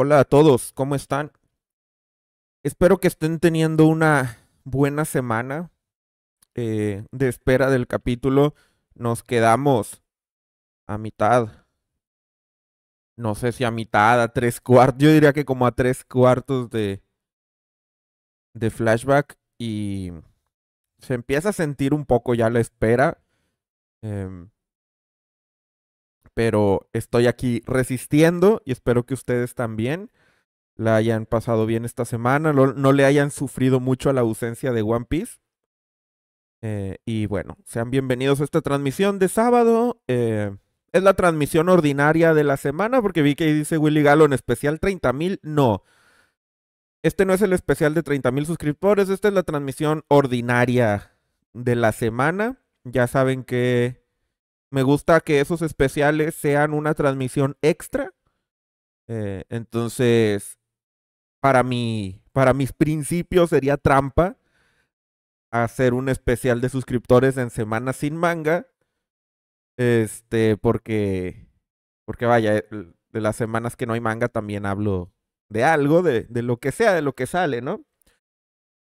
Hola a todos, ¿cómo están? Espero que estén teniendo una buena semana eh, de espera del capítulo. Nos quedamos a mitad. No sé si a mitad, a tres cuartos. Yo diría que como a tres cuartos de, de flashback. Y se empieza a sentir un poco ya la espera. Eh, pero estoy aquí resistiendo y espero que ustedes también la hayan pasado bien esta semana, no, le hayan sufrido mucho a la ausencia de One Piece. Eh, y bueno, sean bienvenidos a esta transmisión de sábado. Eh, es la transmisión ordinaria de la semana, porque vi que dice Willy Galo en especial 30.000. No, este no es el especial de 30.000 suscriptores, esta es la transmisión ordinaria de la semana. Ya saben que me gusta que esos especiales sean una transmisión extra. Eh, entonces, para, mí, para mis principios sería trampa hacer un especial de suscriptores en semanas Sin Manga. Este, porque, porque vaya, eh, de las semanas que no hay manga también hablo de algo, de, de lo que sea, de lo que sale, ¿no?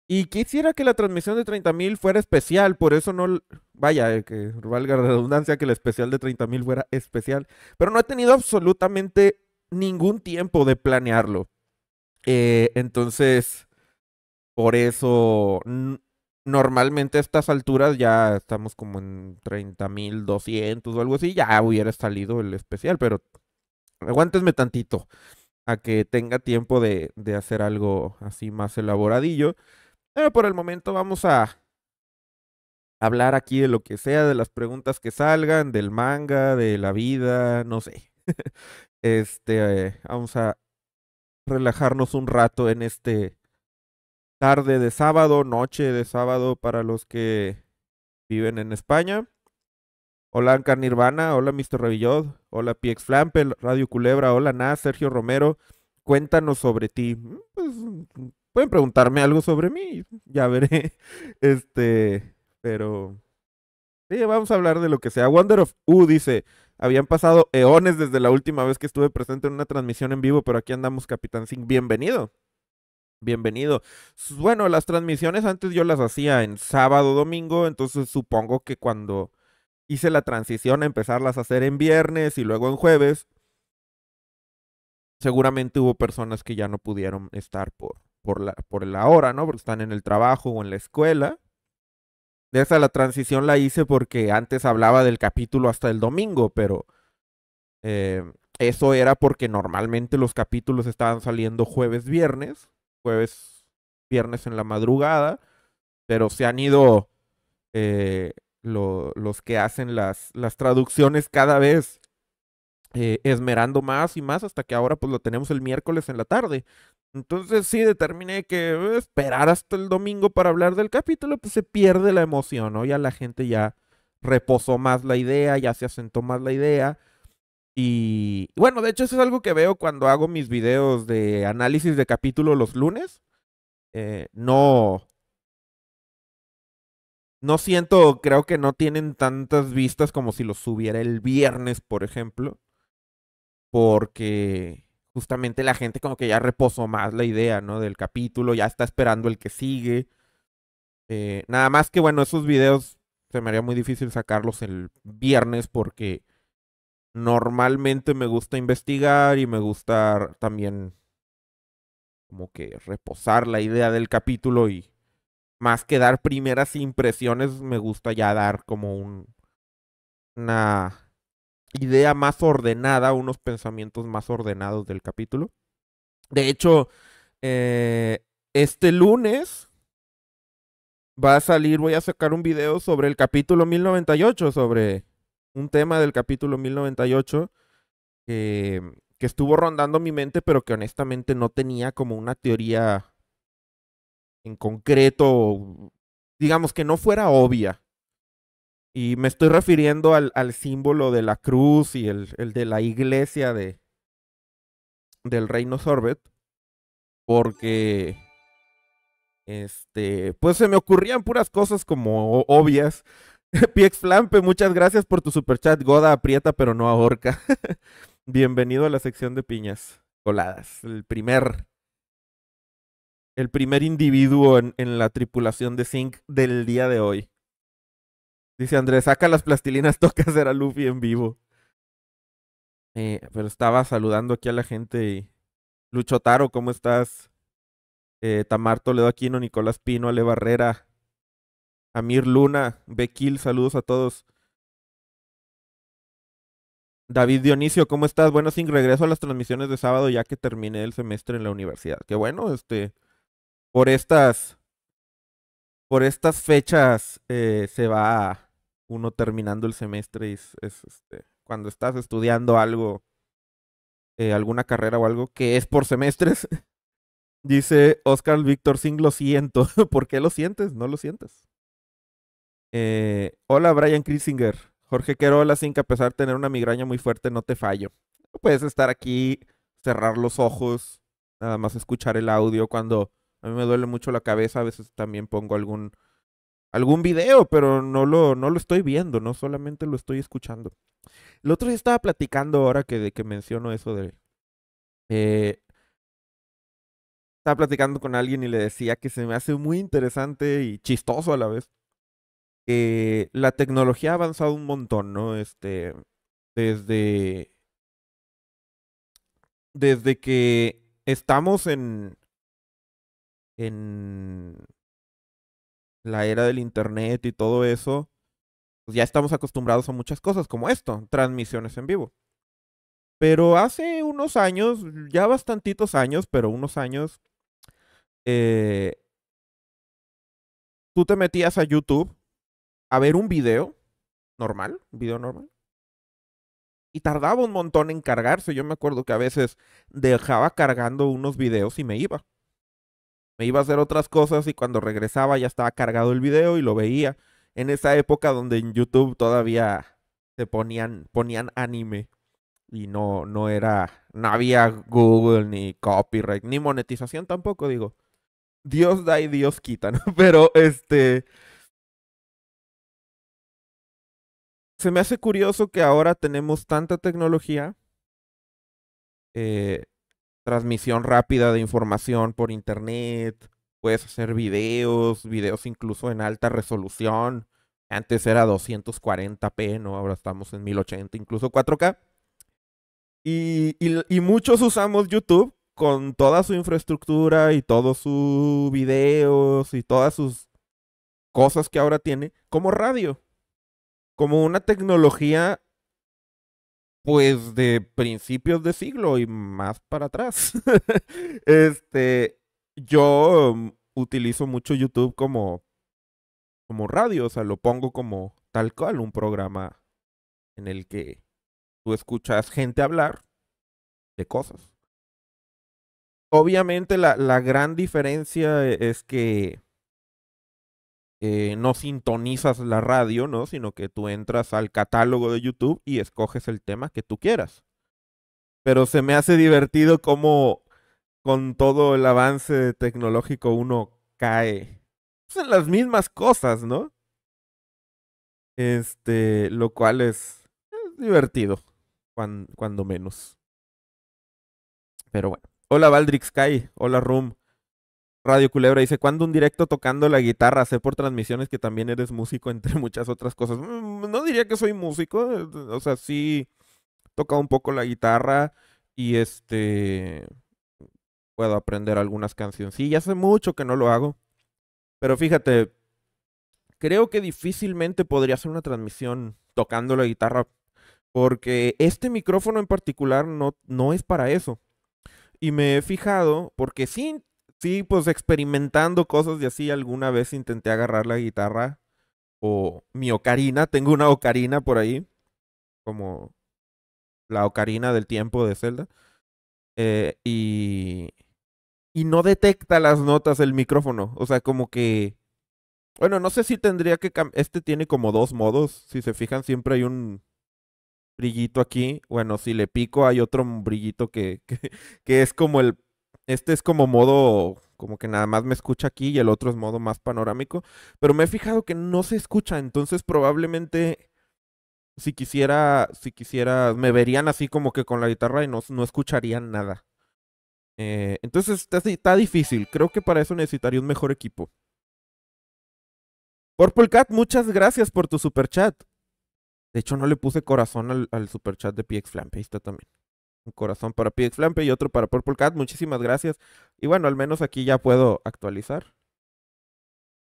Y quisiera que la transmisión de 30.000 fuera especial, por eso no, vaya, eh, que valga la redundancia, que el especial de 30.000 fuera especial, pero no he tenido absolutamente ningún tiempo de planearlo. Eh, entonces, por eso, normalmente a estas alturas ya estamos como en 30.200 o algo así, ya hubiera salido el especial, pero aguántesme tantito a que tenga tiempo de hacer algo así más elaboradillo por el momento vamos a hablar aquí de lo que sea, de las preguntas que salgan, del manga, de la vida, no sé. este, eh, vamos a relajarnos un rato en este tarde de sábado, noche de sábado para los que viven en España. Hola Ancar Nirvana, hola Mr. Ravillod, hola PX Flampel, Radio Culebra, hola Nas, Sergio Romero. Cuéntanos sobre ti. Mm, pues, pueden preguntarme algo sobre mí, ya veré. Este, pero sí, vamos a hablar de lo que sea. Wonder of U dice, habían pasado eones desde la última vez que estuve presente en una transmisión en vivo, pero aquí andamos, Capitán Singh, bienvenido. Bienvenido. Bueno, las transmisiones antes yo las hacía en sábado, domingo, entonces supongo que cuando hice la transición a empezarlas a hacer en viernes y luego en jueves, seguramente hubo personas que ya no pudieron estar por, por la, por la hora, ¿no? Porque están en el trabajo o en la escuela. De esa la transición la hice porque antes hablaba del capítulo hasta el domingo, pero em, eso era porque normalmente los capítulos estaban saliendo jueves, viernes, jueves, viernes en la madrugada, pero se han ido eh, los que hacen las, las traducciones cada vez eh, esmerando más y más hasta que ahora pues lo tenemos el miércoles en la tarde. Entonces sí determiné que esperar hasta el domingo para hablar del capítulo, pues se pierde la emoción, ¿no? Ya la gente ya reposó más la idea, ya se asentó más la idea. Y bueno, de hecho eso es algo que veo cuando hago mis videos de análisis de capítulo los lunes. Eh, no, no siento, creo que no tienen tantas vistas como si los subiera el viernes, por ejemplo. Porque justamente la gente como que ya reposó más la idea, ¿no? Del capítulo, ya está esperando el que sigue. Eh, nada más que, bueno, esos videos se me haría muy difícil sacarlos el viernes porque normalmente me gusta investigar y me gusta también como que reposar la idea del capítulo y más que dar primeras impresiones, me gusta ya dar como un, una idea más ordenada, unos pensamientos más ordenados del capítulo. De hecho, eh, este lunes va a salir, voy a sacar un video sobre el capítulo 1098, sobre un tema del capítulo 1098 que estuvo rondando mi mente, pero que honestamente no tenía como una teoría en concreto, digamos que no fuera obvia. Y me estoy refiriendo al, al símbolo de la cruz y el, el, de la iglesia de, del reino Sorbet. Porque, este, pues se me ocurrían puras cosas como obvias. Piex Flampe, muchas gracias por tu superchat. Goda aprieta pero no ahorca. Bienvenido a la sección de piñas coladas. El primer el primer individuo en, en, la tripulación de Zinc del día de hoy. Dice Andrés, saca las plastilinas, toca hacer a Luffy en vivo. Eh, pero estaba saludando aquí a la gente y... Lucho Taro, ¿cómo estás? Eh, Tamar Toledo Aquino, Nicolás Pino, Ale Barrera, Amir Luna, Bequil, saludos a todos. David Dionisio, ¿cómo estás? Bueno, sin regreso a las transmisiones de sábado ya que terminé el semestre en la universidad. qué bueno, este, por estas, por estas fechas eh, se va, uno terminando el semestre y es, este, cuando estás estudiando algo, eh, alguna carrera o algo, que es por semestres. Dice Oscar Víctor Singh, lo siento. ¿Por qué lo sientes? No lo sientes. Eh, hola, Brian Krisinger. Jorge Querola, sin que a pesar de tener una migraña muy fuerte, no te fallo. Puedes estar aquí, cerrar los ojos, nada más escuchar el audio. Cuando a mí me duele mucho la cabeza, a veces también pongo algún algún video, pero no lo, no lo estoy viendo, no solamente lo estoy escuchando. El otro día estaba platicando ahora que, de, que menciono eso de... Eh, estaba platicando con alguien y le decía que se me hace muy interesante y chistoso a la vez que la tecnología ha avanzado un montón, ¿no? Este, desde, desde que estamos en, en la era del internet y todo eso, pues ya estamos acostumbrados a muchas cosas como esto, transmisiones en vivo. Pero hace unos años, ya bastantitos años, pero unos años, eh, tú te metías a YouTube a ver un video normal, video normal. Y tardaba un montón en cargarse. Yo me acuerdo que a veces dejaba cargando unos videos y me iba. Me iba a hacer otras cosas y cuando regresaba ya estaba cargado el video y lo veía. En esa época donde en YouTube todavía se ponían, ponían anime y no, no era, no había Google ni copyright, ni monetización tampoco, digo. Dios da y Dios quita, ¿no? Pero este... Se me hace curioso que ahora tenemos tanta tecnología eh, transmisión rápida de información por internet, puedes hacer videos, videos incluso en alta resolución. Antes era 240p, ¿no? Ahora estamos en 1080, incluso 4K. Y, y muchos usamos YouTube con toda su infraestructura y todos sus videos y todas sus cosas que ahora tiene como radio. Como una tecnología pues de principios de siglo y más para atrás. este, yo mm, utilizo mucho YouTube como, como radio, o sea, lo pongo como tal cual, un programa en el que tú escuchas gente hablar de cosas. Obviamente la, la gran diferencia eh, es que eh, no sintonizas la radio, ¿no? Sino que tú entras al catálogo de YouTube y escoges el tema que tú quieras. Pero se me hace divertido como con todo el avance tecnológico uno cae pues, en las mismas cosas, ¿no? Este, lo cual es, divertido, cuando, menos. Pero bueno. Hola Valdrix Kai, hola Room. Radio Culebra dice, ¿cuándo un directo tocando la guitarra? Sé por transmisiones que también eres músico, entre muchas otras cosas. Mm, no diría que soy músico, eh, o sea, sí toca un poco la guitarra y este... Puedo aprender algunas canciones. Sí, ya hace mucho que no lo hago. Pero fíjate, creo que difícilmente podría hacer una transmisión tocando la guitarra. Porque este micrófono en particular no, no es para eso. Y me he fijado, porque sí sí, pues experimentando cosas y así, alguna vez intenté agarrar la guitarra o mi ocarina, tengo una ocarina por ahí, como la ocarina del tiempo de Zelda, eh, y, y no detecta las notas el micrófono, o sea, como que... Bueno, no sé si tendría que cambiar. Este tiene como dos modos. Si se fijan, siempre hay un brillito aquí. Bueno, si le pico, hay otro brillito que, que es como el este es como modo, como que nada más me escucha aquí y el otro es modo más panorámico. Pero me he fijado que no se escucha, entonces probablemente si quisiera, si quisiera, me verían así como que con la guitarra y no, no escucharían nada. Eh, entonces está, está, difícil, creo que para eso necesitaría un mejor equipo. Purple Cat, muchas gracias por tu super chat. De hecho, no le puse corazón al, superchat super chat de PX Está también un corazón para Pig Flampe y otro para Purple Cat. Muchísimas gracias. Y bueno, al menos aquí ya puedo actualizar.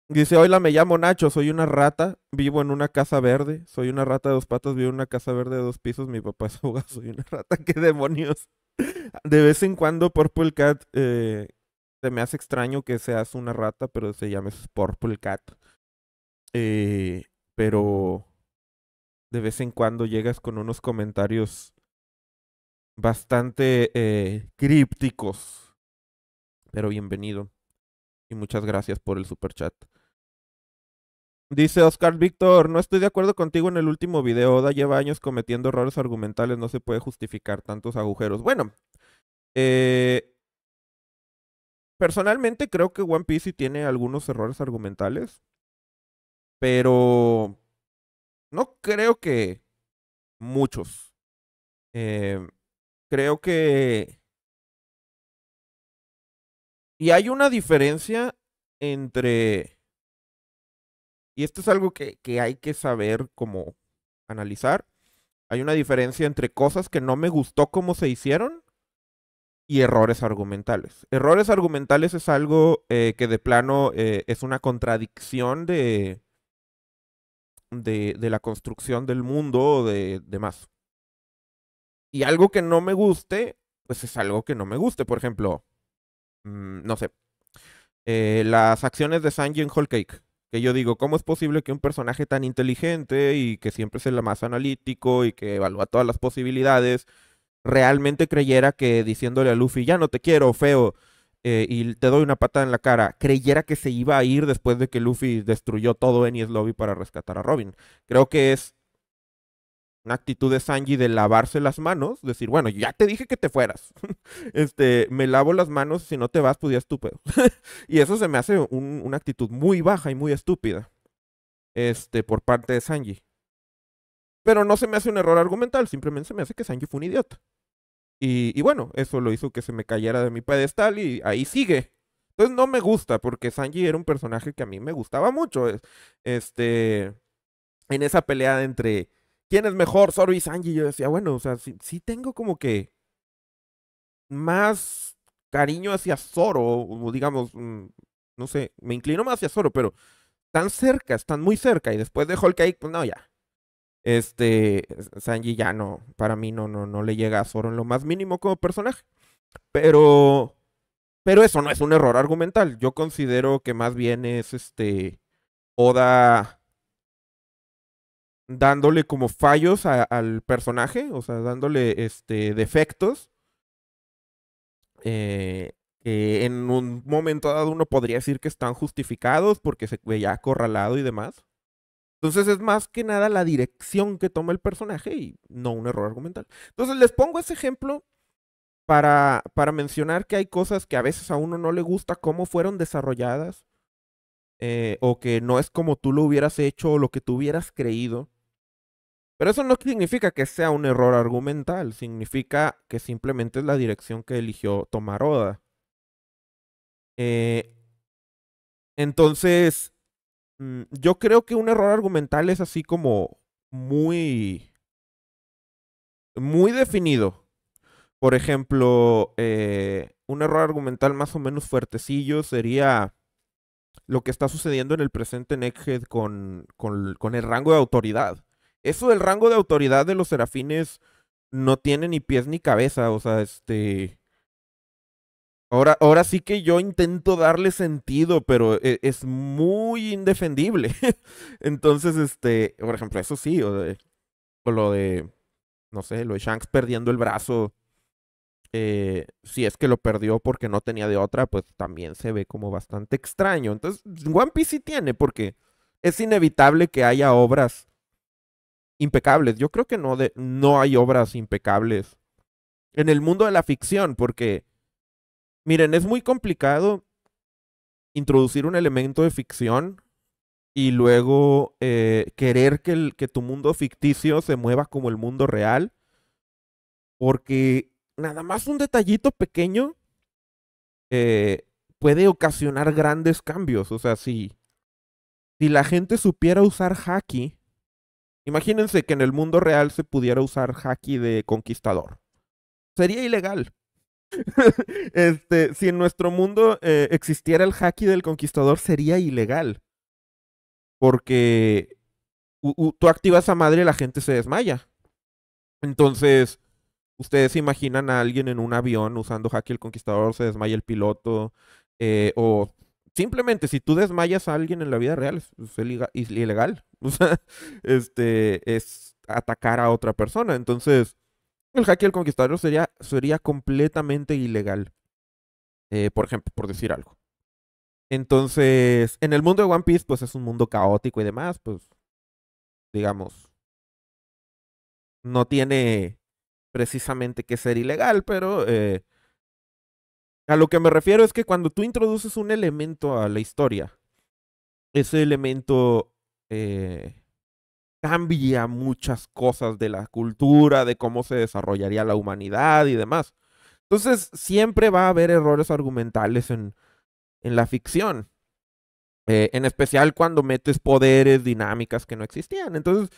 Dice, hola, me llamo Nacho, soy una rata, vivo en una casa verde, soy una rata de dos patas, vivo en una casa verde de dos pisos, mi papá es abogado, soy una rata, qué demonios. De vez en cuando Purple Cat, eh, se me hace extraño que seas una rata, pero se llames Purple Cat. Eh, pero de vez en cuando llegas con unos comentarios bastante eh, crípticos. Pero bienvenido. Y muchas gracias por el super chat. Dice Oscar Víctor, no estoy de acuerdo contigo en el último video. Oda lleva años cometiendo errores argumentales, no se puede justificar tantos agujeros. Bueno, eh, personalmente creo que One Piece tiene algunos errores argumentales, pero no creo que muchos. Eh, creo que... Y hay una diferencia entre... Y esto es algo que, hay que saber cómo analizar. Hay una diferencia entre cosas que no me gustó cómo se hicieron y errores argumentales. Errores argumentales es algo eh, que de plano eh, es una contradicción de, de, la construcción del mundo o de más y algo que no me guste, pues es algo que no me guste. Por ejemplo, mm, no sé, eh, las acciones de Sanji en Whole Cake. Que yo digo, ¿cómo es posible que un personaje tan inteligente y que siempre es el más analítico y que evalúa todas las posibilidades, realmente creyera que diciéndole a Luffy, ya no te quiero, feo, eh, y te doy una patada en la cara, creyera que se iba a ir después de que Luffy destruyó todo Enies Lobby para rescatar a Robin? Creo que es una actitud de Sanji de lavarse las manos, decir, bueno, ya te dije que te fueras. este, me lavo las manos, si no te vas, pues ya estúpido. y eso se me hace una actitud muy baja y muy estúpida. Este, por parte de Sanji. Pero no se me hace un error argumental, simplemente se me hace que Sanji fue un idiota. Y, y bueno, eso lo hizo que se me cayera de mi pedestal y ahí sigue. Entonces no me gusta, porque Sanji era un personaje que a mí me gustaba mucho. Este. En esa pelea entre ¿quién es mejor, Zoro y Sanji? Yo decía, bueno, o sea, sí, tengo como que más cariño hacia Zoro, o digamos, mm, no sé, me inclino más hacia Zoro, pero están cerca, están muy cerca. Y después de Hulk Cake, pues no, ya. Este, Sanji ya no, para mí no, no, no le llega a Zoro en lo más mínimo como personaje. Pero, pero eso no es un error argumental. Yo considero que más bien es este, Oda dándole como fallos al personaje, o sea, dándole este, defectos. Eh, que en un momento dado uno podría decir que están justificados porque se veía acorralado y demás. Entonces es más que nada la dirección que toma el personaje y no un error argumental. Entonces les pongo ese ejemplo para, para mencionar que hay cosas que a veces a uno no le gusta cómo fueron desarrolladas eh, o que no es como tú lo hubieras hecho o lo que tú hubieras creído. Pero eso no significa que sea un error argumental, significa que simplemente es la dirección que eligió tomar Oda. Eh, entonces, mm, yo creo que un error argumental es así como muy, muy definido. Por ejemplo, eh, un error argumental más o menos fuertecillo sería lo que está sucediendo en el presente en con, con el rango de autoridad. Eso del rango de autoridad de los serafines no tiene ni pies ni cabeza. O sea, este. Ahora, ahora sí que yo intento darle sentido, pero e, es, muy indefendible. Entonces, este, por ejemplo, eso sí, o, lo de, no sé, lo de Shanks perdiendo el brazo, eh, si es que lo perdió porque no tenía de otra, pues también se ve como bastante extraño. Entonces, One Piece sí tiene, porque es inevitable que haya obras impecables. Yo creo que no, de, no hay obras impecables en el mundo de la ficción, porque, miren, es muy complicado introducir un elemento de ficción y luego eh, querer que, el, que tu mundo ficticio se mueva como el mundo real. Porque nada más un detallito pequeño eh, puede ocasionar grandes cambios. O sea, si, si la gente supiera usar hacky Imagínense que en el mundo real se pudiera usar haki de conquistador. Sería ilegal. este, si en nuestro mundo eh, existiera el haki del conquistador, sería ilegal. Porque tú activas a madre y la gente se desmaya. Entonces, ustedes imaginan a alguien en un avión usando haki el conquistador, se desmaya el piloto, eh, o simplemente si tú desmayas a alguien en la vida real es, ilegal. O sea, este es atacar a otra persona. Entonces, el hacker el conquistador sería, sería completamente ilegal. Eh, por ejemplo, por decir algo. Entonces, en el mundo de One Piece, pues es un mundo caótico y demás, pues, digamos, no tiene precisamente que ser ilegal, pero eh, a lo que me refiero es que cuando tú introduces un elemento a la historia, ese elemento eh, cambia muchas cosas de la cultura, de cómo se desarrollaría la humanidad y demás. Entonces, siempre va a haber errores argumentales en, en la ficción. Eh, en especial cuando metes poderes, dinámicas que no existían. Entonces,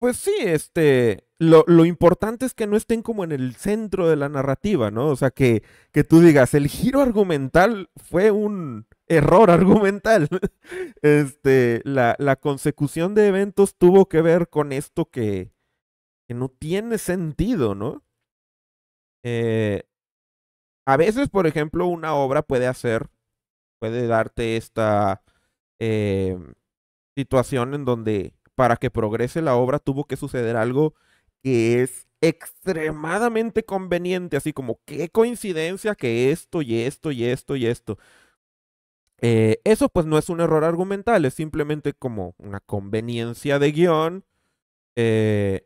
pues sí, este, lo, lo, importante es que no estén como en el centro de la narrativa, ¿no? O sea, que, que tú digas, el giro argumental fue un error argumental. Este, la, la, consecución de eventos tuvo que ver con esto que, que no tiene sentido, ¿no? Eh, a veces, por ejemplo, una obra puede hacer, puede darte esta em, situación en donde para que progrese la obra tuvo que suceder algo que es extremadamente conveniente, así como qué coincidencia que esto y esto y esto y esto. Eh, eso pues no es un error argumental, es simplemente como una conveniencia de guión. Eh,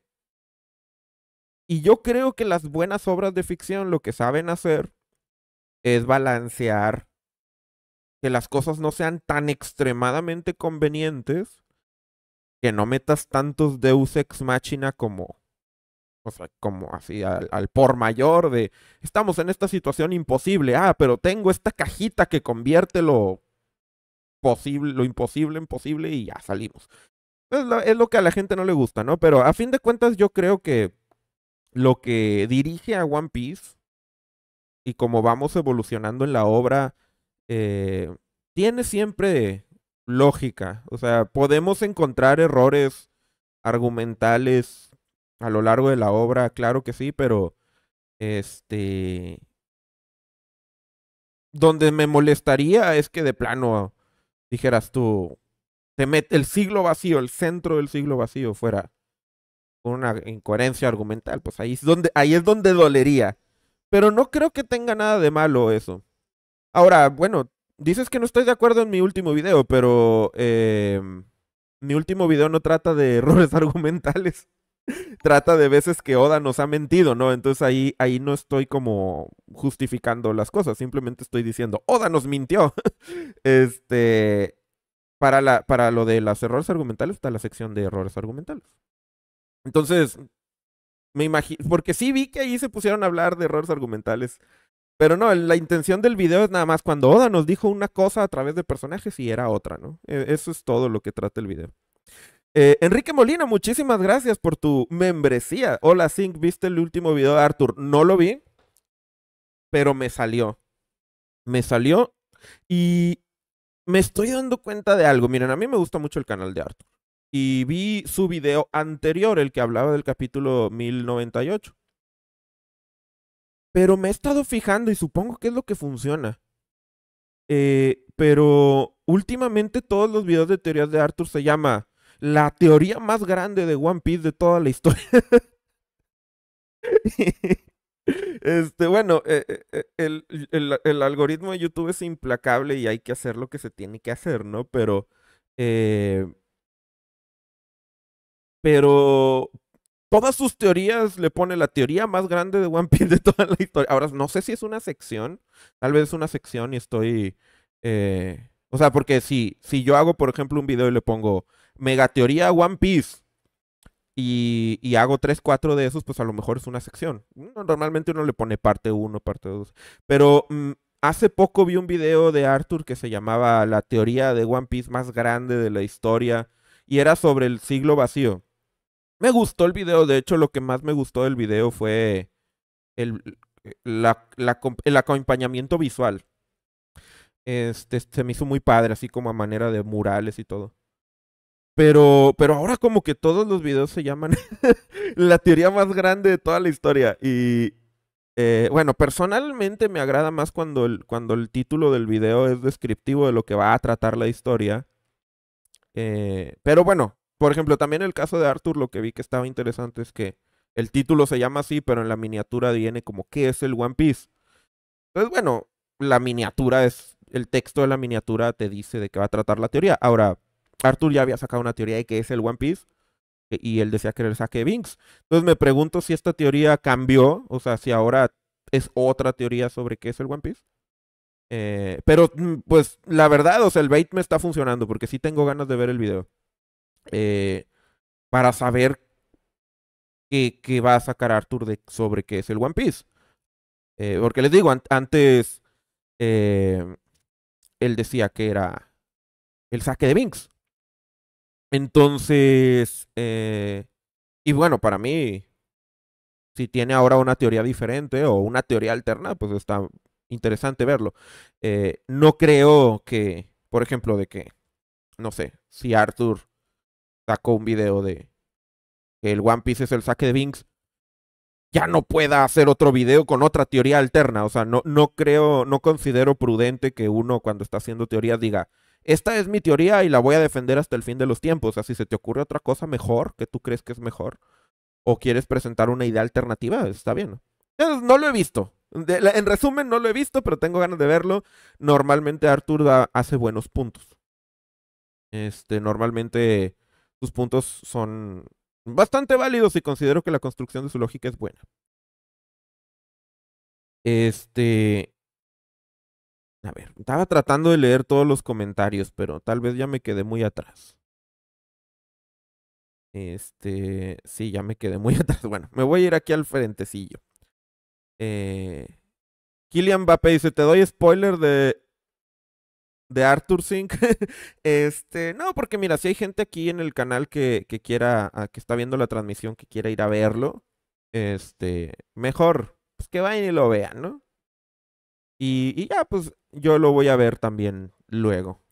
y yo creo que las buenas obras de ficción lo que saben hacer es balancear que las cosas no sean tan extremadamente convenientes que no metas tantos Deus Ex Machina como, o sea, como así al, por mayor de, estamos en esta situación imposible, ah, pero tengo esta cajita que convierte lo, posible, lo imposible en posible y ya salimos. Es lo, que a la gente no le gusta, ¿no? Pero a fin de cuentas yo creo que lo que dirige a One Piece y como vamos evolucionando en la obra, eh, tiene siempre lógica. O sea, podemos encontrar errores argumentales a lo largo de la obra, claro que sí, pero este donde me molestaría es que de plano dijeras tú te mete el siglo vacío, el centro del siglo vacío fuera una incoherencia argumental, pues ahí es donde ahí es donde dolería. Pero no creo que tenga nada de malo eso. Ahora, bueno, dices que no estoy de acuerdo en mi último video, pero em, mi último video no trata de errores argumentales. trata de veces que Oda nos ha mentido, ¿no? Entonces ahí, ahí no estoy como justificando las cosas, simplemente estoy diciendo, Oda nos mintió. este, para, la, para lo de los errores argumentales está la sección de errores argumentales. Entonces, me imagino, porque sí vi que ahí se pusieron a hablar de errores argumentales pero no, la intención del video es nada más cuando Oda nos dijo una cosa a través de personajes y era otra, ¿no? E, eso es todo lo que trata el video. Eh, Enrique Molina, muchísimas gracias por tu membresía. Hola, Zink, ¿viste el último video de Arthur? No lo vi, pero me salió. Me salió y me estoy dando cuenta de algo. Miren, a mí me gusta mucho el canal de Arthur. Y vi su video anterior, el que hablaba del capítulo 1098. Pero me he estado fijando y supongo que es lo que funciona. Eh, pero últimamente todos los videos de teorías de Arthur se llama la teoría más grande de One Piece de toda la historia. este, bueno, eh, eh, el, el, el, algoritmo de YouTube es implacable y hay que hacer lo que se tiene que hacer, ¿no? Pero. pero todas sus teorías le pone la teoría más grande de One Piece de toda la historia. Ahora, no sé si es una sección, tal vez es una sección y estoy... Eh, o sea, porque si, si yo hago, por ejemplo, un video y le pongo mega teoría One Piece y, hago tres, cuatro de esos, pues a lo mejor es una sección. Normalmente uno le pone parte 1, parte 2. Pero mm, hace poco vi un video de Arthur que se llamaba La teoría de One Piece más grande de la historia y era sobre el siglo vacío. Me gustó el video, de hecho lo que más me gustó del video fue el, el acompañamiento visual. Este, se me hizo muy padre, así como a manera de murales y todo. Pero, pero ahora como que todos los videos se llaman la teoría más grande de toda la historia. Y eh, bueno, personalmente me agrada más cuando el, cuando el título del video es descriptivo de lo que va a tratar la historia. Eh, pero bueno, por ejemplo, también el caso de Arthur, lo que vi que estaba interesante es que el título se llama así, pero en la miniatura viene como ¿qué es el One Piece? Entonces, pues bueno, la miniatura es, el texto de la miniatura te dice de qué va a tratar la teoría. Ahora, Arthur ya había sacado una teoría de qué es el One Piece eh, y él decía que era el saque de Binks. Entonces me pregunto si esta teoría cambió, o sea, si ahora es otra teoría sobre qué es el One Piece. Eh, pero mm, pues la verdad, o sea, el bait me está funcionando porque sí tengo ganas de ver el video. Eh, para saber qué, va a sacar Arthur de, sobre qué es el One Piece. Eh, porque les digo, antes eh, él decía que era el saque de Binks. Entonces, y bueno, para mí, si tiene ahora una teoría diferente o una teoría alterna, pues está interesante verlo. no creo que, por ejemplo, de que, no sé, si Arthur sacó un video de que el One Piece es el saque de Binks, ya no pueda hacer otro video con otra teoría alterna. O sea, no, no creo, no considero prudente que uno cuando está haciendo teorías diga, esta es mi teoría y la voy a defender hasta el fin de los tiempos. O sea, si se te ocurre otra cosa mejor que tú crees que es mejor o quieres presentar una idea alternativa, está bien. no lo he visto. en resumen, no lo he visto, pero tengo ganas de verlo. Normalmente Arthur hace buenos puntos. Este, normalmente sus puntos son bastante válidos y considero que la construcción de su lógica es buena. Este. A ver, estaba tratando de leer todos los comentarios, pero tal vez ya me quedé muy atrás. Este. Sí, ya me quedé muy atrás. Bueno, me voy a ir aquí al frentecillo. Eh. Kylian dice: Te doy spoiler de de Arthur Sink. este, no, porque mira, si hay gente aquí en el canal que, que quiera, ah, que está viendo la transmisión, que quiera ir a verlo, este, mejor, pues que vayan y lo vean, ¿no? Y, ya, pues yo lo voy a ver también luego.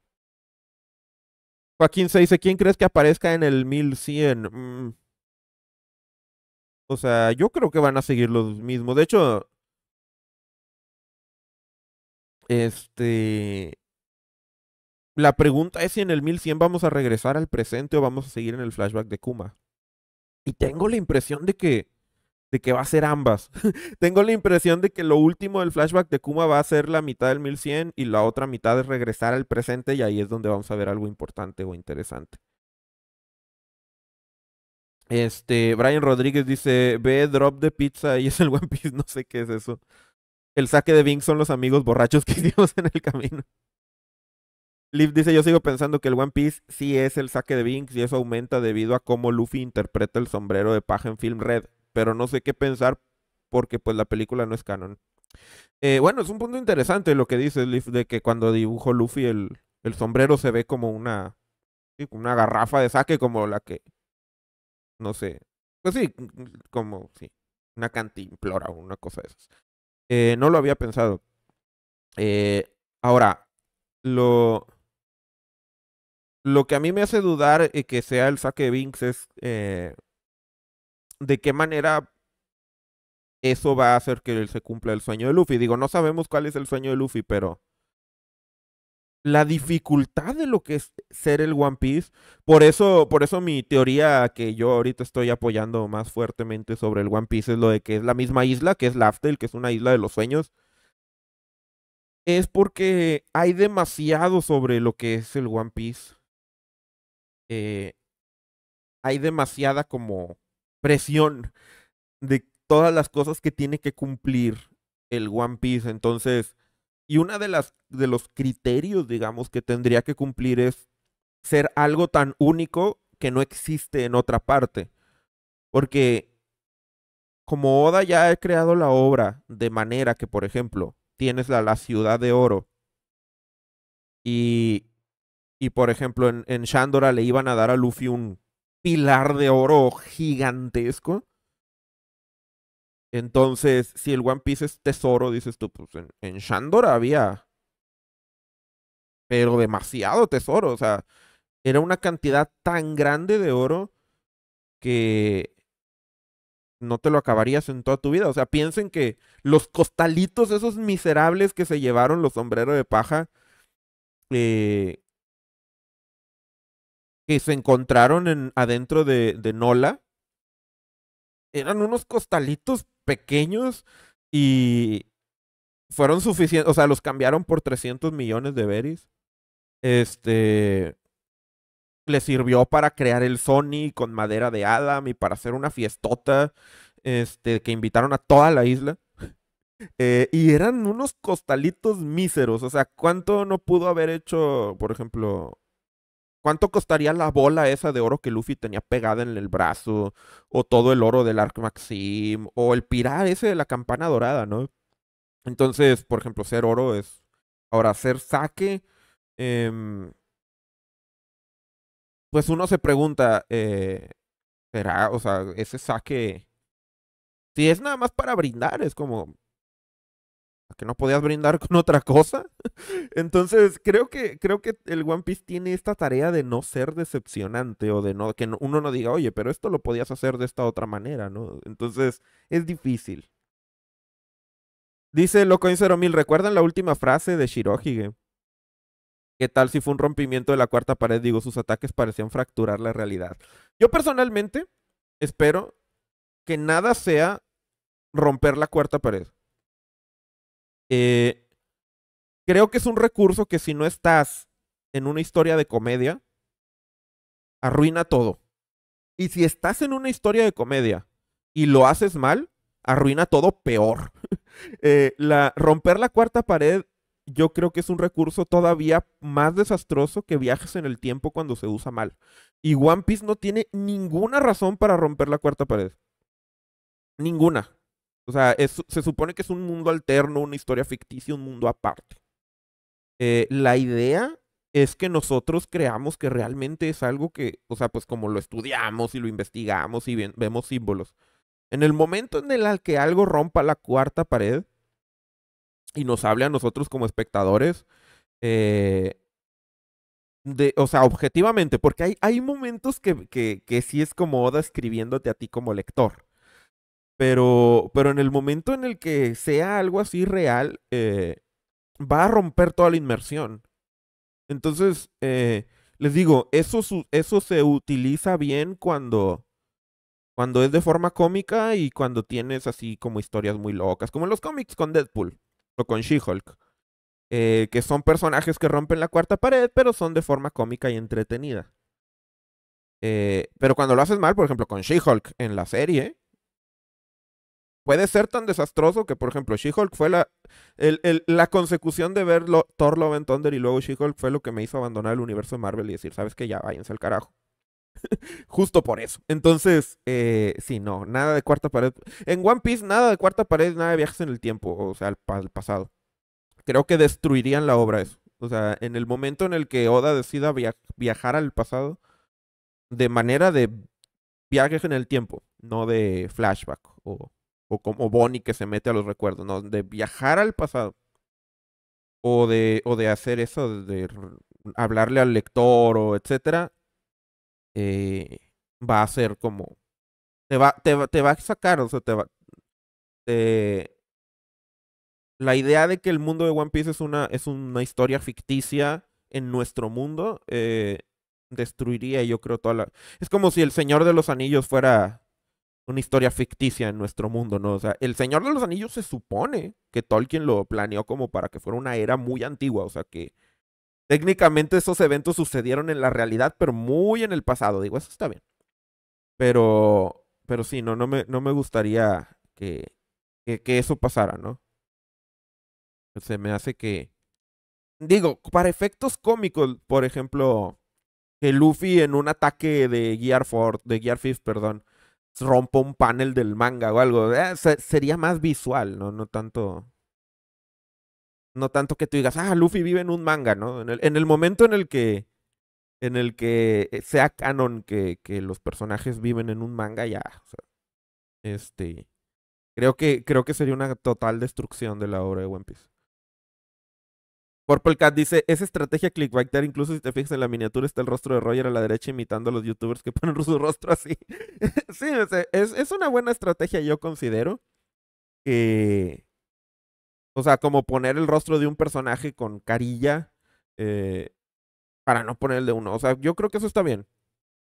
Joaquín se dice, ¿quién crees que aparezca en el 1100? Mm". O sea, yo creo que van a seguir los mismos. De hecho, este, la pregunta es si en el 1100 vamos a regresar al presente o vamos a seguir en el flashback de Kuma. Y tengo la impresión de que, de que va a ser ambas. tengo la impresión de que lo último del flashback de Kuma va a ser la mitad del 1100 y la otra mitad es regresar al presente y ahí es donde vamos a ver algo importante o interesante. Este, Brian Rodríguez dice, ve, drop de pizza y es el One Piece, no sé qué es eso. El saque de Bing son los amigos borrachos que hicimos en el camino. Liv dice, yo sigo pensando que el One Piece sí es el saque de Binks y eso aumenta debido a cómo Luffy interpreta el sombrero de paja en Film Red, pero no sé qué pensar porque pues la película no es canon. Eh, bueno, es un punto interesante lo que dice Liv de que cuando dibujó Luffy el, el sombrero se ve como una, una garrafa de saque como la que, no sé, pues sí, como, sí, una cantimplora o una cosa de esas. Eh, no lo había pensado. Eh, ahora, lo lo que a mí me hace dudar eh, que sea el saque de Binks es eh, de qué manera eso va a hacer que él se cumpla el sueño de Luffy. Digo, no sabemos cuál es el sueño de Luffy, pero la dificultad de lo que es ser el One Piece, por eso, por eso mi teoría que yo ahorita estoy apoyando más fuertemente sobre el One Piece es lo de que es la misma isla, que es Laftel, que es una isla de los sueños, es porque hay demasiado sobre lo que es el One Piece. Eh, hay demasiada como presión de todas las cosas que tiene que cumplir el One Piece. Entonces, y una de las de los criterios, digamos, que tendría que cumplir es ser algo tan único que no existe en otra parte. Porque como Oda ya ha creado la obra de manera que, por ejemplo, tienes la, la ciudad de oro y y por ejemplo, en, en Shandora le iban a dar a Luffy un pilar de oro gigantesco. Entonces, si el One Piece es tesoro, dices tú, pues en, Shandora había. Pero demasiado tesoro. O sea, era una cantidad tan grande de oro que no te lo acabarías en toda tu vida. O sea, piensen que los costalitos, esos miserables que se llevaron los sombreros de paja, eh, que se encontraron adentro de, Nola. Eran unos costalitos pequeños y fueron suficientes, o sea, los cambiaron por 300 millones de berries. Este le sirvió para crear el Sony con madera de Adam y para hacer una fiestota este que invitaron a toda la isla. Eh, y eran unos costalitos míseros, o sea, ¿cuánto no pudo haber hecho, por ejemplo, ¿Cuánto costaría la bola esa de oro que Luffy tenía pegada en el brazo? O todo el oro del Arc Maxim. O el pirar ese de la campana dorada, ¿no? Entonces, por ejemplo, ser oro es. Ahora, ser saque. Em, pues uno se pregunta. Eh, ¿Será? O sea, ese saque. Si es nada más para brindar, es como que no podías brindar con otra cosa? Entonces, creo que, creo que el One Piece tiene esta tarea de no ser decepcionante o de no, que uno no diga, oye, pero esto lo podías hacer de esta otra manera, ¿no? Entonces, es difícil. Dice Locoin0000, ¿recuerdan la última frase de Shirohige? ¿Qué tal si fue un rompimiento de la cuarta pared? Digo, sus ataques parecían fracturar la realidad. Yo personalmente espero que nada sea romper la cuarta pared. Eh, creo que es un recurso que si no estás en una historia de comedia, arruina todo. Y si estás en una historia de comedia y lo haces mal, arruina todo peor. Eh, la, romper la cuarta pared yo creo que es un recurso todavía más desastroso que viajes en el tiempo cuando se usa mal. Y One Piece no tiene ninguna razón para romper la cuarta pared. Ninguna. O sea, se supone que es un mundo alterno, una historia ficticia, un mundo aparte. Eh, la idea es que nosotros creamos que realmente es algo que, o sea, pues como lo estudiamos y lo investigamos y vemos símbolos. En el momento en el que algo rompa la cuarta pared y nos hable a nosotros como espectadores, eh, de, o sea, objetivamente, porque hay, momentos que, que sí es como Oda escribiéndote a ti como lector. Pero, pero en el momento en el que sea algo así real, eh, va a romper toda la inmersión. Entonces, eh, les digo, eso, eso se utiliza bien cuando, cuando es de forma cómica y cuando tienes así como historias muy locas, como en los cómics con Deadpool o con She-Hulk, eh, que son personajes que rompen la cuarta pared, pero son de forma cómica y entretenida. pero cuando lo haces mal, por ejemplo, con She-Hulk en la serie, puede ser tan desastroso que, por ejemplo, She-Hulk fue la, la consecución de ver lo, Thor Love Thunder y luego She-Hulk fue lo que me hizo abandonar el universo de Marvel y decir, ¿sabes que Ya váyanse al carajo. Justo por eso. Entonces, eh, sí, no, nada de cuarta pared. En One Piece, nada de cuarta pared, nada de viajes en el tiempo, o sea, al, pasado. Creo que destruirían la obra eso. O sea, en el momento en el que Oda decida viajar al pasado de manera de viajes en el tiempo, no de flashback o o como Bonnie que se mete a los recuerdos, ¿no? De viajar al pasado. O de, o de hacer eso, de hablarle al lector o etcétera. Eh, va a ser como. Te va, te, te va a sacar, o sea, te va. Eh, la idea de que el mundo de One Piece es una, es una historia ficticia en nuestro mundo eh, destruiría, yo creo, toda la. Es como si el Señor de los Anillos fuera una historia ficticia en nuestro mundo, ¿no? O sea, El Señor de los Anillos se supone que Tolkien lo planeó como para que fuera una era muy antigua, o sea que técnicamente esos eventos sucedieron en la realidad, pero muy en el pasado, digo, eso está bien. Pero, pero sí, no, no me, no me gustaría que, que, eso pasara, ¿no? Se me hace que... Digo, para efectos cómicos, por ejemplo, que Luffy en un ataque de Gear de Gear perdón, rompo un panel del manga o algo. Eh, sería más visual, ¿no? No tanto. No tanto que tú digas, ah, Luffy vive en un manga, ¿no? En el, en el momento en el que. En el que eh, sea canon que, que los personajes viven en un manga, ya. O sea, este. Creo que, creo que sería una total destrucción de la obra de One Piece. Purple Cat dice, esa estrategia clickbaiter, incluso si te fijas en la miniatura está el rostro de Roger a la derecha imitando a los youtubers que ponen su rostro así. sí, es, es, una buena estrategia, yo considero. que o sea, como poner el rostro de un personaje con carilla eh, para no poner el de uno. O sea, yo creo que eso está bien.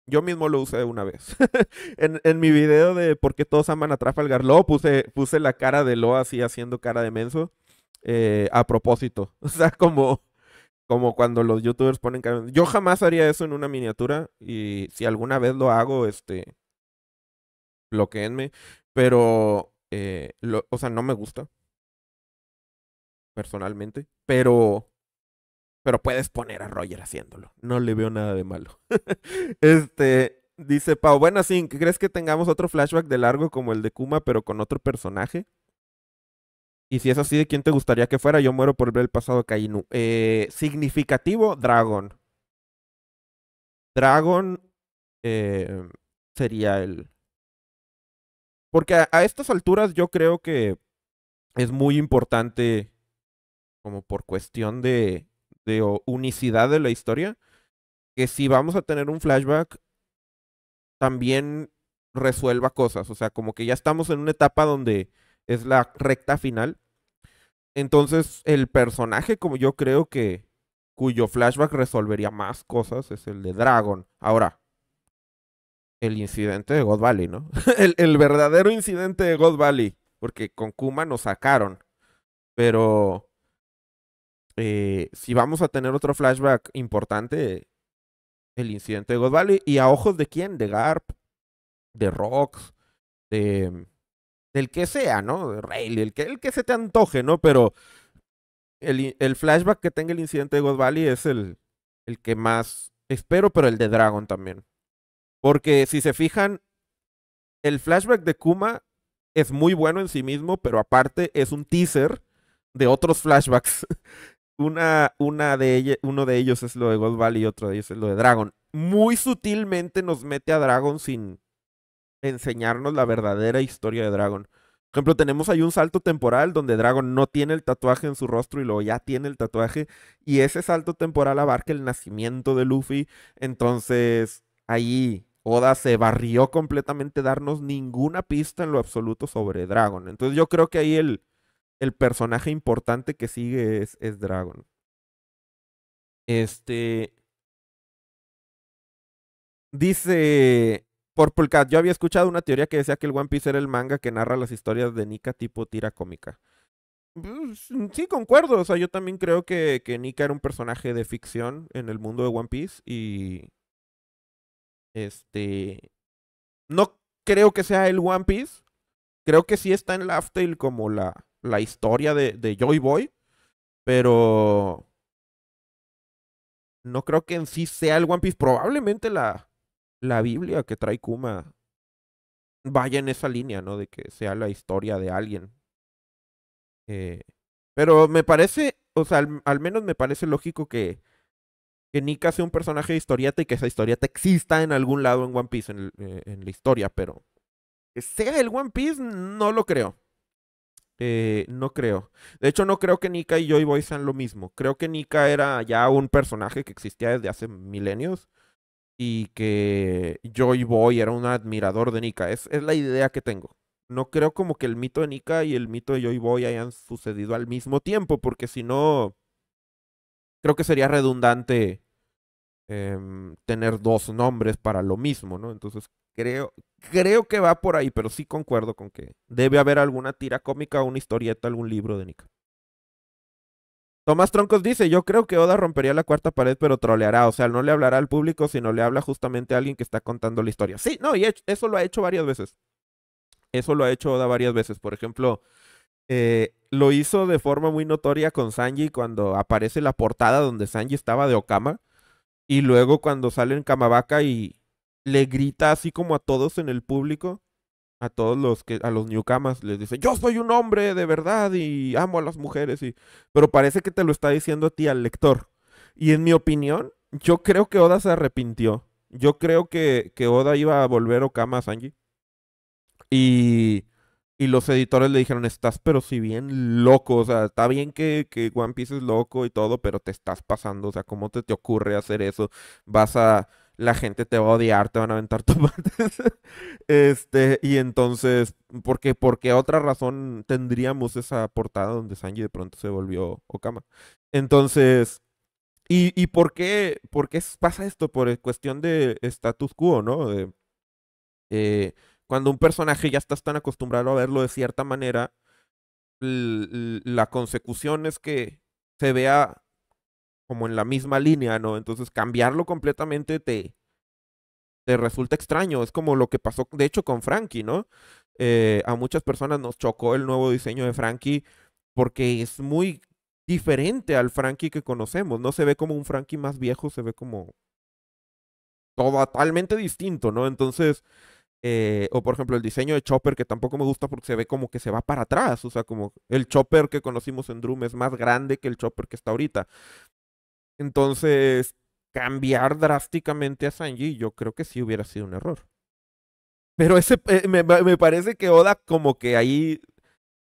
Yo mismo lo usé una vez. en, en, mi video de por qué todos aman a Trafalgar lo puse, puse la cara de Lo así haciendo cara de menso. Eh, a propósito. O sea, como, como cuando los youtubers ponen... Yo jamás haría eso en una miniatura y si alguna vez lo hago, este... Bloqueenme. Pero, eh, o sea, no me gusta. Personalmente. Pero... Pero puedes poner a Roger haciéndolo. No le veo nada de malo. este... Dice Pau, Bueno, sí. ¿crees que tengamos otro flashback de largo como el de Kuma, pero con otro personaje? Y si es así, ¿de quién te gustaría que fuera? Yo muero por ver el pasado de Kainu. Eh, significativo, Dragon. Dragon eh, sería el... Porque a, a, estas alturas yo creo que es muy importante, como por cuestión de, de unicidad de la historia, que si vamos a tener un flashback, también resuelva cosas. O sea, como que ya estamos en una etapa donde es la recta final. Entonces, el personaje, como yo creo que cuyo flashback resolvería más cosas, es el de Dragon. Ahora, el incidente de God Valley, ¿no? el, el verdadero incidente de God Valley, porque con Kuma nos sacaron. Pero eh, si vamos a tener otro flashback importante, el incidente de God Valley, y a ojos de quién? De Garp, de Rox, de el que sea, ¿no? Rayleigh, el que, el que se te antoje, ¿no? Pero el, el flashback que tenga el incidente de God Valley es el, el que más espero, pero el de Dragon también. Porque si se fijan, el flashback de Kuma es muy bueno en sí mismo, pero aparte es un teaser de otros flashbacks. Una, una de uno de ellos es lo de God Valley y otro de ellos es lo de Dragon. Muy sutilmente nos mete a Dragon sin, enseñarnos la verdadera historia de Dragon. Por ejemplo, tenemos ahí un salto temporal donde Dragon no tiene el tatuaje en su rostro y luego ya tiene el tatuaje. Y ese salto temporal abarca el nacimiento de Luffy. Entonces, ahí Oda se barrió completamente darnos ninguna pista en lo absoluto sobre Dragon. Entonces, yo creo que ahí el, el personaje importante que sigue es, es Dragon. Este. Dice por Pulcat, yo había escuchado una teoría que decía que el One Piece era el manga que narra las historias de Nika tipo tira cómica. Pues, sí, concuerdo. O sea, yo también creo que, Nika era un personaje de ficción en el mundo de One Piece. Y. Este. No creo que sea el One Piece. Creo que sí está en Laugh Tale como la, la historia de, de Joy Boy. Pero. No creo que en sí sea el One Piece. Probablemente la, la Biblia que trae Kuma vaya en esa línea, ¿no? De que sea la historia de alguien. Eh, pero me parece, o sea, al, menos me parece lógico que, Nika sea un personaje de historieta y que esa historieta exista en algún lado en One Piece, en, eh, la historia, pero que sea el One Piece, no lo creo. Eh, no creo. De hecho, no creo que Nika y Joy Boy sean lo mismo. Creo que Nika era ya un personaje que existía desde hace milenios y que Joy Boy era un admirador de Nika. Es, es la idea que tengo. No creo como que el mito de Nika y el mito de Joy Boy hayan sucedido al mismo tiempo, porque si no, creo que sería redundante em, tener dos nombres para lo mismo, ¿no? Entonces creo, creo que va por ahí, pero sí concuerdo con que debe haber alguna tira cómica, una historieta, algún libro de Nika. Tomás Troncos dice, yo creo que Oda rompería la cuarta pared, pero troleará, o sea, no le hablará al público, sino le habla justamente a alguien que está contando la historia. Sí, no, y eso lo ha hecho varias veces. Eso lo ha hecho Oda varias veces. Por ejemplo, eh, lo hizo de forma muy notoria con Sanji cuando aparece la portada donde Sanji estaba de Okama. Y luego cuando sale en Kamabaka y le grita así como a todos en el público a todos los que a los newcomers les dice yo soy un hombre de verdad y amo a las mujeres y pero parece que te lo está diciendo a ti al lector y en mi opinión yo creo que Oda se arrepintió yo creo que, que Oda iba a volver Okama a Sanji y y los editores le dijeron estás pero si bien loco o sea está bien que, que One Piece es loco y todo pero te estás pasando o sea cómo te te ocurre hacer eso vas a la gente te va a odiar, te van a aventar tomates. este, y entonces, porque por qué otra razón tendríamos esa portada donde Sanji de pronto se volvió Okama? Entonces, ¿y, por, qué, por pasa esto? Por cuestión de status quo, ¿no? Eh, cuando un personaje ya estás tan acostumbrado a verlo de cierta manera, la consecución es que se vea como en la misma línea, ¿no? Entonces cambiarlo completamente te, resulta extraño. Es como lo que pasó, de hecho, con Frankie, ¿no? Eh, a muchas personas nos chocó el nuevo diseño de Frankie porque es muy diferente al Frankie que conocemos. No se ve como un Frankie más viejo, se ve como totalmente distinto, ¿no? Entonces, eh, o por ejemplo, el diseño de Chopper, que tampoco me gusta porque se ve como que se va para atrás. O sea, como el Chopper que conocimos en Drum es más grande que el Chopper que está ahorita. Entonces, cambiar drásticamente a Sanji, yo creo que sí hubiera sido un error. Pero ese, eh, me, parece que Oda como que ahí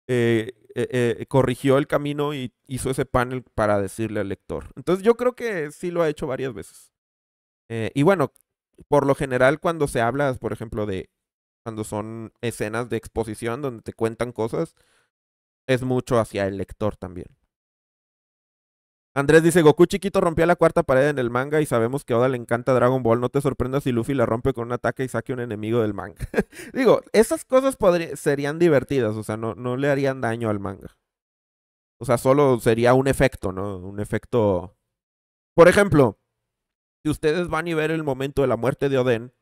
eh, eh, corrigió el camino y hizo ese panel para decirle al lector. Entonces yo creo que sí lo ha hecho varias veces. y bueno, por lo general cuando se habla, por ejemplo, de cuando son escenas de exposición donde te cuentan cosas, es mucho hacia el lector también. Andrés dice, Goku chiquito rompía la cuarta pared en el manga y sabemos que a Oda le encanta Dragon Ball. No te sorprendas si Luffy la rompe con un ataque y saque un enemigo del manga. Digo, esas cosas serían divertidas, o sea, no, no le harían daño al manga. O sea, solo sería un efecto, ¿no? Un efecto... Por ejemplo, si ustedes van y ver el momento de la muerte de Oden,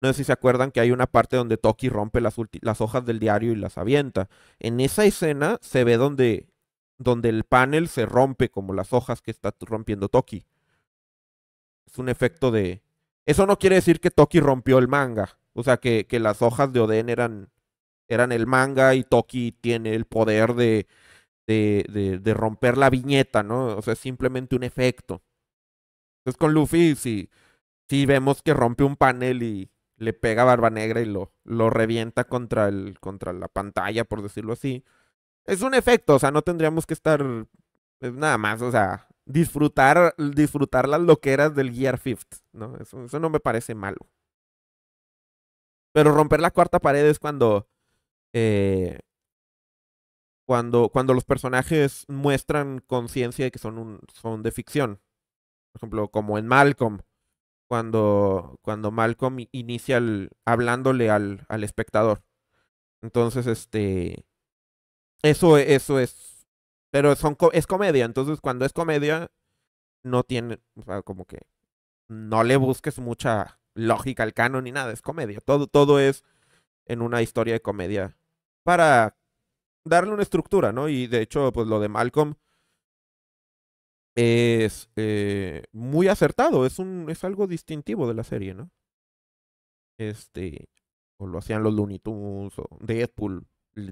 no sé si se acuerdan que hay una parte donde Toki rompe las, las hojas del diario y las avienta. En esa escena se ve donde donde el panel se rompe como las hojas que está rompiendo Toki. Es un efecto de... Eso no quiere decir que Toki rompió el manga. O sea, que, que las hojas de Oden eran, eran el manga y Toki tiene el poder de, de, de, romper la viñeta, ¿no? O sea, es simplemente un efecto. Entonces con Luffy si si vemos que rompe un panel y le pega Barba Negra y lo, lo revienta contra, el, contra la pantalla, por decirlo así es un efecto, o sea, no tendríamos que estar nada más, o sea, disfrutar, disfrutar las loqueras del Gear Fifth, ¿no? Eso, no me parece malo. Pero romper la cuarta pared es cuando, eh, cuando, cuando los personajes muestran conciencia de que son, un, son de ficción. Por ejemplo, como en Malcolm, cuando, cuando Malcolm inicia hablándole al, al espectador. Entonces, este, eso, e, eso es. Pero son, es comedia, entonces cuando es comedia, no tiene, o sea, como que no le busques mucha lógica al canon ni nada, es comedia. Todo, todo es en una historia de comedia para darle una estructura, ¿no? Y de hecho, pues lo de Malcolm es eh, muy acertado, es, un, es algo distintivo de la serie, ¿no? Este, o lo hacían los Looney Tunes o Deadpool,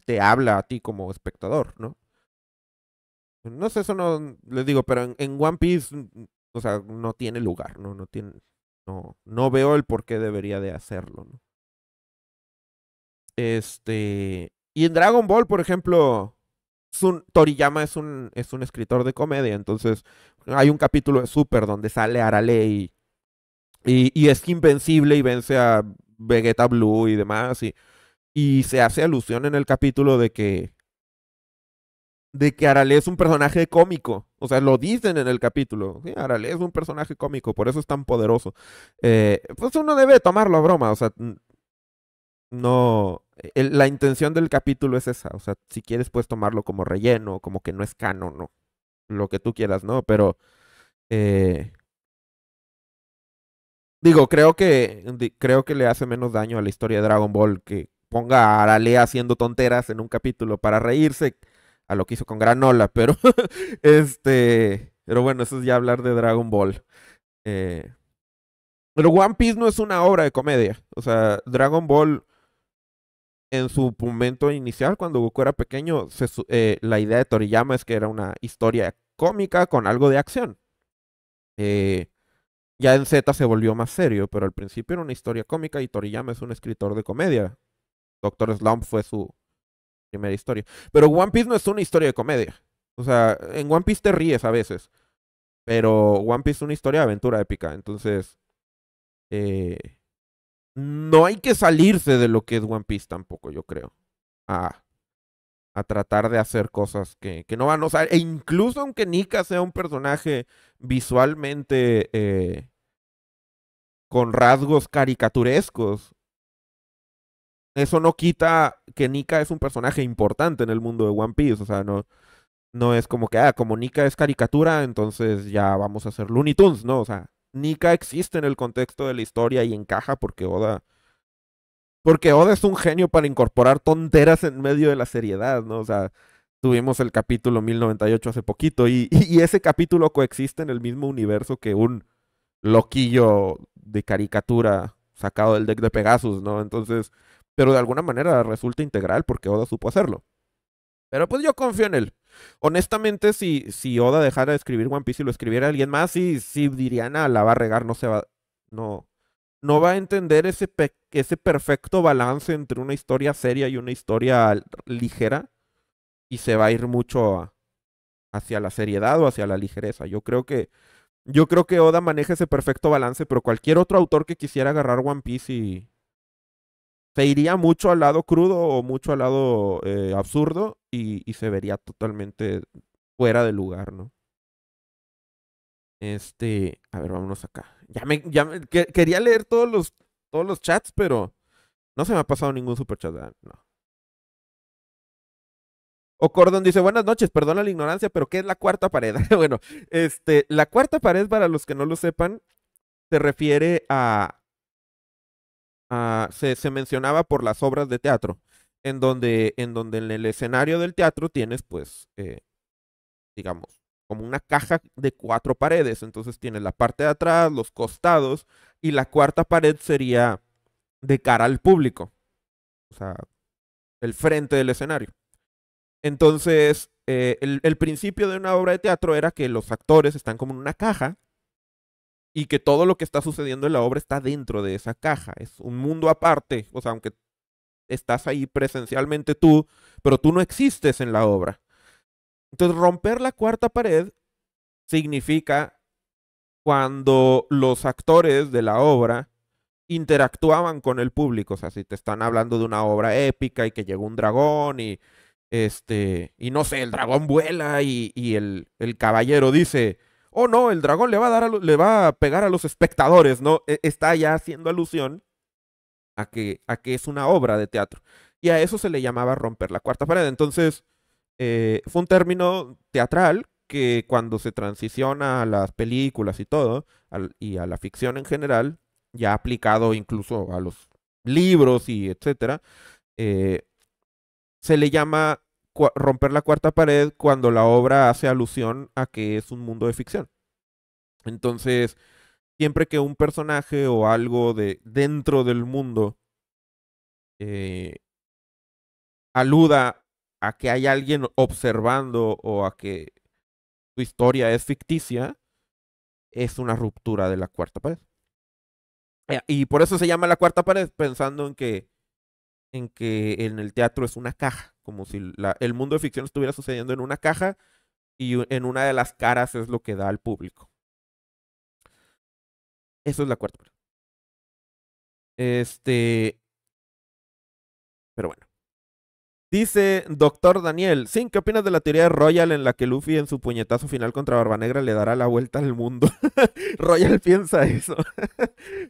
te habla a ti como espectador, ¿no? No sé, eso no les digo, pero en, One Piece, o sea, no tiene lugar, ¿no? No tiene. No, no veo el por qué debería de hacerlo, ¿no? Este. Y en Dragon Ball, por ejemplo, Sun, Toriyama es un, es un escritor de comedia, entonces hay un capítulo de Super donde sale Arale y, y es invencible y vence a Vegeta Blue y demás. Y, y se hace alusión en el capítulo de que. de que Arale es un personaje cómico. O sea, lo dicen en el capítulo. Sí, Arale es un personaje cómico, por eso es tan poderoso. Eh, pues uno debe tomarlo a broma. O sea, no. E-, la intención del capítulo es esa. O sea, si quieres, puedes tomarlo como relleno, como que no es canon, no. Lo que tú quieras, ¿no? Pero. Eh, digo, creo que, creo que le hace menos daño a la historia de Dragon Ball que, ponga a lea haciendo tonteras en un capítulo para reírse a lo que hizo con Granola, pero este, pero bueno, eso es ya hablar de Dragon Ball. Eh, pero One Piece no es una obra de comedia, o sea, Dragon Ball en su momento inicial, cuando Goku era pequeño, eh, la idea de Toriyama es que era una historia cómica con algo de acción. Eh, ya en Z se volvió más serio, pero al principio era una historia cómica y Toriyama es un escritor de comedia. Doctor Slump fue su primera historia. Pero One Piece no es una historia de comedia. O sea, en One Piece te ríes a veces. Pero One Piece es una historia de aventura épica. Entonces, eh, no hay que salirse de lo que es One Piece tampoco, yo creo. A, a tratar de hacer cosas que, que no van a usar. E incluso aunque Nika sea un personaje visualmente eh, con rasgos caricaturescos, eso no quita que Nika es un personaje importante en el mundo de One Piece. O sea, no, no es como que, ah, como Nika es caricatura, entonces ya vamos a hacer Looney Tunes, ¿no? O sea, Nika existe en el contexto de la historia y encaja porque Oda. Porque Oda es un genio para incorporar tonteras en medio de la seriedad, ¿no? O sea, tuvimos el capítulo 1098 hace poquito y, y ese capítulo coexiste en el mismo universo que un loquillo de caricatura sacado del deck de Pegasus, ¿no? Entonces, pero de alguna manera resulta integral porque Oda supo hacerlo. Pero pues yo confío en él. Honestamente, si, si Oda dejara de escribir One Piece y lo escribiera alguien más, si sí ah, la va a regar, no se va, no, no va a entender ese, ese perfecto balance entre una historia seria y una historia ligera y se va a ir mucho hacia la seriedad o hacia la ligereza. Yo creo que yo creo que Oda maneja ese perfecto balance, pero cualquier otro autor que quisiera agarrar One Piece y, se iría mucho al lado crudo o mucho al lado eh, absurdo y, se vería totalmente fuera de lugar, ¿no? Este, a ver, vámonos acá. Ya me, quería leer todos los, todos los chats, pero no se me ha pasado ningún superchat, ah, no. O dice, buenas noches, perdona la ignorancia, pero ¿qué es la cuarta pared? bueno, este, la cuarta pared, para los que no lo sepan, se refiere a, Ah, se, mencionaba por las obras de teatro, en donde, en donde en el escenario del teatro tienes, pues, eh, digamos, como una caja de cuatro paredes. Entonces tienes la parte de atrás, los costados, y la cuarta pared sería de cara al público. O sea, el frente del escenario. Entonces, eh, el, el, principio de una obra de teatro era que los actores están como en una caja y que todo lo que está sucediendo en la obra está dentro de esa caja. Es un mundo aparte, o sea, aunque estás ahí presencialmente tú, pero tú no existes en la obra. Entonces, romper la cuarta pared significa cuando los actores de la obra interactuaban con el público. O sea, si te están hablando de una obra épica y que llegó un dragón y este. Y no sé, el dragón vuela y, y el, el caballero dice oh no, el dragón le va a, dar le va a pegar a los espectadores, ¿no? E, está ya haciendo alusión a que, a que es una obra de teatro. Y a eso se le llamaba romper la cuarta pared. Entonces, eh, fue un término teatral que cuando se transiciona a las películas y todo, y a la ficción en general, ya aplicado incluso a los libros y etcétera, eh, se le llama romper la cuarta pared cuando la obra hace alusión a que es un mundo de ficción. Entonces, siempre que un personaje o algo de dentro del mundo eh, aluda a que hay alguien observando o a que su historia es ficticia, es una ruptura de la cuarta pared. Eh, y por eso se llama la cuarta pared, pensando en que, en que en el teatro es una caja como si el mundo de ficción estuviera sucediendo en una caja y en una de las caras es lo que da al público. Eso es la cuarta. Este. Pero bueno. Dice Doctor Daniel, ¿sin qué opinas de la teoría de Royal en la que Luffy en su puñetazo final contra Barba Negra le dará la vuelta al mundo? Royal piensa eso.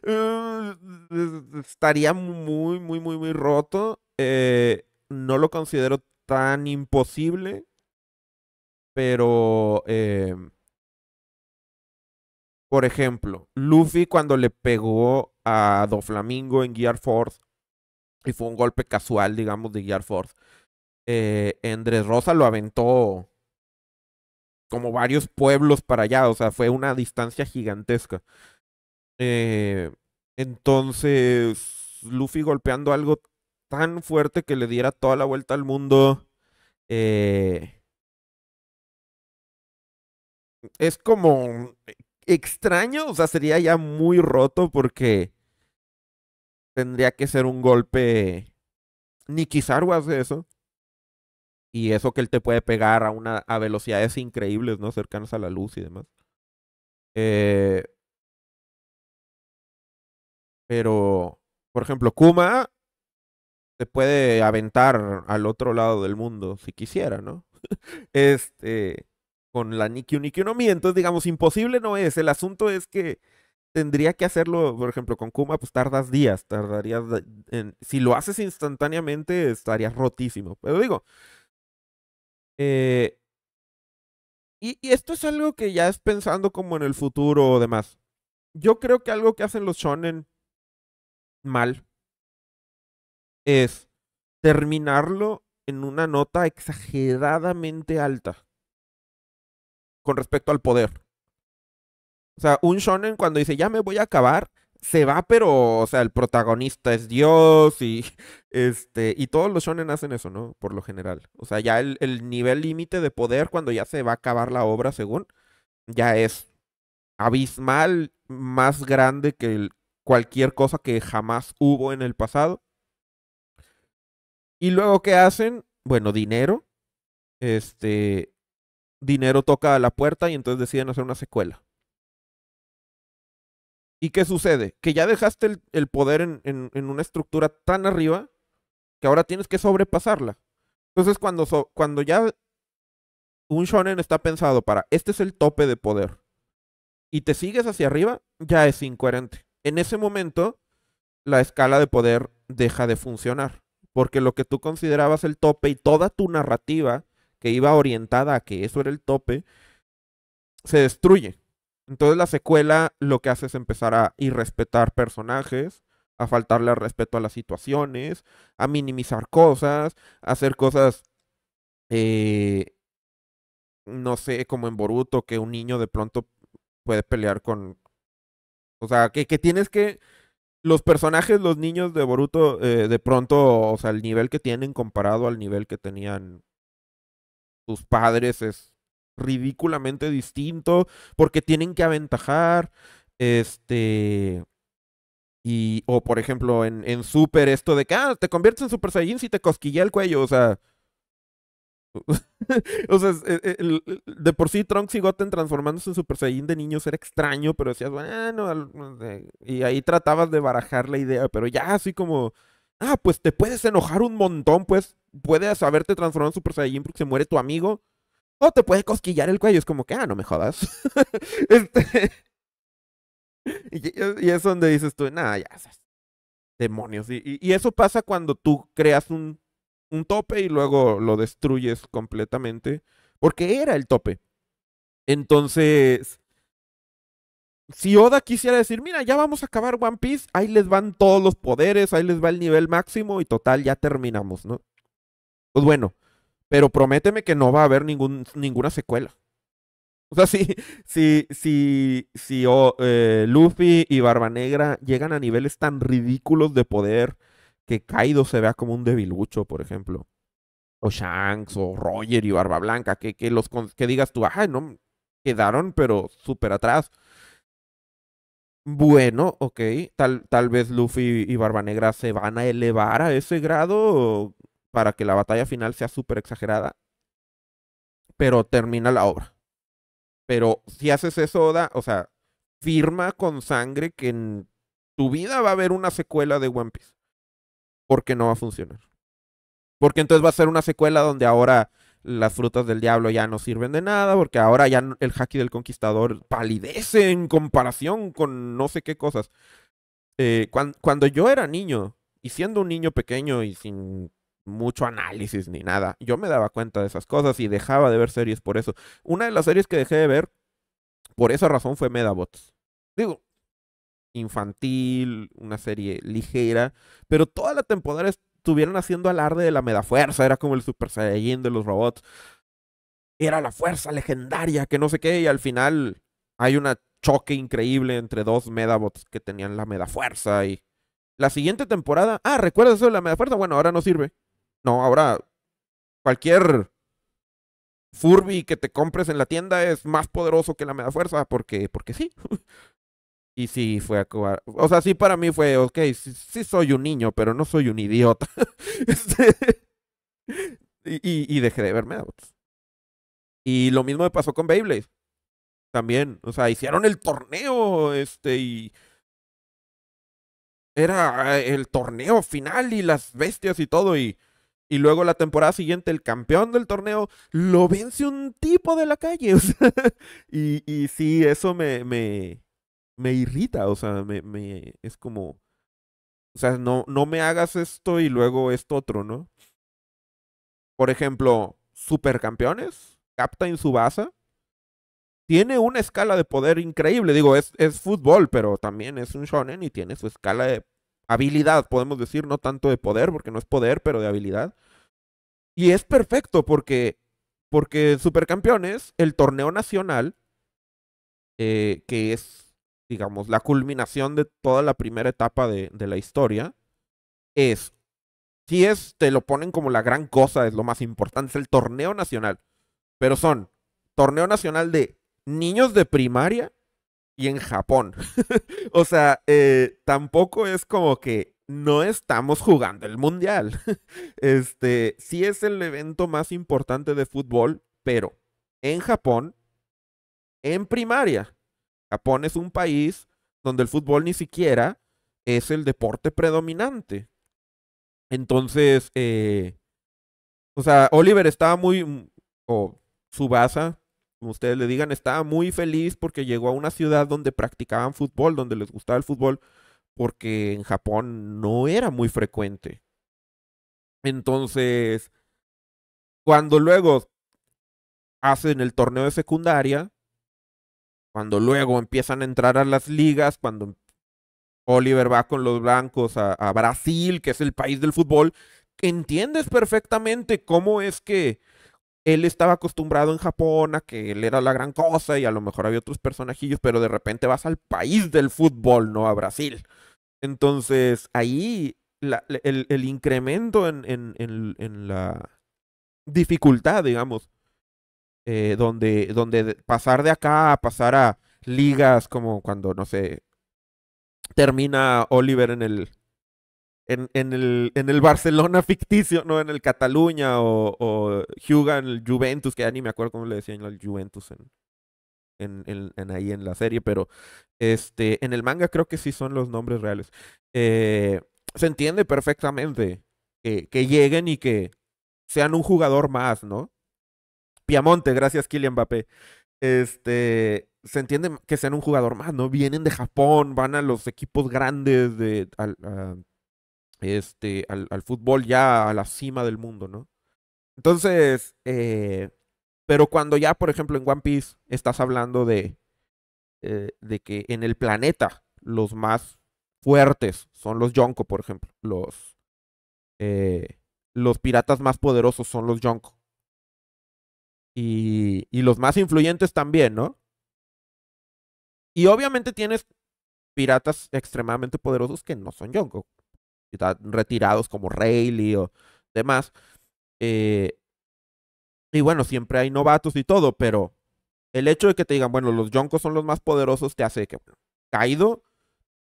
Mm, estaría muy, muy, muy, muy roto. Eh, no lo considero tan imposible, pero... Eh, por ejemplo, Luffy cuando le pegó a Doflamingo en Gear Force, y fue un golpe casual, digamos, de Gear Force, eh, Andrés Rosa lo aventó como varios pueblos para allá, o sea, fue una distancia gigantesca. Eh, entonces, Luffy golpeando algo tan fuerte que le diera toda la vuelta al mundo. Eh, es como extraño, o sea, sería ya muy roto porque tendría que ser un golpe. Ni Kizaru hace eso. Y eso que él te puede pegar a una a velocidades increíbles, ¿no? Cercanas a la luz y demás. Eh, pero, por ejemplo, Kuma se puede aventar al otro lado del mundo si quisiera, ¿no? este, con la Nikyu Nikyu no entonces digamos, imposible no es, el asunto es que tendría que hacerlo, por ejemplo, con Kuma, pues tardas días, tardarías, si lo haces instantáneamente estarías rotísimo, pero digo, eh, y, esto es algo que ya es pensando como en el futuro o demás. Yo creo que algo que hacen los shonen mal es terminarlo en una nota exageradamente alta con respecto al poder. O sea, un shonen cuando dice, ya me voy a acabar, se va, pero, o sea, el protagonista es Dios y, este, y todos los shonen hacen eso, ¿no? Por lo general. O sea, ya el, el nivel límite de poder cuando ya se va a acabar la obra, según, ya es abismal, más grande que cualquier cosa que jamás hubo en el pasado. Y luego, ¿qué hacen? Bueno, dinero. Este. Dinero toca a la puerta y entonces deciden hacer una secuela. ¿Y qué sucede? Que ya dejaste el, poder en, una estructura tan arriba que ahora tienes que sobrepasarla. Entonces, cuando, cuando ya un shonen está pensado para este es el tope de poder y te sigues hacia arriba, ya es incoherente. En ese momento, la escala de poder deja de funcionar porque lo que tú considerabas el tope y toda tu narrativa que iba orientada a que eso era el tope, se destruye. Entonces la secuela lo que hace es empezar a irrespetar personajes, a faltarle respeto a las situaciones, a minimizar cosas, a hacer cosas, eh, no sé, como en Boruto, que un niño de pronto puede pelear con... O sea, que tienes que los personajes, los niños de Boruto, eh, de pronto, o sea, el nivel que tienen comparado al nivel que tenían sus padres es ridículamente distinto porque tienen que aventajar, este... Y, o por ejemplo, en, en Super, esto de que, ah, te conviertes en Super Saiyan si te cosquilla el cuello, o sea, o sea, eh, eh, de por sí Trunks y Goten transformándose en Super Saiyan de niños era extraño, pero decías, bueno, y ahí tratabas de barajar la idea, pero ya así como, ah, pues te puedes enojar un montón, pues puedes haberte transformado en Super Saiyan porque se muere tu amigo, o te puede cosquillar el cuello, es como que, ah, no me jodas. Este y, es donde dices tú, nada, ya, demonios. y eso pasa cuando tú creas un un tope y luego lo destruyes completamente, porque era el tope. Entonces, si Oda quisiera decir, mira, ya vamos a acabar One Piece, ahí les van todos los poderes, ahí les va el nivel máximo y total, ya terminamos, ¿no? Pues bueno, pero prométeme que no va a haber ningún, ninguna secuela. O sea, si, si, si, si oh, eh, Luffy y Barba Negra llegan a niveles tan ridículos de poder, que Kaido se vea como un debilucho, por ejemplo. O Shanks, o Roger y Barba Blanca, que, que, los, que digas tú, ajá, no, quedaron, pero súper atrás. Bueno, ok, tal, tal vez Luffy y Barba Negra se van a elevar a ese grado para que la batalla final sea súper exagerada. Pero termina la obra. Pero si haces eso, Oda, o sea, firma con sangre que en tu vida va a haber una secuela de One Piece porque no va a funcionar. Porque entonces va a ser una secuela donde ahora las frutas del diablo ya no sirven de nada, porque ahora ya el haki del conquistador palidece en comparación con no sé qué cosas. Eh, cuando, cuando yo era niño, y siendo un niño pequeño y sin mucho análisis ni nada, yo me daba cuenta de esas cosas y dejaba de ver series por eso. Una de las series que dejé de ver, por esa razón, fue Medabots. Digo, infantil, una serie ligera, pero toda la temporada estuvieron haciendo alarde de la Fuerza, era como el Super Saiyajin de los robots. Era la fuerza legendaria, que no sé qué, y al final hay un choque increíble entre dos medabots que tenían la Fuerza y la siguiente temporada, ah, ¿recuerdas eso de la medafuerza? Bueno, ahora no sirve. No, ahora cualquier Furby que te compres en la tienda es más poderoso que la medafuerza porque porque sí. Y sí, fue a Cuba. O sea, sí para mí fue, ok, sí, soy un niño, pero no soy un idiota. Este, y, dejé de a otros. Y lo mismo me pasó con Beyblade. También, o sea, hicieron el torneo, este, y... Era eh, el torneo final y las bestias y todo, y... Y luego la temporada siguiente, el campeón del torneo lo vence un tipo de la calle. y, y sí, eso me, me, me irrita, o sea, me, es como, o sea, no, no me hagas esto y luego esto otro, ¿no? Por ejemplo, Supercampeones, Captain Subasa, tiene una escala de poder increíble, digo, es, es fútbol, pero también es un shonen y tiene su escala de habilidad, podemos decir, no tanto de poder, porque no es poder, pero de habilidad. Y es perfecto porque, porque Supercampeones, el torneo nacional, eh, que es digamos, la culminación de toda la primera etapa de, la historia, es, si es, te lo ponen como la gran cosa, es lo más importante, es el torneo nacional, pero son torneo nacional de niños de primaria y en Japón. o sea, eh, tampoco es como que no estamos jugando el mundial. este, sí es el evento más importante de fútbol, pero en Japón, en primaria. Japón es un país donde el fútbol ni siquiera es el deporte predominante. Entonces, eh, o sea, Oliver estaba muy, mm, o Subasa, como ustedes le digan, estaba muy feliz porque llegó a una ciudad donde practicaban fútbol, donde les gustaba el fútbol, porque en Japón no era muy frecuente. Entonces, cuando luego hacen el torneo de secundaria, cuando luego empiezan a entrar a las ligas, cuando em, Oliver va con los blancos a, Brasil, que es el país del fútbol, entiendes perfectamente cómo es que él estaba acostumbrado en Japón a que él era la gran cosa y a lo mejor había otros personajillos, pero de repente vas al país del fútbol, no a Brasil. Entonces ahí el, incremento en la dificultad, digamos, eh, donde, donde pasar de acá a pasar a ligas como cuando, no sé, termina Oliver en el, en, en el, en el Barcelona ficticio, ¿no? En el Cataluña o, o el Juventus, que ya ni me acuerdo cómo le decían al Juventus en, en, ahí en la serie, pero este, en el manga creo que sí son los nombres reales. Eh, se entiende perfectamente que, que, lleguen y que sean un jugador más, ¿no? Piamonte, gracias Kylian Mbappé. Este, se entiende que sean un jugador más, ¿no? Vienen de Japón, van a los equipos grandes de, al, este, al, fútbol ya a la cima del mundo, ¿no? Entonces, eh, pero cuando ya, por ejemplo, en One Piece estás hablando de, eh, de que en el planeta los más fuertes son los Yonko, por ejemplo, los, eh, los piratas más poderosos son los Yonko y, los más influyentes también, ¿no? Y obviamente tienes piratas extremadamente poderosos que no son Yonko, retirados como Rayleigh o demás. Eh, y bueno, siempre hay novatos y todo, pero el hecho de que te digan, bueno, los Yonko son los más poderosos, te hace que, Kaido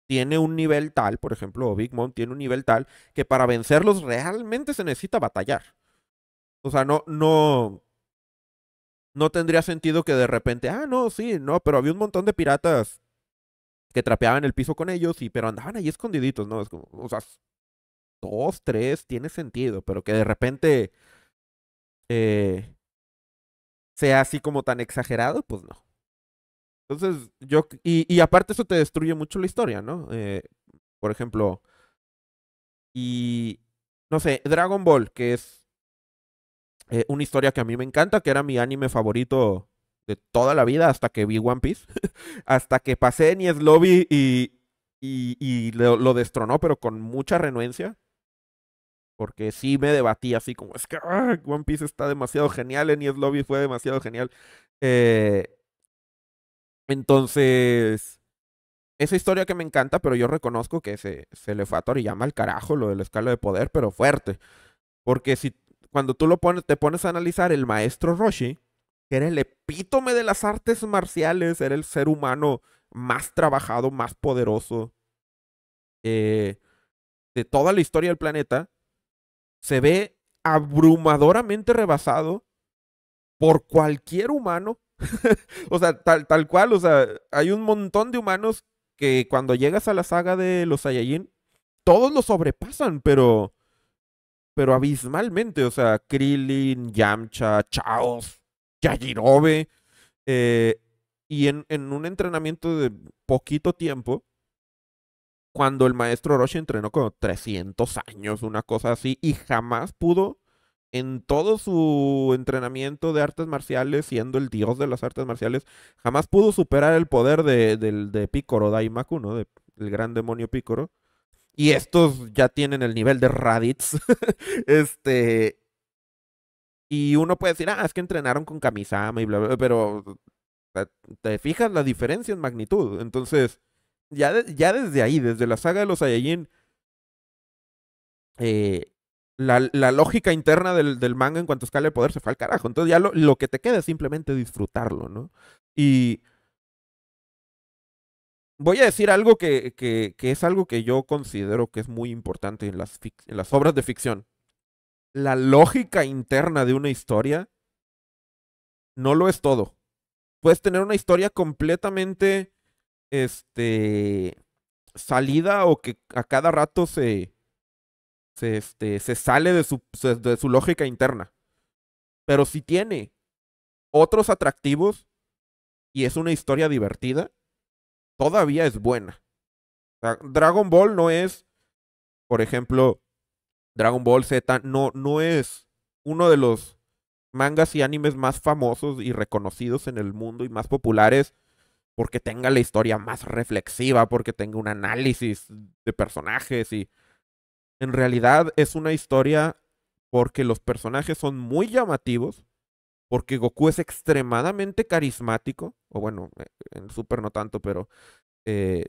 tiene un nivel tal, por ejemplo, o Big Mom tiene un nivel tal, que para vencerlos realmente se necesita batallar. O sea, no, no, no tendría sentido que de repente, ah, no, sí, no, pero había un montón de piratas que trapeaban el piso con ellos y pero andaban ahí escondiditos, ¿no? Es como, o sea, dos, tres, tiene sentido, pero que de repente eh, sea así como tan exagerado, pues no. Entonces, yo, y, y aparte eso te destruye mucho la historia, ¿no? Eh, por ejemplo, y, no sé, Dragon Ball, que es eh, una historia que a mí me encanta, que era mi anime favorito de toda la vida hasta que vi One Piece, hasta que pasé en Lobby y, y, lo, destronó, pero con mucha renuencia. Porque sí me debatí así como, es que ah, One Piece está demasiado genial, en Lobby fue demasiado genial. Eh, entonces, esa historia que me encanta, pero yo reconozco que se, se le fue a Toriyama al carajo lo del la escala de poder, pero fuerte. Porque si, cuando tú lo pones, te pones a analizar, el maestro Roshi, que era el epítome de las artes marciales, era el ser humano más trabajado, más poderoso eh, de toda la historia del planeta, se ve abrumadoramente rebasado por cualquier humano. o sea, tal, cual, o sea, hay un montón de humanos que cuando llegas a la saga de los Saiyajin, todos lo sobrepasan, pero pero abismalmente. O sea, Krillin, Yamcha, Chaos, Yajirobe. Eh, y en, un entrenamiento de poquito tiempo, cuando el maestro Roshi entrenó como 300 años, una cosa así, y jamás pudo, en todo su entrenamiento de artes marciales, siendo el dios de las artes marciales, jamás pudo superar el poder de, del de Picoro Daimaku, ¿no? el gran demonio Picoro. Y estos ya tienen el nivel de Raditz. este. Y uno puede decir, ah, es que entrenaron con Kamisama y bla, bla, bla, pero eh, te fijas la diferencia en magnitud. Entonces, ya, ya desde ahí, desde la saga de los Saiyajin, eh, la, la, lógica interna del, del, manga en cuanto a escala de poder se fue al carajo. Entonces ya lo, lo que te queda es simplemente disfrutarlo, ¿no? Y voy a decir algo que, es algo que yo considero que es muy importante en las, en las obras de ficción. La lógica interna de una historia no lo es todo. Puedes tener una historia completamente este, salida o que a cada rato se, se, este, se sale de su, de su lógica interna. Pero si tiene otros atractivos y es una historia divertida, todavía es buena. Dragon Ball no es, por ejemplo, Dragon Ball Z no, no es uno de los mangas y animes más famosos y reconocidos en el mundo y más populares porque tenga la historia más reflexiva, porque tenga un análisis de personajes y en realidad es una historia porque los personajes son muy llamativos, porque Goku es extremadamente carismático, o bueno, eh, en Super no tanto, pero... Eh,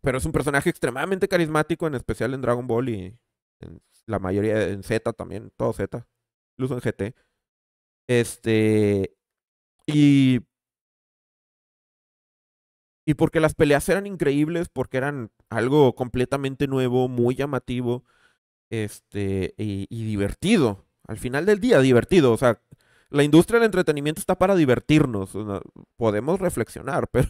pero es un personaje extremadamente carismático, en especial en Dragon Ball y en la mayoría, en Z también, todo Z, incluso en GT. Este... Y... Y porque las peleas eran increíbles, porque eran algo completamente nuevo, muy llamativo, este, y, y divertido al final del día divertido. O sea, la industria del entretenimiento está para divertirnos. Podemos reflexionar, pero,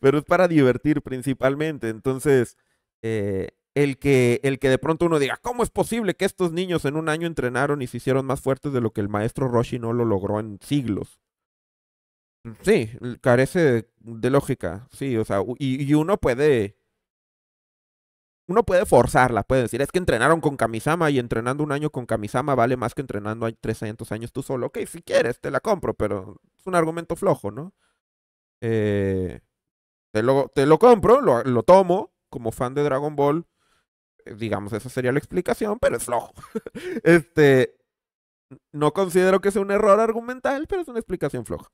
pero es para divertir principalmente. Entonces, eh, el, que, el que de pronto uno diga, ¿cómo es posible que estos niños en un año entrenaron y se hicieron más fuertes de lo que el maestro Roshi no lo logró en siglos? Mm, sí, carece de, de lógica, sí, o sea, y, y uno puede uno puede forzarla, puede decir, es que entrenaron con Kamisama y entrenando un año con Kamisama vale más que entrenando 300 años tú solo. Ok, si quieres, te la compro, pero es un argumento flojo, ¿no? Eh, te, lo, te lo compro, lo, lo tomo como fan de Dragon Ball. Eh, digamos, esa sería la explicación, pero es flojo. este, no considero que sea un error argumental, pero es una explicación floja.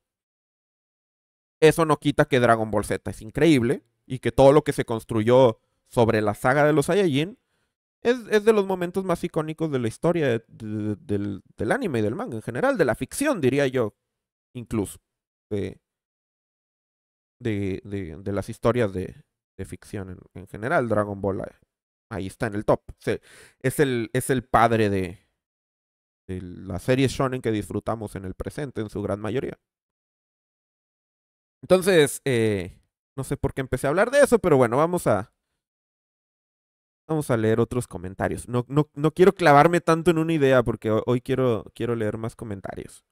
Eso no quita que Dragon Ball Z es increíble y que todo lo que se construyó sobre la saga de los Saiyajin, es, es de los momentos más icónicos de la historia del, del, anime y del manga en general, de la ficción, diría yo, incluso, de, de, las historias de, ficción en, general. Dragon Ball eh, ahí está en el top. es, el, es el padre de, la serie shonen que disfrutamos en el presente, en su gran mayoría. Entonces, eh, no sé por qué empecé a hablar de eso, pero bueno, vamos a, Vamos a leer otros comentarios. No, no, no quiero clavarme tanto en una idea porque hoy quiero, quiero leer más comentarios.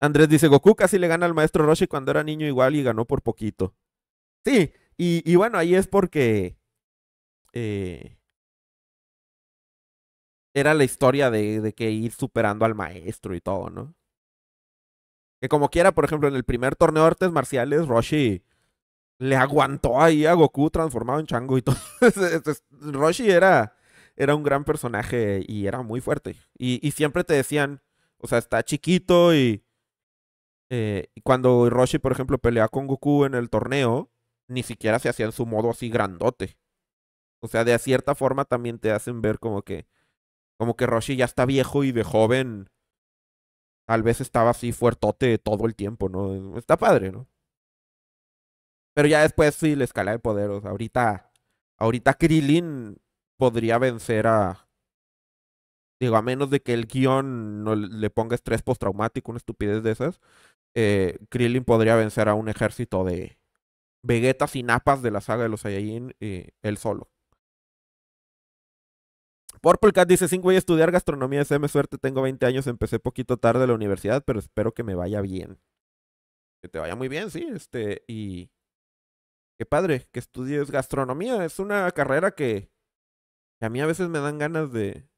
Andrés dice, Goku casi le gana al maestro Roshi cuando era niño igual y ganó por poquito. Sí, y, y bueno, ahí es porque eh, era la historia de, de que ir superando al maestro y todo, ¿no? Que como quiera, por ejemplo, en el primer torneo de artes marciales, Roshi le aguantó ahí a Goku transformado en chango y todo. Roshi era, era un gran personaje y era muy fuerte. Y, siempre te decían, o sea, está chiquito eh, y... cuando Roshi, por ejemplo, pelea con Goku en el torneo, ni siquiera se hacía en su modo así grandote. O sea, de cierta forma también te hacen ver como que. Como que Roshi ya está viejo y de joven. Tal vez estaba así fuertote todo el tiempo, ¿no? Está padre, ¿no? Pero ya después sí, la escala de poder. ahorita, ahorita Krillin podría vencer a... Digo, a menos de que el guión no le ponga estrés postraumático, una estupidez de esas. Eh, Krillin podría vencer a un ejército de Vegetas y Napas de la saga de los Saiyajin y eh, él solo. Purple Cat dice, 5 voy a estudiar gastronomía, SM suerte, tengo 20 años, empecé poquito tarde la universidad, pero espero que me vaya bien. Que te vaya muy bien, sí, este, y qué padre que estudies gastronomía. Es una carrera que, a mí a veces me dan ganas de,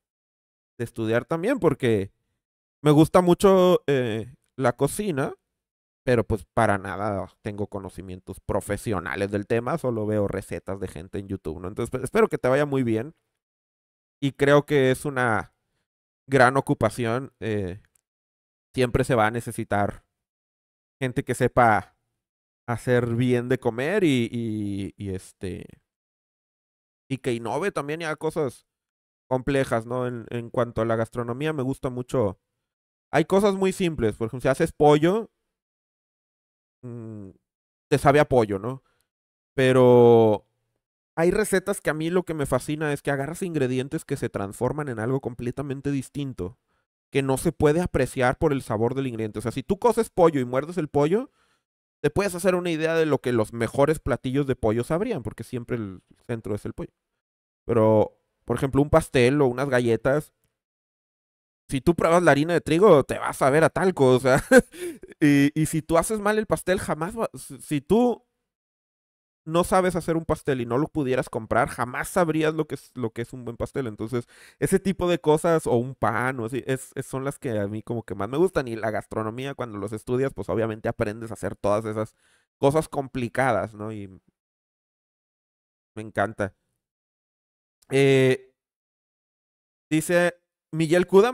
estudiar también porque me gusta mucho eh, la cocina, pero pues para nada tengo conocimientos profesionales del tema, solo veo recetas de gente en YouTube, ¿no? Entonces pues, espero que te vaya muy bien y creo que es una gran ocupación. Eh, siempre se va a necesitar gente que sepa hacer bien de comer y, este y que innove también y cosas complejas, ¿no? En, cuanto a la gastronomía me gusta mucho. Hay cosas muy simples, por ejemplo, si haces pollo, mm, te sabe a pollo, ¿no? Pero hay recetas que a mí lo que me fascina es que agarras ingredientes que se transforman en algo completamente distinto, que no se puede apreciar por el sabor del ingrediente. O sea, si tú coces pollo y muerdes el pollo, te puedes hacer una idea de lo que los mejores platillos de pollo sabrían, porque siempre el centro es el pollo. Pero, por ejemplo, un pastel o unas galletas, si tú pruebas la harina de trigo, te vas a ver a talco, o sea, y, si tú haces mal el pastel, jamás, si tú no sabes hacer un pastel y no lo pudieras comprar, jamás sabrías lo que es, lo que es un buen pastel. Entonces, ese tipo de cosas o un pan o así, es, son las que a mí como que más me gustan. Y la gastronomía, cuando los estudias, pues obviamente aprendes a hacer todas esas cosas complicadas, ¿no? Y me encanta. Eh, dice Miguel Cuda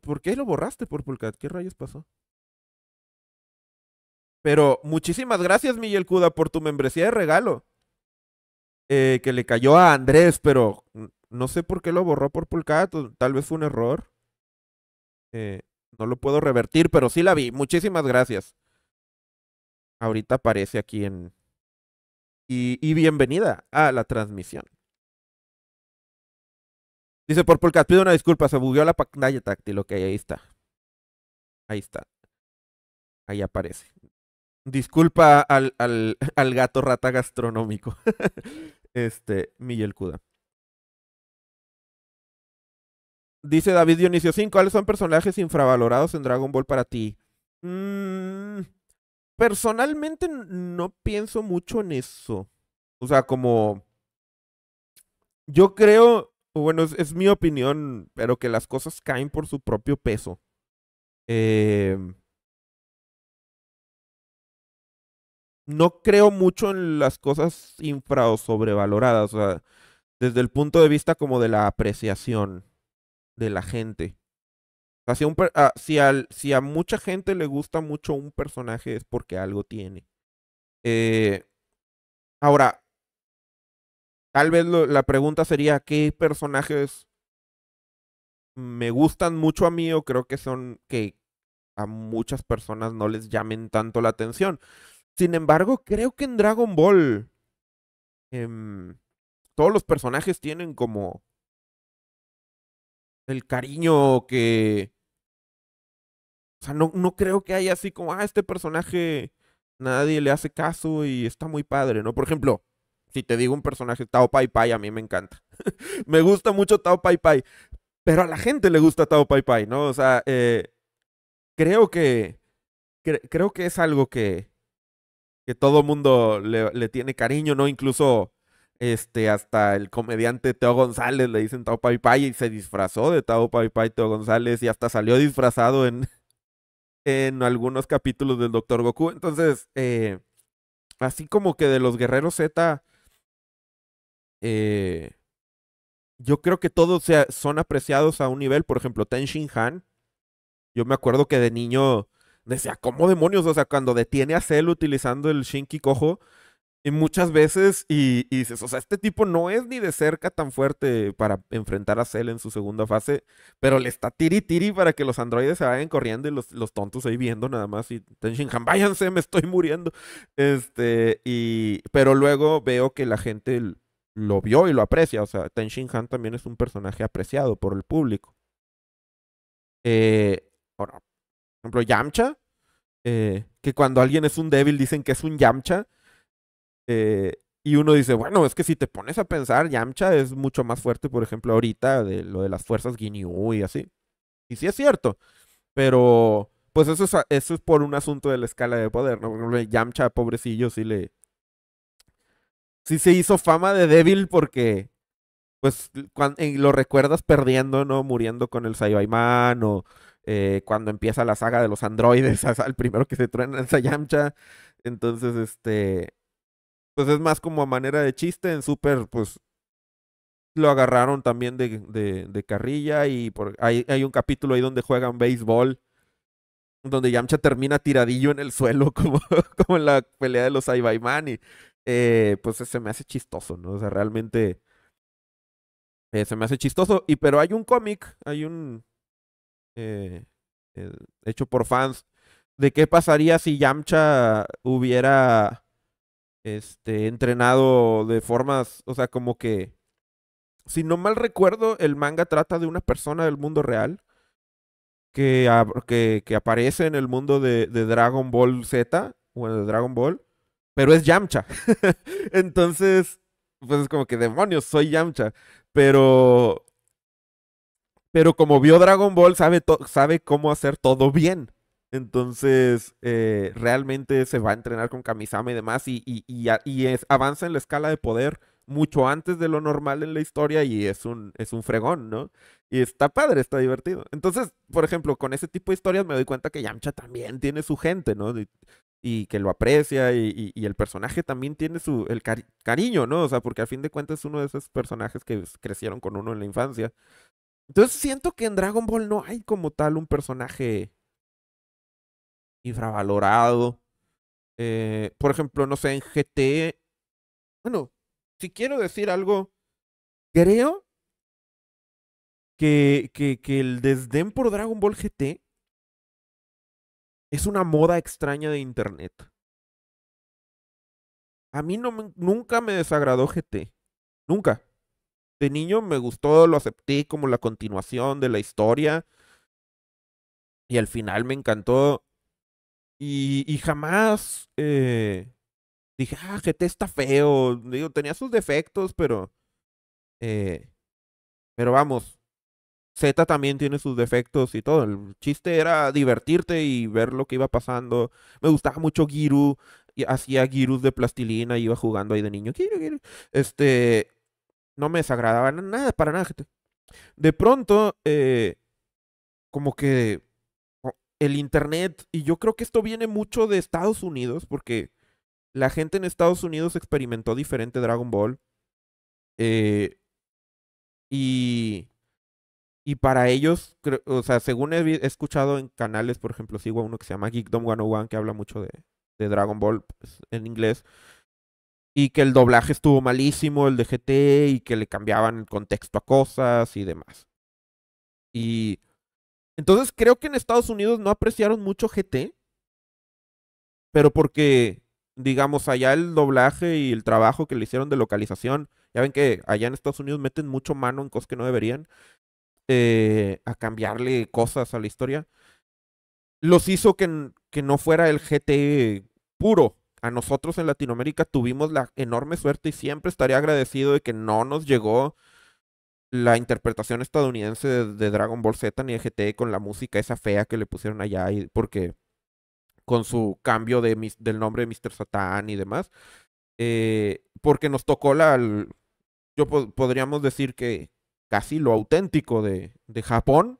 ¿por qué lo borraste por Pulcat? ¿Qué rayos pasó? Pero muchísimas gracias, Miguel Cuda, por tu membresía de regalo. Eh, que le cayó a Andrés, pero no sé por qué lo borró por Pulcato. Tal vez fue un error. Eh, no lo puedo revertir, pero sí la vi. Muchísimas gracias. Ahorita aparece aquí en. Y, bienvenida a la transmisión. Dice por Pulcat, pido una disculpa, se bugueó la pantalla táctil. Ok, ahí está. Ahí está. Ahí aparece. Disculpa al, al, gato rata gastronómico. este, Miguel Cuda. Dice David Dionisio 5, ¿cuáles son personajes infravalorados en Dragon Ball para ti? Mm, personalmente no pienso mucho en eso. O sea, como... Yo creo, bueno, es, es mi opinión, pero que las cosas caen por su propio peso. Eh, no creo mucho en las cosas infra o sobrevaloradas, sea, desde el punto de vista como de la apreciación de la gente. si, a, ah, si, a mucha gente le gusta mucho un personaje es porque algo tiene. Eh, ahora, tal vez la pregunta sería, ¿qué personajes me gustan mucho a mí o creo que son que a muchas personas no les llamen tanto la atención? Sin embargo, creo que en Dragon Ball em, todos los personajes tienen como el cariño que... O sea, no, no creo que haya así como, ah, este personaje nadie le hace caso y está muy padre, ¿no? Por ejemplo, si te digo un personaje, Tao Pai Pai, a mí me encanta. me gusta mucho Tao Pai Pai, pero a la gente le gusta Tao Pai Pai, ¿no? O sea, eh, creo que... creo que es algo que, que todo mundo le, tiene cariño, ¿no? Incluso este, hasta el comediante Teo González le dicen Tao Pai Pai y se disfrazó de Tao Pai Pai Teo González y hasta salió disfrazado en, en algunos capítulos del Doctor Goku. Entonces, eh, así como que de los Guerreros Z, eh, yo creo que todos son apreciados a un nivel. Por ejemplo, Ten Shin Han. Yo me acuerdo que de niño decía, ¿cómo demonios? O sea, cuando detiene a Cell utilizando el Shinki Cojo, y muchas veces, y, dices, o sea, este tipo no es ni de cerca tan fuerte para enfrentar a Cell en su segunda fase, pero le está tiri tiri para que los androides se vayan corriendo y los, los tontos ahí viendo nada más. Y Han váyanse, me estoy muriendo. Este, y, pero luego veo que la gente lo vio y lo aprecia. O sea, Han también es un personaje apreciado por el público. Eh, ejemplo, Yamcha, eh, que cuando alguien es un débil dicen que es un Yamcha. Eh, y uno dice, bueno, es que si te pones a pensar, Yamcha es mucho más fuerte, por ejemplo, ahorita de lo de las fuerzas Ginyu y así. Y sí es cierto, pero pues eso es, eso es por un asunto de la escala de poder, ¿no? Yamcha, pobrecillo, sí le... Sí se hizo fama de débil porque, pues, cuando, lo recuerdas perdiendo, ¿no? Muriendo con el Saibaiman o eh, cuando empieza la saga de los androides, al primero que se truena es a Yamcha. Entonces, este, pues es más como a manera de chiste, en Super, pues lo agarraron también de, de, carrilla y por, hay, hay un capítulo ahí donde juegan béisbol donde Yamcha termina tiradillo en el suelo, como, como en la pelea de los Saibaiman, y eh, pues se me hace chistoso, ¿no? O sea, realmente eh, se me hace chistoso. Y pero hay un cómic, hay un, eh, eh, hecho por fans, de qué pasaría si Yamcha hubiera este, entrenado de formas, o sea, como que, si no mal recuerdo, el manga trata de una persona del mundo real que, que, que aparece en el mundo de, Dragon Ball Z, bueno, de Dragon Ball, pero es Yamcha. Entonces, pues es como que demonios, soy Yamcha. Pero pero como vio Dragon Ball, sabe, sabe cómo hacer todo bien. Entonces, eh, realmente se va a entrenar con Kamisama y demás, y, avanza en la escala de poder mucho antes de lo normal en la historia y es un, es un fregón, ¿no? Y está padre, está divertido. Entonces, por ejemplo, con ese tipo de historias me doy cuenta que Yamcha también tiene su gente, ¿no? y que lo aprecia y, el personaje también tiene su el cariño, ¿no? O sea, porque a fin de cuentas es uno de esos personajes que crecieron con uno en la infancia. Entonces siento que en Dragon Ball no hay como tal un personaje infravalorado. Eh, por ejemplo, no sé, en GT. E, bueno, si quiero decir algo, creo que, que, el desdén por Dragon Ball GT es una moda extraña de internet. A mí no, nunca me desagradó GT. Nunca de niño me gustó, lo acepté como la continuación de la historia. Y al final me encantó. Y, jamás eh, dije, ah, GT está feo. Digo, tenía sus defectos, pero. Eh, pero vamos. Z también tiene sus defectos y todo. El chiste era divertirte y ver lo que iba pasando. Me gustaba mucho Giru. hacía Girus de plastilina y iba jugando ahí de niño. Este no me desagradaba nada, para nada. De pronto, eh, como que el Internet, y yo creo que esto viene mucho de Estados Unidos, porque la gente en Estados Unidos experimentó diferente Dragon Ball. Eh, y, y para ellos, o sea, según he, escuchado en canales, por ejemplo, sigo a uno que se llama Geekdom 101, que habla mucho de, de Dragon Ball pues, en inglés y que el doblaje estuvo malísimo, el de GT, y que le cambiaban el contexto a cosas y demás. Y entonces creo que en Estados Unidos no apreciaron mucho GT, pero porque, digamos, allá el doblaje y el trabajo que le hicieron de localización, ya ven que allá en Estados Unidos meten mucho mano en cosas que no deberían, eh, a cambiarle cosas a la historia, los hizo que, que no fuera el GT puro, a nosotros en Latinoamérica tuvimos la enorme suerte y siempre estaré agradecido de que no nos llegó la interpretación estadounidense de, Dragon Ball Z ni de GT con la música esa fea que le pusieron allá y porque con su cambio de, del nombre de Mr. Satan y demás, eh, porque nos tocó la, yo podríamos decir que casi lo auténtico de, de Japón,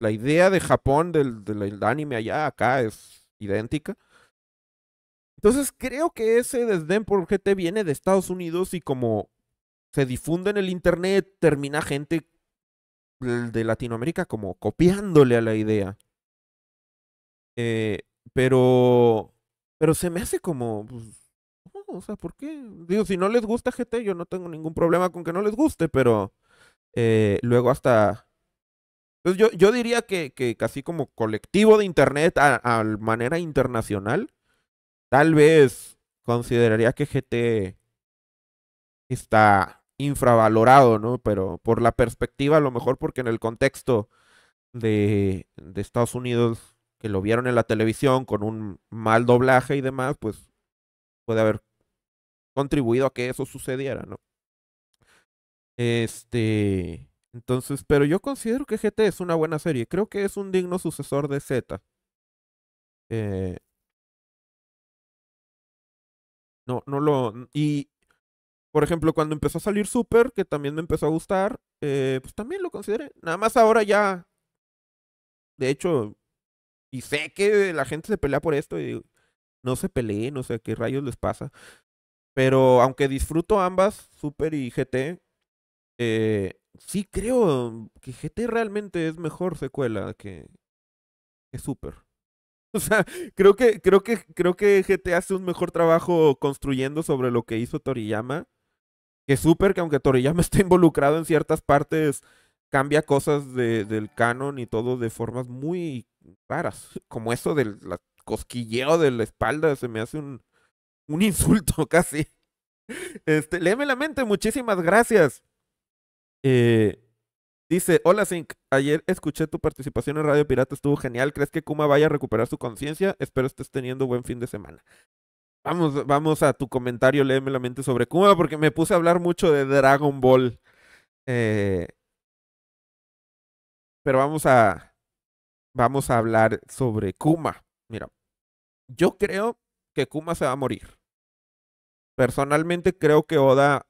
la idea de Japón del, del anime allá acá es idéntica. Entonces creo que ese desdén por GT viene de Estados Unidos y como se difunde en el Internet, termina gente de Latinoamérica como copiándole a la idea. Eh, pero, pero se me hace como... Pues, o sea, ¿por qué? Digo, si no les gusta GT, yo no tengo ningún problema con que no les guste, pero eh, luego hasta... Entonces pues, yo, yo diría que, casi como colectivo de Internet a manera internacional, Tal vez consideraría que GT está infravalorado, ¿no? Pero por la perspectiva, a lo mejor porque en el contexto de, de Estados Unidos, que lo vieron en la televisión con un mal doblaje y demás, pues puede haber contribuido a que eso sucediera, ¿no? Este. Entonces, pero yo considero que GT es una buena serie. Creo que es un digno sucesor de Z. Eh, no, no lo. Y, por ejemplo, cuando empezó a salir Super, que también me empezó a gustar, eh, pues también lo consideré. Nada más ahora ya. De hecho, y sé que la gente se pelea por esto y no se peleen, no sé qué rayos les pasa. Pero aunque disfruto ambas, Super y GT, eh, sí creo que GT realmente es mejor secuela que, que Super. O sea, creo que, creo que, creo que GT hace un mejor trabajo construyendo sobre lo que hizo Toriyama. Que súper que aunque Toriyama esté involucrado en ciertas partes, cambia cosas del canon y todo de formas muy raras. Como eso del cosquilleo de la espalda, se me hace un, un insulto casi. Este, léeme la mente, muchísimas gracias. Eh, Dice, hola Zinc, ayer escuché tu participación en Radio Pirata, estuvo genial. ¿Crees que Kuma vaya a recuperar su conciencia? Espero estés teniendo buen fin de semana. Vamos, vamos a tu comentario, léeme la mente sobre Kuma, porque me puse a hablar mucho de Dragon Ball. Eh, pero vamos a, vamos a hablar sobre Kuma. Mira, yo creo que Kuma se va a morir. Personalmente creo que Oda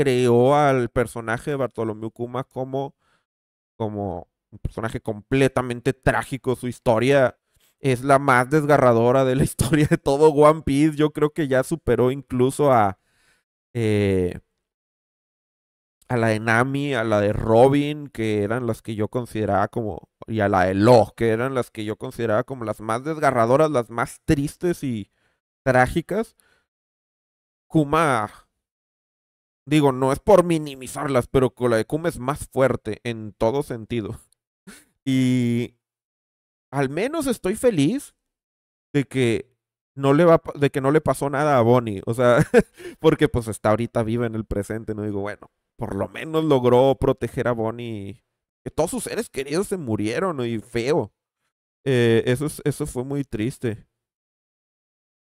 creó al personaje de Bartolomeo Kuma como, como un personaje completamente trágico. Su historia es la más desgarradora de la historia de todo One Piece. Yo creo que ya superó incluso a. Eh, a la de Nami, a la de Robin, que eran las que yo consideraba como. Y a la de Lo, que eran las que yo consideraba como las más desgarradoras, las más tristes y trágicas. Kuma Digo, no es por minimizarlas, pero con la de Kuma es más fuerte en todo sentido. Y al menos estoy feliz de que no le va de que no le pasó nada a Bonnie, o sea, porque pues está ahorita viva en el presente, no digo, bueno, por lo menos logró proteger a Bonnie, que todos sus seres queridos se murieron y feo. Eh, eso, eso fue muy triste.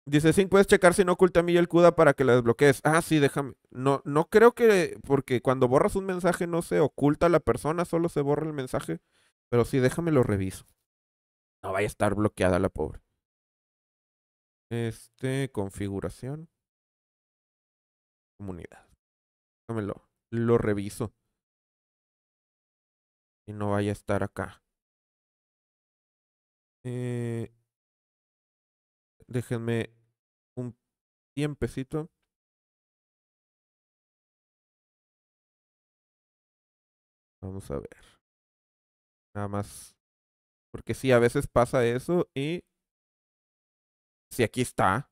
Dice sí, puedes checar si no oculta a mí el CUDA para que la desbloquees. Ah, sí, déjame. No, no creo que. Porque cuando borras un mensaje no se oculta a la persona, solo se borra el mensaje. Pero sí, déjame lo reviso. No vaya a estar bloqueada la pobre. Este, configuración. Comunidad. Déjamelo. Lo reviso. Y no vaya a estar acá. Eh, Déjenme un tiempecito. Vamos a ver. Nada más. Porque sí, a veces pasa eso y... Si aquí está.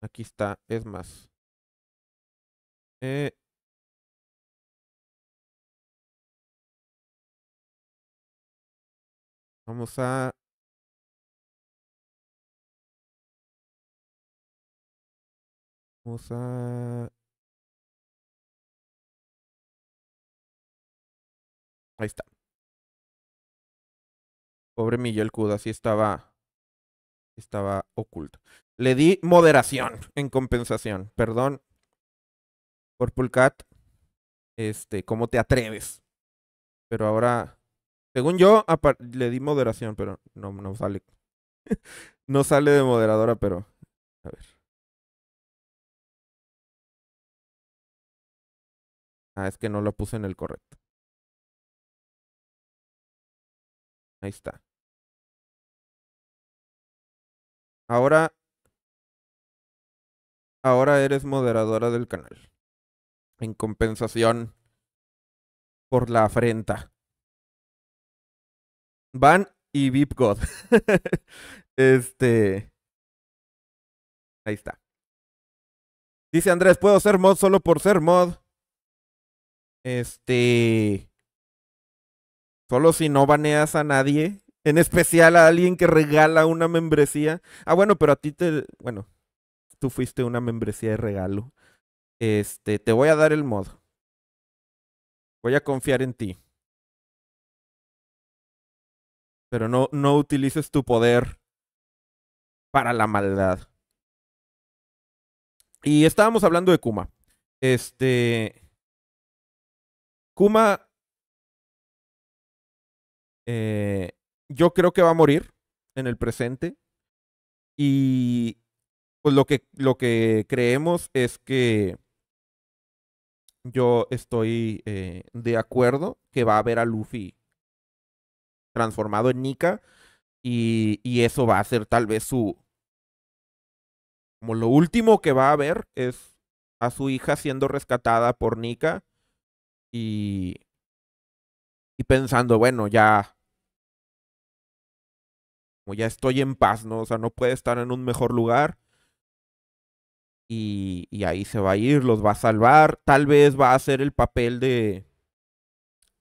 Aquí está, es más. Eh... Vamos a Vamos a... Ahí está. Pobre el Cuda, así estaba... Estaba oculto. Le di moderación en compensación. Perdón. Por Pulcat. Este, ¿cómo te atreves? Pero ahora... Según yo, le di moderación, pero no, no sale. no sale de moderadora, pero... A ver. Ah, es que no lo puse en el correcto. Ahí está. Ahora, ahora eres moderadora del canal. En compensación por la afrenta. Van y Vip God. este. Ahí está. Dice Andrés, ¿puedo ser mod solo por ser mod? Este. Solo si no baneas a nadie. En especial a alguien que regala una membresía. Ah, bueno, pero a ti te. Bueno, tú fuiste una membresía de regalo. Este, te voy a dar el modo. Voy a confiar en ti. Pero no, no utilices tu poder para la maldad. Y estábamos hablando de Kuma. Este. Kuma, eh, yo creo que va a morir en el presente. Y pues lo que, lo que creemos es que yo estoy eh, de acuerdo que va a ver a Luffy transformado en Nika. Y, y, eso va a ser tal vez su... Como lo último que va a ver es a su hija siendo rescatada por Nika y, y pensando, bueno, ya, como ya estoy en paz, ¿no? O sea, no puede estar en un mejor lugar. Y, y ahí se va a ir, los va a salvar. Tal vez va a hacer el papel de.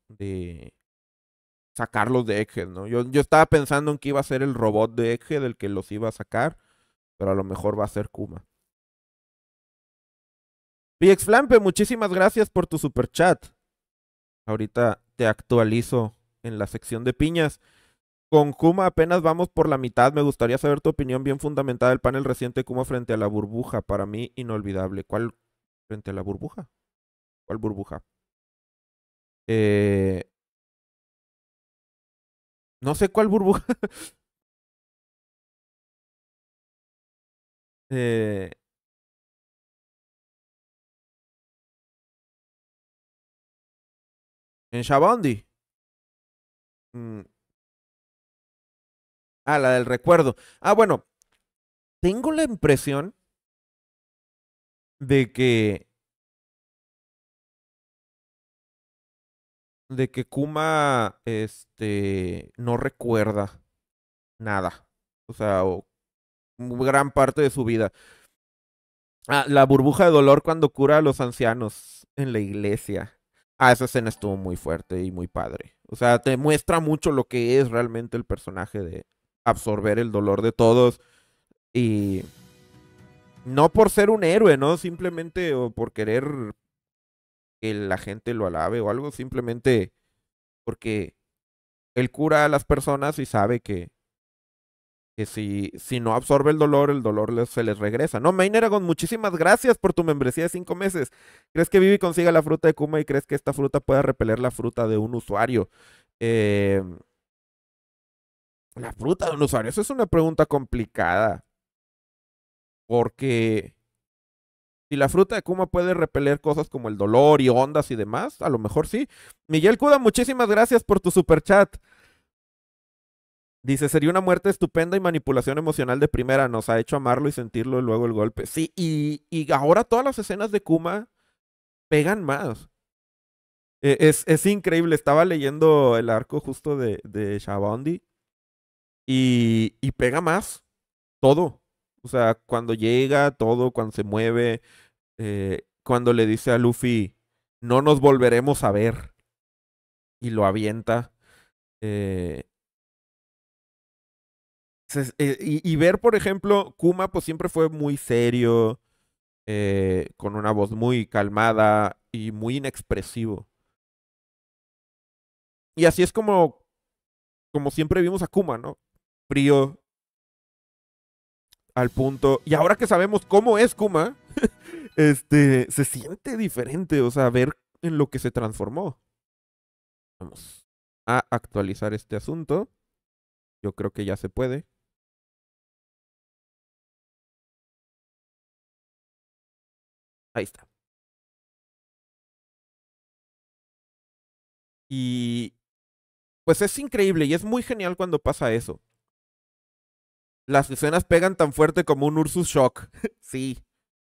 de. sacarlos de eje ¿no? Yo, yo estaba pensando en que iba a ser el robot de eje del que los iba a sacar. Pero a lo mejor va a ser Kuma. Flampe, muchísimas gracias por tu super chat. Ahorita te actualizo en la sección de piñas. Con Kuma apenas vamos por la mitad. Me gustaría saber tu opinión bien fundamentada del panel reciente Kuma frente a la burbuja. Para mí, inolvidable. ¿Cuál frente a la burbuja? ¿Cuál burbuja? Eh... No sé cuál burbuja. eh... En Shabondi. Mm. Ah, la del recuerdo. Ah, bueno. Tengo la impresión de que. De que Kuma. Este. No recuerda nada. O sea, gran parte de su vida. Ah, la burbuja de dolor cuando cura a los ancianos en la iglesia a ah, esa escena estuvo muy fuerte y muy padre. O sea, te muestra mucho lo que es realmente el personaje de absorber el dolor de todos. Y no por ser un héroe, ¿no? Simplemente o por querer que la gente lo alabe o algo, simplemente porque él cura a las personas y sabe que que si, si no absorbe el dolor, el dolor se les regresa. No, Main muchísimas gracias por tu membresía de cinco meses. ¿Crees que Vivi consiga la fruta de Kuma y crees que esta fruta pueda repeler la fruta de un usuario? Eh, la fruta de un usuario, eso es una pregunta complicada. Porque si la fruta de Kuma puede repeler cosas como el dolor y ondas y demás, a lo mejor sí. Miguel Cuda, muchísimas gracias por tu super chat. Dice, sería una muerte estupenda y manipulación emocional de primera. Nos ha hecho amarlo y sentirlo luego el golpe. Sí, y, y ahora todas las escenas de Kuma pegan más. E, es, es, increíble. Estaba leyendo el arco justo de, de Shabondi y, y pega más todo. O sea, cuando llega, todo, cuando se mueve, eh, cuando le dice a Luffy, no nos volveremos a ver. Y lo avienta. Eh, eh, y, ver, por ejemplo, Kuma, pues siempre fue muy serio, eh, con una voz muy calmada y muy inexpresivo. Y así es como, como siempre vimos a Kuma, ¿no? Frío, al punto. Y ahora que sabemos cómo es Kuma, este, se siente diferente, o sea, ver en lo que se transformó. Vamos a actualizar este asunto. Yo creo que ya se puede. Ahí está. Y pues es increíble y es muy genial cuando pasa eso. Las escenas pegan tan fuerte como un Ursus Shock. sí,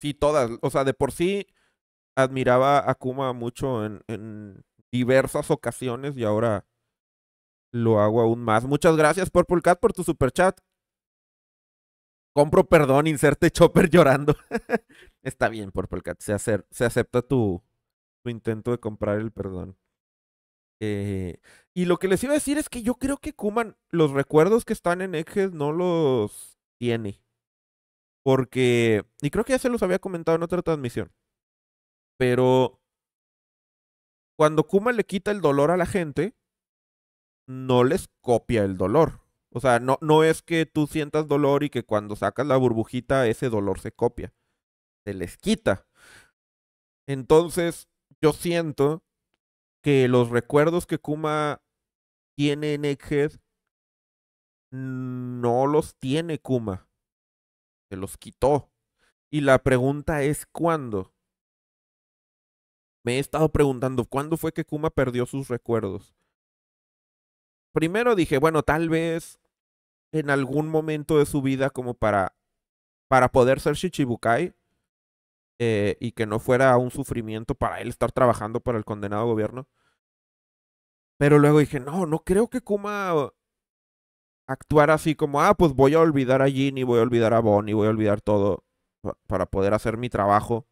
sí, todas. O sea, de por sí admiraba a Kuma mucho en, diversas ocasiones y ahora lo hago aún más. Muchas gracias, por Cat, por tu super chat compro perdón, inserte Chopper llorando. Está bien, Purple Cat, se, acepta tu, tu, intento de comprar el perdón. Eh, y lo que les iba a decir es que yo creo que Kuman los recuerdos que están en Ejes no los tiene. Porque, y creo que ya se los había comentado en otra transmisión, pero cuando Kuma le quita el dolor a la gente, no les copia el dolor. O sea, no, no es que tú sientas dolor y que cuando sacas la burbujita ese dolor se copia. Se les quita. Entonces, yo siento que los recuerdos que Kuma tiene en Egghead no los tiene Kuma. Se los quitó. Y la pregunta es cuándo. Me he estado preguntando cuándo fue que Kuma perdió sus recuerdos. Primero dije, bueno, tal vez en algún momento de su vida como para, para poder ser Shichibukai eh, y que no fuera un sufrimiento para él estar trabajando para el condenado gobierno. Pero luego dije, no, no creo que Kuma uh, actuar así como, ah, pues voy a olvidar a y voy a olvidar a Bonnie, voy a olvidar todo para poder hacer mi trabajo.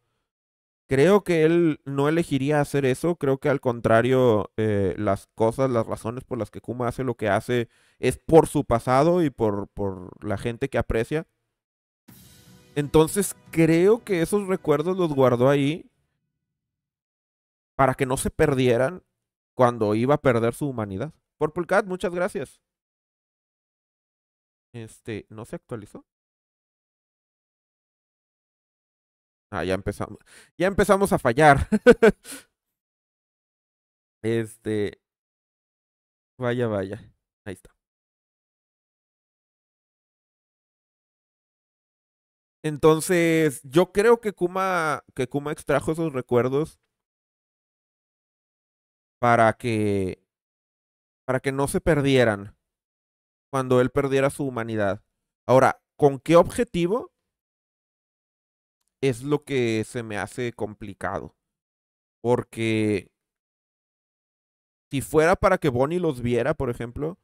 Creo que él no elegiría hacer eso, creo que al contrario, eh, las cosas, las razones por las que Kuma hace lo que hace es por su pasado y por, por la gente que aprecia. Entonces creo que esos recuerdos los guardó ahí para que no se perdieran cuando iba a perder su humanidad. Por Pulcat, muchas gracias. Este, ¿no se actualizó? Ah, ya empezamos. Ya empezamos a fallar. este. Vaya, vaya. Ahí está. Entonces, yo creo que Kuma, que Kuma extrajo esos recuerdos para que, para que no se perdieran cuando él perdiera su humanidad. Ahora, ¿con qué objetivo? es lo que se me hace complicado. Porque si fuera para que Bonnie los viera, por ejemplo,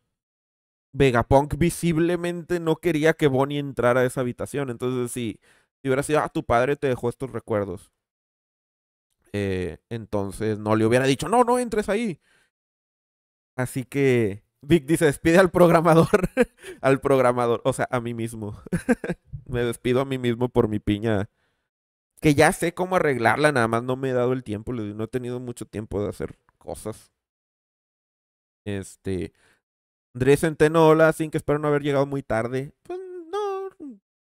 Vegapunk visiblemente no quería que Bonnie entrara a esa habitación. Entonces, si, si hubiera sido, ah, tu padre te dejó estos recuerdos. Eh, entonces no le hubiera dicho, no, no entres ahí. Así que Vic dice, despide al programador, al programador, o sea, a mí mismo. Me despido a mí mismo por mi piña que ya sé cómo arreglarla, nada más no me he dado el tiempo, no he tenido mucho tiempo de hacer cosas. Este. Andrés Centeno, hola, sin que espero no haber llegado muy tarde. Pues no,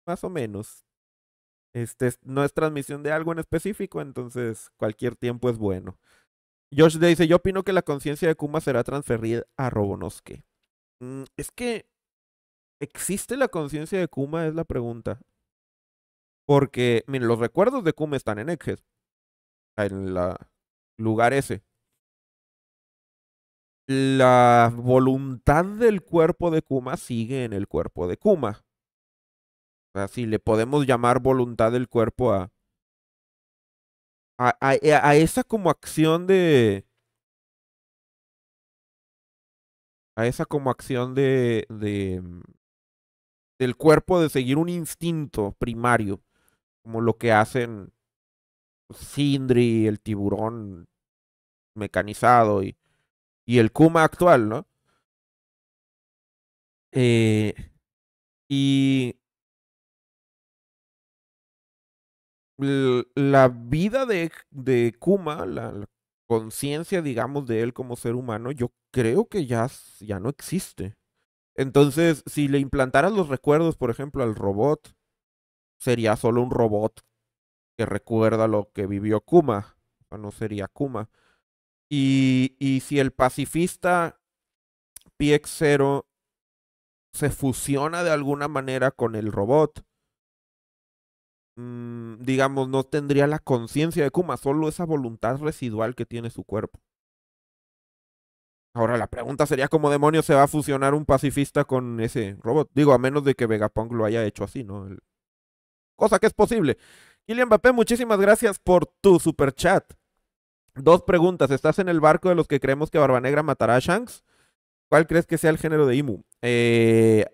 más o menos. Este no es transmisión de algo en específico, entonces cualquier tiempo es bueno. Josh dice, yo opino que la conciencia de Kuma será transferida a Robonosuke. Mm, es que, ¿existe la conciencia de Kuma? Es la pregunta. Porque, miren, los recuerdos de Kuma están en Exes. En el lugar ese. La voluntad del cuerpo de Kuma sigue en el cuerpo de Kuma. O sea, si le podemos llamar voluntad del cuerpo a, a, a, eh, esa como acción de... A esa como acción de, de mm, del cuerpo de seguir un instinto primario como lo que hacen pues, Sindri, el tiburón mecanizado y, y el Kuma actual, ¿no? Eh, y la vida de, de Kuma, la, conciencia, digamos, de él como ser humano, yo creo que ya, ya no existe. Entonces, si le implantaras los recuerdos, por ejemplo, al robot, sería solo un robot que recuerda lo que vivió Kuma. O no sería Kuma. Y, y si el pacifista PX0 se fusiona de alguna manera con el robot, mm, digamos, no tendría la conciencia de Kuma, solo esa voluntad residual que tiene su cuerpo. Ahora la pregunta sería cómo demonios se va a fusionar un pacifista con ese robot. Digo, a menos de que Vegapunk lo haya hecho así, ¿no? cosa que es posible. Kylian Mbappé, muchísimas gracias por tu super chat. Dos preguntas. ¿Estás en el barco de los que creemos que Barbanegra matará a Shanks? ¿Cuál crees que sea el género de Imu? Eh,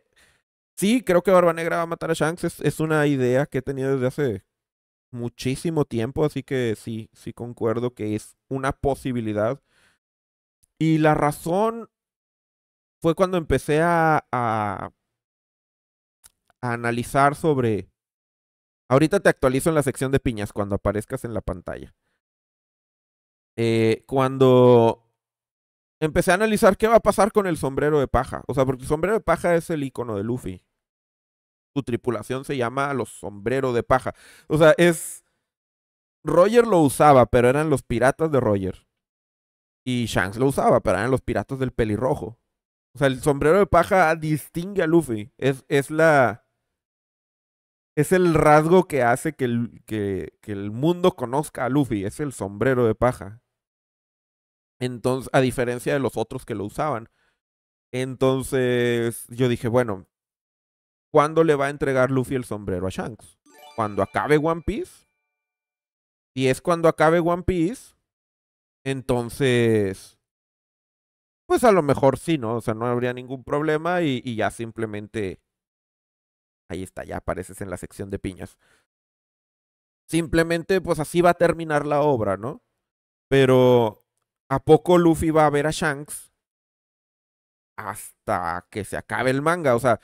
sí, creo que Barbanegra va a matar a Shanks. Es, una idea que he tenido desde hace muchísimo tiempo, así que sí, sí concuerdo que es una posibilidad. Y la razón fue cuando empecé a analizar sobre Ahorita te actualizo en la sección de piñas cuando aparezcas en la pantalla. Eh, cuando empecé a analizar qué va a pasar con el sombrero de paja. O sea, porque el sombrero de paja es el icono de Luffy. Su tripulación se llama los sombreros de paja. O sea, es. Roger lo usaba, pero eran los piratas de Roger. Y Shanks lo usaba, pero eran los piratas del pelirrojo. O sea, el sombrero de paja distingue a Luffy. Es, es la es el rasgo que hace que el, que, que el, mundo conozca a Luffy, es el sombrero de paja. Entonces, a diferencia de los otros que lo usaban. Entonces, yo dije, bueno, ¿cuándo le va a entregar Luffy el sombrero a Shanks? ¿Cuando acabe One Piece? Y es cuando acabe One Piece, entonces, pues a lo mejor sí, ¿no? O sea, no habría ningún problema y ya simplemente Ahí está, ya apareces en la sección de piñas. Simplemente, pues así va a terminar la obra, ¿no? Pero, ¿a poco Luffy va a ver a Shanks hasta que se acabe el manga? O sea,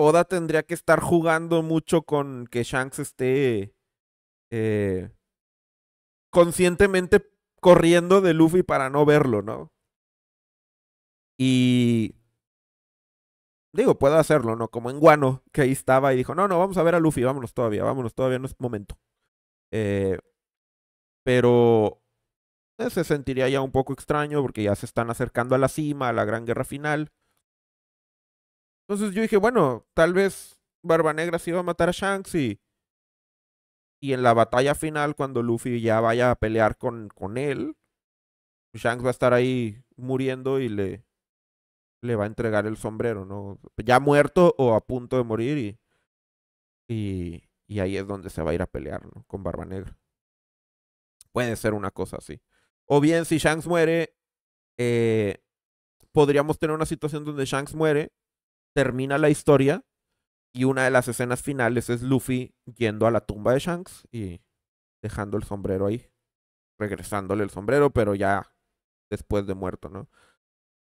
Oda tendría que estar jugando mucho con que Shanks esté eh, conscientemente corriendo de Luffy para no verlo, ¿no? Y Digo, puedo hacerlo, ¿no? Como en Guano, que ahí estaba y dijo, no, no, vamos a ver a Luffy, vámonos todavía, vámonos todavía, no es momento. Eh, pero se sentiría ya un poco extraño porque ya se están acercando a la cima, a la gran guerra final. Entonces yo dije, bueno, tal vez Barba Negra se va a matar a Shanks y, y en la batalla final, cuando Luffy ya vaya a pelear con, con él, Shanks va a estar ahí muriendo y le, le va a entregar el sombrero, ¿no? Ya muerto o a punto de morir y, y, ahí es donde se va a ir a pelear, ¿no? Con Barba Negra. Puede ser una cosa así. O bien si Shanks muere, eh, podríamos tener una situación donde Shanks muere, termina la historia y una de las escenas finales es Luffy yendo a la tumba de Shanks y dejando el sombrero ahí, regresándole el sombrero, pero ya después de muerto, ¿no?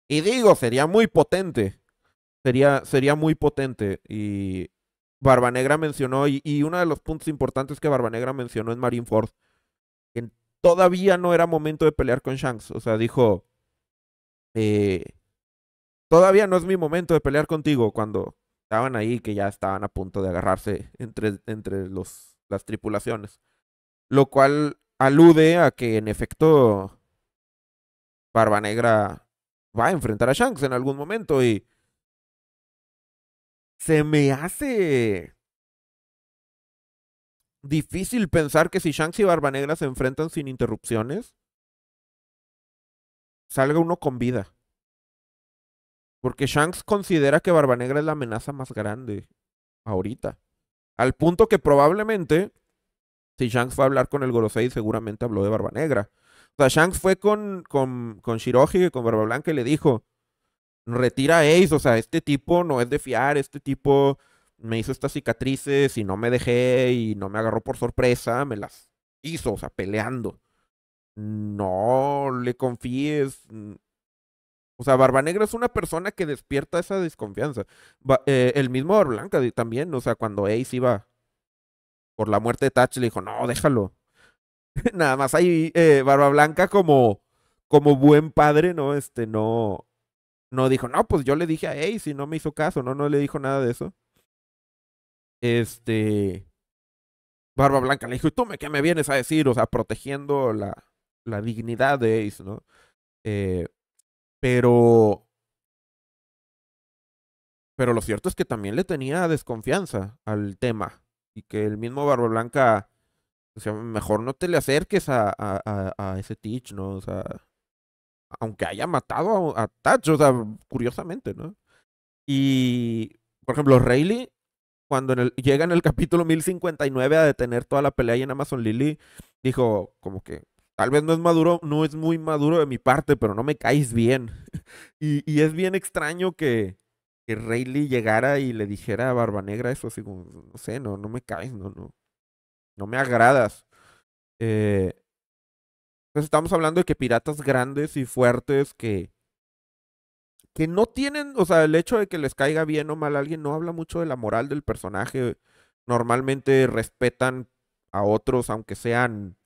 Y digo, sería muy potente. Sería, sería muy potente. Y Barbanegra mencionó, y, uno de los puntos importantes que Barbanegra mencionó en Marineford, que todavía no era momento de pelear con Shanks. O sea, dijo, eh, todavía no es mi momento de pelear contigo cuando estaban ahí, que ya estaban a punto de agarrarse entre, entre los, las tripulaciones. Lo cual alude a que en efecto Barbanegra va a enfrentar a Shanks en algún momento y se me hace difícil pensar que si Shanks y Barbanegra se enfrentan sin interrupciones, salga uno con vida. Porque Shanks considera que Barbanegra es la amenaza más grande ahorita. Al punto que probablemente, si Shanks va a hablar con el Gorosei, seguramente habló de Barbanegra. Negra. O sea, Shanks fue con, con, con y con Barba Blanca y le dijo, retira a Ace, o sea, este tipo no es de fiar, este tipo me hizo estas cicatrices y no me dejé y no me agarró por sorpresa, me las hizo, o sea, peleando. No le confíes. Mm, o sea, Barba Negra es una persona que despierta esa desconfianza. Eh, el mismo Barba Blanca también, o sea, cuando Ace iba por la muerte de Touch, le dijo, no, déjalo. nada más ahí eh, Barba Blanca como, como buen padre, ¿no? Este, no, no dijo, no, pues yo le dije a Ace y no me hizo caso, ¿no? No le dijo nada de eso. Este, Barba Blanca le dijo, ¿y tú me, qué me vienes a decir? O sea, protegiendo la, la dignidad de Ace, ¿no? Eh, pero pero lo cierto es que también le tenía desconfianza al tema y que el mismo Barba Blanca o sea, mejor no te le acerques a, a, a, ese Teach, ¿no? O sea, aunque haya matado a, Touch, o sea, curiosamente, ¿no? Y, por ejemplo, Rayleigh, cuando en el, llega en el capítulo 1059 a detener toda la pelea ahí en Amazon Lily, dijo como que, tal vez no es maduro, no es muy maduro de mi parte, pero no me caes bien. y, y, es bien extraño que, que Rayleigh llegara y le dijera a Barba Negra eso, así como, no sé, no, no me caes, no, no no me agradas. Eh, pues, estamos hablando de que piratas grandes y fuertes que, que no tienen, o sea, el hecho de que les caiga bien o mal a alguien no habla mucho de la moral del personaje. Normalmente respetan a otros, aunque sean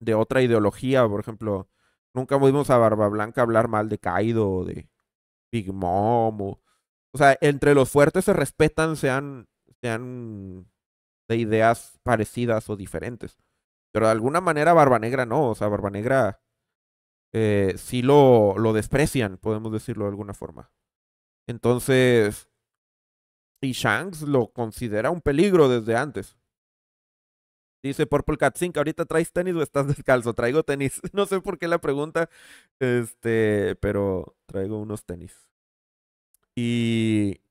de otra ideología, por ejemplo. Nunca vimos a Barba Blanca hablar mal de Kaido o de Big O, o sea, entre los fuertes se respetan, sean, sean de ideas parecidas o diferentes. Pero de alguna manera Barba Negra no, o sea, Barbanegra Negra... Eh, sí lo, lo desprecian, podemos decirlo de alguna forma. Entonces, y Shanks lo considera un peligro desde antes. Dice Purple Cat 5, ¿ahorita traes tenis o estás descalzo? Traigo tenis. No sé por qué la pregunta, este, pero traigo unos tenis. Y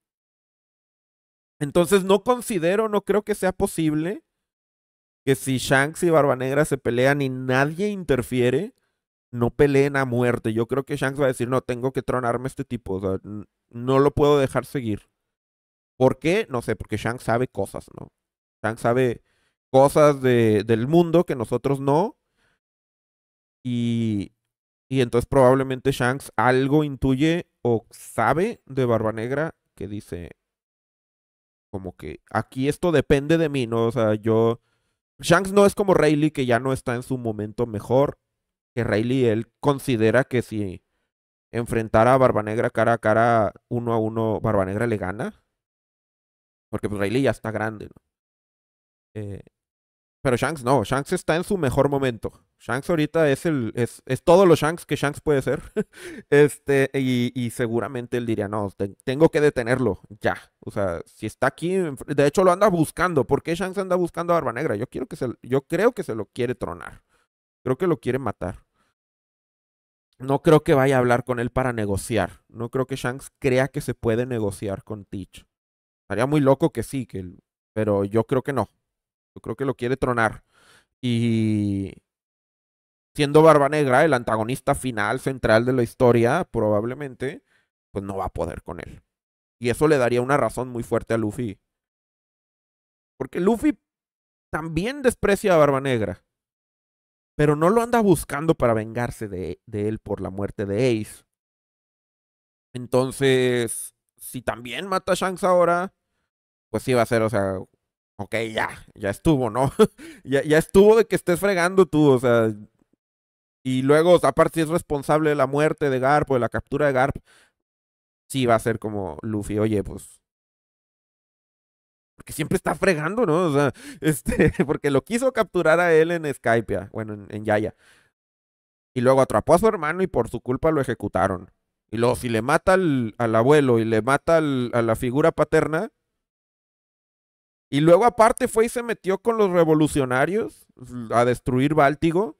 entonces no considero, no creo que sea posible que si Shanks y Barbanegra se pelean y nadie interfiere, no peleen a muerte. Yo creo que Shanks va a decir, no, tengo que tronarme a este tipo, o sea, no lo puedo dejar seguir. ¿Por qué? No sé, porque Shanks sabe cosas, ¿no? Shanks sabe cosas del mundo que nosotros no. Y, y entonces probablemente Shanks algo intuye o sabe de Barba Negra que dice, como que aquí esto depende de mí, ¿no? O sea, yo... Shanks no es como Rayleigh, que ya no está en su momento mejor. Que Rayleigh, él considera que si enfrentara a Barba Negra cara a cara, uno a uno, Barba Negra le gana. Porque pues Rayleigh ya está grande, ¿no? Eh, pero Shanks no, Shanks está en su mejor momento. Shanks ahorita es el, es, todo lo Shanks que Shanks puede ser. este, y, seguramente él diría, no, tengo que detenerlo ya. O sea, si está aquí, de hecho lo anda buscando. ¿Por qué Shanks anda buscando a Barba Negra? Yo quiero que se, yo creo que se lo quiere tronar. Creo que lo quiere matar. No creo que vaya a hablar con él para negociar. No creo que Shanks crea que se puede negociar con Teach. Estaría muy loco que sí, que, pero yo creo que no. Yo creo que lo quiere tronar. Y siendo Barba Negra el antagonista final, central de la historia, probablemente, pues no va a poder con él. Y eso le daría una razón muy fuerte a Luffy. Porque Luffy también desprecia a Barba Negra. Pero no lo anda buscando para vengarse de, él por la muerte de Ace. Entonces, si también mata a Shanks ahora, pues sí va a ser, o sea, ok, ya, ya estuvo, ¿no? ya, ya estuvo de que estés fregando tú, o sea. Y luego, aparte, si es responsable de la muerte de Garp o de la captura de Garp, sí va a ser como Luffy, oye, pues. Porque siempre está fregando, ¿no? O sea, este, porque lo quiso capturar a él en Skype, bueno, en, Yaya. Y luego atrapó a su hermano y por su culpa lo ejecutaron. Y luego, si le mata al, abuelo y le mata a la figura paterna, y luego aparte fue y se metió con los revolucionarios a destruir Báltigo.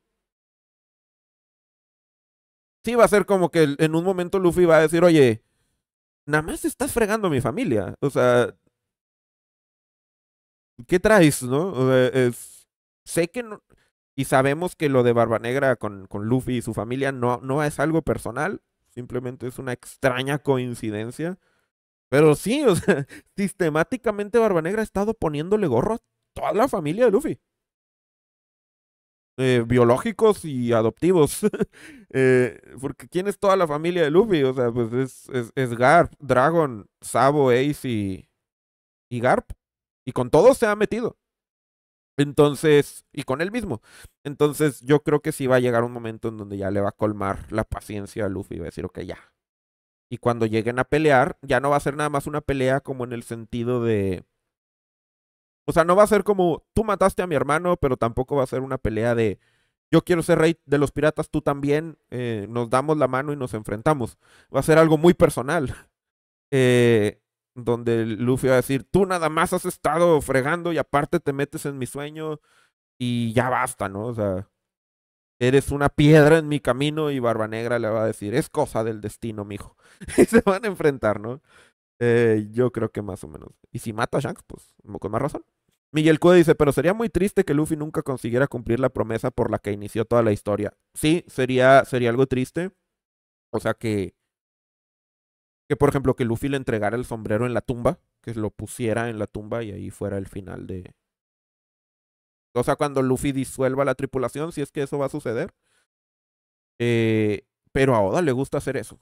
Sí, va a ser como que en un momento Luffy va a decir, oye, nada más estás fregando a mi familia. O sea, ¿qué traes, no? sé que no... Y sabemos que lo de Barbanegra con, con Luffy y su familia no, no es algo personal, simplemente es una extraña coincidencia. Pero sí, o sea, sistemáticamente Barbanegra ha estado poniéndole gorro a toda la familia de Luffy. Eh, biológicos y adoptivos. eh, porque ¿quién es toda la familia de Luffy? O sea, pues es, es, Garp, Dragon, Sabo, Ace y, y Garp. Y con todos se ha metido. Entonces, y con él mismo. Entonces, yo creo que sí va a llegar un momento en donde ya le va a colmar la paciencia a Luffy y va a decir, ok, ya, y cuando lleguen a pelear, ya no va a ser nada más una pelea como en el sentido de... O sea, no va a ser como tú mataste a mi hermano, pero tampoco va a ser una pelea de yo quiero ser rey de los piratas, tú también, eh, nos damos la mano y nos enfrentamos. Va a ser algo muy personal. Eh, donde Luffy va a decir, tú nada más has estado fregando y aparte te metes en mi sueño y ya basta, ¿no? O sea, Eres una piedra en mi camino y Barba Negra le va a decir, es cosa del destino, mijo. y se van a enfrentar, ¿no? Eh, yo creo que más o menos. Y si mata a Shanks, pues con más razón. Miguel Cue dice, pero sería muy triste que Luffy nunca consiguiera cumplir la promesa por la que inició toda la historia. Sí, sería, sería algo triste. O sea que... Que por ejemplo que Luffy le entregara el sombrero en la tumba, que lo pusiera en la tumba y ahí fuera el final de, o sea, cuando Luffy disuelva la tripulación, si es que eso va a suceder. Eh, pero a Oda le gusta hacer eso.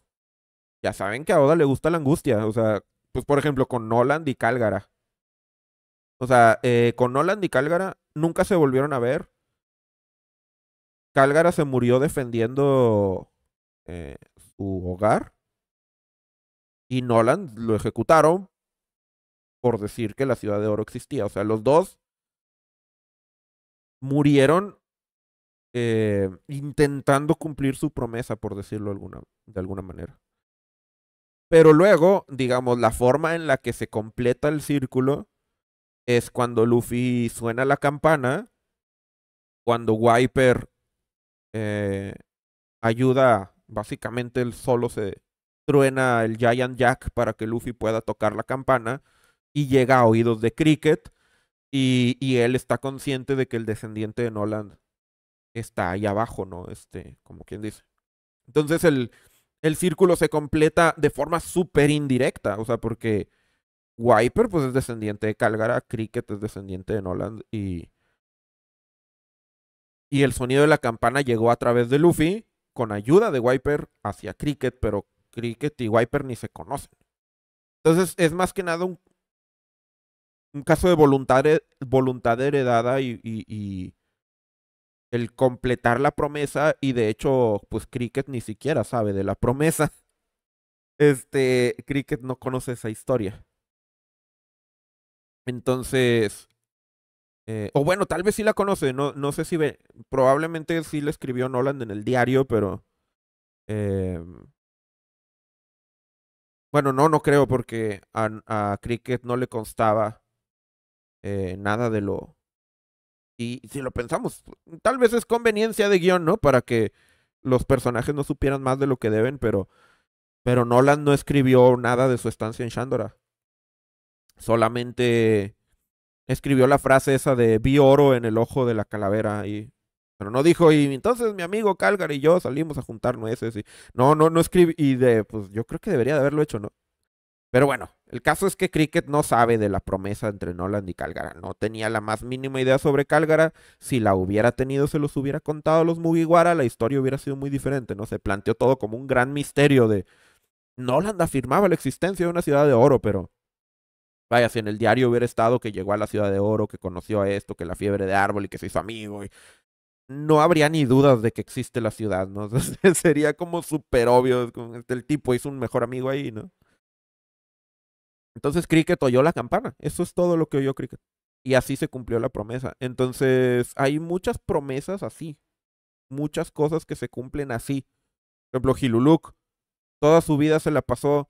Ya saben que a Oda le gusta la angustia. O sea, pues por ejemplo, con Noland y Calgara. O sea, eh, con Noland y Calgara nunca se volvieron a ver. Calgara se murió defendiendo eh, su hogar. Y Nolan lo ejecutaron por decir que la ciudad de oro existía. O sea, los dos murieron eh, intentando cumplir su promesa, por decirlo de alguna manera. Pero luego, digamos, la forma en la que se completa el círculo es cuando Luffy suena la campana, cuando Wiper eh, ayuda, básicamente él solo se truena el Giant Jack para que Luffy pueda tocar la campana y llega a oídos de Cricket y, él está consciente de que el descendiente de Nolan está ahí abajo, ¿no? Este, como quien dice. Entonces el, el círculo se completa de forma súper indirecta, o sea, porque Wiper pues es descendiente de Calgara, Cricket es descendiente de Nolan y... Y el sonido de la campana llegó a través de Luffy con ayuda de Wiper hacia Cricket, pero Cricket y Wiper ni se conocen. Entonces es más que nada un, un caso de voluntad, voluntad heredada y, el completar la promesa y de hecho, pues Cricket ni siquiera sabe de la promesa. Este, Cricket no conoce esa historia. Entonces, eh, o bueno, tal vez sí la conoce, no, no sé si ve, probablemente sí la escribió Nolan en el diario, pero... Em, bueno, no, no creo porque a Cricket no le constaba eh, nada de lo... Y si lo pensamos, tal vez es conveniencia de guión, ¿no? Para que los personajes no supieran más de lo que deben, pero, pero Nolan no escribió nada de su estancia en Shandora. Solamente escribió la frase esa de vi oro en el ojo de la calavera y pero no dijo, y entonces mi amigo Calgar y yo salimos a juntar nueces. Y, no, no, no escribí. Y de, pues yo creo que debería de haberlo hecho, ¿no? Pero bueno, el caso es que Cricket no sabe de la promesa entre Nolan y Calgara. No tenía la más mínima idea sobre Calgara. Si la hubiera tenido, se los hubiera contado a los Mugiwara. La historia hubiera sido muy diferente. No se planteó todo como un gran misterio de. Nolan afirmaba la existencia de una ciudad de oro, pero. Vaya, si en el diario hubiera estado que llegó a la ciudad de oro, que conoció a esto, que la fiebre de árbol y que se hizo amigo. Y... No habría ni dudas de que existe la ciudad, ¿no? Sería como súper obvio. Este, el tipo hizo un mejor amigo ahí, ¿no? Entonces Cricket oyó la campana. Eso es todo lo que oyó Cricket. Y así se cumplió la promesa. Entonces hay muchas promesas así. Muchas cosas que se cumplen así. Por ejemplo, Hiluluk. Toda su vida se la pasó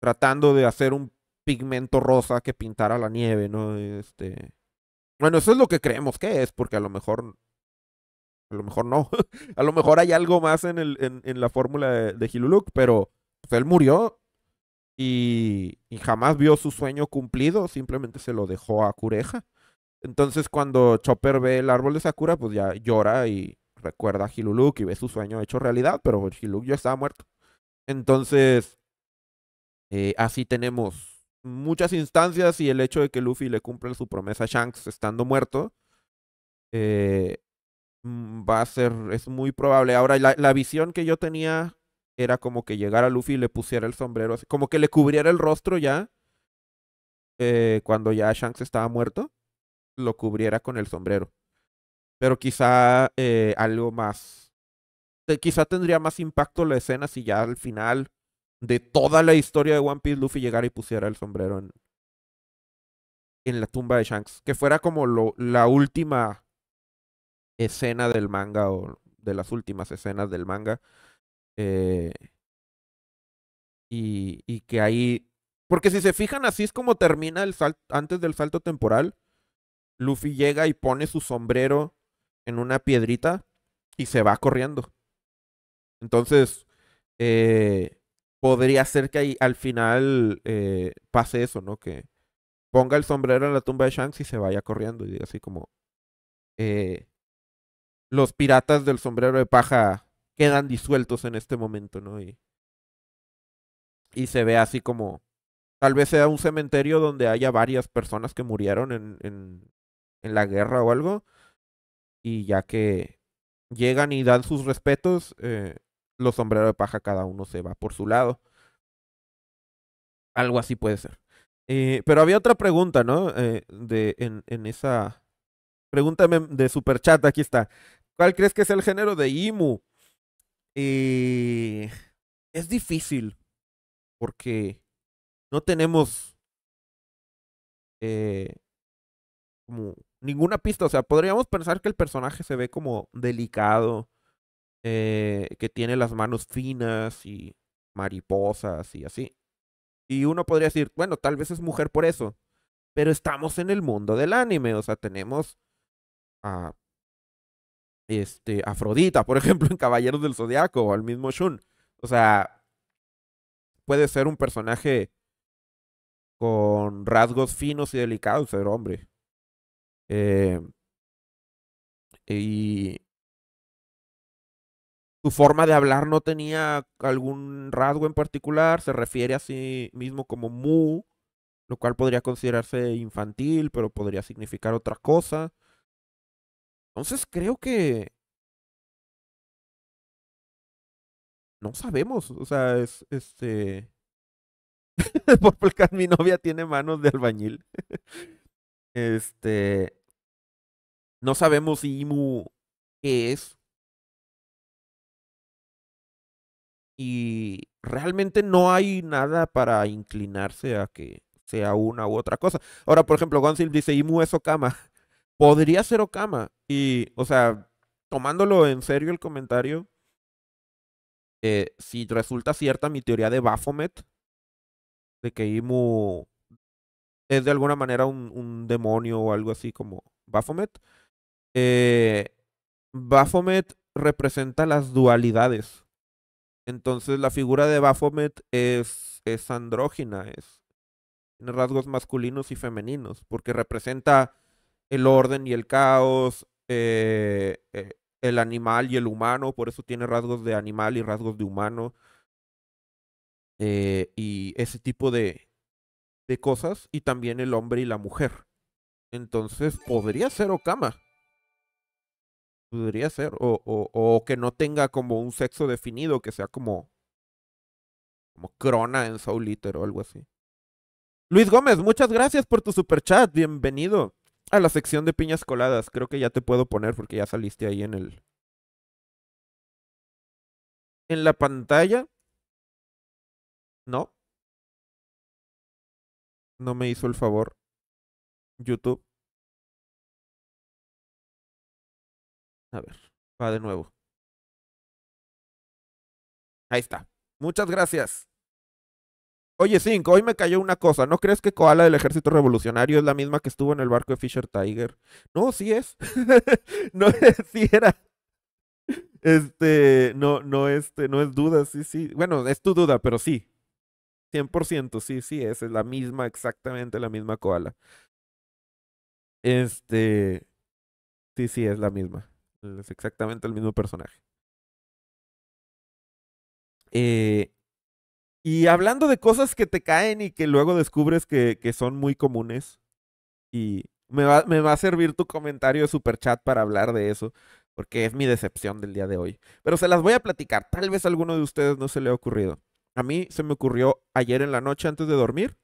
tratando de hacer un pigmento rosa que pintara la nieve, ¿no? Este. Bueno, eso es lo que creemos que es, porque a lo mejor. A lo mejor no. a lo mejor hay algo más en, el, en, la fórmula de, Hiluluk, pero pues, él murió y, jamás vio su sueño cumplido, simplemente se lo dejó a Cureja. Entonces cuando Chopper ve el árbol de Sakura, pues ya llora y recuerda a Hiluluk y ve su sueño hecho realidad, pero Hiluluk ya estaba muerto. Entonces, eh, así tenemos muchas instancias y el hecho de que Luffy le cumpla su promesa a Shanks estando muerto, eh, mm, va a ser, es muy probable. Ahora, la visión que yo tenía era como que llegara Luffy y le pusiera el sombrero, como que le cubriera el rostro ya, eh, cuando ya Shanks estaba muerto, lo cubriera con el sombrero. Pero quizá eh, algo más, quizá tendría más impacto la escena si ya al final de toda la historia de One Piece Luffy llegara y pusiera el sombrero en, en la tumba de Shanks, que fuera como lo, la última escena del manga o de las últimas escenas del manga eh, y, y, que ahí... Porque si se fijan, así es como termina el salto, antes del salto temporal. Luffy llega y pone su sombrero en una piedrita y se va corriendo. Entonces, eh, podría ser que ahí, al final eh, pase eso, ¿no? Que ponga el sombrero en la tumba de Shanks y se vaya corriendo. Y así como, eh, los piratas del sombrero de paja quedan disueltos en este momento, ¿no? Y, y se ve así como, tal vez sea un cementerio donde haya varias personas que murieron en, en, en la guerra o algo, y ya que llegan y dan sus respetos, eh, los sombreros de paja cada uno se va por su lado. Algo así puede ser. Eh, pero había otra pregunta, ¿no? Eh, de, en, en esa... Pregúntame de chat, aquí está. ¿Cuál crees que es el género de Imu? Eh, es difícil porque no tenemos eh, como ninguna pista. O sea, podríamos pensar que el personaje se ve como delicado, eh, que tiene las manos finas y mariposas y así. Y uno podría decir, bueno, tal vez es mujer por eso. Pero estamos en el mundo del anime, o sea, tenemos a este, Afrodita, por ejemplo, en Caballeros del Zodiaco o al mismo Shun. O sea, puede ser un personaje con rasgos finos y delicados, ser hombre. Eh, y su forma de hablar no tenía algún rasgo en particular, se refiere a sí mismo como mu, lo cual podría considerarse infantil, pero podría significar otra cosa. Entonces creo que... No sabemos, o sea, es este... Porque mi novia tiene manos de albañil. este... No sabemos si Imu qué es. Y realmente no hay nada para inclinarse a que sea una u otra cosa. Ahora, por ejemplo, Gonzil dice, Imu es Okama podría ser Okama. Y, o sea, tomándolo en serio el comentario, eh, si resulta cierta mi teoría de Baphomet, de que Imu es de alguna manera un, demonio o algo así como Baphomet, eh, Baphomet representa las dualidades. Entonces la figura de Baphomet es, es andrógina, es, tiene rasgos masculinos y femeninos, porque representa el orden y el caos, eh, eh, el animal y el humano, por eso tiene rasgos de animal y rasgos de humano, eh, y ese tipo de, cosas, y también el hombre y la mujer. Entonces, podría ser Okama. Podría ser, o, o, que no tenga como un sexo definido, que sea como, como Crona en Soul o algo así. Luis Gómez, muchas gracias por tu super chat, bienvenido a la sección de piñas coladas. Creo que ya te puedo poner porque ya saliste ahí en el. En la pantalla. No. No me hizo el favor. YouTube. A ver, va de nuevo. Ahí está. Muchas gracias. Oye, Cinco, hoy me cayó una cosa. ¿No crees que Koala del Ejército Revolucionario es la misma que estuvo en el barco de Fisher Tiger? No, sí es. no, sí era. Este, no, no, este, no es duda, sí, sí. Bueno, es tu duda, pero sí. 100%, sí, sí, es, es la misma, exactamente la misma koala. Este, sí, sí, es la misma. Es exactamente el mismo personaje. Eh, y hablando de cosas que te caen y que luego descubres que, son muy comunes, y me va, a servir tu comentario de super chat para hablar de eso, porque es mi decepción del día de hoy. Pero se las voy a platicar, tal vez a alguno de ustedes no se le ha ocurrido. A mí se me ocurrió ayer en la noche antes de dormir.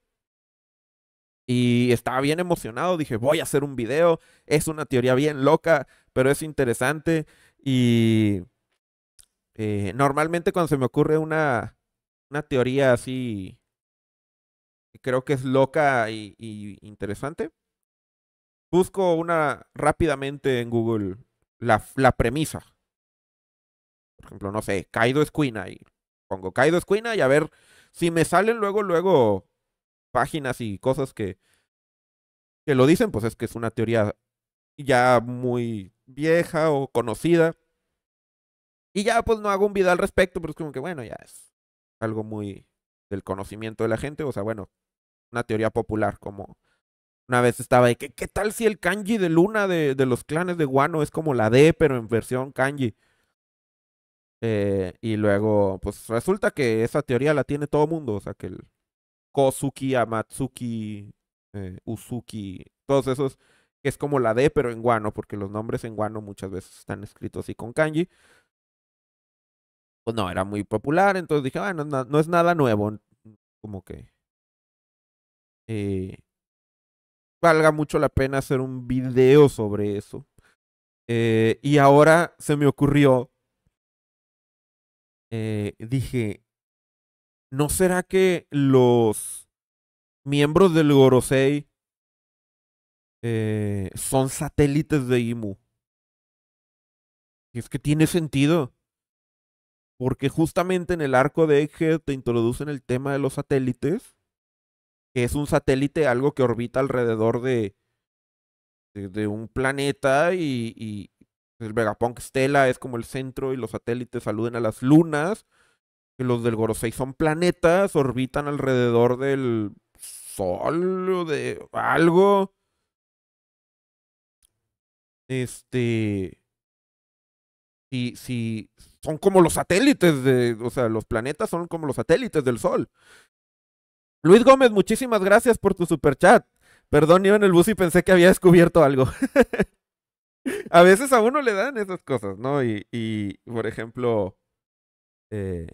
Y estaba bien emocionado, dije, voy a hacer un video, es una teoría bien loca, pero es interesante. Y eh, normalmente cuando se me ocurre una, una teoría así que creo que es loca y, interesante. Busco una rápidamente en Google la, la premisa. Por ejemplo, no sé, Kaido Esquina y pongo Kaido Esquina y a ver si me salen luego, luego páginas y cosas que, que lo dicen, pues es que es una teoría ya muy vieja o conocida. Y ya pues no hago un video al respecto, pero es como que bueno, ya es algo muy del conocimiento de la gente, o sea, bueno, una teoría popular como una vez estaba de que, ¿qué tal si el kanji de luna de, los clanes de Guano es como la D, pero en versión kanji? Eh, y luego, pues resulta que esa teoría la tiene todo mundo, o sea, que el Kosuki, Amatsuki, eh, Uzuki, todos esos, es como la D, pero en Guano, porque los nombres en Guano muchas veces están escritos así con kanji pues no, era muy popular, entonces dije, ah, no, es nada nuevo, como que eh, valga mucho la pena hacer un video sobre eso. Eh, y ahora se me ocurrió, eh, dije, ¿no será que los miembros del Gorosei son satélites de Imu? es que tiene sentido. Porque justamente en el arco de Eje te introducen el tema de los satélites, que es un satélite, algo que orbita alrededor de, de, un planeta y, y pues, el Vegapunk Stella es como el centro y los satélites aluden a las lunas, que los del Gorosei son planetas, orbitan alrededor del Sol o de algo. Este. Y si son como los satélites de, o sea, los planetas son como los satélites del Sol. Luis Gómez, muchísimas gracias por tu super chat Perdón, iba en el bus y pensé que había descubierto algo. a veces a uno le dan esas cosas, ¿no? Y, y por ejemplo, eh,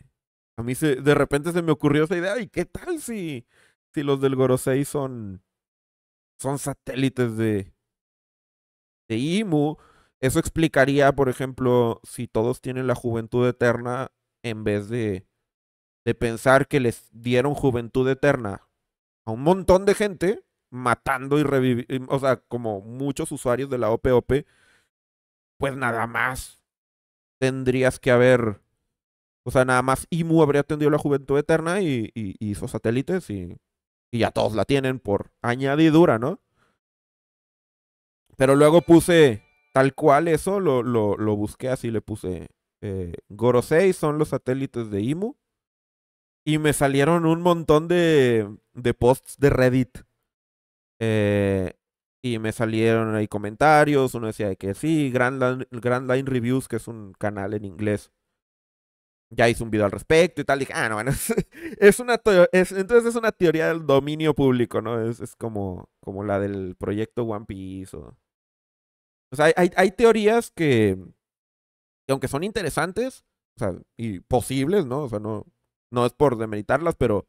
a mí se, de repente se me ocurrió esa idea, ¿y qué tal si, si los del Gorosei son, son satélites de, de IMU? Eso explicaría, por ejemplo, si todos tienen la juventud eterna en vez de, de pensar que les dieron juventud eterna a un montón de gente matando y reviviendo, o sea, como muchos usuarios de la OPOP, pues nada más tendrías que haber, o sea, nada más IMU habría atendido la juventud eterna y, y, satélites y, y ya todos la tienen por añadidura, ¿no? Pero luego puse tal cual eso lo, lo, busqué así, le puse eh, Gorosei son los satélites de IMU. Y me salieron un montón de, de posts de Reddit. Eh, y me salieron ahí comentarios. Uno decía que sí, Grand Line, Reviews, que es un canal en inglés. Ya hice un video al respecto y tal. dije, ah, no, bueno, es, una entonces es una teoría del dominio público, ¿no? Es, es como, como la del proyecto One Piece o o sea, hay, teorías que, aunque son interesantes, o sea, y posibles, ¿no? O sea, no, no es por demeritarlas, pero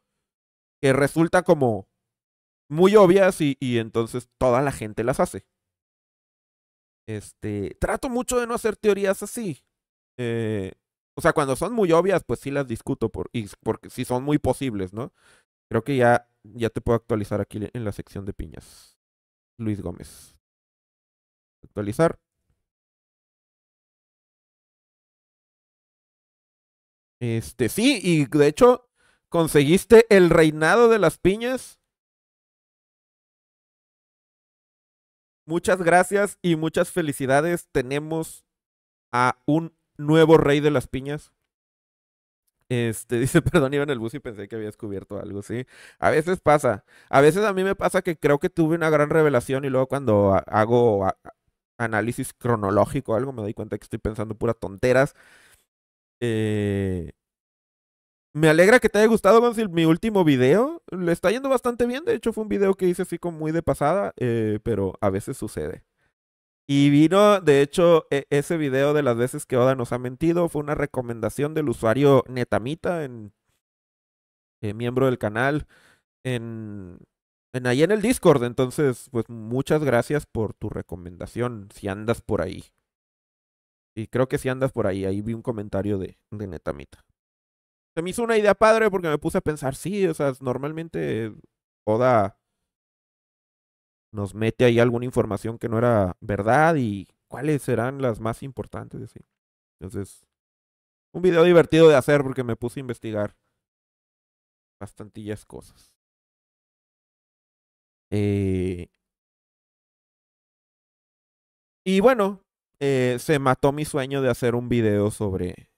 que resulta como muy obvias y, y entonces toda la gente las hace. Este, trato mucho de no hacer teorías así. Eh, o sea, cuando son muy obvias, pues sí las discuto por, porque si sí son muy posibles, ¿no? Creo que ya, ya te puedo actualizar aquí en la sección de piñas. Luis Gómez. Actualizar. Este, sí, y de hecho, conseguiste el reinado de las piñas. Muchas gracias y muchas felicidades. Tenemos a un nuevo rey de las piñas. Este, dice, perdón, iba en el bus y pensé que había descubierto algo, sí. A veces pasa. A veces a mí me pasa que creo que tuve una gran revelación y luego cuando hago análisis cronológico algo, me doy cuenta que estoy pensando puras tonteras. Eh, me alegra que te haya gustado, mi último video. Le está yendo bastante bien. De hecho, fue un video que hice así como muy de pasada, eh, pero a veces sucede. Y vino, de hecho, e, ese video de las veces que Oda nos ha mentido. Fue una recomendación del usuario Netamita, en, eh, miembro del canal, en en, ahí en el Discord. Entonces, pues muchas gracias por tu recomendación, si andas por ahí. Y creo que si andas por ahí, ahí vi un comentario de, de Netamita. Se me hizo una idea padre porque me puse a pensar, sí, o sea, normalmente Oda nos mete ahí alguna información que no era verdad y cuáles serán las más importantes. Así. Entonces, un video divertido de hacer porque me puse a investigar bastantillas cosas. Eh, y bueno, eh, se mató mi sueño de hacer un video sobre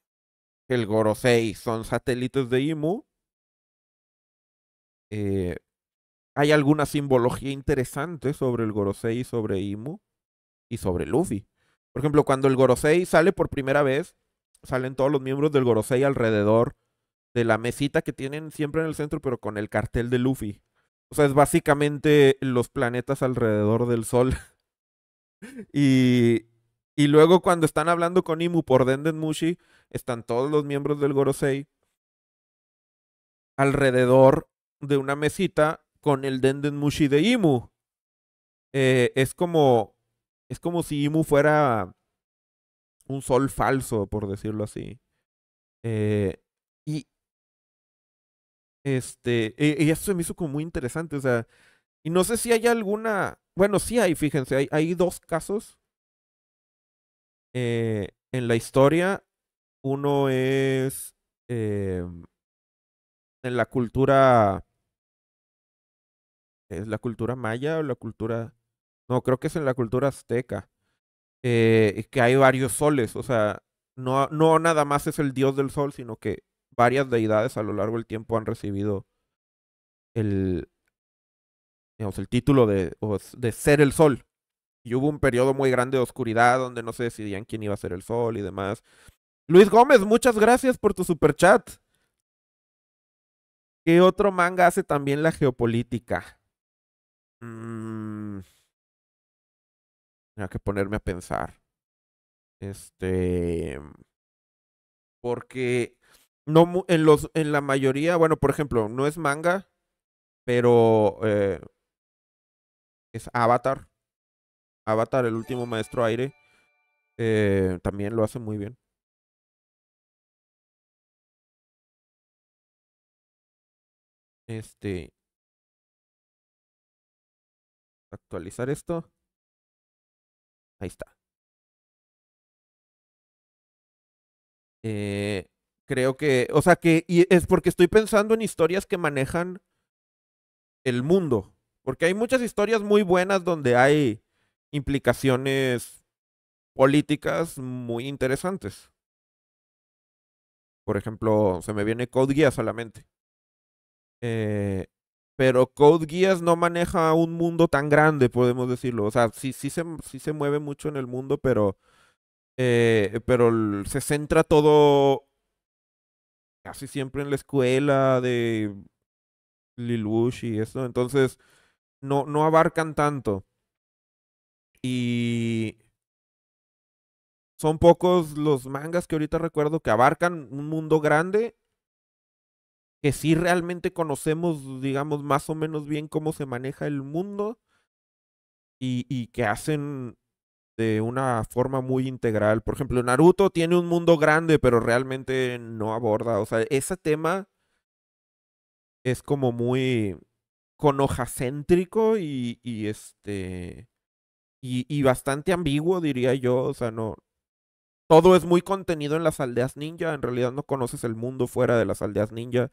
el Gorosei son satélites de IMU. Eh, hay alguna simbología interesante sobre el Gorosei sobre IMU y sobre Luffy. Por ejemplo, cuando el Gorosei sale por primera vez, salen todos los miembros del Gorosei alrededor de la mesita que tienen siempre en el centro, pero con el cartel de Luffy. O sea, es básicamente los planetas alrededor del Sol. y, y luego cuando están hablando con Imu por Denden Mushi, están todos los miembros del Gorosei alrededor de una mesita con el Denden Mushi de Imu. Eh, es como. Es como si Imu fuera un sol falso, por decirlo así. Eh, y, este, e, y, eso se me hizo como muy interesante, o sea, y no sé si hay alguna, bueno, sí hay, fíjense, hay, dos casos eh, en la historia. Uno es eh, en la cultura, ¿es la cultura maya o la cultura? No, creo que es en la cultura azteca, eh, que hay varios soles, o sea, no, no nada más es el dios del sol, sino que varias deidades a lo largo del tiempo han recibido el, digamos, el título de, de ser el sol. Y hubo un periodo muy grande de oscuridad donde no se decidían quién iba a ser el sol y demás. Luis Gómez, muchas gracias por tu super chat ¿Qué otro manga hace también la geopolítica? Mm. Tengo que ponerme a pensar. Este. Porque no en los en la mayoría, bueno, por ejemplo, no es manga, pero eh, es Avatar. Avatar, el último maestro aire, eh, también lo hace muy bien. Este. Actualizar esto. Ahí está. Eh, creo que, o sea, que y es porque estoy pensando en historias que manejan el mundo, porque hay muchas historias muy buenas donde hay implicaciones políticas muy interesantes. Por ejemplo, se me viene Code Geass solamente. Eh, pero Code Geass no maneja un mundo tan grande, podemos decirlo. O sea, sí, sí, se, sí se mueve mucho en el mundo, pero, eh, pero se centra todo casi siempre en la escuela de Lilush y eso. Entonces, no, no abarcan tanto. Y son pocos los mangas que ahorita recuerdo que abarcan un mundo grande que sí realmente conocemos, digamos, más o menos bien cómo se maneja el mundo y, y que hacen de una forma muy integral. Por ejemplo, Naruto tiene un mundo grande, pero realmente no aborda. O sea, ese tema es como muy conojacéntrico y, y este. Y, y, bastante ambiguo, diría yo. O sea, no. Todo es muy contenido en las aldeas ninja. En realidad no conoces el mundo fuera de las aldeas ninja.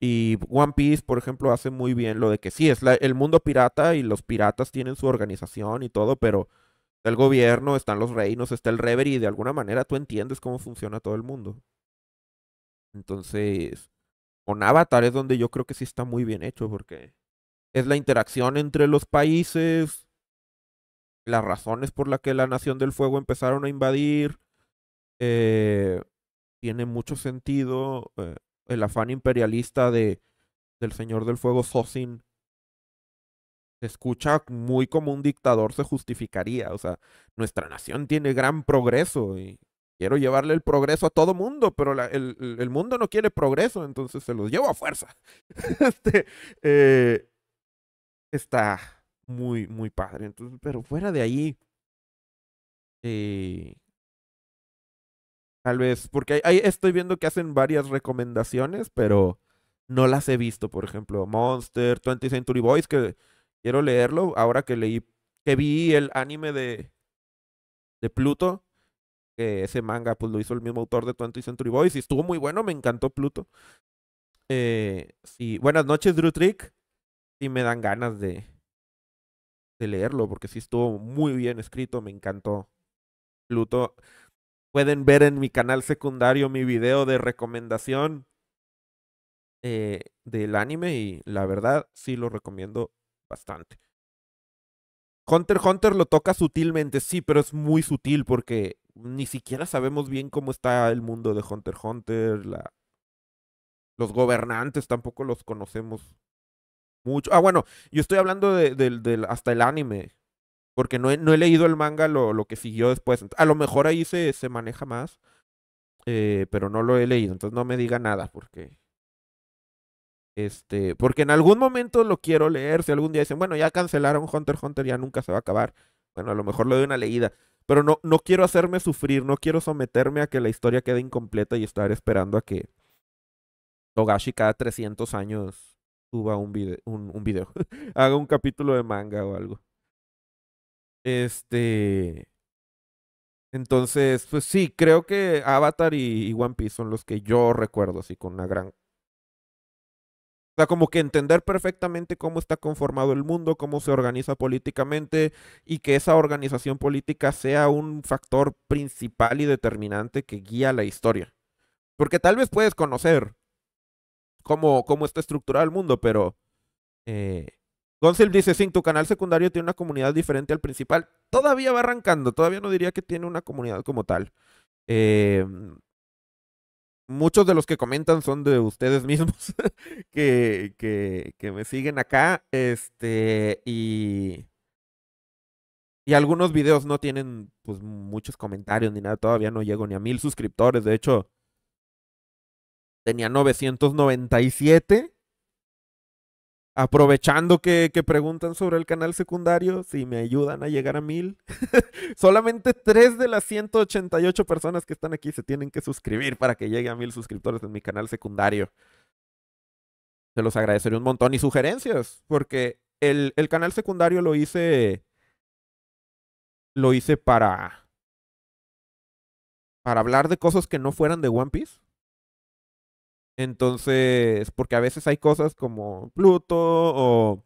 Y One Piece, por ejemplo, hace muy bien lo de que sí, es la, el mundo pirata y los piratas tienen su organización y todo, pero el gobierno, están los reinos, está el rever y de alguna manera tú entiendes cómo funciona todo el mundo. Entonces, con Avatar es donde yo creo que sí está muy bien hecho porque es la interacción entre los países, las razones por las que la Nación del Fuego empezaron a invadir, eh, tiene mucho sentido eh, el afán imperialista de, del Señor del Fuego Sosin se escucha muy como un dictador se justificaría. O sea, nuestra nación tiene gran progreso y quiero llevarle el progreso a todo mundo, pero el, el, mundo no quiere progreso, entonces se los llevo a fuerza. este, eh, está muy, muy padre. Entonces, pero fuera de ahí. Eh, tal vez, porque estoy viendo que hacen varias recomendaciones, pero no las he visto. Por ejemplo, Monster, 20 Century Boys, que Quiero leerlo ahora que leí, que vi el anime de, de Pluto, que ese manga pues lo hizo el mismo autor de 20 Century Boys y estuvo muy bueno, me encantó Pluto. Eh, buenas noches, Drew Trick. Sí me dan ganas de, leerlo porque sí estuvo muy bien escrito, me encantó Pluto. Pueden ver en mi canal secundario mi video de recomendación eh, del anime y la verdad sí lo recomiendo bastante. Hunter Hunter lo toca sutilmente, sí, pero es muy sutil porque ni siquiera sabemos bien cómo está el mundo de Hunter Hunter, los gobernantes tampoco los conocemos mucho. Ah, bueno, yo estoy hablando de, hasta el anime, porque no he, no he leído el manga lo, lo, que siguió después. A lo mejor ahí se, se maneja más, eh, pero no lo he leído, entonces no me diga nada porque este, porque en algún momento lo quiero leer. Si algún día dicen, bueno, ya cancelaron Hunter Hunter, ya nunca se va a acabar. Bueno, a lo mejor le doy una leída. Pero no, no quiero hacerme sufrir, no quiero someterme a que la historia quede incompleta y estar esperando a que Togashi cada 300 años suba un, video, un, video, haga un capítulo de manga o algo. Este. Entonces, pues sí, creo que Avatar y, y One Piece son los que yo recuerdo, así con una gran o sea, como que entender perfectamente cómo está conformado el mundo, cómo se organiza políticamente y que esa organización política sea un factor principal y determinante que guía la historia. Porque tal vez puedes conocer cómo, cómo está estructurado el mundo, pero... Eh, dice, sin tu canal secundario tiene una comunidad diferente al principal. Todavía va arrancando, todavía no diría que tiene una comunidad como tal. Eh, muchos de los que comentan son de ustedes mismos que, que, me siguen acá. Este, y. Y algunos videos no tienen, pues, muchos comentarios ni nada. Todavía no llego ni a mil suscriptores. De hecho, tenía 997 Aprovechando que, preguntan sobre el canal secundario, si me ayudan a llegar a mil. Solamente tres de las 188 personas que están aquí se tienen que suscribir para que llegue a mil suscriptores en mi canal secundario. Se los agradecería un montón. Y sugerencias, porque el, el canal secundario lo hice. Lo hice para. Para hablar de cosas que no fueran de One Piece entonces, porque a veces hay cosas como Pluto o,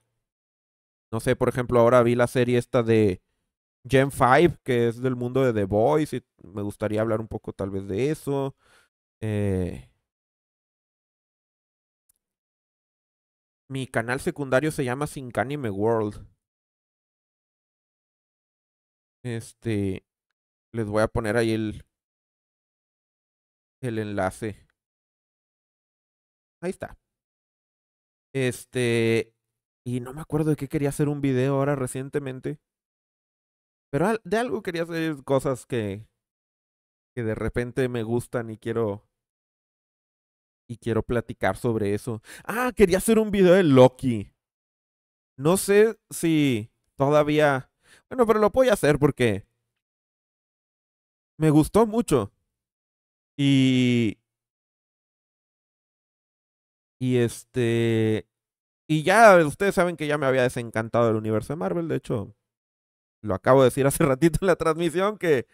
no sé, por ejemplo, ahora vi la serie esta de Gen 5, que es del mundo de The Voice, y me gustaría hablar un poco tal vez de eso. Eh, mi canal secundario se llama Sincanime World. Este, les voy a poner ahí el, el enlace. Ahí está. Este. Y no me acuerdo de qué quería hacer un video ahora recientemente. Pero de algo quería hacer cosas que. que de repente me gustan y quiero. Y quiero platicar sobre eso. Ah, quería hacer un video de Loki. No sé si todavía. Bueno, pero lo voy a hacer porque. Me gustó mucho. Y y este. Y ya ustedes saben que ya me había desencantado del universo de Marvel. De hecho, lo acabo de decir hace ratito en la transmisión que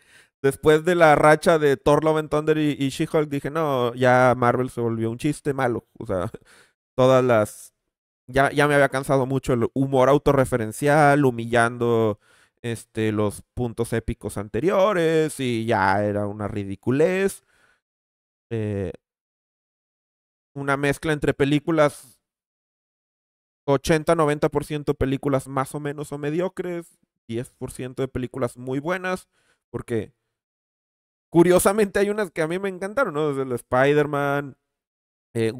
después de la racha de Thor Love and Thunder y, She-Hulk dije, no, ya Marvel se volvió un chiste malo. O sea, todas las. Ya, ya me había cansado mucho el humor autorreferencial, humillando este, los puntos épicos anteriores y ya era una ridiculez. Eh, una mezcla entre películas 80-90% películas más o menos o mediocres, 10% de películas muy buenas, porque curiosamente hay unas que a mí me encantaron, ¿no? Desde el Spider-Man. Eh,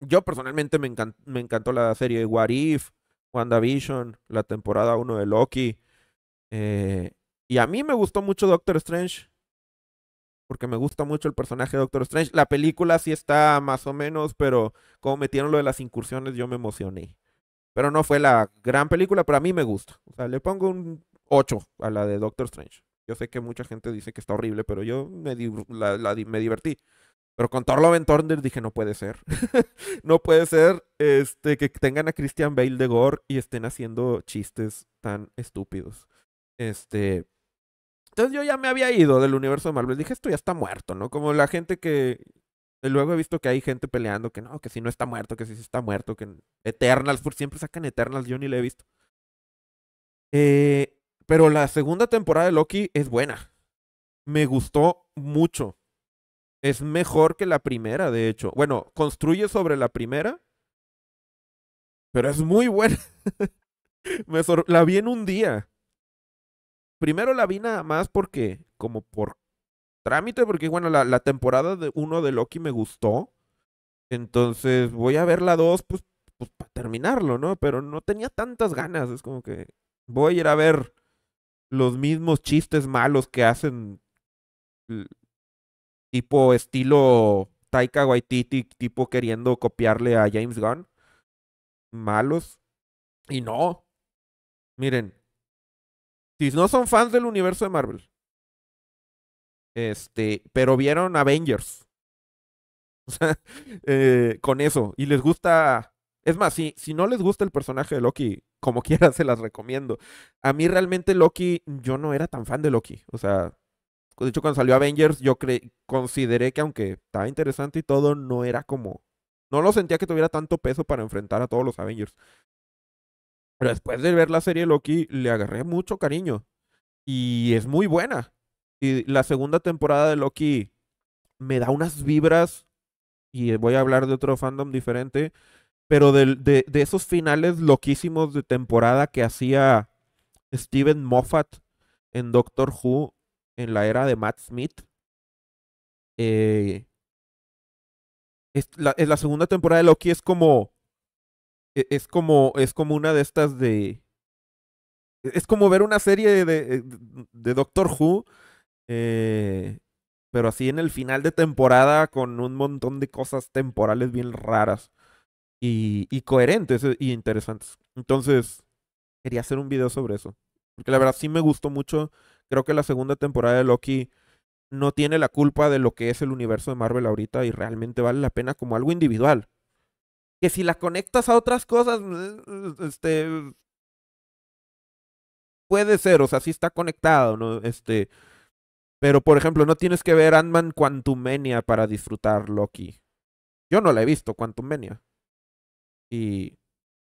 yo personalmente me, me, encantó la serie What If, WandaVision, la temporada 1 de Loki. Eh, y a mí me gustó mucho Doctor Strange porque me gusta mucho el personaje de Doctor Strange. La película sí está más o menos, pero como metieron lo de las incursiones, yo me emocioné. Pero no fue la gran película, pero a mí me gusta. O sea, le pongo un 8 a la de Doctor Strange. Yo sé que mucha gente dice que está horrible, pero yo me, me divertí. Pero con Thor Love dije, no puede ser. no puede ser este, que tengan a Christian Bale de Gore y estén haciendo chistes tan estúpidos. Este, entonces yo ya me había ido del universo de Marvel. Dije, esto ya está muerto, ¿no? Como la gente que. Luego he visto que hay gente peleando que no, que si no está muerto, que si está muerto, que Eternals, por siempre sacan Eternals, yo ni le he visto. Eh, pero la segunda temporada de Loki es buena. Me gustó mucho. Es mejor que la primera, de hecho. Bueno, construye sobre la primera, pero es muy buena. Me la vi en un día primero la vi nada más porque, como por trámite, porque bueno, la, temporada de uno de Loki me gustó. Entonces voy a ver la dos pues, pues para terminarlo, ¿no? Pero no tenía tantas ganas. Es como que voy a ir a ver los mismos chistes malos que hacen tipo estilo Taika Waititi, tipo queriendo copiarle a James Gunn. Malos. Y no. Miren, si no son fans del universo de Marvel. Este, pero vieron Avengers. Eh, con eso. Y les gusta. Es más, si, si no les gusta el personaje de Loki, como quiera, se las recomiendo. A mí realmente Loki, yo no era tan fan de Loki. O sea, de hecho, cuando salió Avengers, yo consideré que aunque estaba interesante y todo, no era como. No lo sentía que tuviera tanto peso para enfrentar a todos los Avengers. Pero después de ver la serie Loki, le agarré mucho cariño. Y es muy buena. Y la segunda temporada de Loki me da unas vibras. Y voy a hablar de otro fandom diferente. Pero de, de, esos finales loquísimos de temporada que hacía Steven Moffat en Doctor Who en la era de Matt Smith. Eh, la, es la segunda temporada de Loki es como e-, es como, es como una de estas de... E-, es como ver una serie de, e-, de, Doctor Who, eh, pero así en el final de temporada con un montón de cosas temporales bien raras y, y coherentes y interesantes. Entonces, quería hacer un video sobre eso. Porque la verdad sí me gustó mucho. Creo que la segunda temporada de Loki no tiene la culpa de lo que es el universo de Marvel ahorita y realmente vale la pena como algo individual que si la conectas a otras cosas, mm, mm, este, mm, puede ser, o sea, sí está conectado, ¿no? Este, pero por ejemplo, no tienes que ver Ant-Man Quantumania para disfrutar Loki. Yo no la he visto, Quantumania. Y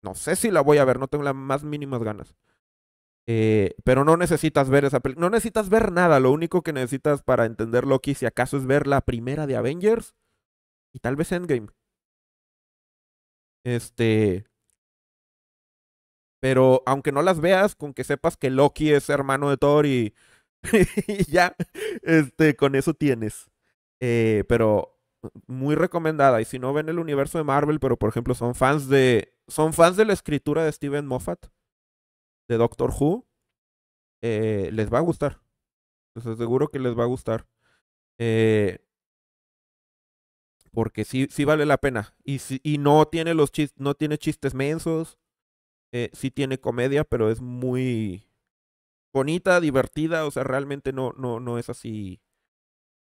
no sé si la voy a ver, no tengo las más mínimas ganas. Eh, pero no necesitas ver esa película. No necesitas ver nada. Lo único que necesitas para entender Loki, si acaso, es ver la primera de Avengers y tal vez Endgame. Este. Pero aunque no las veas, con que sepas que Loki es hermano de Thor y, ya, este, con eso tienes. Eh, pero muy recomendada. Y si no ven el universo de Marvel, pero por ejemplo son fans de, son fans de la escritura de Steven Moffat, de Doctor Who, eh, les va a gustar. Les aseguro que les va a gustar. Eh, porque sí, sí vale la pena. Y, y no tiene los chis, no tiene chistes mensos. Eh, sí tiene comedia, pero es muy bonita, divertida. O sea, realmente no, no, no es así.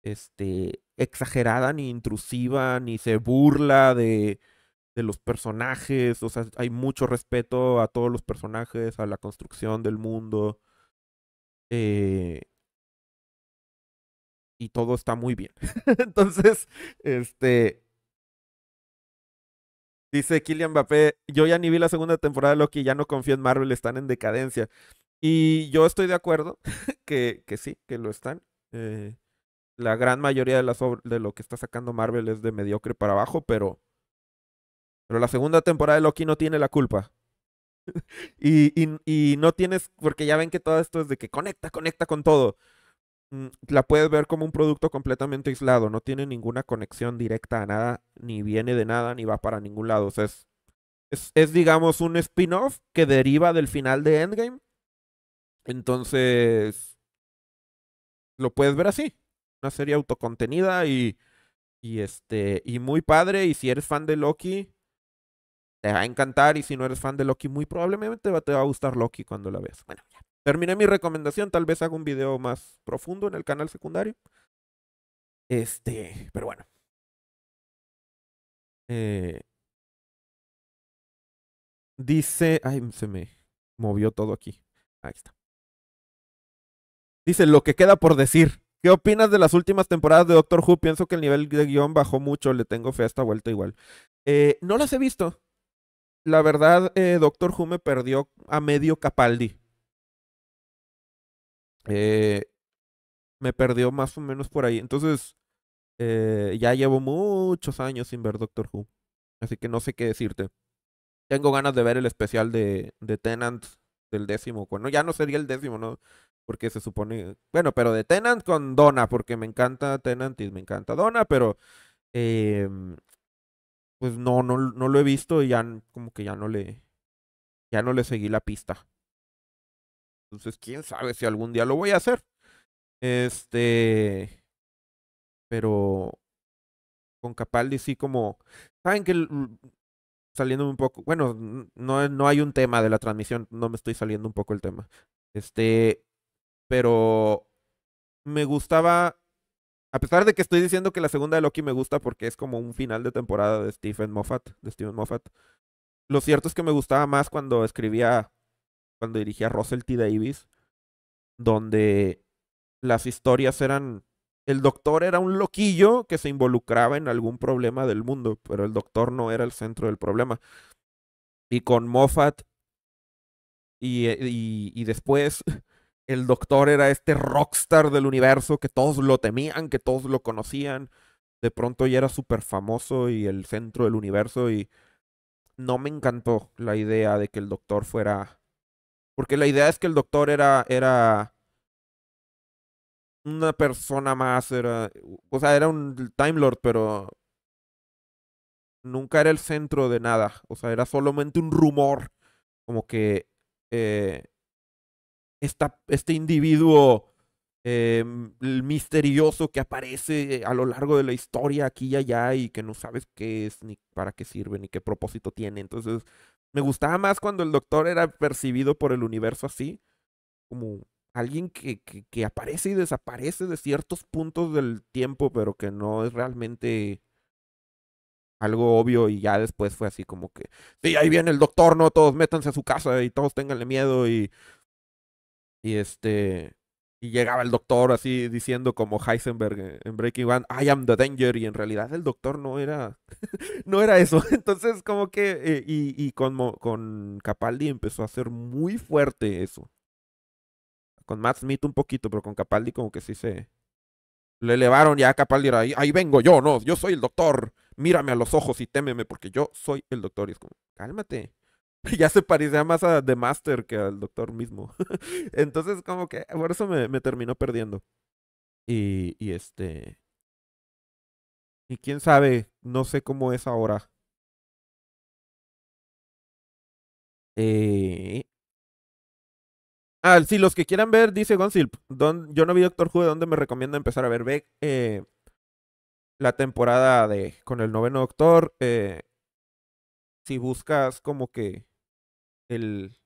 Este. exagerada, ni intrusiva, ni se burla de. de los personajes. O sea, hay mucho respeto a todos los personajes, a la construcción del mundo. Eh, y todo está muy bien. Entonces, este, Dice Kylian Mbappé, yo ya ni vi la segunda temporada de Loki, ya no confío en Marvel, están en decadencia. Y yo estoy de acuerdo que, que sí, que lo están. Eh, la gran mayoría de, las de lo que está sacando Marvel es de mediocre para abajo, pero, pero la segunda temporada de Loki no tiene la culpa. y, y, y no tienes, porque ya ven que todo esto es de que conecta, conecta con todo. Mm, la puedes ver como un producto completamente aislado, no tiene ninguna conexión directa a nada, ni viene de nada, ni va para ningún lado. O sea, es, es, digamos, un spin-off que deriva del final de Endgame. Entonces, lo puedes ver así. Una serie autocontenida y, este, y muy padre. Y si eres fan de Loki, te va a encantar. Y si no eres fan de Loki, muy probablemente te va a gustar Loki cuando la ves. Bueno, ya. Terminé mi recomendación, tal vez haga un video más profundo en el canal secundario. Este, pero bueno. Eh, dice, ay, se me movió todo aquí. Ahí está. Dice, lo que queda por decir. ¿Qué opinas de las últimas temporadas de Doctor Who? Pienso que el nivel de guión bajó mucho, le tengo fe a esta vuelta igual. Eh, no las he visto. La verdad, eh, Doctor Who me perdió a medio Capaldi. Eh, me perdió más o menos por ahí. Entonces, eh, ya llevo muchos años sin ver Doctor Who. Así que no sé qué decirte. Tengo ganas de ver el especial de, de Tenant del décimo. Bueno, ya no sería el décimo, ¿no? Porque se supone. Bueno, pero de Tenant con Donna, porque me encanta Tenant y me encanta Donna, pero. Em, pues no, no, no lo he visto y ya como que ya no le. Ya no le seguí la pista. Entonces, quién sabe si algún día lo voy a hacer. Este. Pero. Con Capaldi sí, como. Saben que. Saliendo un poco. Bueno, no, no hay un tema de la transmisión. No me estoy saliendo un poco el tema. Este. Pero. Me gustaba. A pesar de que estoy diciendo que la segunda de Loki me gusta porque es como un final de temporada de Stephen Moffat. De Moffat. Lo cierto es que me gustaba más cuando escribía cuando dirigía Russell T. Davis, donde las historias eran... El doctor era un loquillo que se involucraba en algún problema del mundo, pero el doctor no era el centro del problema. Y con Moffat y, eh, y, y después el doctor era este rockstar del universo que todos lo temían, que todos lo conocían. De pronto ya era súper famoso y el centro del universo y no me encantó la idea de que el doctor fuera porque la idea es que el doctor era, era una persona más, era, o sea, era un Time Lord, pero nunca era el centro de nada. O sea, era solamente un rumor, como que eh, esta, este individuo eh, misterioso que aparece eh, a lo largo de la historia aquí y allá y que no sabes qué es, ni para qué sirve, ni qué propósito tiene. Entonces, me gustaba más cuando el doctor era percibido por el universo así, como alguien que, que, aparece y desaparece de ciertos puntos del tiempo, pero que no es realmente algo obvio y ya después fue así como que, sí, ahí viene el doctor, no, todos métanse a su casa y todos tenganle miedo y... Y este, y llegaba el doctor así diciendo como Heisenberg en Breaking Bad, I am the danger, y en realidad el doctor no era, no era eso. Entonces como que, eh, y, y con, con Capaldi empezó a ser muy fuerte eso. Con Matt Smith un poquito, pero con Capaldi como que sí se... Le elevaron ya a Capaldi, era, ahí, ahí vengo yo, no, yo soy el doctor, mírame a los ojos y témeme porque yo soy el doctor. Y es como, cálmate. ya se parecía más a The Master que al doctor mismo. Entonces, como que por eso me, me terminó perdiendo. Y, este. Y quién sabe, no sé cómo es ahora. Eh... Ah, sí, los que quieran ver, dice Gonzil. Yo no vi Doctor Who, ¿de dónde me recomienda empezar a ver? Ve eh, la temporada de con el noveno Doctor. Eh, si buscas como que el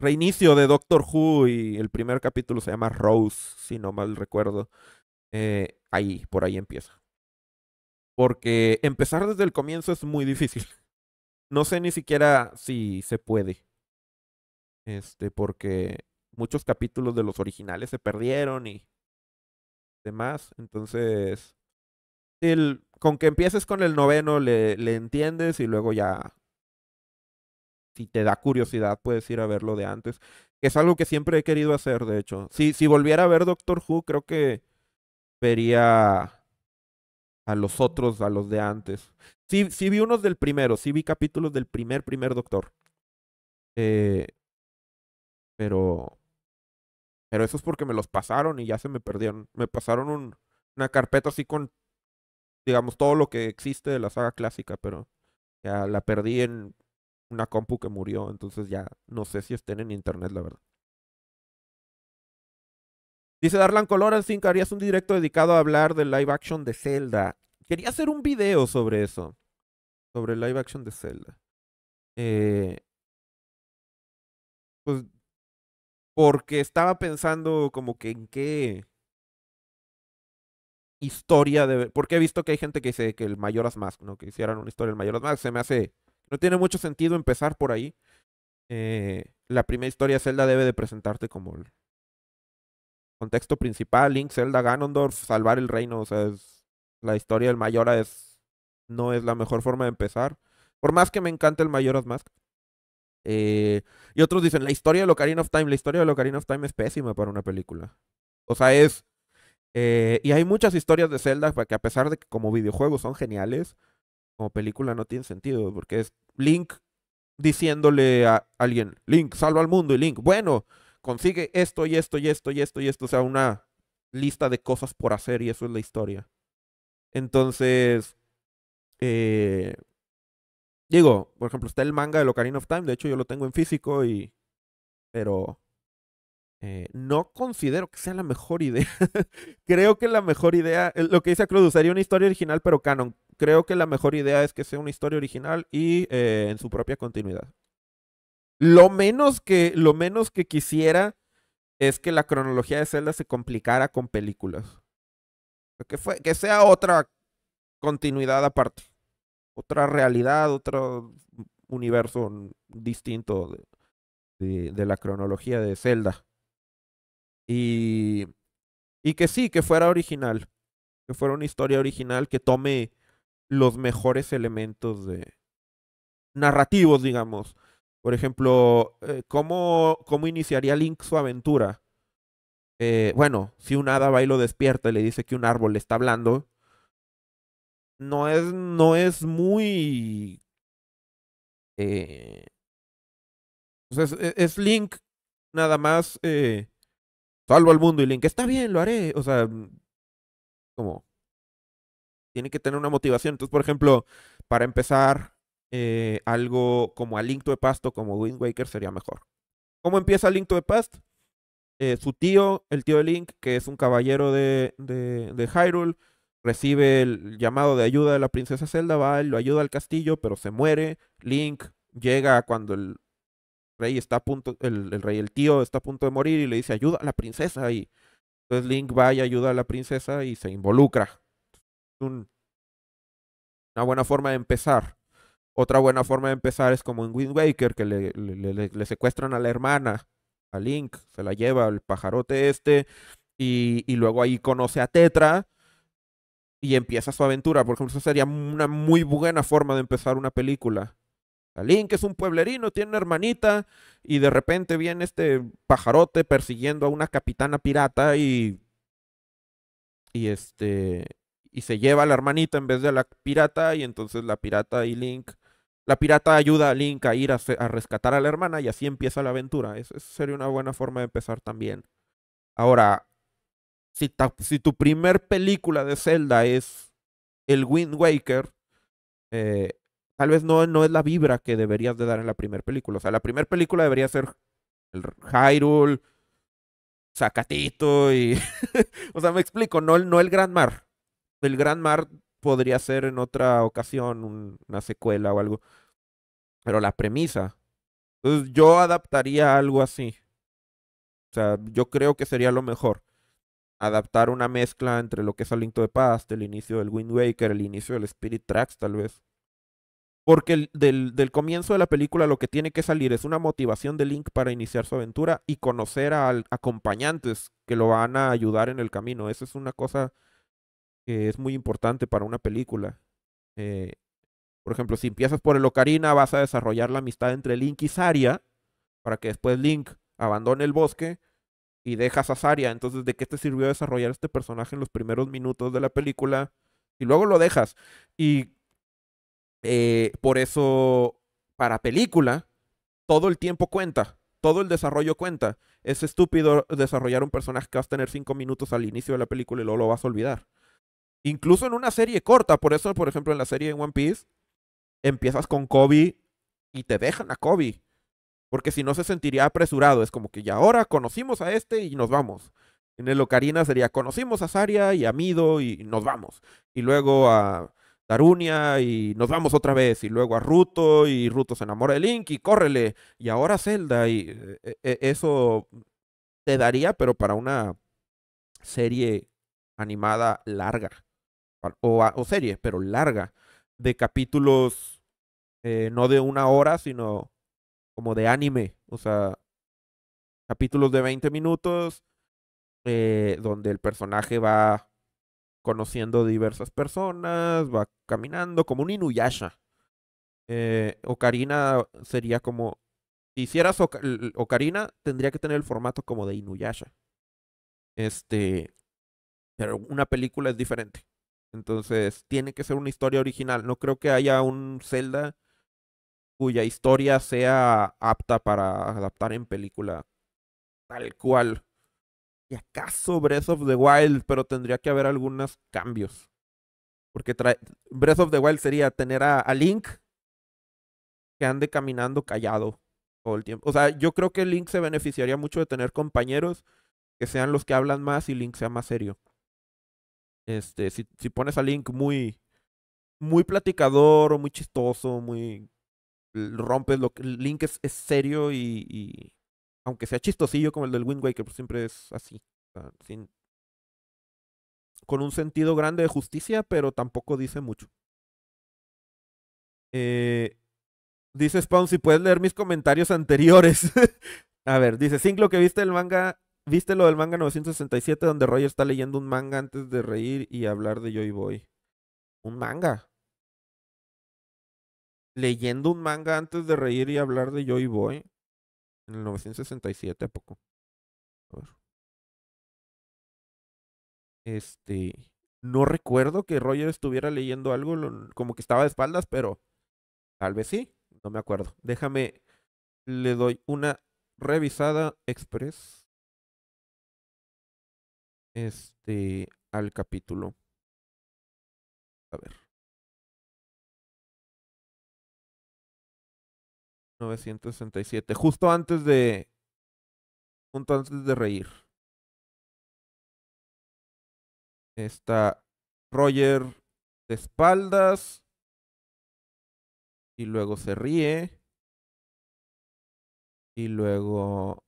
reinicio de Doctor Who y el primer capítulo se llama Rose, si no mal recuerdo. Eh, ahí, por ahí empieza. Porque empezar desde el comienzo es muy difícil. No sé ni siquiera si se puede. Este, porque muchos capítulos de los originales se perdieron y demás. Entonces, el, con que empieces con el noveno le, le entiendes y luego ya si te da curiosidad, puedes ir a verlo de antes. Es algo que siempre he querido hacer, de hecho. Si, si volviera a ver Doctor Who, creo que vería a los otros, a los de antes. Sí, vi unos del primero, sí vi capítulos del primer, primer Doctor. Eh, pero... Pero eso es porque me los pasaron y ya se me perdieron. Me pasaron una carpeta así con, digamos, todo lo que existe de la saga clásica, pero ya la perdí en una compu que murió, entonces ya no sé si estén en internet, la verdad. Dice Darlan Color al 5, harías un directo dedicado a hablar del live action de Zelda. Quería hacer un video sobre eso. Sobre el live action de Zelda. Eh, pues porque estaba pensando como que en qué historia de... Porque he visto que hay gente que dice que el Mayoras Mask, ¿no? Que hicieran una historia del Mayoras Mask. Se me hace no tiene mucho sentido empezar por ahí. Eh, la primera historia de Zelda debe de presentarte como el contexto principal, Link, Zelda, Ganondorf, salvar el reino. O sea, es, la historia del Mayora es, no es la mejor forma de empezar. Por más que me encante el Mayoras Mask. Eh, y otros dicen, la historia de Ocarina of Time, la historia de Ocarina of Time es pésima para una película. O sea, es... Eh, y hay muchas historias de Zelda que a pesar de que como videojuegos son geniales, como película no tiene sentido, porque es Link diciéndole a alguien, Link, salva al mundo, y Link, bueno, consigue esto y esto y esto y esto y esto, o sea, una lista de cosas por hacer y eso es la historia. Entonces, eh, digo, por ejemplo, está el manga de Ocarina of Time, de hecho yo lo tengo en físico y... Pero eh, no considero que sea la mejor idea. Creo que la mejor idea, eh, lo que dice Cruz, sería una historia original pero canon creo que la mejor idea es que sea una historia original y eh, en su propia continuidad. Lo menos que, lo menos que quisiera es que la cronología de Zelda se complicara con películas. Que, que sea otra continuidad aparte. Otra realidad, otro universo distinto de, de, de, la cronología de Zelda. Y, y que sí, que fuera original. Que fuera una historia original que tome los mejores elementos de narrativos, digamos. Por ejemplo, eh, ¿cómo, ¿cómo iniciaría Link su aventura? Eh, bueno, si un hada va y lo despierta y le dice que un árbol le está hablando, no es, no es muy... Eh, e, es, Link nada más salvo al mundo y Link, está bien, lo haré. O sea, mm, como, tiene que tener una motivación. Entonces, por ejemplo, para empezar eh, algo como a Link to the Past o como Wind Waker sería mejor. ¿Cómo empieza Link to the Past? Eh, su tío, el tío de Link, que es un caballero de, de, Hyrule, recibe el llamado de ayuda de la princesa Zelda, va, lo ayuda al castillo, pero se muere. Link llega cuando el rey está a punto, el, el rey, el tío está a punto de morir y le dice ayuda a la princesa y entonces Link va y ayuda a la princesa y se involucra una buena forma de empezar. Otra buena forma de empezar es como en Wind Waker, que le, secuestran a la hermana, a Link, se la lleva el pajarote este, y, y luego ahí conoce a Tetra y empieza su aventura. Por ejemplo, eso sería una muy buena forma de empezar una película. Link es un pueblerino, tiene una hermanita y de repente viene este pajarote persiguiendo a una capitana pirata y y este y se lleva a la hermanita en vez de a la pirata y entonces la pirata y Link, la pirata ayuda a Link a ir a, rescatar a la hermana y así empieza la aventura. Eso, sería una buena forma de empezar también. Ahora, si, tu primer película de Zelda es el Wind Waker, eh, tal vez no, no es la vibra que deberías de dar en la primera película. O sea, la primera película debería ser el Hyrule, Zacatito y... o sea, me explico, no, no el Gran Mar el Gran Mar podría ser en otra ocasión una secuela o algo. Pero la premisa. Entonces yo adaptaría algo así. O sea, yo creo que sería lo mejor. Adaptar una mezcla entre lo que es Alinto de Paz, el inicio del Wind Waker, el inicio del Spirit Tracks, tal vez. Porque del, comienzo de la película lo que tiene que salir es una motivación de Link para iniciar su aventura y conocer a acompañantes que lo van a ayudar en el camino. Esa es una cosa que es muy importante para una película. Eh, por ejemplo, si empiezas por el Ocarina, vas a desarrollar la amistad entre Link y Saria, para que después Link abandone el bosque y dejas a Saria. Entonces, ¿de qué te sirvió desarrollar este personaje en los primeros minutos de la película? Y luego lo dejas. Y eh, por eso, para película, todo el tiempo cuenta. Todo el desarrollo cuenta. Es estúpido desarrollar un personaje que vas a tener cinco minutos al inicio de la película y luego lo vas a olvidar. Incluso en una serie corta. Por eso, por ejemplo, en la serie en One Piece, empiezas con Kobe y te dejan a Kobe. Porque si no se sentiría apresurado. Es como que ya ahora conocimos a este y nos vamos. En el Ocarina sería conocimos a Saria y a Mido y nos vamos. Y luego a Darunia y nos vamos otra vez. Y luego a Ruto y Ruto se enamora de Link y córrele. Y ahora Zelda y eh, eh, eh, eso te daría, pero para una serie animada larga o, o pero larga de capítulos eh, no de una hora, sino como de anime, o sea, capítulos de 20 minutos, eh, donde el personaje va conociendo diversas personas, va caminando como un Inuyasha. Eh, Ocarina sería como, si hicieras Ocarina, tendría que tener el formato como de Inuyasha. Este, pero una película es diferente. Entonces, tiene que ser una historia original. No creo que haya un Zelda cuya historia sea apta para adaptar en película. Tal cual. Y acaso Breath of the Wild, pero tendría que haber algunos cambios. Porque Breath of the Wild sería tener a, a Link que ande caminando callado todo el tiempo. O sea, yo creo que Link se beneficiaría mucho de tener compañeros que sean los que hablan más y Link sea más serio. Este, si, si pones a Link muy, muy platicador o muy chistoso, muy rompes lo que Link es, serio y, aunque sea chistosillo como el del Wind Waker, pues siempre es así, sin, con un sentido grande de justicia, pero tampoco dice mucho. Eh, dice Spawn, si puedes leer mis comentarios anteriores. A ver, dice sin lo que viste el manga ¿Viste lo del manga 967 donde Roger está leyendo un manga antes de reír y hablar de Joy Boy? Un manga. Leyendo un manga antes de reír y hablar de Joy Boy. En el 967, ¿a poco? A Este. No recuerdo que Roger estuviera leyendo algo, como que estaba de espaldas, pero tal vez sí. No me acuerdo. Déjame. Le doy una revisada express este, al capítulo. A ver. 967, justo antes de... Justo antes de reír. Está Roger de espaldas. Y luego se ríe. Y luego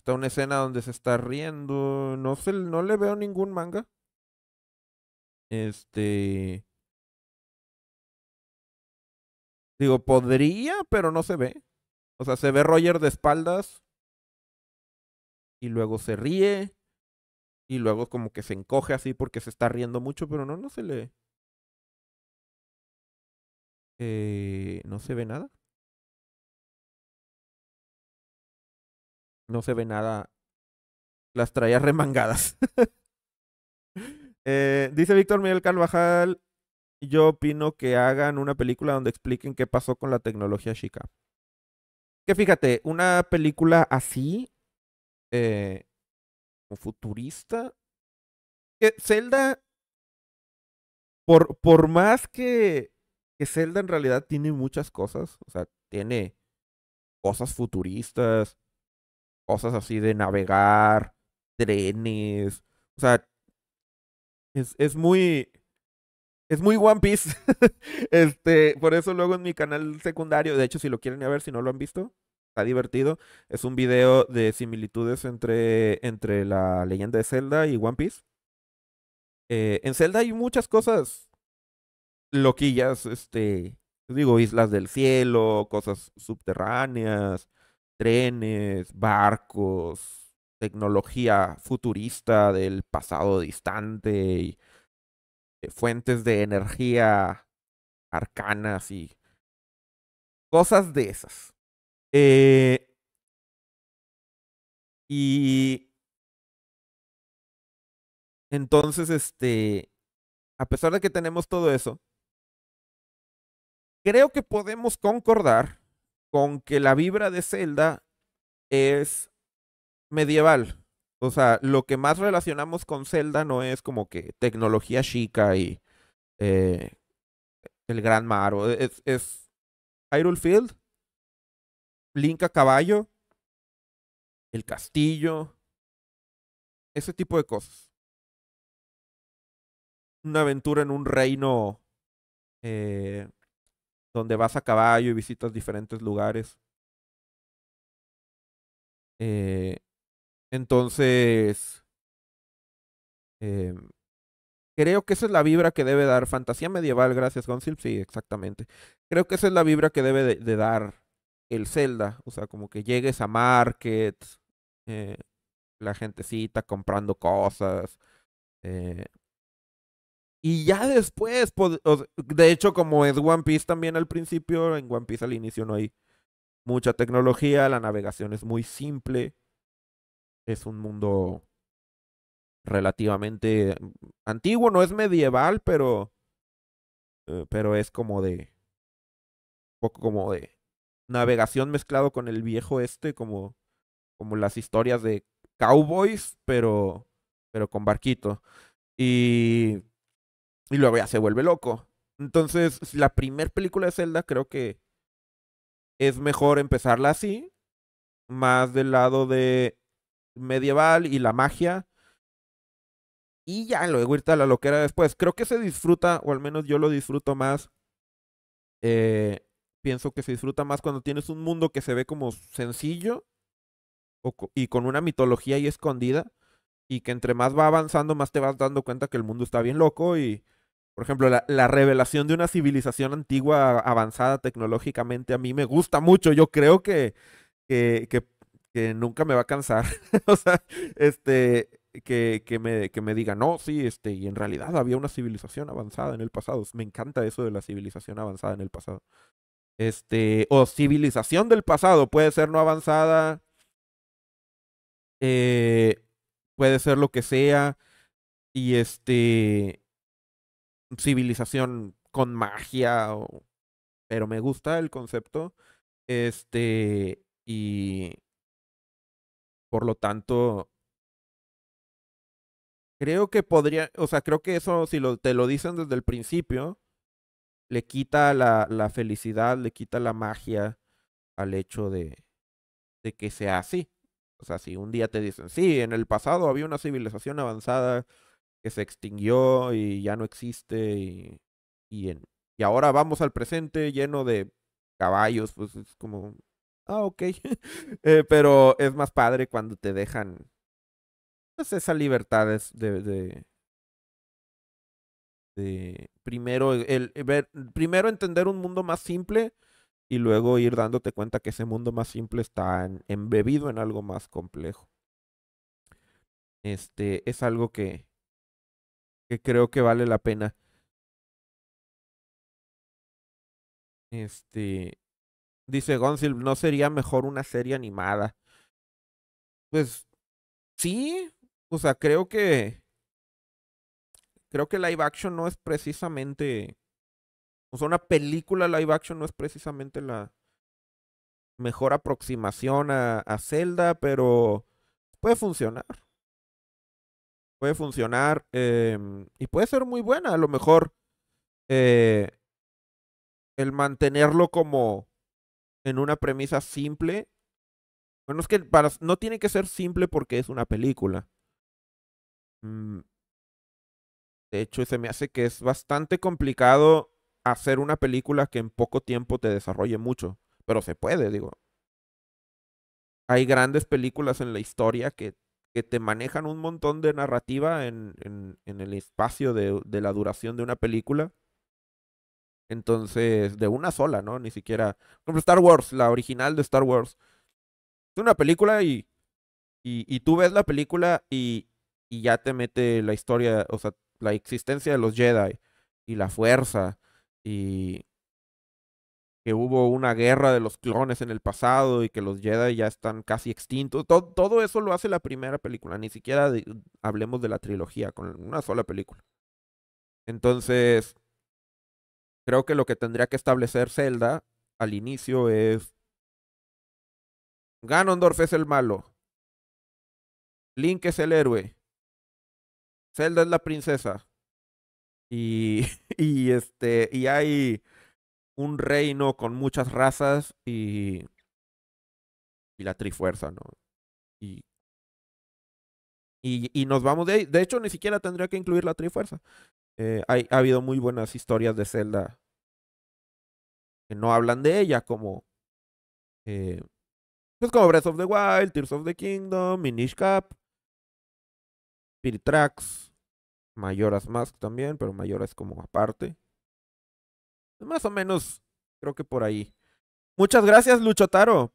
Está una escena donde se está riendo. No, no le veo ningún manga. Este. Digo, podría, pero no se ve. O sea, se ve Roger de espaldas. Y luego se ríe. Y luego como que se encoge así porque se está riendo mucho, pero no, no se le... Eh, no se ve nada. no se ve nada. Las traía remangadas. Eh, dice Víctor Miguel Carvajal, yo opino que hagan una película donde expliquen qué pasó con la tecnología chica. Que fíjate, una película así, eh, futurista, que Zelda, por, por más que, que Zelda en realidad tiene muchas cosas, o sea, tiene cosas futuristas, cosas así de navegar, trenes. O sea, es, es muy. Es muy One Piece. este, por eso luego en mi canal secundario, de hecho, si lo quieren a ver, si no lo han visto, está divertido. Es un video de similitudes entre, entre la leyenda de Zelda y One Piece. Eh, en Zelda hay muchas cosas loquillas, este, digo, islas del cielo, cosas subterráneas, trenes, barcos, tecnología futurista del pasado distante, y, eh, fuentes de energía arcanas y cosas de esas. Eh, y entonces, este, a pesar de que tenemos todo eso, creo que podemos concordar con que la vibra de Zelda es medieval. O sea, lo que más relacionamos con Zelda no es como que tecnología chica y eh, el gran maro, e, Es, es Hyrule Field, Link a caballo, el castillo, ese tipo de cosas. Una aventura en un reino eh, donde vas a caballo y visitas diferentes lugares. Eh, entonces, em, creo que esa es la vibra que debe dar Fantasía Medieval, gracias Gonzil. sí, exactamente. Creo que esa es la vibra que debe de, dar el Zelda, o sea, como que llegues a market eh, la gentecita comprando cosas, eh, y ya después, de hecho, como es One Piece también al principio, en One Piece al inicio no hay mucha tecnología, la navegación es muy simple, es un mundo relativamente antiguo, no es medieval, pero, eh, pero es como de, poco como de navegación mezclado con el viejo este, como, como las historias de cowboys, pero, pero con barquito. Y y luego ya se vuelve loco. Entonces, la primera película de Zelda creo que es mejor empezarla así, más del lado de medieval y la magia. Y ya luego irte a la loquera después. Creo que se disfruta, o al menos yo lo disfruto más. Eh, pienso que se disfruta más cuando tienes un mundo que se ve como sencillo y con una mitología ahí escondida. Y que entre más va avanzando, más te vas dando cuenta que el mundo está bien loco y por ejemplo, la, revelación de una civilización antigua avanzada tecnológicamente a mí me gusta mucho. Yo creo que, que, nunca me va a cansar. o sea, este, que, me, que me diga, no, sí, este, y en realidad había una civilización avanzada en el pasado. Me encanta eso de la civilización avanzada en el pasado. Este, o civilización del pasado, puede ser no avanzada, eh, puede ser lo que sea, y este, civilización con magia, o... pero me gusta el concepto. Este, y por lo tanto, creo que podría, o sea, creo que eso, si lo, te lo dicen desde el principio, le quita la, la felicidad, le quita la magia al hecho de, de que sea así. O sea, si un día te dicen, sí, en el pasado había una civilización avanzada que se extinguió y ya no existe y, y, en, y ahora vamos al presente lleno de caballos, pues es como, ah, ok, eh, pero es más padre cuando te dejan pues, esa libertad de, de, primero, primero entender un mundo más simple y luego ir dándote cuenta que ese mundo más simple está embebido en algo más complejo. Este es algo que, que creo que vale la pena. Este. Dice Gonzil, ¿no sería mejor una serie animada? Pues sí, o sea, creo que. Creo que live action no es precisamente. O sea, una película live action no es precisamente la mejor aproximación a, a Zelda, pero puede funcionar puede funcionar em, y puede ser muy buena. A lo mejor eh, el mantenerlo como en una premisa simple. Bueno, es que para, no tiene que ser simple porque es una película. Mm. De hecho, se me hace que es bastante complicado hacer una película que en poco tiempo te desarrolle mucho. Pero se puede, digo. Hay grandes películas en la historia que que te manejan un montón de narrativa en, en, el espacio de, la duración de una película. Entonces, de una sola, ¿no? Ni siquiera. Por ejemplo, Star Wars, la original de Star Wars. Es una película y. Y, y tú ves la película y, y ya te mete la historia, o sea, la existencia de los Jedi y la fuerza y que hubo una guerra de los clones en el pasado y que los Jedi ya están casi extintos. Todo, eso lo hace la primera película, ni siquiera hablemos de la trilogía, con una sola película. Entonces, creo que lo que tendría que establecer Zelda al inicio es... Ganondorf es el malo. Link es el héroe. Zelda es la princesa. Y, y este, y hay un reino con muchas razas y, y la trifuerza, ¿no? Y, y, y nos vamos de ahí. De hecho, ni siquiera tendría que incluir la trifuerza. Eh, hay, ha habido muy buenas historias de Zelda que no hablan de ella, como. Eh, pues como Breath of the Wild, Tears of the Kingdom, Minish Cap, Spirit Tracks, Mayoras Mask también, pero Mayoras como aparte. Pues más o menos, creo que por ahí. Muchas gracias, Luchotaro,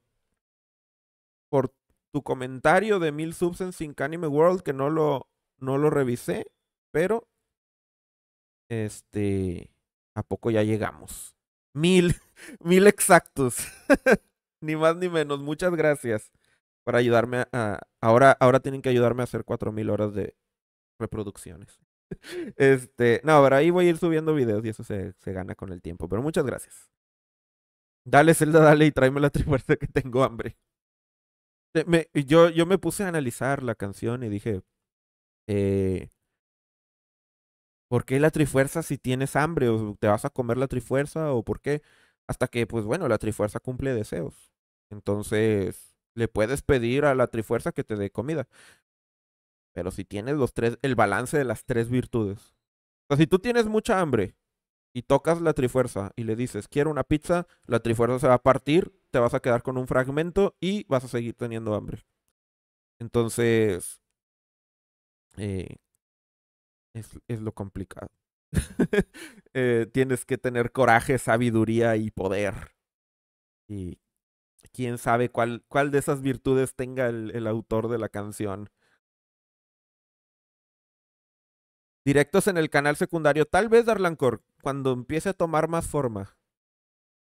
por tu comentario de mil subs en Sin Anime World, que no lo, no lo revisé, pero este, ¿a poco ya llegamos? Mil, mil exactos. ni más ni menos. Muchas gracias por ayudarme a... Ahora, ahora tienen que ayudarme a hacer cuatro mil horas de reproducciones. Este, no, pero ahí voy a ir subiendo videos y eso se, se gana con el tiempo. Pero muchas gracias. Dale, Zelda, dale y tráeme la trifuerza que tengo hambre. Eh, yo, yo me puse a analizar la canción y dije, eh, ¿por qué la trifuerza si tienes hambre? ¿O te vas a comer la trifuerza? ¿O por qué? Hasta que, pues bueno, la trifuerza cumple deseos. Entonces, le puedes pedir a la trifuerza que te dé comida. Pero si tienes los tres, el balance de las tres virtudes. O sea, si tú tienes mucha hambre y tocas la trifuerza y le dices, quiero una pizza, la trifuerza se va a partir, te vas a quedar con un fragmento y vas a seguir teniendo hambre. Entonces, eh, es, lo complicado. Eh, tienes que tener coraje, sabiduría y poder. Y quién sabe cuál, cuál de esas virtudes tenga el autor de la canción. Directos en el canal secundario. Tal vez, Darlancor, cuando empiece a tomar más forma.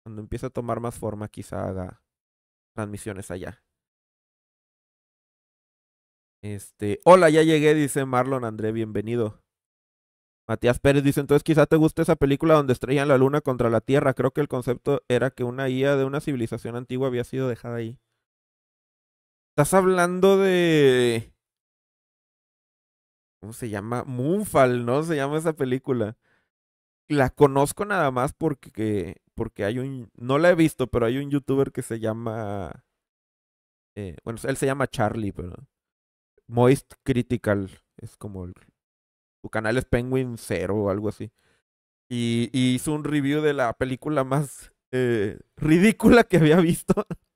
Cuando empiece a tomar más forma, quizá haga transmisiones allá. Este, hola, ya llegué, dice Marlon André, bienvenido. Matías Pérez dice, entonces quizá te guste esa película donde estrellan la luna contra la Tierra. Creo que el concepto era que una guía de una civilización antigua había sido dejada ahí. Estás hablando de... ¿Cómo se llama? Moonfall, ¿no? Se llama esa película. La conozco nada más porque, porque hay un... No la he visto, pero hay un youtuber que se llama... Eh, bueno, él se llama Charlie, pero... Moist Critical. Es como el... Su canal es Penguin Zero o algo así. Y, hizo un review de la película más eh, ridícula que había visto.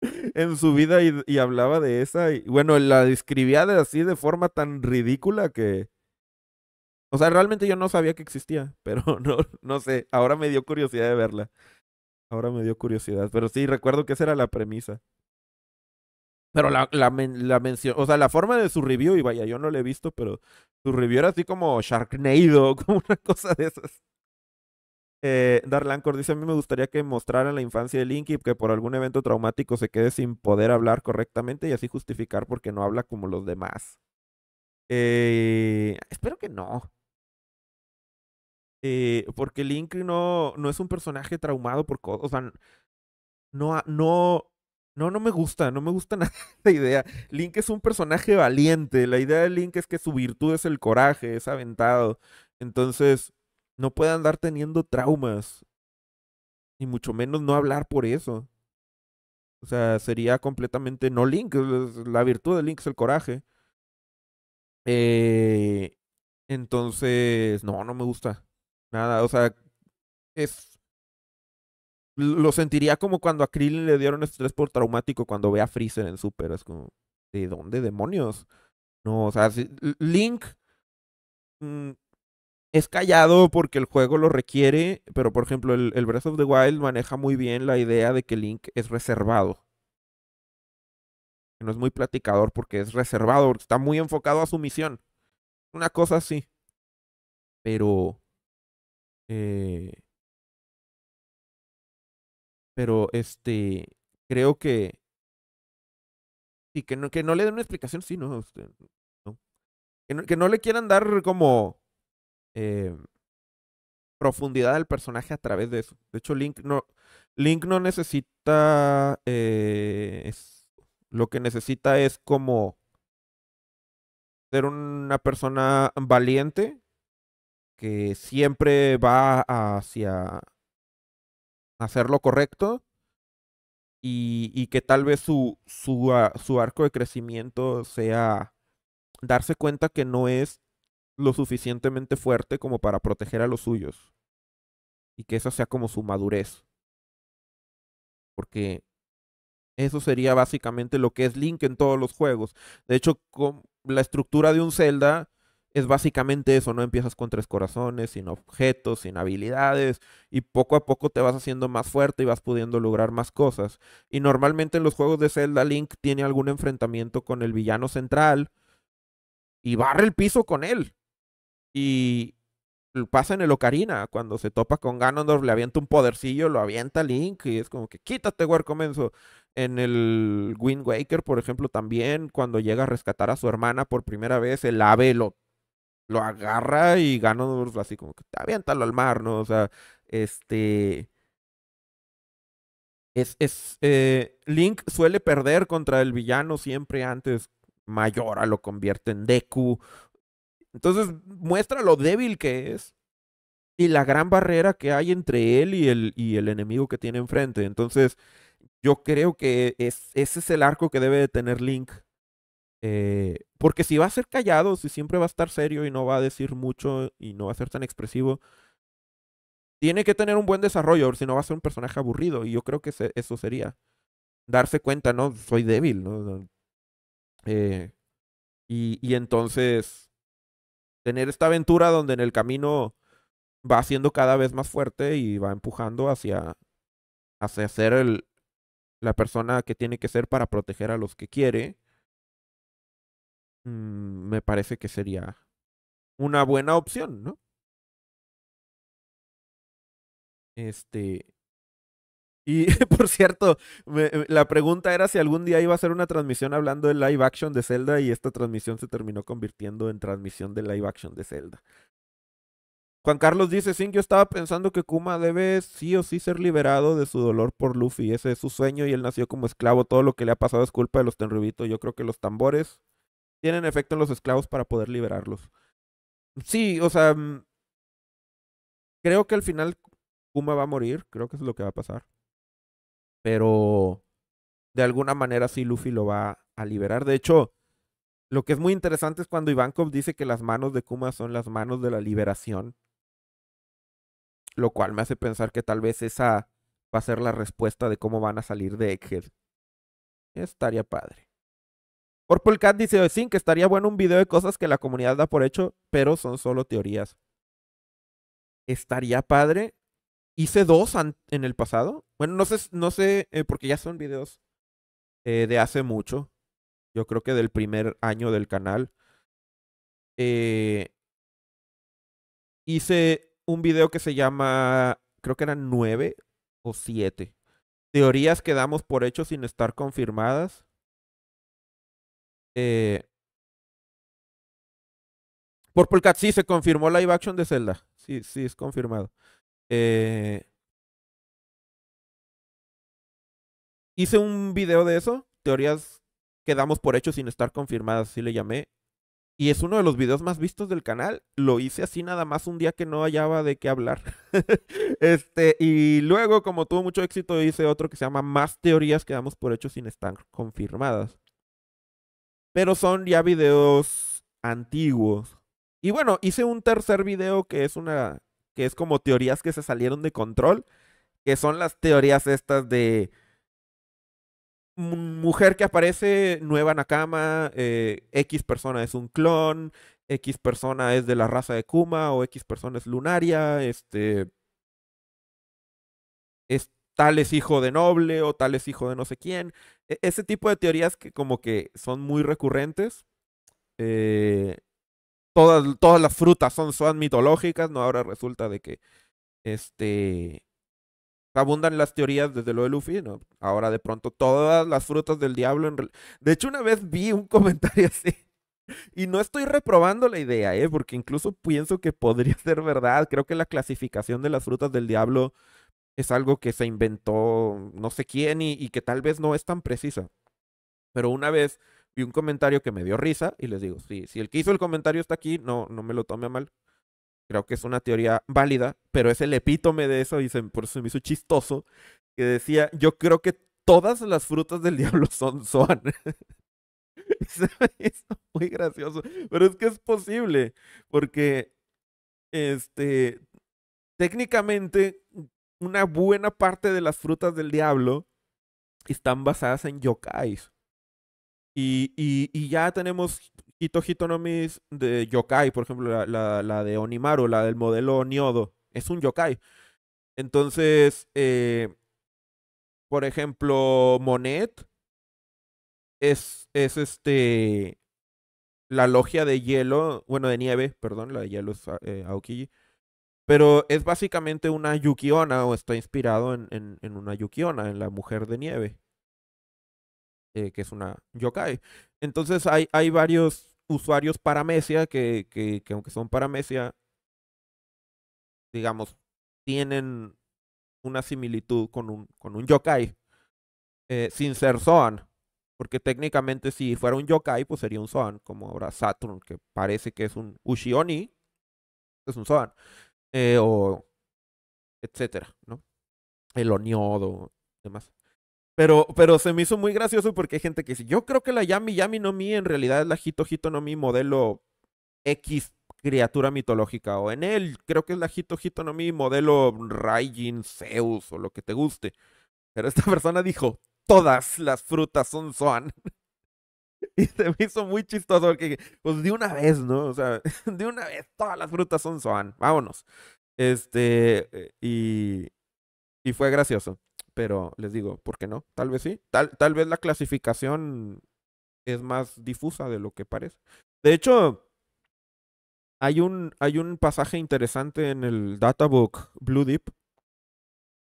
en su vida y, hablaba de esa. Y, bueno, la describía de, así de forma tan ridícula que. O sea, realmente yo no sabía que existía, pero no, no sé. Ahora me dio curiosidad de verla. Ahora me dio curiosidad. Pero sí, recuerdo que esa era la premisa. Pero la, la, la mención, o sea, la forma de su review, y vaya, yo no la he visto, pero su review era así como Sharknado, como una cosa de esas. Eh, Darlancor dice, a mí me gustaría que mostraran la infancia de Link Y que por algún evento traumático se quede sin poder hablar correctamente y así justificar porque no habla como los demás. Eh, espero que no. Eh, porque Link no, no es un personaje traumado por cosas. O sea, no, no, no, no me gusta, no me gusta nada la idea. Link es un personaje valiente. La idea de Link es que su virtud es el coraje, es aventado. Entonces, no puede andar teniendo traumas. Y mucho menos no hablar por eso. O sea, sería completamente no Link. La virtud de Link es el coraje. Eh, entonces, no, no me gusta. Nada, o sea, es... Lo sentiría como cuando a Krillin le dieron estrés por traumático cuando ve a Freezer en Super. Es como, ¿de dónde demonios? No, o sea, Link... Mm, es callado porque el juego lo requiere, pero por ejemplo el, el, Breath of the Wild maneja muy bien la idea de que Link es reservado. Que No es muy platicador porque es reservado, está muy enfocado a su misión. Una cosa así. Pero... Eh, pero este... Creo que... Y que no, que no le den una explicación, sí, no. Este, que, no que no le quieran dar como eh, profundidad del personaje a través de eso. De hecho, Link no, Link no necesita... Eh, es, lo que necesita es como ser una persona valiente que siempre va hacia hacer lo correcto y, y que tal vez su, su, ah, su arco de crecimiento sea darse cuenta que no es lo suficientemente fuerte como para proteger a los suyos. Y que esa sea como su madurez. Porque eso sería básicamente lo que es Link en todos los juegos. De hecho, con la estructura de un Zelda es básicamente eso, no empiezas con tres corazones, sin objetos, sin habilidades, y poco a poco te vas haciendo más fuerte y vas pudiendo lograr más cosas. Y normalmente en los juegos de Zelda Link tiene algún enfrentamiento con el villano central y barre el piso con él. Y pasa en el Ocarina, cuando se topa con Ganondorf, le avienta un podercillo, lo avienta Link y es como que quítate, Comenzo. En el Wind Waker, por ejemplo, también cuando llega a rescatar a su hermana por primera vez, el ave lo, lo agarra y Ganondorf así como que avienta al mar, ¿no? O sea, este... Es, es eh, Link suele perder contra el villano siempre antes. Mayora lo convierte en Deku entonces muestra lo débil que es y la gran barrera que hay entre él y el, y el enemigo que tiene enfrente. Entonces yo creo que ese es el arco que debe de tener Link. Eh, porque si va a ser callado, si siempre va a estar serio y no va a decir mucho y no va a ser tan expresivo, tiene que tener un buen desarrollo, si no va a ser un personaje aburrido. Y yo creo que eso sería darse cuenta, ¿no? Soy débil, ¿no? Eh, y, y entonces tener esta aventura donde en el camino va siendo cada vez más fuerte y va empujando hacia, hacia ser el, la persona que tiene que ser para proteger a los que quiere, mm, me parece que sería una buena opción, ¿no? Este, y por cierto, eh, la pregunta era si algún día iba a hacer una transmisión hablando de live action de Zelda y esta transmisión se terminó convirtiendo en transmisión de live action de Zelda. Juan Carlos dice, sí, yo estaba pensando que Kuma debe sí o sí ser liberado de su dolor por Luffy. Ese es su sueño y él nació como esclavo. Todo lo que le ha pasado es culpa de los Tenrubito. Yo creo que los tambores tienen efecto en los esclavos para poder liberarlos. Sí, o sea, mm, creo que al final Kuma va a morir. Creo que es lo que va a pasar. Pero de alguna manera sí Luffy lo va a liberar. De hecho, lo que es muy interesante es cuando Ivankov dice que las manos de Kuma son las manos de la liberación. Lo cual me hace pensar que tal vez esa va a ser la respuesta de cómo van a salir de Egghead. Estaría padre. Purple Cat dice, sí, que estaría bueno un video de cosas que la comunidad da por hecho, pero son solo teorías. Estaría padre hice dos en el pasado. Bueno, no sé, no sé, eh, porque ya son videos eh, de hace mucho. Yo creo que del primer año del canal. Eh, hice un video que se llama, creo que eran nueve o siete. Teorías que damos por hecho sin estar confirmadas. Eh, por sí se confirmó live action de Zelda. Sí, sí, es confirmado. Eh, hice un video de eso, teorías que damos por hechos sin estar confirmadas, así le llamé. Y es uno de los videos más vistos del canal. Lo hice así nada más un día que no hallaba de qué hablar. este, y luego, como tuvo mucho éxito, hice otro que se llama Más teorías que damos por hechos sin estar confirmadas. Pero son ya videos antiguos. Y bueno, hice un tercer video que es una que es como teorías que se salieron de control, que son las teorías estas de mujer que aparece nueva Nakama, eh, X persona es un clon, X persona es de la raza de Kuma o X persona es lunaria, este tal es hijo de noble o tal es hijo de no sé quién. E-, ese tipo de teorías que como que son muy recurrentes. Eh, todas, las frutas son, son mitológicas, ¿no? Ahora resulta de que este abundan las teorías desde lo de Luffy, ¿no? Ahora de pronto todas las frutas del diablo en De hecho, una vez vi un comentario así. Y no estoy reprobando la idea, ¿eh? Porque incluso pienso que podría ser verdad. Creo que la clasificación de las frutas del diablo es algo que se inventó no sé quién y que tal vez no es tan precisa. Pero una vez vi un comentario que me dio risa y les digo, si el que hizo el comentario está aquí, no, no me lo tome mal. Creo que es una teoría válida, pero es el epítome de eso y por eso me hizo chistoso, que decía, yo creo que todas las frutas del diablo son son. Eso es muy gracioso, pero es que es posible, porque este técnicamente una buena parte de las frutas del diablo están basadas en yokais. Y, ya tenemos Hito Hitonomis de yokai, por ejemplo, la, de Onimaru, la del modelo Niodo. Es un yokai. Entonces, eh, por ejemplo, Monet es, es este. La logia de hielo, bueno, de nieve, perdón, la de hielo es eh, Aokiji. Pero es básicamente una Yukiona o está inspirado en, en, en una Yukiona, en la mujer de nieve. Eh, que es una yokai. Entonces hay, hay varios usuarios para Mesia que, que, aunque son para Mesia, digamos, tienen una similitud con un, con un yokai, eh, sin ser Zoan. Porque técnicamente si fuera un yokai, pues sería un Zoan, como ahora Saturn, que parece que es un Ushioni, es un Zoan, eh, o etcétera, ¿no? El Oniodo, demás. Pero, se me hizo muy gracioso porque hay gente que dice, yo creo que la Yami Yami no Mi en realidad es la Hito Hito no Mi modelo X criatura mitológica. O en él creo que es la Hito Hito no Mi modelo Raijin, Zeus o lo que te guste. Pero esta persona dijo, todas las frutas son Soan. y se me hizo muy chistoso porque, pues de una vez, ¿no? O sea, de una vez todas las frutas son Soan. Vámonos. Este, eh, y, y fue gracioso pero les digo, ¿por qué no? Tal vez sí, tal, tal vez la clasificación es más difusa de lo que parece. De hecho, hay un, hay un pasaje interesante en el databook Blue Deep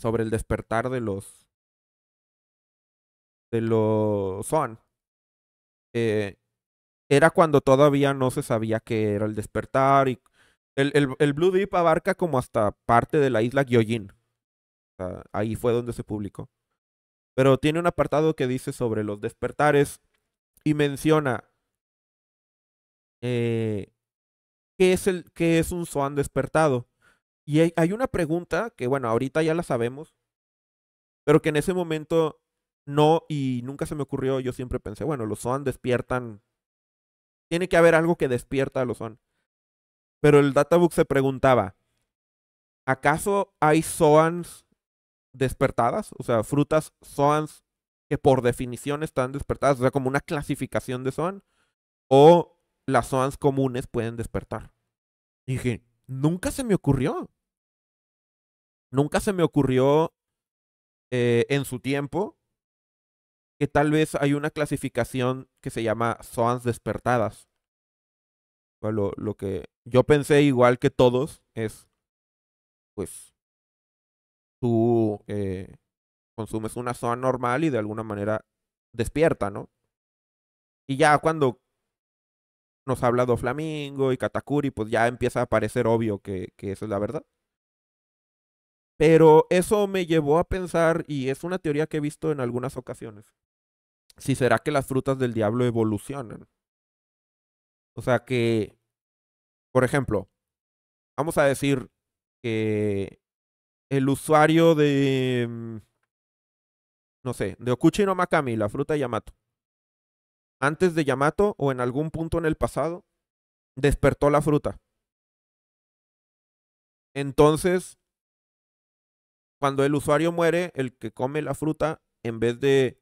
sobre el despertar de los de los Son. Eh, era cuando todavía no se sabía qué era el despertar y el, el, el Blue Deep abarca como hasta parte de la isla Gyojin ahí fue donde se publicó. Pero tiene un apartado que dice sobre los despertares y menciona eh, qué, es el, es un Swan despertado. Y hay, una pregunta que, bueno, ahorita ya la sabemos, pero que en ese momento no y nunca se me ocurrió. Yo siempre pensé, bueno, los Swan despiertan. Tiene que haber algo que despierta a los Swan. Pero el Databook se preguntaba, ¿acaso hay Soans despertadas, o sea, frutas SOANs que por definición están despertadas, o sea, como una clasificación de SOAN, o las SOANs comunes pueden despertar. dije, nunca se me ocurrió. Nunca se me ocurrió eh, en su tiempo que tal vez hay una clasificación que se llama SOANs despertadas. lo que yo pensé igual que todos es, pues, tú eh, consumes una zona normal y de alguna manera despierta, ¿no? Y ya cuando nos ha hablado Flamingo y Katakuri, pues ya empieza a parecer obvio que, que eso es la verdad. Pero eso me llevó a pensar, y es una teoría que he visto en algunas ocasiones, si será que las frutas del diablo evolucionan. O sea que, por ejemplo, vamos a decir que el usuario de, mm, no sé, de Okuchi no Makami, la fruta Yamato, antes de Yamato o en algún punto en el pasado, despertó la fruta. Entonces, cuando el usuario muere, el que come la fruta, en vez de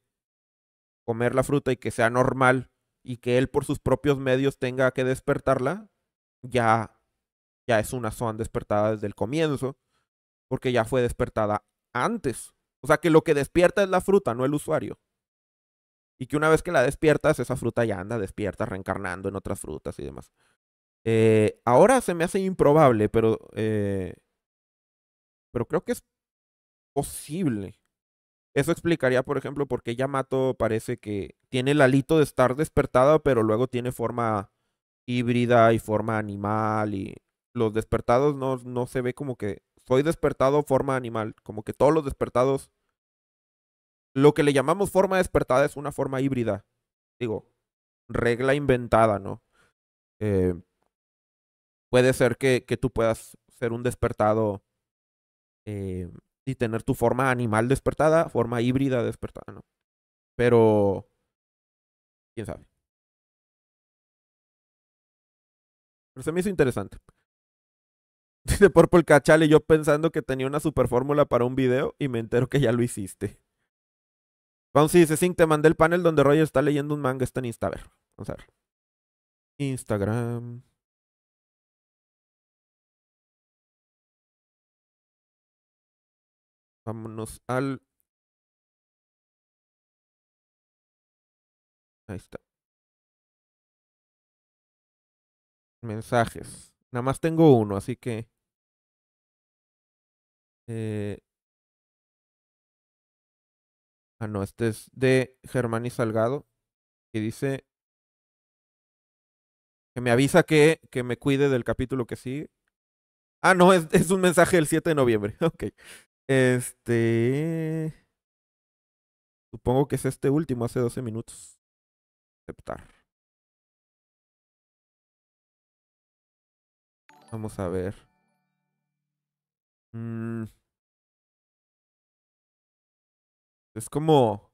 comer la fruta y que sea normal y que él por sus propios medios tenga que despertarla, ya, ya es una zona despertada desde el comienzo porque ya fue despertada antes. O sea que lo que despierta es la fruta, no el usuario. Y que una vez que la despiertas, esa fruta ya anda despierta, reencarnando en otras frutas y demás. Eh, ahora se me hace improbable, pero. Eh, pero creo que es posible. Eso explicaría, por ejemplo, por qué Yamato parece que tiene el alito de estar despertado. pero luego tiene forma híbrida y forma animal. Y los despertados no, no se ve como que soy despertado forma animal, como que todos los despertados, lo que le llamamos forma despertada es una forma híbrida, digo, regla inventada, ¿no? Eh, puede ser que, tú puedas ser un despertado eh, y tener tu forma animal despertada, forma híbrida despertada, ¿no? Pero, quién sabe. Pero se me hizo interesante. Dice Purple Cachale, yo pensando que tenía una super fórmula para un video y me entero que ya lo hiciste. Vamos, dice sí te mandé el panel donde Roger está leyendo un manga, está en Instagram vamos a ver. Instagram. Vámonos al... Ahí está. Mensajes. Nada más tengo uno, así que eh, ah, no, este es de Germán y Salgado, que dice que me avisa que, que me cuide del capítulo que sigue. Ah, no, es, es un mensaje del 7 de noviembre. Ok. Este... Supongo que es este último, hace 12 minutos. Aceptar. Vamos a ver. Mm. Es como...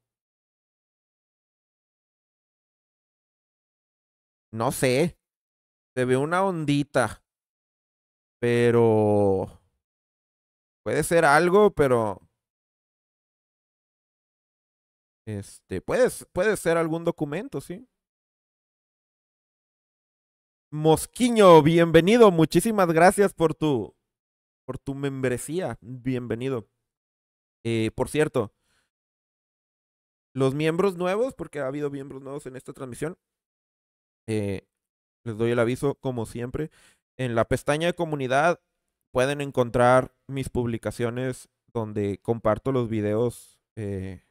No sé. Se ve una ondita. Pero... Puede ser algo, pero... Este, puede, puede ser algún documento, sí. Mosquiño, bienvenido. Muchísimas gracias por tu por tu membresía. Bienvenido. Eh, por cierto, los miembros nuevos, porque ha habido miembros nuevos en esta transmisión, eh, les doy el aviso como siempre. En la pestaña de comunidad pueden encontrar mis publicaciones donde comparto los videos eh,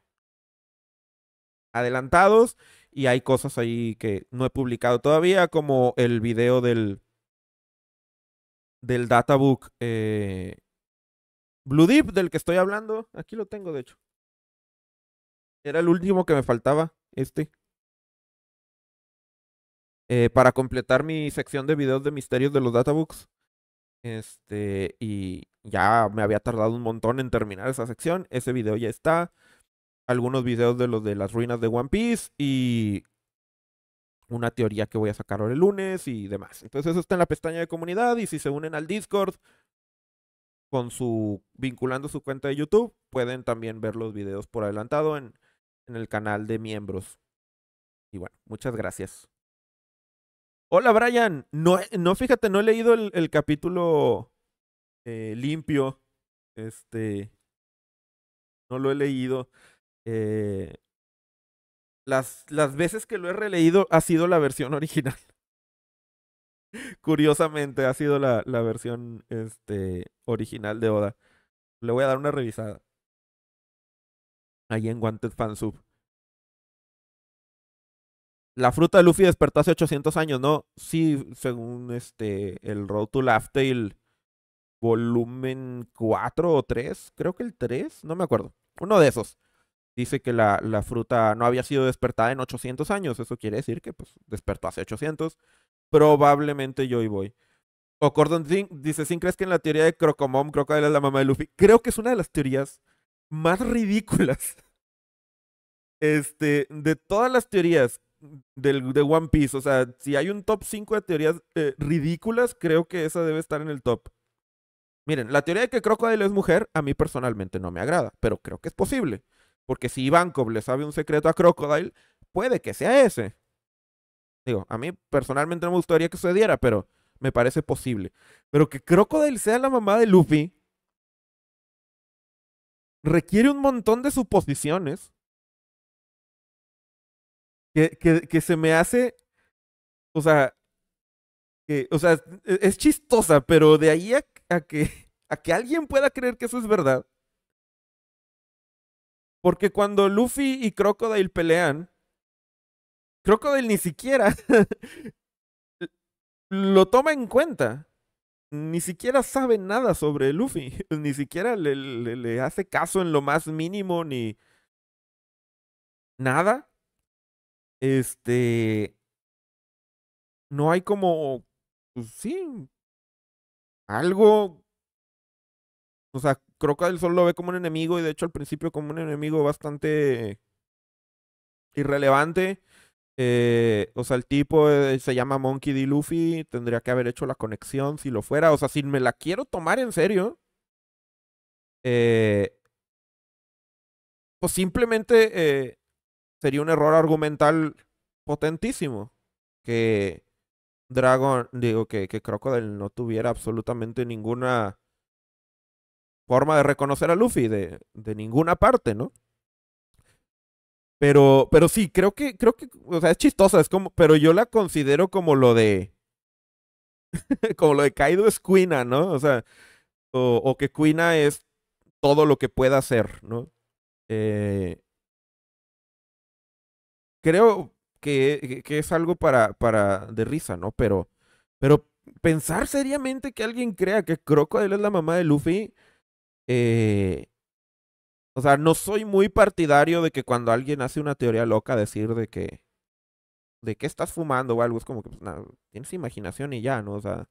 adelantados y hay cosas ahí que no he publicado todavía, como el video del, del databook eh, Blue Deep del que estoy hablando. Aquí lo tengo, de hecho. Era el último que me faltaba, este. Eh, para completar mi sección de videos de misterios de los databooks. Este, y ya me había tardado un montón en terminar esa sección. Ese video ya está. Algunos videos de los de las ruinas de One Piece y una teoría que voy a sacar ahora el lunes y demás. Entonces eso está en la pestaña de comunidad y si se unen al Discord con su vinculando su cuenta de YouTube, pueden también ver los videos por adelantado en en el canal de miembros. Y bueno, muchas gracias. Hola Brian, no, eh, no fíjate, no he leído el, capítulo eh, limpio. Este, no lo he leído. Eh, las, las veces que lo he releído ha sido la versión original. Curiosamente, ha sido la, la versión este, original de Oda. Le voy a dar una revisada. Ahí en Wanted Fansub. La fruta de Luffy despertó hace 800 años, ¿no? Sí, según este, el Road to Laugh Tale, volumen 4 o 3, creo que el 3, no me acuerdo. Uno de esos. Dice que la, la fruta no había sido despertada en 800 años. Eso quiere decir que pues, despertó hace 800. Probablemente yo y voy. O Cordon dice, ¿sin crees que en la teoría de Crocomom, Crocodile es la mamá de Luffy? Creo que es una de las teorías más ridículas. Este, de todas las teorías del, de One Piece, o sea, si hay un top 5 de teorías eh, ridículas, creo que esa debe estar en el top. Miren, la teoría de que Crocodile es mujer, a mí personalmente no me agrada, pero creo que es posible. Porque si Ivankov le sabe un secreto a Crocodile, puede que sea ese. Digo, a mí personalmente no me gustaría que sucediera, pero me parece posible. Pero que Crocodile sea la mamá de Luffy, requiere un montón de suposiciones que, que, se me hace, o sea, que, o sea, e, es chistosa, pero de ahí a, que, a que alguien pueda creer que eso es verdad. Porque cuando Luffy y Crocodile pelean, Crocodile ni siquiera lo toma en cuenta ni siquiera sabe nada sobre Luffy. Ni siquiera le, le, hace caso en lo más mínimo, ni nada. Este. No hay como. Pues sí. Algo. O sea, el Sol lo ve como un enemigo y de hecho al principio como un enemigo bastante irrelevante. Eh, o sea, el tipo eh, se llama Monkey D. Luffy. Tendría que haber hecho la conexión si lo fuera. O sea, si me la quiero tomar en serio. Eh, pues simplemente eh, sería un error argumental potentísimo. Que Dragon, digo, que, que Crocodile no tuviera absolutamente ninguna forma de reconocer a Luffy de, de ninguna parte, ¿no? Pero, pero sí, creo que, creo que, o sea, es chistosa, es como, pero yo la considero como lo de, como lo de Kaido es Quina, ¿no? O sea, o, que Queena es todo lo que pueda ser, ¿no? Eh, creo que, que, es algo para, para, de risa, ¿no? Pero, pero pensar seriamente que alguien crea que Crocodile es la mamá de Luffy, eh, o sea, no soy muy partidario de que cuando alguien hace una teoría loca decir de que de qué estás fumando o algo, es como que pues, tienes imaginación y ya, ¿no? O sea,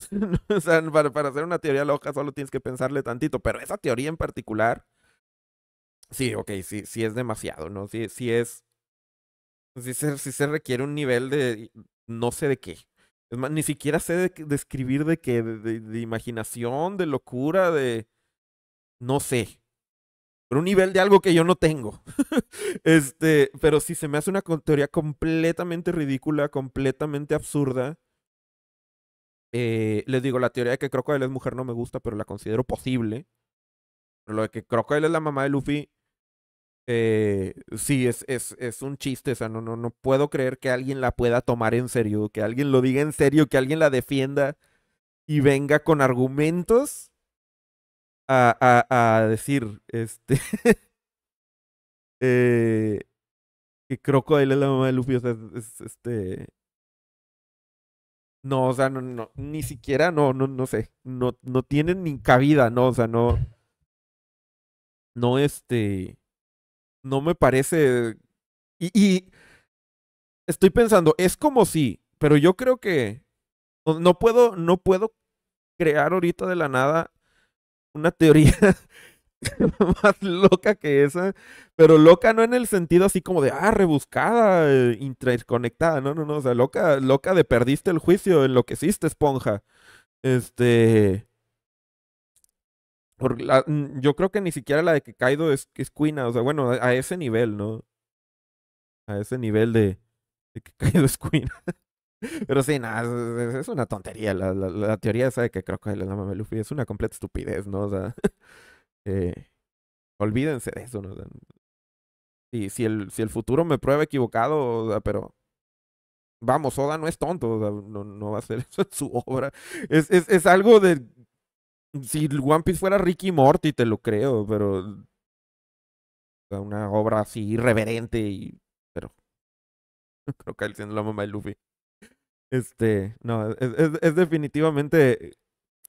o sea para, para, hacer una teoría loca solo tienes que pensarle tantito, pero esa teoría en particular, sí, ok, sí, sí es demasiado, ¿no? Sí, si es, sí se, se requiere un nivel de no sé de qué. Es más, ni siquiera sé describir de, de qué, de imaginación, de locura, de no sé. por un nivel de algo que yo no tengo. este, pero si se me hace una teoría completamente ridícula, completamente absurda. Eh, les digo, la teoría de que Crocodile es mujer no me gusta, pero la considero posible. Pero lo de que Crocodile es la mamá de Luffy, eh, sí, es, es, es, un chiste. O sea, no, no puedo creer que alguien la pueda tomar en serio, que alguien lo diga en serio, que alguien la defienda y venga con argumentos a, a, a decir este eh, que Crocodile es la mamá de Luffy, este no, o sea, no, no, ni siquiera, no, no, no sé, no, no tienen ni cabida, no, o sea, no, no, este, no me parece, y, y estoy pensando, es como si, pero yo creo que no puedo, no puedo crear ahorita de la nada una teoría más loca que esa, pero loca no en el sentido así como de, ah, rebuscada, eh, interconectada, no, no, no, o sea, loca, loca de perdiste el juicio, en lo enloqueciste, esponja. Este... Mm, yo creo que ni siquiera la de que Kaido es, es cuina, o sea, bueno, a, ese nivel, ¿no? A ese nivel de, de que Kaido es cuina. Pero sí, nada, es, una tontería. La, la, teoría esa de que Crocodile es la mamá de Luffy es una completa estupidez, ¿no? O sea, eh, olvídense de eso, ¿no? si, el, si el futuro me prueba equivocado, pero vamos, Oda no es tonto, o no, va a hacer eso en su obra. Es, es, es algo de. Si One Piece fuera Ricky Morty, te lo creo, pero. Una obra así irreverente y. Pero. Creo que él siendo la mamá de Luffy. Este, no, es, es, definitivamente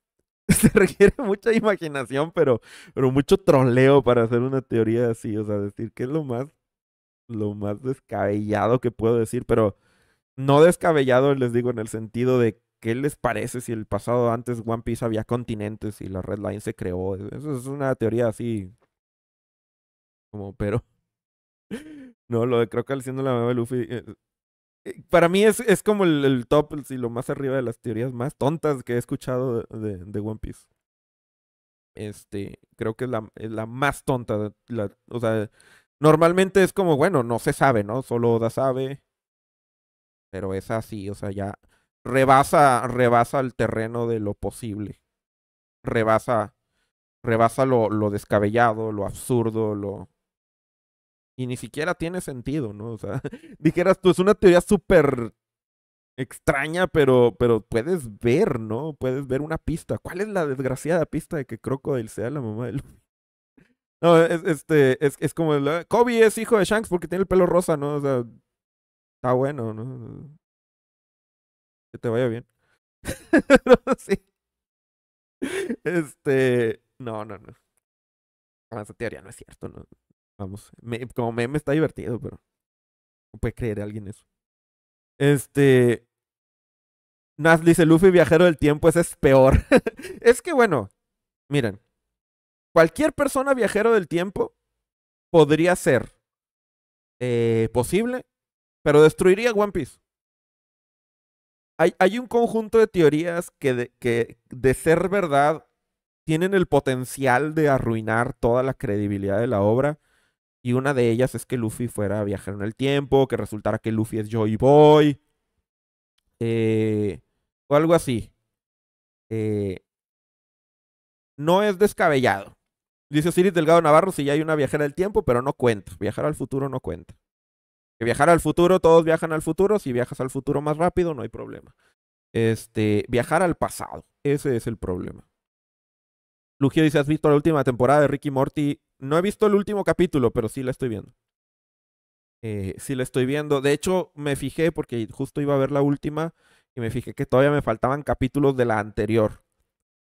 se requiere mucha imaginación, pero, pero mucho troleo para hacer una teoría así, o sea, decir que es lo más, lo más descabellado que puedo decir, pero no descabellado les digo en el sentido de qué les parece si el pasado antes One Piece había continentes y la Red Line se creó. E, eso es una teoría así, como, pero... No, lo de al siendo la nueva de Luffy, eh, eh, para mí es, es como el, top, si lo más arriba de las teorías más tontas que he escuchado de, One Piece. Este, creo que es la, la más tonta. o sea, normalmente es como, bueno, no se sabe, ¿no? Solo Oda sabe. Pero es así, o sea, ya rebasa, rebasa el terreno de lo posible. Rebasa, rebasa lo, lo descabellado, lo absurdo, lo, y ni siquiera tiene sentido, ¿no? O sea, dijeras tú, es una teoría súper extraña, pero, pero puedes ver, ¿no? Puedes ver una pista. ¿Cuál es la desgraciada pista de que Crocodile sea la mamá de No, es, este, es, es como... Kobe es hijo de Shanks porque tiene el pelo rosa, ¿no? O sea, está bueno, ¿no? Que te vaya bien. sí. Este... No, no, no. Esa teoría no es cierto, ¿no? Vamos, me, como meme está divertido, pero no puede creer alguien eso. Este. Nas dice, Luffy, viajero del tiempo, ese es peor. es que bueno, miren, cualquier persona viajero del tiempo podría ser eh, posible, pero destruiría One Piece. Hay, hay un conjunto de teorías que que de ser verdad tienen el potencial de arruinar toda la credibilidad de la obra y una de ellas es que Luffy fuera a viajar en el tiempo, que resultara que Luffy es Joy Boy. Eh, o algo así. Eh, no es descabellado. Dice Siris Delgado Navarro, si ya hay una viajera del tiempo, pero no cuenta. Viajar al futuro no cuenta. Que viajar al futuro, todos viajan al futuro. Si viajas al futuro más rápido, no hay problema. Este, viajar al pasado, ese es el problema. Lugio dice, ¿has visto la última temporada de Ricky Morty? No he visto el último capítulo, pero sí la estoy viendo. Eh, sí la estoy viendo. De hecho, me fijé porque justo iba a ver la última y me fijé que todavía me faltaban capítulos de la anterior.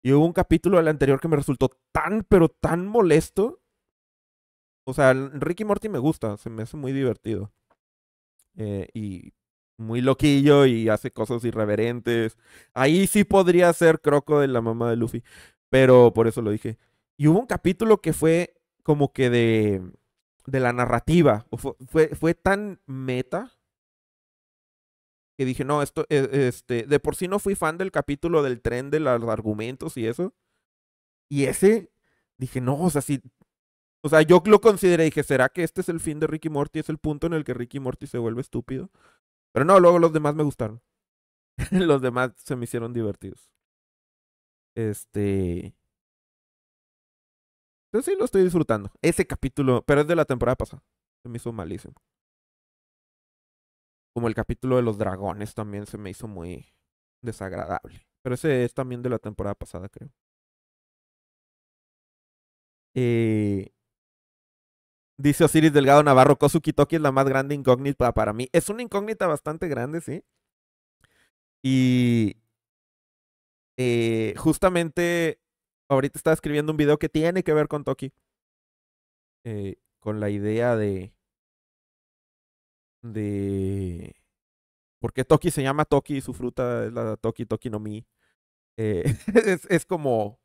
Y hubo un capítulo de la anterior que me resultó tan, pero tan molesto. O sea, Ricky Morty me gusta, se me hace muy divertido. Eh, y muy loquillo y hace cosas irreverentes. Ahí sí podría ser Croco de la mamá de Luffy. Pero por eso lo dije. Y hubo un capítulo que fue como que de, de la narrativa. fue, fue, tan meta que dije, no, esto, e-, este, de por sí no fui fan del capítulo del tren de los argumentos y eso. Y ese, dije, no, o sea, sí. O sea, yo lo consideré, dije, ¿será que este es el fin de Ricky Morty? ¿Es el punto en el que Ricky Morty se vuelve estúpido? Pero no, luego los demás me gustaron. los demás se me hicieron divertidos. Este. Yo pues sí lo estoy disfrutando. Ese capítulo, pero es de la temporada pasada. Se me hizo malísimo. Como el capítulo de los dragones también se me hizo muy desagradable. Pero ese es también de la temporada pasada, creo. Eh, dice Osiris Delgado Navarro, Kosuki Toki es la más grande incógnita para mí. Es una incógnita bastante grande, sí. Y eh, justamente, ahorita estaba escribiendo un video que tiene que ver con Toki. Eh, con la idea de. de. ¿Por qué Toki se llama Toki y su fruta es la Toki Toki no Mi? Eh, es, es, como.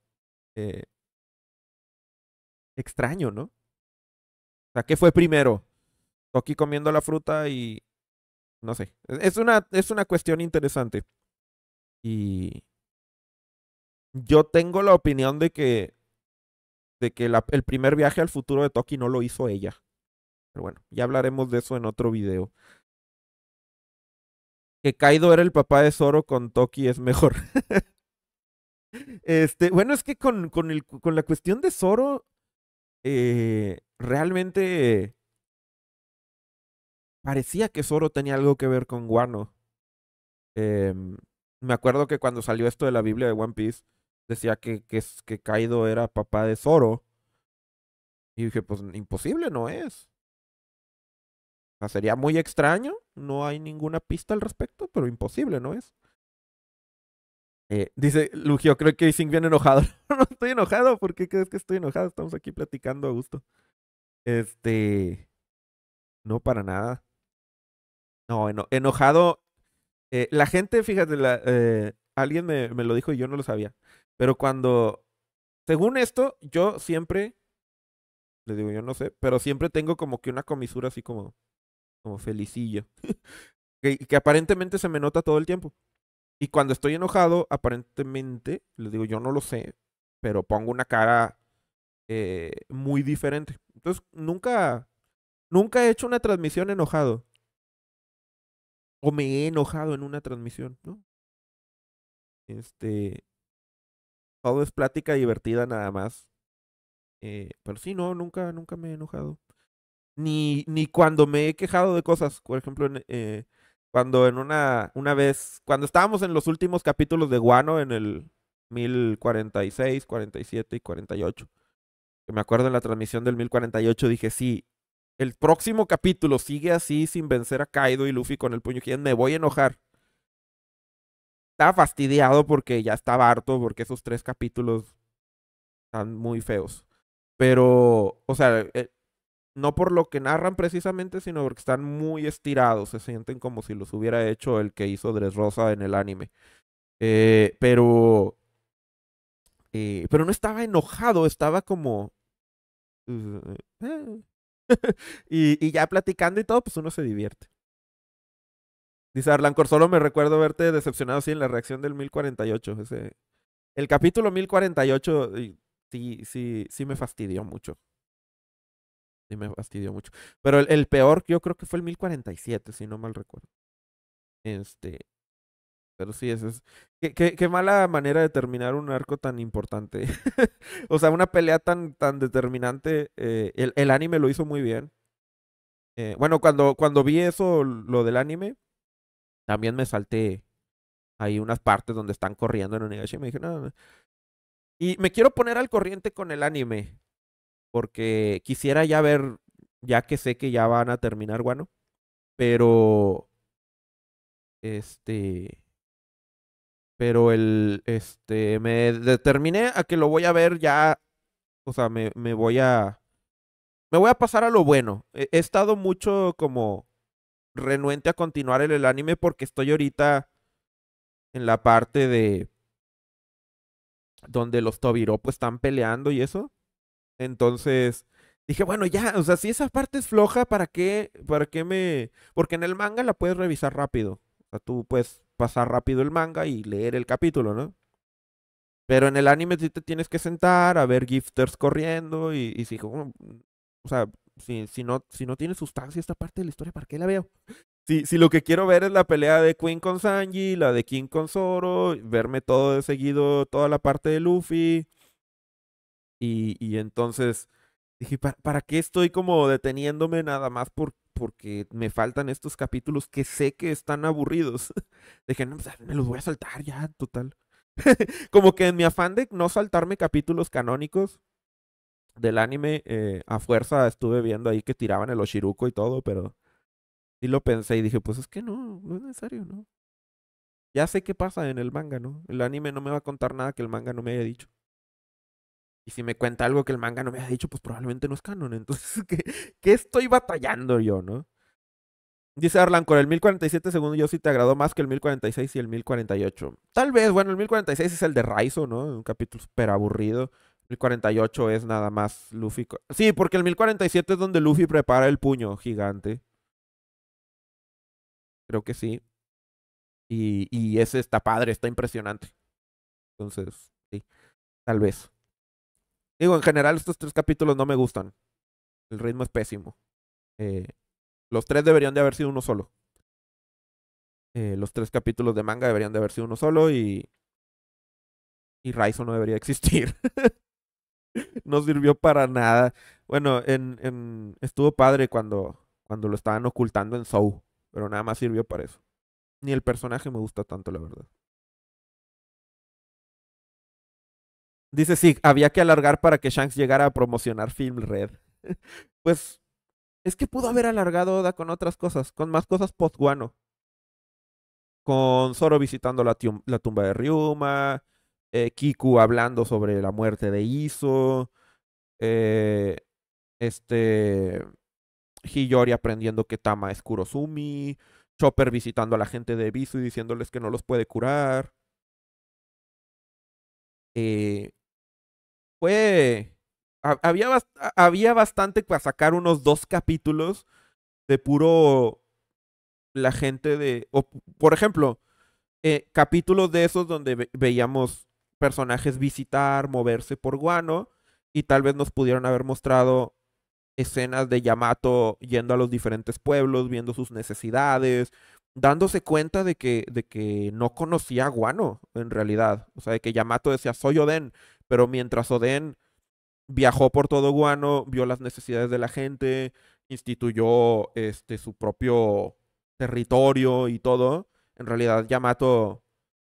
extraño, ¿no? O sea, ¿qué fue primero? Toki comiendo la fruta y. No sé. Es una, es una cuestión interesante. Y, yo tengo la opinión de que, de que el primer viaje al futuro de Toki no lo hizo ella. Pero bueno, ya hablaremos de eso en otro video. Que Kaido era el papá de Zoro con Toki es mejor. este, bueno, es que con, con, el, con la cuestión de Zoro, eh, realmente parecía que Zoro tenía algo que ver con Guano. Em, me acuerdo que cuando salió esto de la Biblia de One Piece, decía que, que, que Kaido era papá de Zoro. Y dije, pues imposible no es. sería muy extraño, no hay ninguna pista al respecto, pero imposible no es. Eh, dice Lugio, creo que Ising viene enojado. no estoy enojado, ¿por qué crees que estoy enojado? Estamos aquí platicando a gusto. Este. No, para nada. No, enojado. Eh, la gente, fíjate, la, eh, alguien me, me, lo dijo y yo no lo sabía. Pero cuando, según esto, yo siempre, le digo, yo no sé, pero siempre tengo como que una comisura así como, como felicillo, que, aparentemente se me nota todo el tiempo. Y cuando estoy enojado, aparentemente, le digo, yo no lo sé, pero pongo una cara eh, muy diferente. Entonces, nunca, nunca he hecho una transmisión enojado. O me he enojado en una transmisión, ¿no? Este, todo es plática divertida nada más. Eh, pero sí, no, nunca, nunca me he enojado. Ni, ni cuando me he quejado de cosas. Por ejemplo, eh, cuando en una, una vez, cuando estábamos en los últimos capítulos de Guano, en el 1046, 47 y 48, que me acuerdo en la transmisión del 1048, dije, sí, el próximo capítulo sigue así sin vencer a Kaido y Luffy con el puño me voy a enojar estaba fastidiado porque ya estaba harto, porque esos tres capítulos están muy feos. Pero, o sea, eh, no por lo que narran precisamente, sino porque están muy estirados, se sienten como si los hubiera hecho el que hizo Dressrosa en el anime. Eh, pero, eh, pero no estaba enojado, estaba como... Pues, eh, y, y ya platicando y todo, pues uno se divierte. Dice Arlancor, solo me recuerdo verte decepcionado así en la reacción del 1048. Ese... El capítulo 1048 sí, sí, sí me fastidió mucho. Sí me fastidió mucho. Pero el, peor yo creo que fue el 1047, si no mal recuerdo. Este, pero sí, eso es. Qué, qué, mala manera de terminar un arco tan importante. o sea, una pelea tan, tan determinante. Eh, el, anime lo hizo muy bien. Eh, bueno, cuando, cuando vi eso, lo del anime, también me salté hay unas partes donde están corriendo en Onigashima Y me dije, no. Y me quiero poner al corriente con el anime. Porque quisiera ya ver, ya que sé que ya van a terminar, bueno. Pero. Este. Pero el. Este. Me determiné a que lo voy a ver ya. O sea, me, me voy a. Me voy a pasar a lo bueno. he estado mucho como renuente a continuar el, el anime porque estoy ahorita en la parte de donde los tobiropo están peleando y eso. Entonces dije, bueno, ya, o sea, si esa parte es floja, ¿para qué? ¿Para qué me...? Porque en el manga la puedes revisar rápido. O sea, tú puedes pasar rápido el manga y leer el capítulo, ¿no? Pero en el anime sí te tienes que sentar a ver gifters corriendo y, y si, o sea, si, si, no, si no tiene sustancia esta parte de la historia, ¿para qué la veo? Si, si lo que quiero ver es la pelea de Queen con Sanji, la de King con Zoro, verme todo de seguido, toda la parte de Luffy. Y, y entonces dije, ¿para, qué estoy como deteniéndome nada más por, porque me faltan estos capítulos que sé que están aburridos? Dije, no, pues, me los voy a saltar ya, total. como que en mi afán de no saltarme capítulos canónicos, del anime, eh, a fuerza estuve viendo ahí que tiraban el Oshiruko y todo, pero sí lo pensé y dije, pues es que no, no es necesario, ¿no? Ya sé qué pasa en el manga, ¿no? El anime no me va a contar nada que el manga no me haya dicho. Y si me cuenta algo que el manga no me haya dicho, pues probablemente no es canon. Entonces, ¿qué, qué estoy batallando yo, no? Dice Arlan, con el 1047 segundo yo sí te agradó más que el 1046 y el 1048. Tal vez, bueno, el 1046 es el de Raizo, ¿no? Un capítulo súper aburrido. 1048 es nada más Luffy. Sí, porque el 1047 es donde Luffy prepara el puño gigante. Creo que sí. Y, y ese está padre, está impresionante. Entonces, sí, tal vez. Digo, en general estos tres capítulos no me gustan. El ritmo es pésimo. Eh, los tres deberían de haber sido uno solo. Eh, los tres capítulos de manga deberían de haber sido uno solo y. Y Raizo no debería existir. no sirvió para nada. Bueno, en, en, estuvo padre cuando, cuando lo estaban ocultando en Soul, pero nada más sirvió para eso. Ni el personaje me gusta tanto, la verdad. Dice sí, había que alargar para que Shanks llegara a promocionar Film Red. pues es que pudo haber alargado Oda con otras cosas, con más cosas post-guano. Con Zoro visitando la, la tumba de Ryuma, eh, Kiku hablando sobre la muerte de Iso, eh, este, Hiyori aprendiendo que Tama es Kurosumi, Chopper visitando a la gente de Visu y diciéndoles que no los puede curar. Eh, fue. había, había bastante para sacar unos dos capítulos de puro. La gente de. por ejemplo, capítulos de esos donde veíamos personajes visitar, moverse por Guano, y tal vez nos pudieron haber mostrado escenas de Yamato yendo a los diferentes pueblos, viendo sus necesidades, dándose cuenta de que, de que no conocía Guano en realidad. O sea, de que Yamato decía, soy Oden, pero mientras Oden viajó por todo Guano, vio las necesidades de la gente, instituyó este, su propio territorio y todo, en realidad Yamato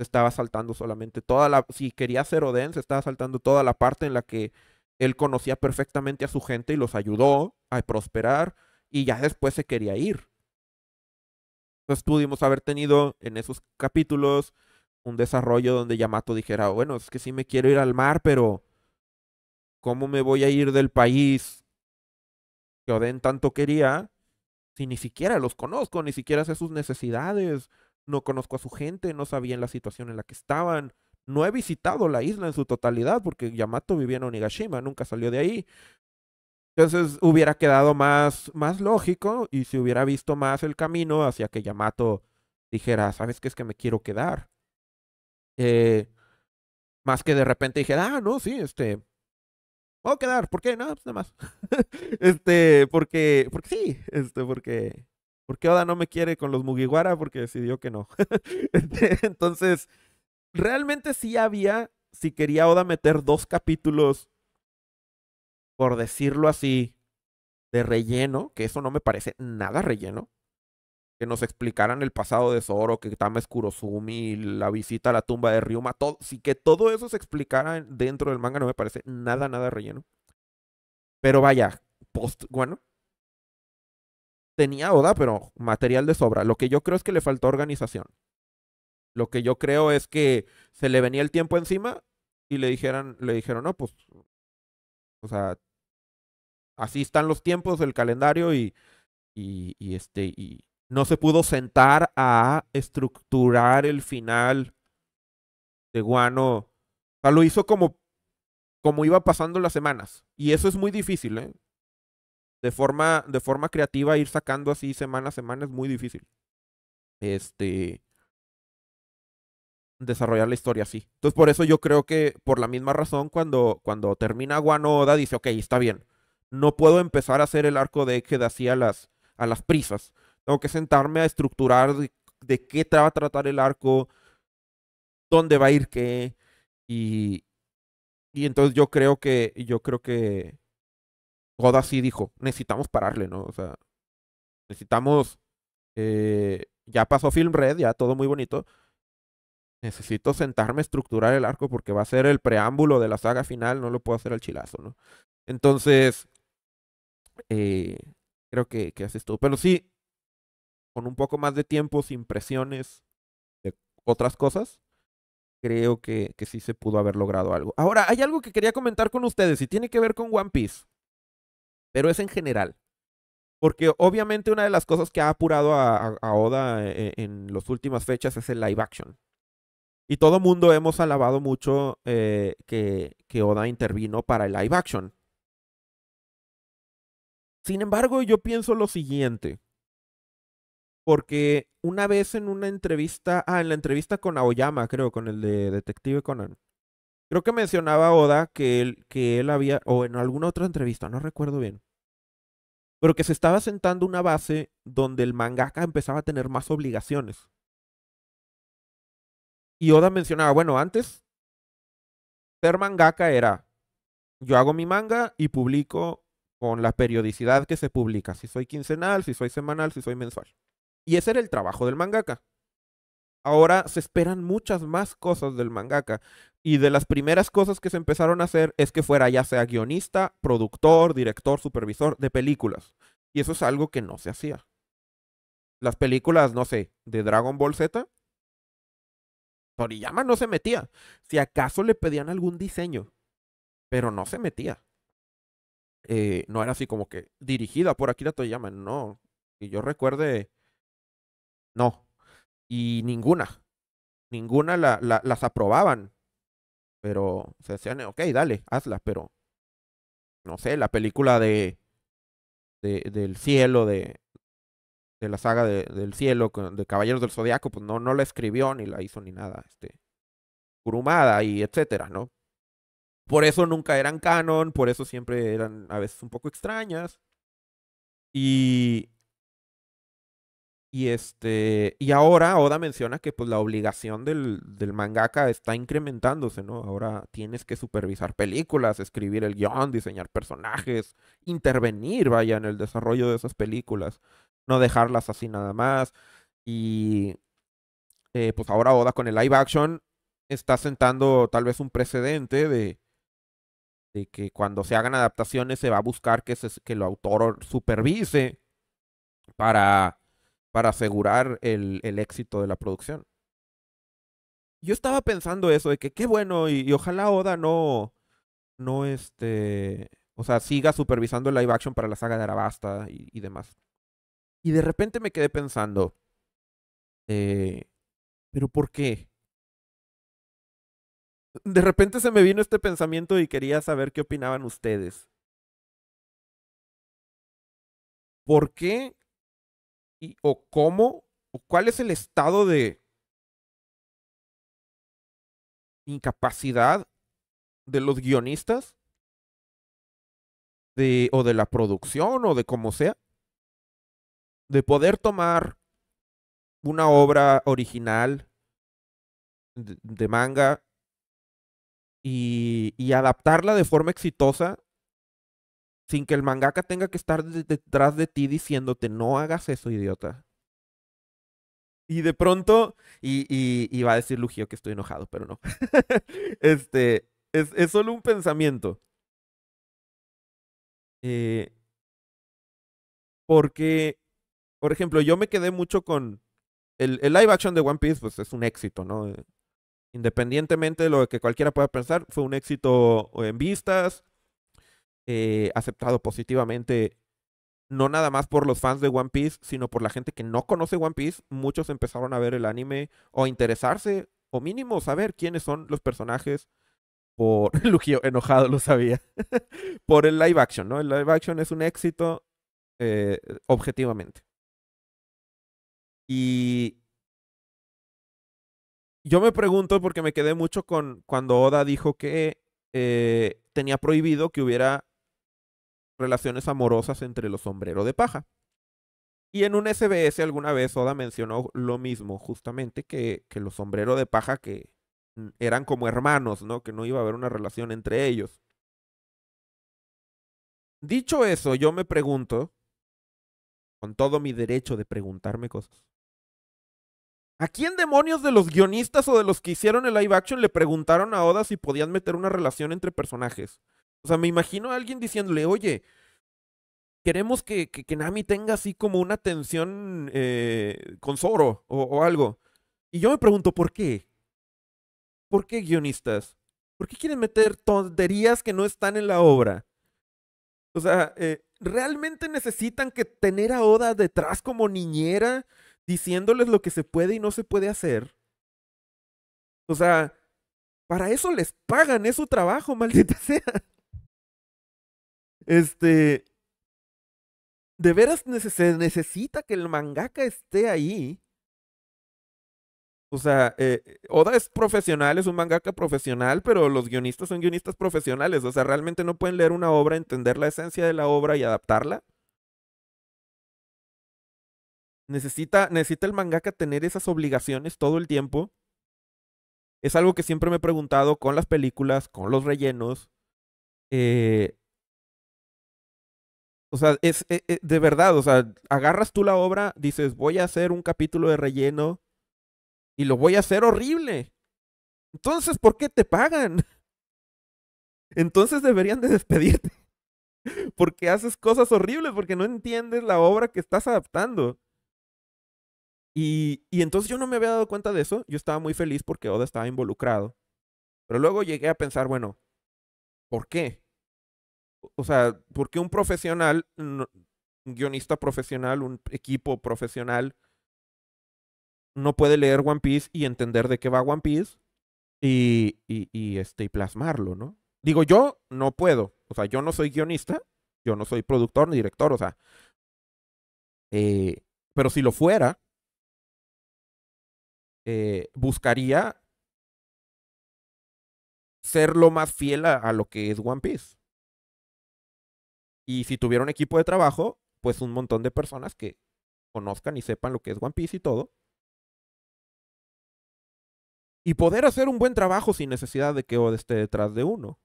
estaba saltando solamente toda la, si quería ser Oden, se estaba saltando toda la parte en la que él conocía perfectamente a su gente y los ayudó a prosperar y ya después se quería ir. Entonces pudimos haber tenido en esos capítulos un desarrollo donde Yamato dijera, bueno, es que sí me quiero ir al mar, pero ¿cómo me voy a ir del país que Oden tanto quería si ni siquiera los conozco, ni siquiera sé sus necesidades, no conozco a su gente, no sabían la situación en la que estaban, no he visitado la isla en su totalidad porque Yamato vivía en Onigashima, nunca salió de ahí. Entonces hubiera quedado más, más lógico y se hubiera visto más el camino hacia que Yamato dijera, ¿sabes qué es que me quiero quedar? Eh, más que de repente dijera, ah, no, sí, este, voy quedar, ¿por qué? Pues nada más. este, porque, porque sí, este, porque ¿Por qué Oda no me quiere con los Mugiwara? Porque decidió que no. Este, entonces, realmente sí había, si quería Oda meter dos capítulos, por decirlo así, de relleno, que eso no me parece nada relleno, que nos explicaran el pasado de Zoro, que es Kurosumi, la visita a la tumba de Ryuma, todo, que todo eso se explicara dentro del manga no me parece nada, nada relleno. Pero vaya, post, bueno, tenía Oda, pero material de sobra. Lo que yo creo es que le faltó organización. Lo que yo creo es que se le venía el tiempo encima y le dijeran, le dijeron, no, pues, o sea, así están los tiempos, el calendario y, y, este, y no se pudo sentar a estructurar el final de Guano. O sea, lo hizo como, como iba pasando las semanas. Y eso es muy difícil, ¿eh? de forma, de forma creativa ir sacando así semana a semana es muy difícil. Este. Desarrollar la historia así. Entonces, por eso yo creo que, por la misma razón, cuando, cuando termina Guanoda dice, ok, está bien. No puedo empezar a hacer el arco de Eked así a las, a las prisas. Tengo que sentarme a estructurar de, qué qué va a tratar el arco, dónde va a ir qué. Y, y entonces yo creo que, yo creo que Goda sí dijo, necesitamos pararle, ¿no? O sea, necesitamos... Eh, ya pasó Film Red, ya todo muy bonito. Necesito sentarme a estructurar el arco porque va a ser el preámbulo de la saga final, no lo puedo hacer al chilazo, ¿no? Entonces, eh, creo que, que haces todo. Pero sí, con un poco más de tiempo, sin presiones de otras cosas, creo que, que sí se pudo haber logrado algo. Ahora, hay algo que quería comentar con ustedes y tiene que ver con One Piece pero es en general. Porque obviamente una de las cosas que ha apurado a, Oda eh, eh, en, las últimas fechas es el live action. Y todo mundo hemos alabado mucho eh, que, que Oda intervino para el live action. Sin embargo, yo pienso lo siguiente. Porque una vez en una entrevista, ah, en la entrevista con Aoyama, creo, con el de Detective Conan, Creo que mencionaba Oda que él, que él había, o en alguna otra entrevista, no recuerdo bien, pero que se estaba sentando una base donde el mangaka empezaba a tener más obligaciones. Y Oda mencionaba, bueno, antes ser mangaka era, yo hago mi manga y publico con la periodicidad que se publica, si soy quincenal, si soy semanal, si soy mensual. Y ese era el trabajo del mangaka ahora se esperan muchas más cosas del mangaka. Y de las primeras cosas que se empezaron a hacer es que fuera ya sea guionista, productor, director, supervisor de películas. Y eso es algo que no se hacía. Las películas, no sé, de Dragon Ball Z, Toriyama no se metía. Si acaso le pedían algún diseño, pero no se metía. Eh, no era así como que dirigida por Akira Toriyama, no. Y yo recuerde, no y ninguna, ninguna la, la, las aprobaban. Pero se decían, ok, dale, hazla. pero no sé, la película de, de del cielo, de, de la saga del cielo, de Caballeros del Zodiaco, pues no, no la escribió ni la hizo ni nada, este, y etcétera, ¿no? Por eso nunca eran canon, por eso siempre eran a veces un poco extrañas. Y y, este, y ahora Oda menciona que pues, la obligación del, mangaka está incrementándose, ¿no? Ahora tienes que supervisar películas, escribir el guión, diseñar personajes, intervenir, vaya, en el desarrollo de esas películas, no dejarlas así nada más. Y eh, pues ahora Oda con el live action está sentando tal vez un precedente de, de que cuando se hagan adaptaciones se va a buscar que, que el autor supervise para para asegurar el, el éxito de la producción. Yo estaba pensando eso, de que qué bueno, y, ojalá Oda no, no este, o sea, siga supervisando el live action para la saga de Arabasta y, demás. Y de repente me quedé pensando, eh, ¿pero por qué? De repente se me vino este pensamiento y quería saber qué opinaban ustedes. ¿Por qué o cómo o cuál es el estado de incapacidad de los guionistas o de la producción o de como sea, de poder tomar una obra original de, manga y, adaptarla de forma exitosa sin que el mangaka tenga que estar detrás de ti diciéndote, no hagas eso, idiota. Y de pronto, y, va a decir Lugio que estoy enojado, pero no. este, es, solo un pensamiento. Eh, porque, por ejemplo, yo me quedé mucho con... El, el live action de One Piece, pues es un éxito, ¿no? Independientemente de lo que cualquiera pueda pensar, fue un éxito en vistas, eh, aceptado positivamente, no nada más por los fans de One Piece, sino por la gente que no conoce One Piece. Muchos empezaron a ver el anime o a interesarse, o mínimo saber quiénes son los personajes. Por Lugio, enojado, lo sabía. por el live action, ¿no? El live action es un éxito eh, objetivamente. Y yo me pregunto, porque me quedé mucho con cuando Oda dijo que eh, tenía prohibido que hubiera relaciones amorosas entre los sombreros de paja. Y en un SBS alguna vez Oda mencionó lo mismo, justamente que, que los sombreros de paja que mm, eran como hermanos, ¿no? Que no iba a haber una relación entre ellos. Dicho eso, yo me pregunto, con todo mi derecho de preguntarme cosas, ¿a quién demonios de los guionistas o de los que hicieron el live action le preguntaron a Oda si podían meter una relación entre personajes? O sea, me imagino a alguien diciéndole, oye, queremos que, Nami tenga así como una tensión eh, con Zoro o, algo. Y yo me pregunto, ¿por qué? ¿Por qué guionistas? ¿Por qué quieren meter tonterías que no están en la obra? O sea, eh, ¿realmente necesitan que tener a Oda detrás como niñera diciéndoles lo que se puede y no se puede hacer? O sea, para eso les pagan, es su trabajo, maldita sea. Este. De veras se necesita que el mangaka esté ahí. O sea, eh, eh, Oda es profesional, es un mangaka profesional, pero los guionistas son guionistas profesionales. O sea, realmente no pueden leer una obra, entender la esencia de la obra y adaptarla. Necesita, necesita el mangaka tener esas obligaciones todo el tiempo. Es algo que siempre me he preguntado con las películas, con los rellenos. Eh, o sea, es, eh, eh, de verdad, o sea, agarras tú la obra, dices, voy a hacer un capítulo de relleno y lo voy a hacer horrible. Entonces, ¿por qué te pagan? Entonces deberían de despedirte. Porque haces cosas horribles, porque no entiendes la obra que estás adaptando. Y, y entonces yo no me había dado cuenta de eso. Yo estaba muy feliz porque Oda estaba involucrado. Pero luego llegué a pensar, bueno, ¿por qué? o sea, ¿por qué un profesional, un guionista profesional, un equipo profesional, no puede leer One Piece y entender de qué va One Piece y, este, y plasmarlo, ¿no? Digo, yo no puedo. O sea, yo no soy guionista, yo no soy productor ni director, o sea. Eh, pero si lo fuera, eh, buscaría ser lo más fiel a, lo que es One Piece. Y si tuviera un equipo de trabajo, pues un montón de personas que conozcan y sepan lo que es One Piece y todo. Y poder hacer un buen trabajo sin necesidad de que Ode esté detrás de uno.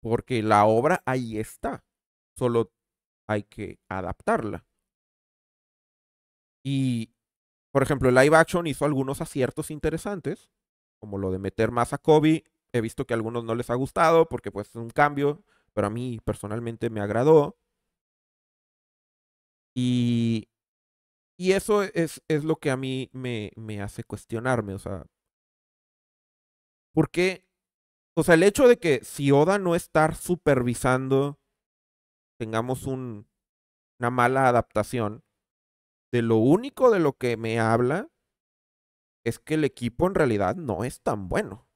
Porque la obra ahí está. Solo hay que adaptarla. Y, por ejemplo, el live action hizo algunos aciertos interesantes, como lo de meter más a Kobe. He visto que a algunos no les ha gustado porque pues es un cambio pero a mí personalmente me agradó. Y, y eso es, es lo que a mí me, me hace cuestionarme, o sea, porque O sea, el hecho de que si Oda no estar supervisando, tengamos un, una mala adaptación, de lo único de lo que me habla es que el equipo en realidad no es tan bueno.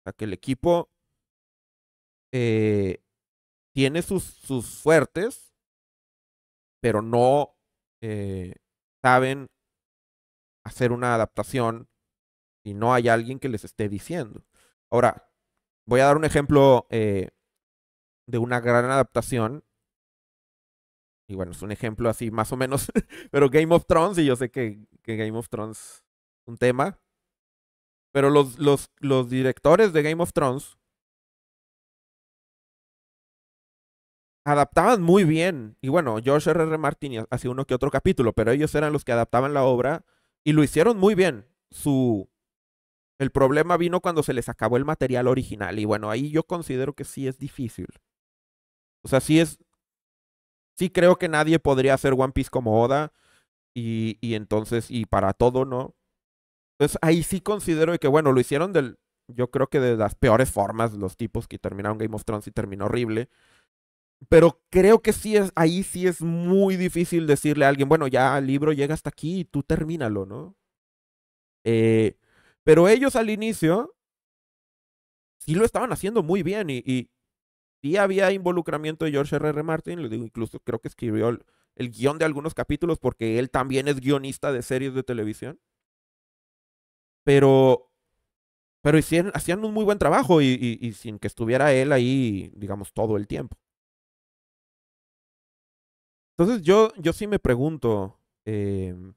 O sea, que el equipo eh, tiene sus, sus fuertes, pero no eh, saben hacer una adaptación y no hay alguien que les esté diciendo. Ahora, voy a dar un ejemplo eh, de una gran adaptación. Y bueno, es un ejemplo así más o menos, pero Game of Thrones, y yo sé que, Game of Thrones es un tema. Pero los, los, los directores de Game of Thrones adaptaban muy bien. Y bueno, George R. R. Martin Hace uno que otro capítulo, pero ellos eran los que adaptaban la obra y lo hicieron muy bien. Su el problema vino cuando se les acabó el material original y bueno, ahí yo considero que sí es difícil. O sea, sí es sí creo que nadie podría hacer One Piece como Oda y, y entonces y para todo, ¿no? Entonces ahí sí considero que bueno, lo hicieron del yo creo que de las peores formas los tipos que terminaron Game of Thrones y terminó horrible pero creo que sí es, ahí sí es muy difícil decirle a alguien, bueno, ya el libro llega hasta aquí y tú termínalo, ¿no? Eh, pero ellos al inicio sí lo estaban haciendo muy bien y, y sí había involucramiento de George R. R. Martin, le digo, incluso creo que escribió el, guión de algunos capítulos porque él también es guionista de series de televisión. Pero pero hicieron, hacían un muy buen trabajo y, sin que estuviera él ahí, digamos, todo el tiempo. Entonces yo, yo sí me pregunto, em,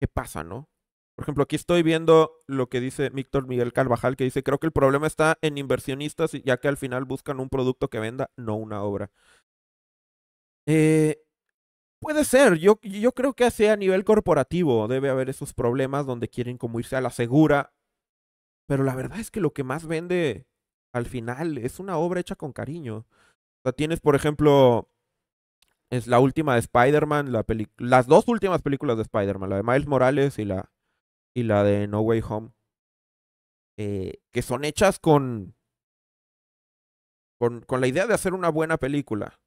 ¿qué pasa, no? Por ejemplo, aquí estoy viendo lo que dice Víctor Miguel Carvajal, que dice, creo que el problema está en inversionistas, ya que al final buscan un producto que venda, no una obra. Eh, puede ser, yo, yo creo que así a nivel corporativo debe haber esos problemas donde quieren como irse a la segura, pero la verdad es que lo que más vende al final es una obra hecha con cariño. O sea, tienes, por ejemplo, es la última de Spider-Man, las dos últimas películas de Spider-Man, la de Miles Morales y la, y la de No Way Home, eh, que son hechas con, con, con la idea de hacer una buena película.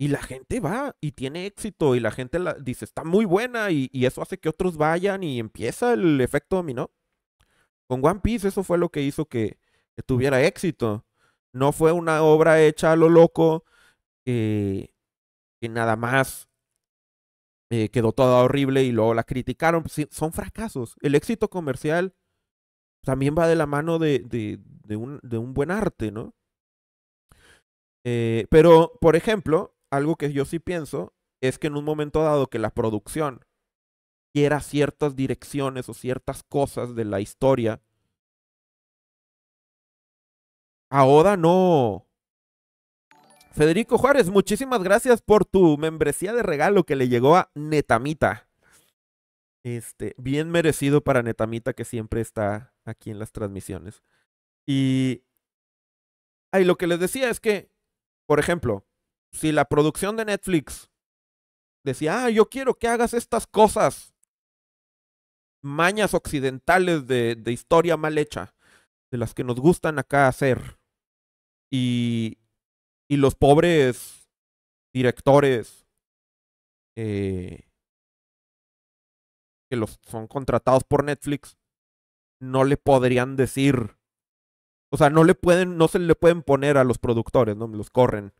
Y la gente va y tiene éxito y la gente la, dice, está muy buena y, eso hace que otros vayan y empieza el efecto dominó. Con One Piece eso fue lo que hizo que, tuviera éxito. No fue una obra hecha a lo loco, eh, que nada más eh, quedó toda horrible y luego la criticaron. son fracasos. El éxito comercial también va de la mano de, de, un, de un, buen arte, ¿no? Eh, pero, por ejemplo, algo que yo sí pienso es que en un momento dado que la producción quiera ciertas direcciones o ciertas cosas de la historia, a no, Federico Juárez, muchísimas gracias por tu membresía de regalo que le llegó a Netamita. Este, bien merecido para Netamita que siempre está aquí en las transmisiones. Y ahí lo que les decía es que, por ejemplo, si la producción de Netflix decía, ah, yo quiero que hagas estas cosas, mañas occidentales de, de historia mal hecha, de las que nos gustan acá hacer, y, y los pobres directores eh, que los son contratados por Netflix no le podrían decir, o sea, no le pueden, no se le pueden poner a los productores, no los corren.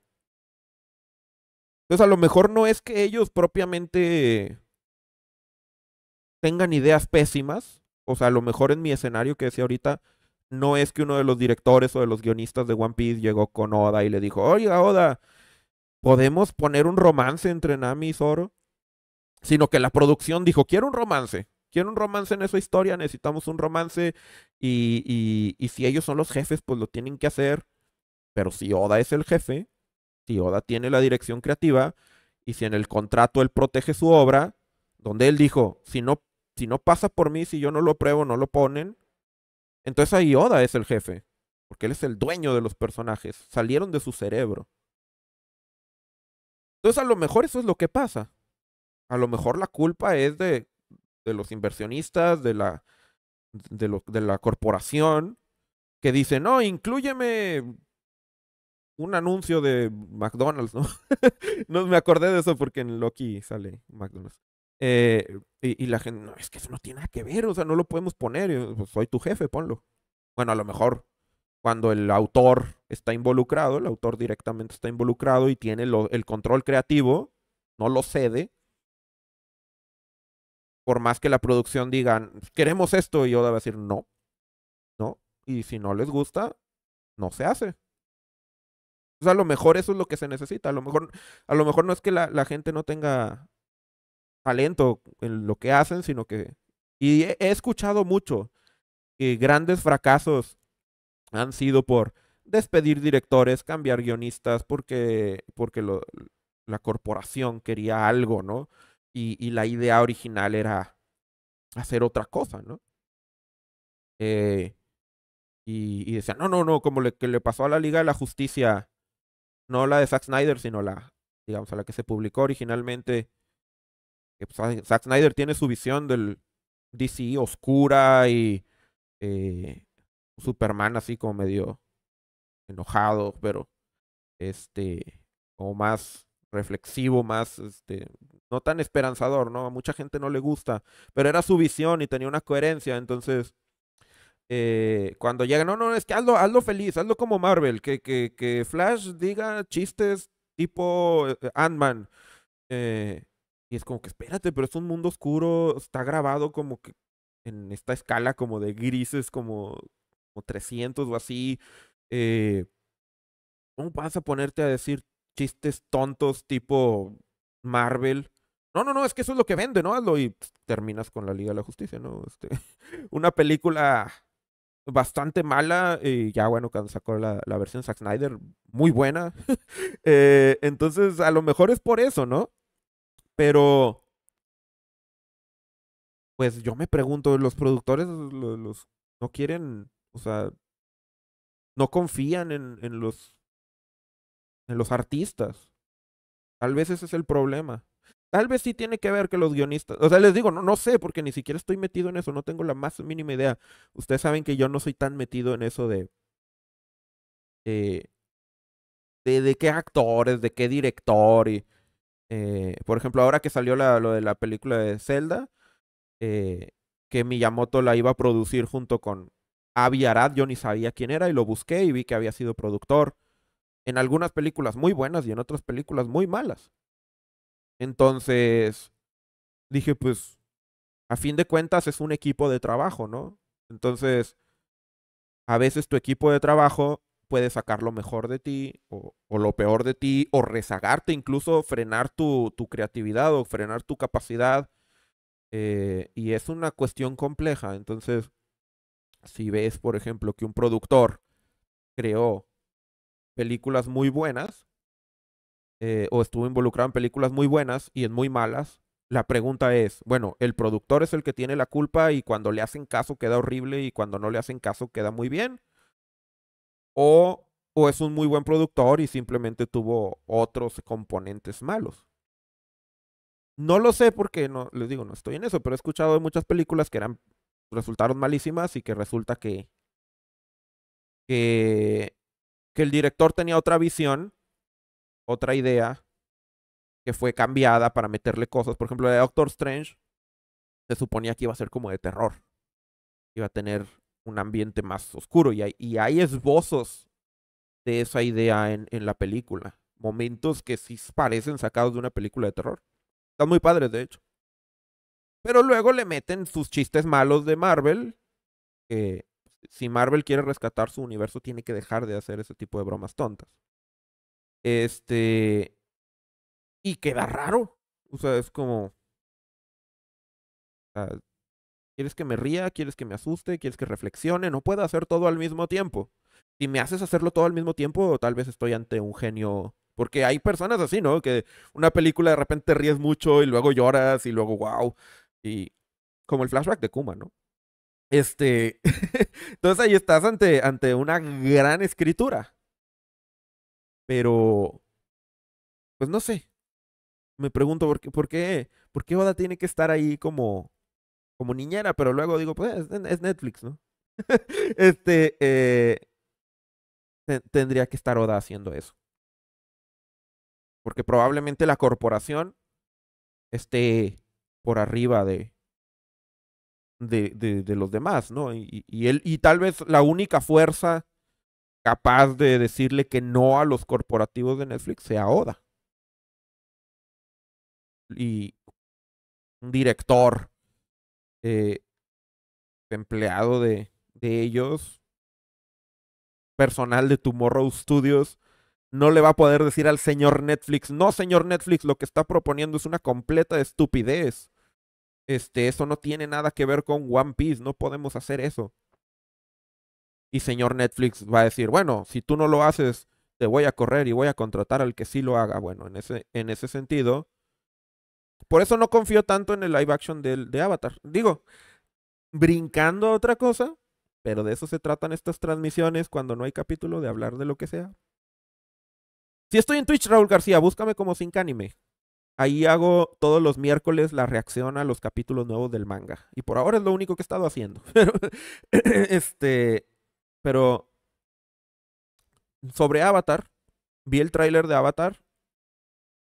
Entonces a lo mejor no es que ellos propiamente tengan ideas pésimas, o sea, a lo mejor en mi escenario que decía ahorita, no es que uno de los directores o de los guionistas de One Piece llegó con Oda y le dijo, oiga Oda, ¿podemos poner un romance entre Nami y Zoro? Sino que la producción dijo, quiero un romance, quiero un romance en esa historia, necesitamos un romance y, si ellos son los jefes, pues lo tienen que hacer. Pero si Oda es el jefe, si Oda tiene la dirección creativa y si en el contrato él protege su obra, donde él dijo, si no, si no pasa por mí, si yo no lo apruebo, no lo ponen, entonces ahí Oda es el jefe, porque él es el dueño de los personajes, salieron de su cerebro. Entonces a lo mejor eso es lo que pasa. A lo mejor la culpa es de, de los inversionistas, de la, de, la corporación, que dice, no, incluyeme un anuncio de McDonald's, ¿no? no me acordé de eso porque en Loki sale McDonald's. Eh, y, la gente, no, es que eso no tiene nada que ver, o sea, no lo podemos poner. Pues, soy tu jefe, ponlo. Bueno, a lo mejor cuando el autor está involucrado, el autor directamente está involucrado y tiene el control creativo, no lo cede. Por más que la producción digan, queremos esto, y yo debo decir no. No. Y si no les gusta, no se hace. O sea, a lo mejor eso es lo que se necesita. A lo mejor, a lo mejor no es que la gente no tenga talento en lo que hacen, sino que... Y he, escuchado mucho que grandes fracasos han sido por despedir directores, cambiar guionistas, porque, porque lo, la corporación quería algo, ¿no? Y, la idea original era hacer otra cosa, ¿no? Eh, y, y decían, no, no, no, como le, que le pasó a la Liga de la Justicia, no la de Zack Snyder, sino la, digamos, a la que se publicó originalmente, que pues, Snyder tiene su visión del DC oscura y eh, Superman así como medio enojado, pero este, o más reflexivo, más, este, no tan esperanzador, ¿no? A mucha gente no le gusta, pero era su visión y tenía una coherencia, entonces, eh, cuando llega, no, no, es que hazlo, hazlo feliz, hazlo como Marvel, que, que, que Flash diga chistes tipo eh, Ant-Man, eh, y es como que, espérate, pero es un mundo oscuro, está grabado como que en esta escala como de grises, como, como 300 o así. Eh, ¿Cómo vas a ponerte a decir chistes tontos tipo Marvel? No, no, no, es que eso es lo que vende, ¿no? Hazlo y terminas con la Liga de la Justicia, ¿no? Este, una película bastante mala y ya bueno, cuando sacó la, la versión Zack Snyder, muy buena. Eh, entonces, a lo mejor es por eso, ¿no? Pero, pues yo me pregunto, los productores los, no quieren, o sea, no confían en, los, en los artistas. Tal vez ese es el problema. Tal vez sí tiene que ver que los guionistas, o sea, les digo, no, sé, porque ni siquiera estoy metido en eso, no tengo la más mínima idea. Ustedes saben que yo no soy tan metido en eso de, eh, de, de qué actores, de qué director y eh, por ejemplo, ahora que salió la, lo de la película de Zelda, eh, que Miyamoto la iba a producir junto con Avi Arad, yo ni sabía quién era y lo busqué y vi que había sido productor en algunas películas muy buenas y en otras películas muy malas. Entonces, dije, pues, a fin de cuentas es un equipo de trabajo, ¿no? Entonces, a veces tu equipo de trabajo puede sacar lo mejor de ti o, lo peor de ti o rezagarte, incluso frenar tu, creatividad o frenar tu capacidad. Eh, y es una cuestión compleja. Entonces, si ves, por ejemplo, que un productor creó películas muy buenas eh, o estuvo involucrado en películas muy buenas y en muy malas, la pregunta es, bueno, el productor es el que tiene la culpa y cuando le hacen caso queda horrible y cuando no le hacen caso queda muy bien o, o es un muy buen productor y simplemente tuvo otros componentes malos. No lo sé porque no, les digo, no estoy en eso, pero he escuchado de muchas películas que eran, resultaron malísimas y que resulta que, que, que el director tenía otra visión, otra idea, que fue cambiada para meterle cosas. Por ejemplo, la de Doctor Strange se suponía que iba a ser como de terror. Iba a tener un ambiente más oscuro y hay, esbozos de esa idea en, en, la película. Momentos que sí parecen sacados de una película de terror. Están muy padres, de hecho. Pero luego le meten sus chistes malos de Marvel. Que si Marvel quiere rescatar su universo, tiene que dejar de hacer ese tipo de bromas tontas. Este. Y queda raro. O sea, es como. ¿Quieres que me ría? ¿Quieres que me asuste? ¿Quieres que reflexione? No puedo hacer todo al mismo tiempo. Si me haces hacerlo todo al mismo tiempo, tal vez estoy ante un genio. Porque hay personas así, ¿no? Que una película de repente ríes mucho y luego lloras y luego wow. Y como el flashback de Kuma, ¿no? Este. Entonces ahí estás ante, ante una gran escritura. Pero. Pues no sé. Me pregunto por qué, por qué. ¿Por qué Oda tiene que estar ahí como como niñera, pero luego digo, pues es, Netflix, ¿no? este, eh, tendría que estar Oda haciendo eso. Porque probablemente la corporación esté por arriba de, de, de, los demás, ¿no? Y, y, él, y tal vez la única fuerza capaz de decirle que no a los corporativos de Netflix sea Oda. Y un director eh, empleado de, de ellos, personal de Tomorrow Studios, no le va a poder decir al señor Netflix, no señor Netflix, lo que está proponiendo es una completa estupidez. Este, eso no tiene nada que ver con One Piece, no podemos hacer eso. Y señor Netflix va a decir, bueno, si tú no lo haces, te voy a correr y voy a contratar al que sí lo haga. Bueno, en ese, en ese sentido, por eso no confío tanto en el live action de, Avatar. Digo, brincando a otra cosa, pero de eso se tratan estas transmisiones cuando no hay capítulo, de hablar de lo que sea. Si estoy en Twitch, Raúl García, búscame como Sin Anime. Ahí hago todos los miércoles la reacción a los capítulos nuevos del manga. Y por ahora es lo único que he estado haciendo. Pero, este, pero sobre Avatar, vi el tráiler de Avatar.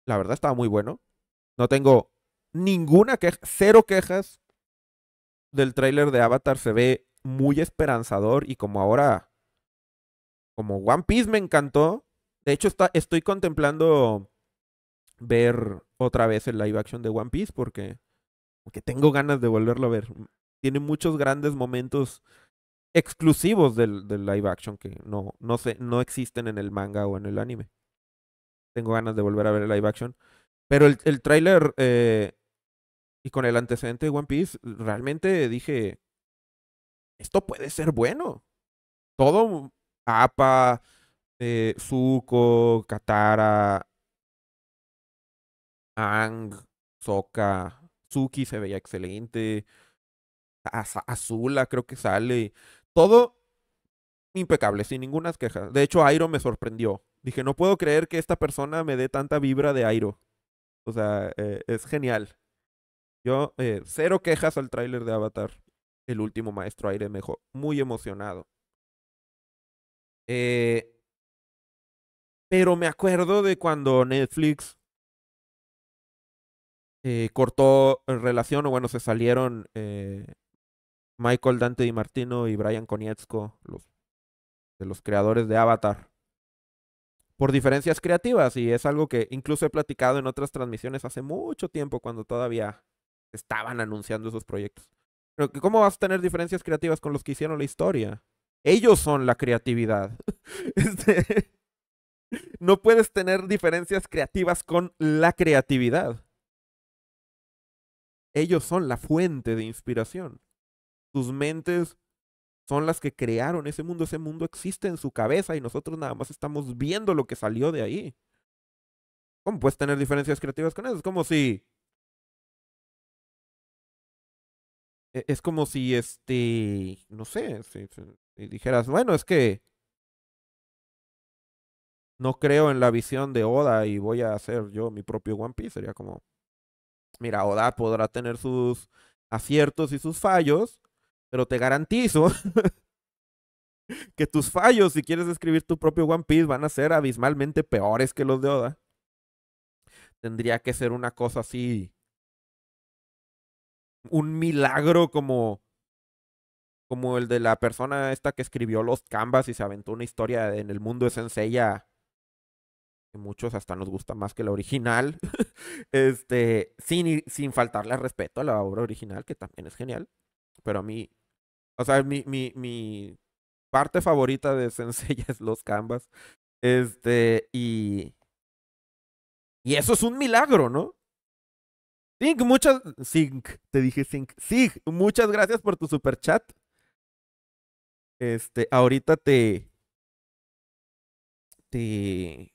La verdad estaba muy bueno. No tengo ninguna queja, cero quejas del trailer de Avatar. Se ve muy esperanzador y como ahora, como One Piece me encantó. De hecho, está, estoy contemplando ver otra vez el live action de One Piece porque, tengo ganas de volverlo a ver. Tiene muchos grandes momentos exclusivos del, live action que no, no, sé, no existen en el manga o en el anime. Tengo ganas de volver a ver el live action. Pero el, el tráiler eh, y con el antecedente de One Piece, realmente dije, esto puede ser bueno. Todo, APA, suko eh, Zuko, Katara, Ang, Soka, Suki se veía excelente. Azula creo que sale. Todo impecable, sin ninguna queja. De hecho, Airo me sorprendió. Dije, no puedo creer que esta persona me dé tanta vibra de Airo. O sea, eh, es genial. Yo, eh, cero quejas al tráiler de Avatar. El último maestro aire mejor. Muy emocionado. Eh, pero me acuerdo de cuando Netflix eh, cortó relación, o bueno, se salieron Michael Dante Di Martino y Brian Konietzko, los, de los creadores de Avatar por diferencias creativas y es algo que incluso he platicado en otras transmisiones hace mucho tiempo cuando todavía estaban anunciando esos proyectos. Pero ¿cómo vas a tener diferencias creativas con los que hicieron la historia? Ellos son la creatividad. Este, no puedes tener diferencias creativas con la creatividad. Ellos son la fuente de inspiración. Tus mentes son las que crearon ese mundo. Ese mundo existe en su cabeza y nosotros nada más estamos viendo lo que salió de ahí. ¿Cómo puedes tener diferencias creativas con eso? Es como si. E, es como si este. No sé, si, dijeras, bueno, es que. No creo en la visión de Oda y voy a hacer yo mi propio One Piece. Sería como. Mira, Oda podrá tener sus aciertos y sus fallos, pero te garantizo que tus fallos, si quieres escribir tu propio One Piece, van a ser abismalmente peores que los de Oda. Tendría que ser una cosa así. Un milagro como. Como el de la persona esta que escribió los Canvas y se aventó una historia en el mundo de Senseiya que muchos hasta nos gusta más que la original, este, sin, sin faltarle respeto a la obra original, que también es genial, pero a mí o sea, mi, mi, mi parte favorita de Sensei es los canvas. Este, y. Y eso es un milagro, ¿no? Zinc, muchas. Sink, te dije Sink. Sig, muchas gracias por tu super chat. Este, ahorita te. Te.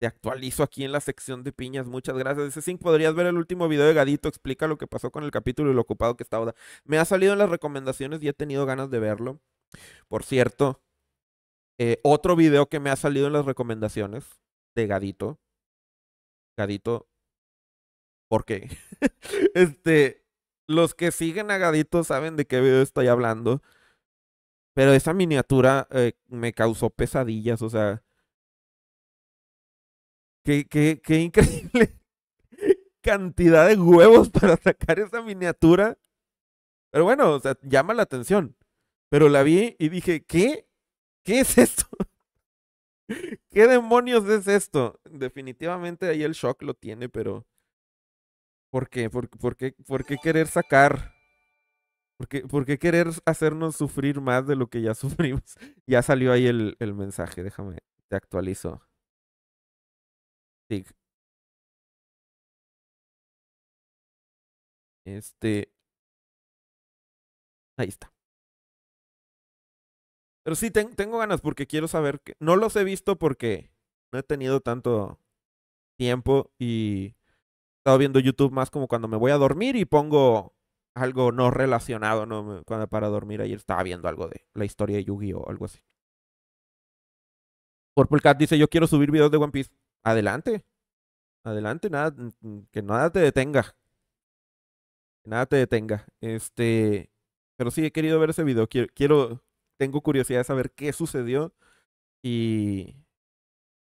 Te actualizo aquí en la sección de piñas. Muchas gracias. Ese sin podrías ver el último video de Gadito. Explica lo que pasó con el capítulo y lo ocupado que estaba. Me ha salido en las recomendaciones y he tenido ganas de verlo. Por cierto, eh, otro video que me ha salido en las recomendaciones de Gadito. Gadito. ¿Por qué? este. Los que siguen a Gadito saben de qué video estoy hablando. Pero esa miniatura eh, me causó pesadillas. O sea Qué, increíble cantidad de huevos para sacar esa miniatura. Pero bueno, o sea, llama la atención. Pero la vi y dije, ¿qué? ¿Qué es esto? ¿Qué demonios es esto? Definitivamente ahí el shock lo tiene, pero... ¿Por qué? ¿Por, qué, por qué querer sacar? ¿Por qué, ¿Por qué, querer hacernos sufrir más de lo que ya sufrimos? Ya salió ahí el, el mensaje, déjame, te actualizo. Este. Ahí está. Pero sí, tengo ganas porque quiero saber. Que, no los he visto porque no he tenido tanto tiempo y he estado viendo YouTube más como cuando me voy a dormir y pongo algo no relacionado, Cuando para dormir ayer estaba viendo algo de la historia de yu gi o algo así. Purple Cat dice, yo quiero subir videos de One Piece adelante. Adelante, nada, que nada te detenga. Que nada te detenga. Este, pero sí he querido ver ese video. Quiero, tengo curiosidad de saber qué sucedió y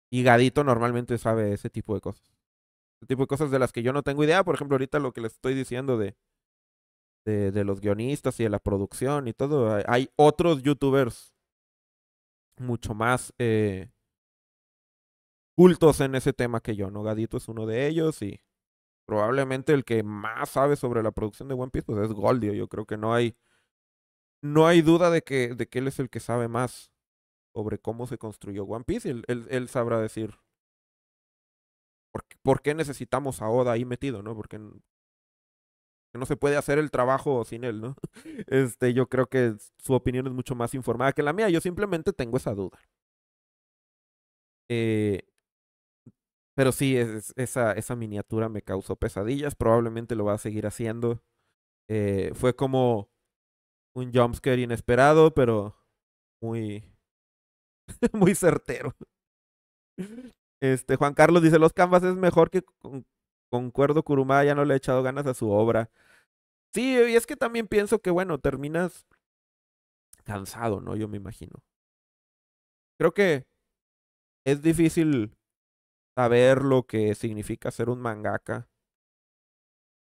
y Gadito normalmente sabe ese tipo de cosas. Ese tipo de cosas de las que yo no tengo idea, por ejemplo, ahorita lo que les estoy diciendo de de, los guionistas y de la producción y todo, hay, otros youtubers mucho más eh, cultos en ese tema que yo, ¿no? Gadito es uno de ellos y probablemente el que más sabe sobre la producción de One Piece pues es Goldio. Yo creo que no hay, no hay duda de que, de que él es el que sabe más sobre cómo se construyó One Piece y él, sabrá decir por, por, qué necesitamos a Oda ahí metido, ¿no? Porque no se puede hacer el trabajo sin él, ¿no? Este, yo creo que su opinión es mucho más informada que la mía. Yo simplemente tengo esa duda. Eh, pero sí, esa, esa miniatura me causó pesadillas. Probablemente lo va a seguir haciendo. Eh, fue como un jumpscare inesperado, pero muy, muy certero. Este, Juan Carlos dice, los canvas es mejor que con, cuerdo Kurumada ya no le ha echado ganas a su obra. Sí, y es que también pienso que, bueno, terminas cansado, ¿no? Yo me imagino. Creo que es difícil saber lo que significa ser un mangaka.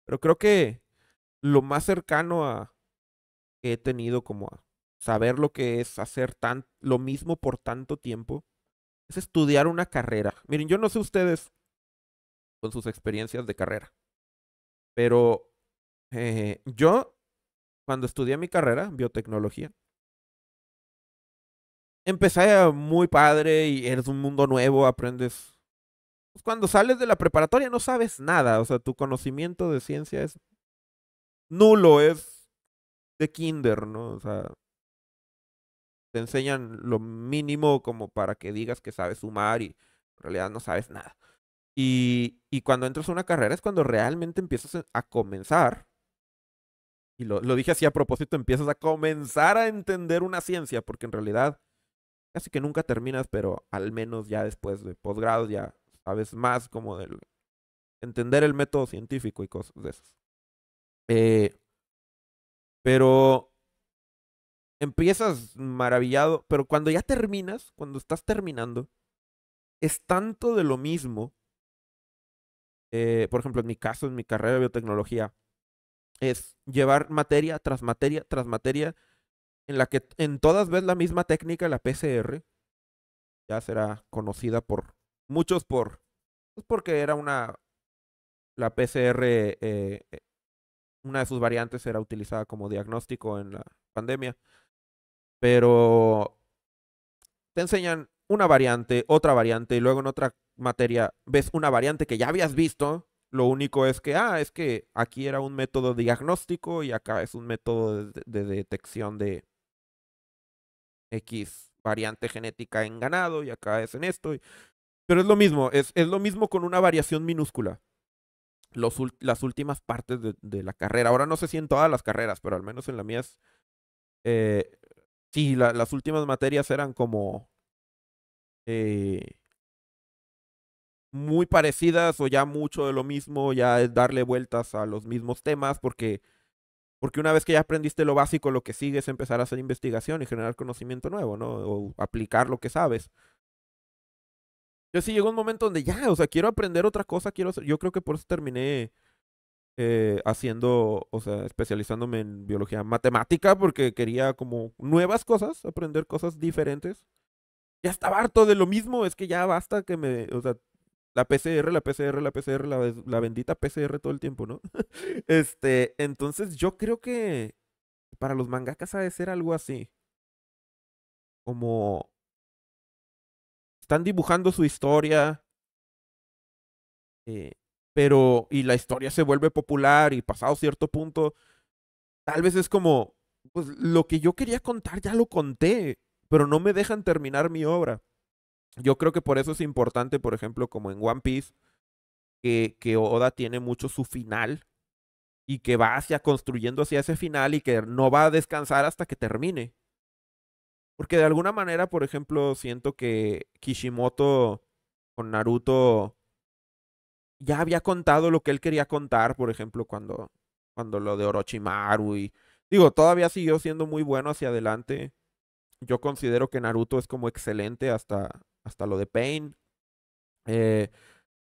Pero creo que lo más cercano a que he tenido como a saber lo que es hacer tan, lo mismo por tanto tiempo es estudiar una carrera. Miren, yo no sé ustedes con sus experiencias de carrera, pero eh, yo cuando estudié mi carrera, biotecnología, empecé muy padre y eres un mundo nuevo, aprendes pues, cuando sales de la preparatoria no sabes nada, o sea, tu conocimiento de ciencia es nulo, es de kinder, ¿no? O sea, te enseñan lo mínimo como para que digas que sabes sumar y en realidad no sabes nada. Y, cuando entras a una carrera es cuando realmente empiezas a comenzar, y lo, lo dije así a propósito, empiezas a comenzar a entender una ciencia, porque en realidad casi que nunca terminas, pero al menos ya después de posgrado ya a veces más como del entender el método científico y cosas de esas. Eh, pero empiezas maravillado, pero cuando ya terminas, cuando estás terminando, es tanto de lo mismo. Eh, por ejemplo, en mi caso, en mi carrera de biotecnología, es llevar materia tras materia tras materia en la que en todas ves la misma técnica, la PCR, ya será conocida por Muchos por. es pues, porque era una. La PCR, eh, eh, una de sus variantes era utilizada como diagnóstico en la pandemia. Pero te enseñan una variante, otra variante, y luego en otra materia ves una variante que ya habías visto. Lo único es que, ah, es que aquí era un método diagnóstico y acá es un método de, de detección de X variante genética en ganado y acá es en esto. Y pero es lo mismo, es, es lo mismo con una variación minúscula. las últimas partes de, de, la carrera. Ahora no sé si en todas las carreras, pero al menos en la mía es... Eh, sí, las últimas materias eran como... Eh, muy parecidas o ya mucho de lo mismo, ya es darle vueltas a los mismos temas, porque, porque una vez que ya aprendiste lo básico, lo que sigue es empezar a hacer investigación y generar conocimiento nuevo, ¿no? O aplicar lo que sabes. Yo sí llegó un momento donde ya, o sea, quiero aprender otra cosa, quiero hacer... Yo creo que por eso terminé eh, haciendo, o sea, especializándome en biología matemática, porque quería como nuevas cosas, aprender cosas diferentes. Ya estaba harto de lo mismo, es que ya basta que me, o sea, la PCR, la PCR, la PCR, la, la bendita PCR todo el tiempo, ¿no? este, entonces yo creo que para los mangakas ha de ser algo así. Como están dibujando su historia. Eh, pero, y la historia se vuelve popular y pasado cierto punto, tal vez es como, pues lo que yo quería contar ya lo conté, pero no me dejan terminar mi obra. Yo creo que por eso es importante, por ejemplo, como en One Piece, que, que Oda tiene mucho su final y que va hacia construyendo hacia ese final y que no va a descansar hasta que termine. Porque de alguna manera, por ejemplo, siento que Kishimoto con Naruto ya había contado lo que él quería contar, por ejemplo, cuando, cuando lo de Orochimaru y... Digo, todavía siguió siendo muy bueno hacia adelante. Yo considero que Naruto es como excelente hasta, hasta lo de Pain. Eh,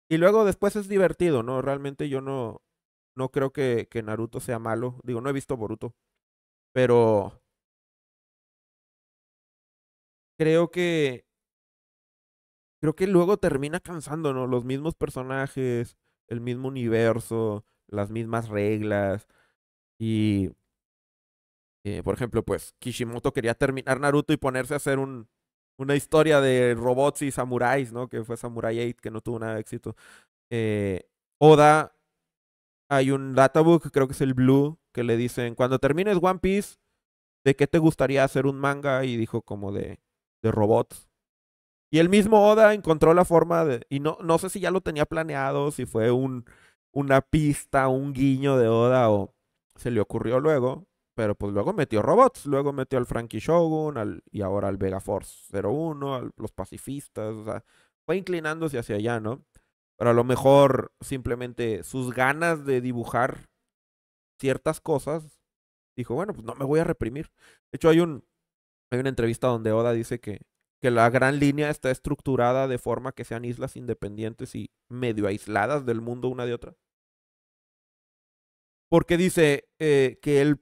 y luego después es divertido, ¿no? Realmente yo no, no creo que, que Naruto sea malo. Digo, no he visto Boruto. Pero creo que creo que luego termina cansando, ¿no? Los mismos personajes, el mismo universo, las mismas reglas. Y, eh, por ejemplo, pues Kishimoto quería terminar Naruto y ponerse a hacer un, una historia de robots y samuráis, ¿no? Que fue Samurai 8, que no tuvo nada de éxito. Eh, Oda, hay un databook, creo que es el Blue, que le dicen, cuando termines One Piece, ¿de qué te gustaría hacer un manga? Y dijo como de de robots. Y el mismo Oda encontró la forma de. Y no, no sé si ya lo tenía planeado, si fue un, una pista, un guiño de Oda o se le ocurrió luego. Pero pues luego metió robots, luego metió al Frankie Shogun al, y ahora al Vega Force 01, a los pacifistas, o sea, fue inclinándose hacia allá, ¿no? Pero a lo mejor simplemente sus ganas de dibujar ciertas cosas, dijo, bueno, pues no me voy a reprimir. De hecho, hay un, hay una entrevista donde Oda dice que, que la gran línea está estructurada de forma que sean islas independientes y medio aisladas del mundo una de otra. Porque dice eh, que él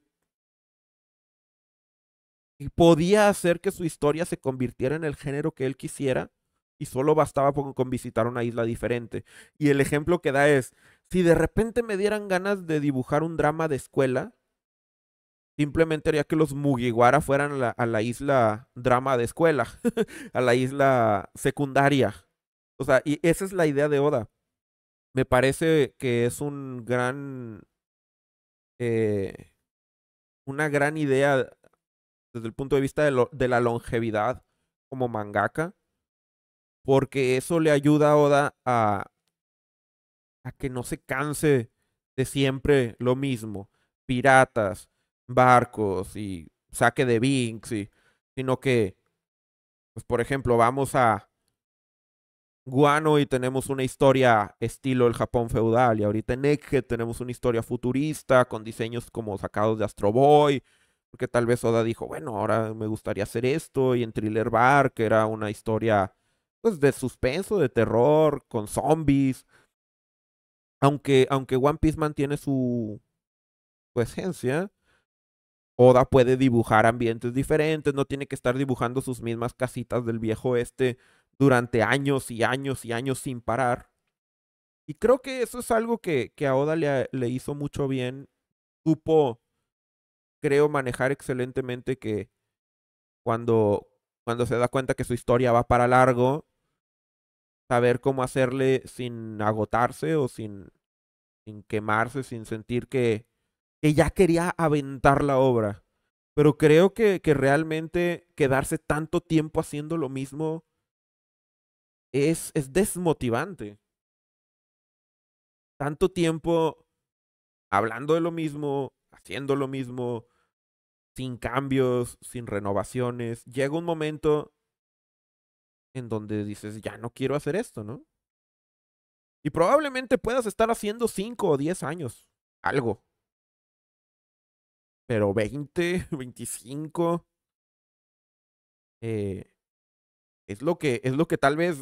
podía hacer que su historia se convirtiera en el género que él quisiera y solo bastaba con visitar una isla diferente. Y el ejemplo que da es, si de repente me dieran ganas de dibujar un drama de escuela, Simplemente haría que los Mugiwara fueran a la, isla drama de escuela, a la isla secundaria. O sea, y esa es la idea de Oda. Me parece que es un gran. Eh, una gran idea desde el punto de vista de, de la longevidad como mangaka. Porque eso le ayuda a Oda a, a que no se canse de siempre lo mismo. Piratas, barcos y saque de Binks, sino que, pues por ejemplo, vamos a Guano y tenemos una historia estilo el Japón feudal, y ahorita en Egghead tenemos una historia futurista con diseños como sacados de Astro Boy, porque tal vez Oda dijo, bueno, ahora me gustaría hacer esto, y en Thriller Bar, que era una historia pues de suspenso, de terror, con zombies. Aunque, aunque One Piece mantiene su, su esencia, Oda puede dibujar ambientes diferentes, no tiene que estar dibujando sus mismas casitas del viejo este durante años y años y años sin parar. Y creo que eso es algo que, que a Oda le, le hizo mucho bien. Supo, creo, manejar excelentemente que cuando, cuando se da cuenta que su historia va para largo, saber cómo hacerle sin agotarse o sin, sin quemarse, sin sentir que, que ya quería aventar la obra. Pero creo que, realmente quedarse tanto tiempo haciendo lo mismo es, es desmotivante. Tanto tiempo hablando de lo mismo, haciendo lo mismo, sin cambios, sin renovaciones. Llega un momento en donde dices, ya no quiero hacer esto, ¿no? Y probablemente puedas estar haciendo 5 o 10 años algo pero 20, 25. Eh, es lo que es lo que tal vez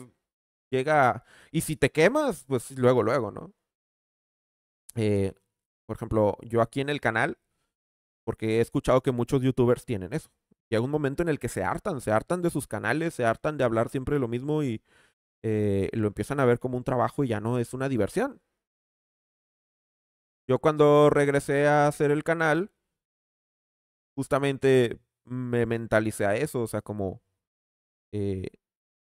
llega y si te quemas pues luego luego no eh, por ejemplo yo aquí en el canal porque he escuchado que muchos youtubers tienen eso llega un momento en el que se hartan se hartan de sus canales se hartan de hablar siempre lo mismo y eh, lo empiezan a ver como un trabajo y ya no es una diversión yo cuando regresé a hacer el canal justamente me mentalicé a eso, o sea, como eh,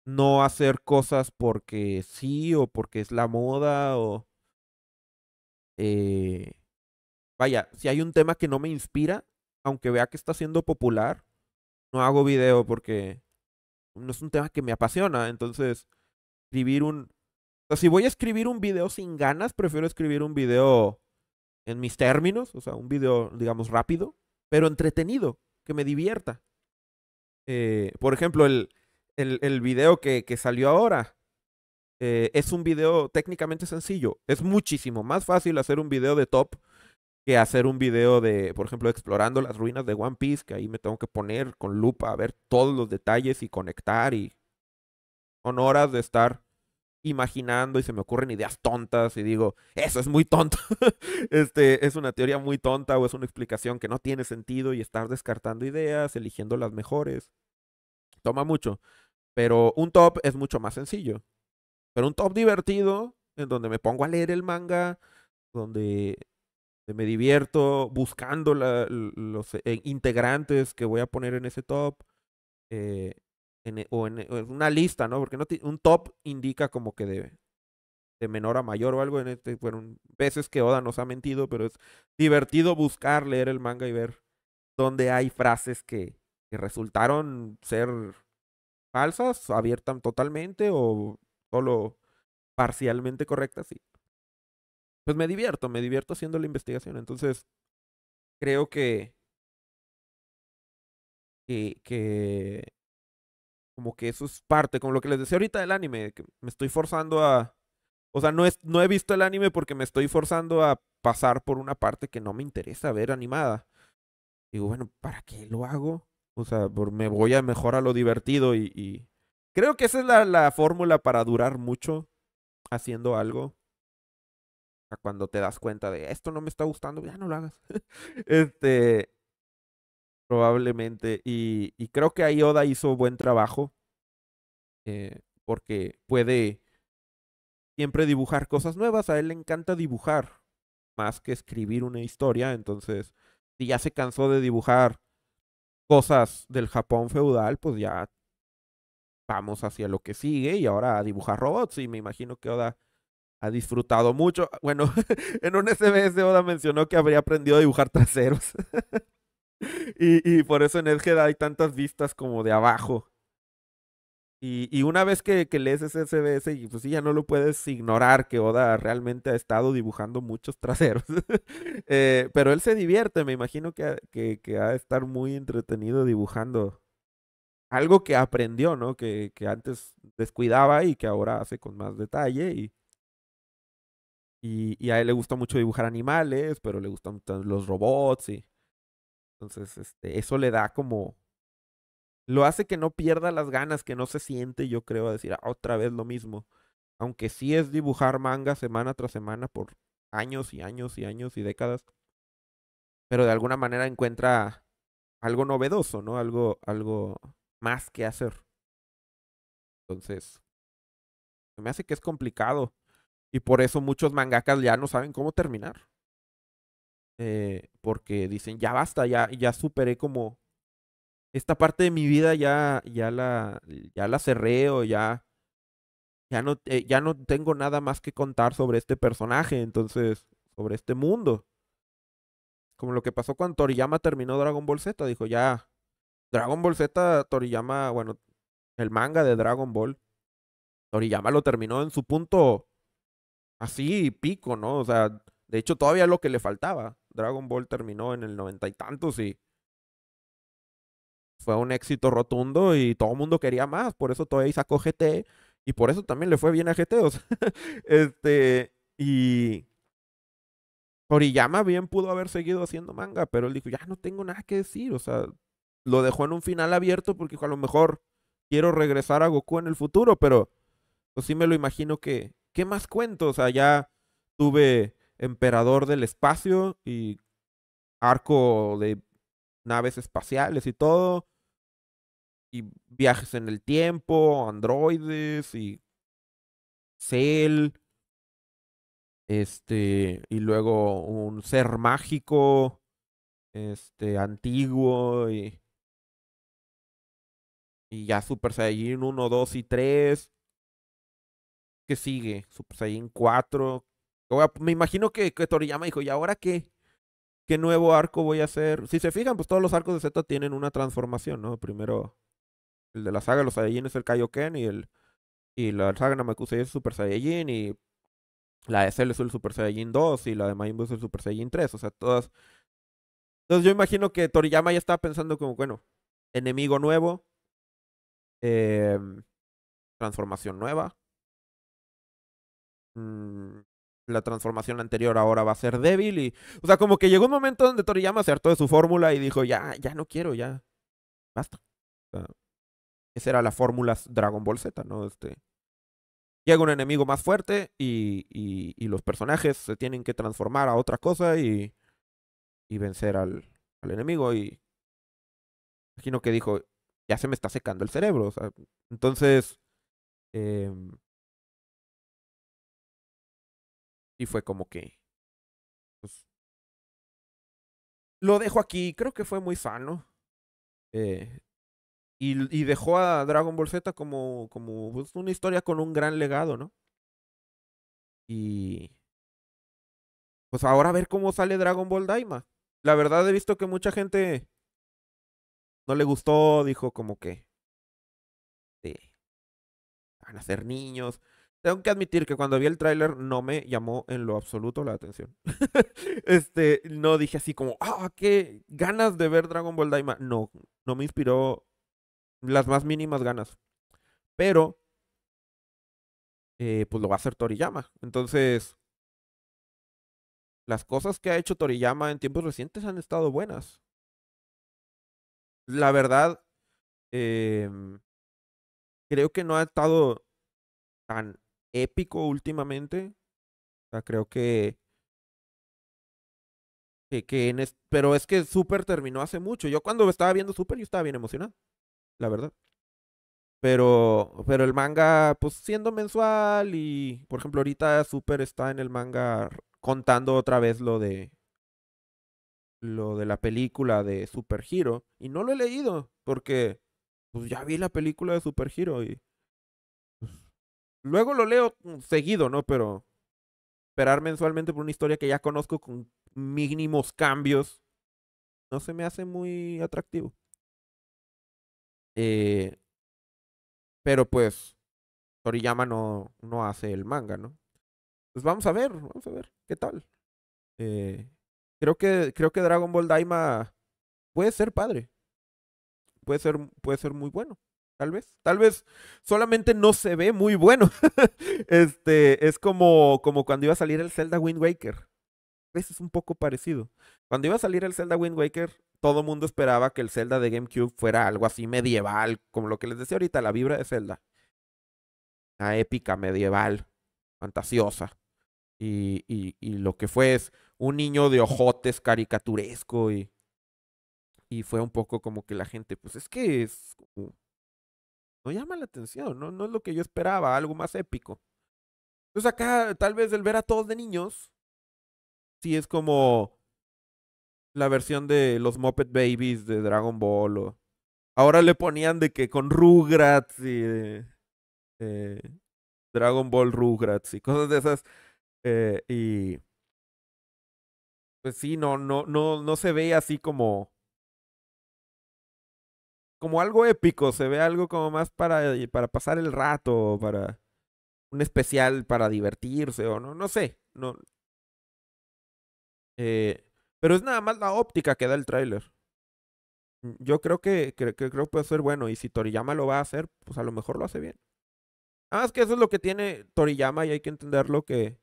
no hacer cosas porque sí o porque es la moda o... Eh, vaya, si hay un tema que no me inspira, aunque vea que está siendo popular, no hago video porque no es un tema que me apasiona. Entonces, escribir un... si voy a escribir un video sin ganas, prefiero escribir un video en mis términos, o sea, un video, digamos, rápido, pero entretenido, que me divierta. Eh, por ejemplo, el, el, video que, salió ahora eh, es un video técnicamente sencillo. Es muchísimo más fácil hacer un video de top que hacer un video de, por ejemplo, explorando las ruinas de One Piece, que ahí me tengo que poner con lupa a ver todos los detalles y conectar y son horas de estar imaginando y se me ocurren ideas tontas y digo, eso es muy tonto. este, es una teoría muy tonta o es una explicación que no tiene sentido y estar descartando ideas, eligiendo las mejores. Toma mucho. Pero un top es mucho más sencillo. Pero un top divertido, en donde me pongo a leer el manga, donde me divierto buscando los eh, integrantes que voy a poner en ese top. Eh, e, e, o, en, una lista, ¿no? Porque no un top indica como que debe de menor a mayor o algo. En este fueron veces que Oda nos ha mentido, pero es divertido buscar, leer el manga y ver dónde hay frases que, resultaron ser falsas, abiertas totalmente o solo parcialmente correctas. pues me divierto, me divierto haciendo la investigación. Entonces, creo que, que como que eso es parte, como lo que les decía ahorita del anime, que me estoy forzando a... O sea, no, es, no he visto el anime porque me estoy forzando a pasar por una parte que no me interesa ver animada. Digo, bueno, ¿para qué lo hago? O sea, me voy a mejorar a lo divertido y, Creo que esa es la, la fórmula para durar mucho haciendo algo. O cuando te das cuenta de esto no me está gustando, ya no lo hagas. este, probablemente. Y, creo que ahí Oda hizo buen trabajo. Eh, porque puede siempre dibujar cosas nuevas. A él le encanta dibujar más que escribir una historia. Entonces, si ya se cansó de dibujar cosas del Japón feudal, pues ya vamos hacia lo que sigue y ahora a dibujar robots. Y me imagino que Oda ha disfrutado mucho. Bueno, en un SBS Oda mencionó que habría aprendido a dibujar traseros. y, por eso en Edgehead hay tantas vistas como de abajo. Y, y una vez que, que lees ese CBS, y pues sí, ya no lo puedes ignorar que Oda realmente ha estado dibujando muchos traseros. Eh, pero él se divierte, me imagino que, que, que ha de estar muy entretenido dibujando algo que aprendió, ¿no? Que, que, antes descuidaba y que ahora hace con más detalle. Y, y, y, a él le gusta mucho dibujar animales, pero le gustan los robots y entonces, este, eso le da como... Lo hace que no pierda las ganas, que no se siente, yo creo, a decir ah, otra vez lo mismo. Aunque sí es dibujar manga semana tras semana por años y años y años y décadas. Pero de alguna manera encuentra algo novedoso, ¿no? Algo, algo más que hacer. Entonces, me hace que es complicado. Y por eso muchos mangakas ya no saben cómo terminar. Eh, porque dicen, ya basta, ya, ya superé como esta parte de mi vida ya, ya la, ya la cerré o ya, ya no, eh, ya no tengo nada más que contar sobre este personaje, entonces, sobre este mundo. Como lo que pasó cuando Toriyama terminó Dragon Ball Z, dijo ya, Dragon Ball Z, Toriyama, bueno, el manga de Dragon Ball, Toriyama lo terminó en su punto así, pico, ¿no? O sea, de hecho todavía lo que le faltaba. Dragon Ball terminó en el noventa y tantos y fue un éxito rotundo y todo el mundo quería más. Por eso Toei sacó GT y por eso también le fue bien a GT. O sea, este, y Oriyama bien pudo haber seguido haciendo manga, pero él dijo, ya no tengo nada que decir. O sea, lo dejó en un final abierto porque a lo mejor quiero regresar a Goku en el futuro, pero pues sí me lo imagino que, ¿qué más cuento? O sea, ya tuve emperador del espacio y arco de naves espaciales y todo. Y viajes en el tiempo, androides y Cell. Este, y luego un ser mágico, este, antiguo y. Y ya Super Saiyan 1, 2 y 3. ¿Qué sigue? Super Saiyan 4, me imagino que, Toriyama dijo, ¿y ahora qué? ¿Qué nuevo arco voy a hacer? Si se fijan, pues todos los arcos de Z tienen una transformación, ¿no? Primero, el de la saga de los Saiyajin es el Kaioken y el y la saga Namakusei es el Super Saiyajin y la de Cell es el Super Saiyajin 2 y la de Majin Buu es el Super Saiyajin 3, o sea, todas Entonces yo imagino que Toriyama ya estaba pensando como, bueno, enemigo nuevo, em, transformación nueva, mm, la transformación anterior ahora va a ser débil y... O sea, como que llegó un momento donde Toriyama se hartó de su fórmula y dijo, ya, ya no quiero, ya. Basta. esa era la fórmula Dragon Ball Z, ¿no? Este, llega un enemigo más fuerte y, y, los personajes se tienen que transformar a otra cosa y, y vencer al, al enemigo. Y imagino que dijo, ya se me está secando el cerebro. O sea, entonces, eh, Y fue como que... Pues lo dejo aquí, creo que fue muy sano. Eh, y, dejó a Dragon Ball Z como, como pues, una historia con un gran legado, ¿no? Y... Pues ahora a ver cómo sale Dragon Ball Daima. La verdad he visto que mucha gente no le gustó, dijo como que... Sí. Van a ser niños. Tengo que admitir que cuando vi el tráiler no me llamó en lo absoluto la atención. este, no dije así como, ah, qué ganas de ver Dragon Ball Daima. No, no me inspiró las más mínimas ganas. Pero, eh, pues lo va a hacer Toriyama. Entonces, las cosas que ha hecho Toriyama en tiempos recientes han estado buenas. La verdad, em, creo que no ha estado tan épico últimamente. O sea, creo que. que, en pero es que Super terminó hace mucho. Yo cuando estaba viendo Super, yo estaba bien emocionado. La verdad. Pero, pero el manga, pues siendo mensual y, por ejemplo, ahorita Super está en el manga contando otra vez lo de lo de la película de Super Hero y no lo he leído porque pues ya vi la película de Super Hero y Luego lo leo mm, seguido, ¿no? Pero esperar mensualmente por una historia que ya conozco con mínimos cambios, no se me hace muy atractivo. Eh, pero pues, Toriyama no, no hace el manga, ¿no? Pues vamos a ver, vamos a ver qué tal. Eh, creo, que, creo que Dragon Ball Daima puede ser padre. Puede ser, puede ser muy bueno. Tal vez, tal vez solamente no se ve muy bueno. este, es como, como cuando iba a salir el Zelda Wind Waker. es un poco parecido. Cuando iba a salir el Zelda Wind Waker, todo mundo esperaba que el Zelda de GameCube fuera algo así medieval, como lo que les decía ahorita, la vibra de Zelda. La épica medieval, fantasiosa. Y, y, y lo que fue es un niño de ojotes caricaturesco y, y fue un poco como que la gente, pues es que es no llama la atención, ¿no? no es lo que yo esperaba, algo más épico. Entonces pues acá tal vez el ver a todos de niños, sí es como la versión de los Muppet Babies de Dragon Ball. O... Ahora le ponían de que con Rugrats y eh, Dragon Ball Rugrats y cosas de esas. Eh, y pues sí, no, no, no, no se ve así como como algo épico, se ve algo como más para, eh, para pasar el rato, para un especial para divertirse o no, no sé, no. Eh, pero es nada más la óptica que da el tráiler. Mm, yo creo que, creo puede ser bueno y si Toriyama lo va a hacer, pues a lo mejor lo hace bien. Nada más que eso es lo que tiene Toriyama y hay que entenderlo que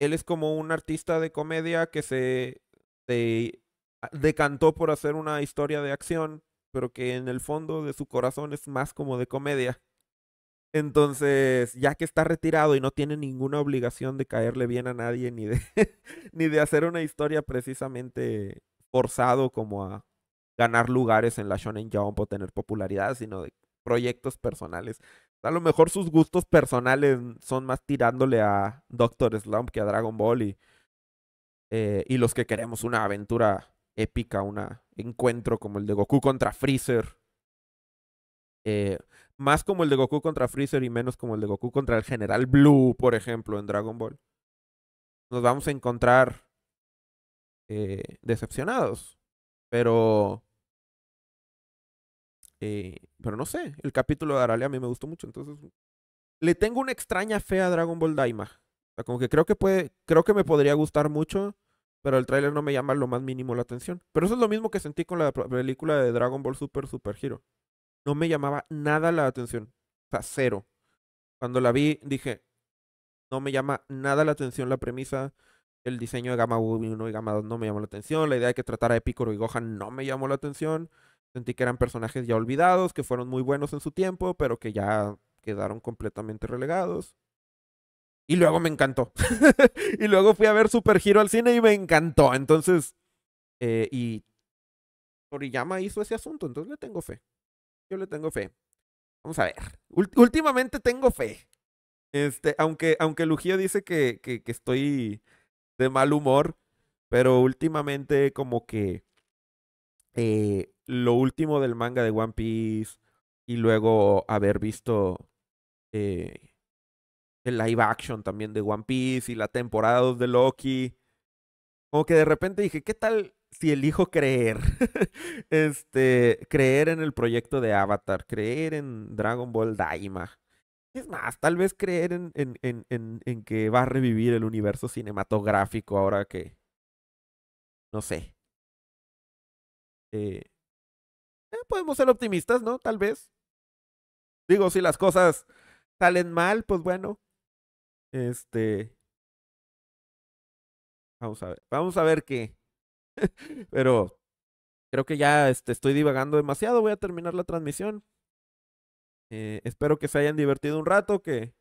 él es como un artista de comedia que se decantó por hacer una historia de acción, pero que en el fondo de su corazón es más como de comedia. Entonces, ya que está retirado y no tiene ninguna obligación de caerle bien a nadie ni de, ni de hacer una historia precisamente forzado como a ganar lugares en la Shonen Jump o tener popularidad, sino de proyectos personales. A lo mejor sus gustos personales son más tirándole a Doctor Slump que a Dragon Ball y eh, los que queremos una aventura épica, un encuentro como el de Goku contra Freezer. Eh, más como el de Goku contra Freezer y menos como el de Goku contra el General Blue, por ejemplo, en Dragon Ball. Nos vamos a encontrar eh, decepcionados. Pero. Eh, pero no sé, el capítulo de Arale a mí me gustó mucho, entonces. Le tengo una extraña fe a Dragon Ball Daima. O sea, como que creo que puede. Creo que me podría gustar mucho pero el tráiler no me llama lo más mínimo la atención. Pero eso es lo mismo que sentí con la película de Dragon Ball Super Super Hero. No me llamaba nada la atención. O sea, cero. Cuando la vi, dije, no me llama nada la atención la premisa. El diseño de Gamma 1 y Gamma 2 no me llamó la atención. La idea de que tratara de Picor y Gohan no me llamó la atención. Sentí que eran personajes ya olvidados, que fueron muy buenos en su tiempo, pero que ya quedaron completamente relegados. Y luego me encantó. y luego fui a ver Super Hero al cine y me encantó. Entonces, eh, y Toriyama hizo ese asunto, entonces le tengo fe. Yo le tengo fe. Vamos a ver. últimamente tengo fe. Este, aunque, aunque dice que, que, estoy de mal humor, pero últimamente como que eh, lo último del manga de One Piece y luego haber visto eh, el live action también de One Piece y la temporada 2 de Loki. Como que de repente dije, ¿qué tal si elijo creer? este, creer en el proyecto de Avatar, creer en Dragon Ball Daima. Es más, tal vez creer en, en, en, en que va a revivir el universo cinematográfico ahora que... No sé. Eh, eh, podemos ser optimistas, ¿no? Tal vez. Digo, si las cosas salen mal, pues bueno, este. Vamos a ver. Vamos a ver qué. Pero creo que ya este, estoy divagando demasiado. Voy a terminar la transmisión. Eh, espero que se hayan divertido un rato. Que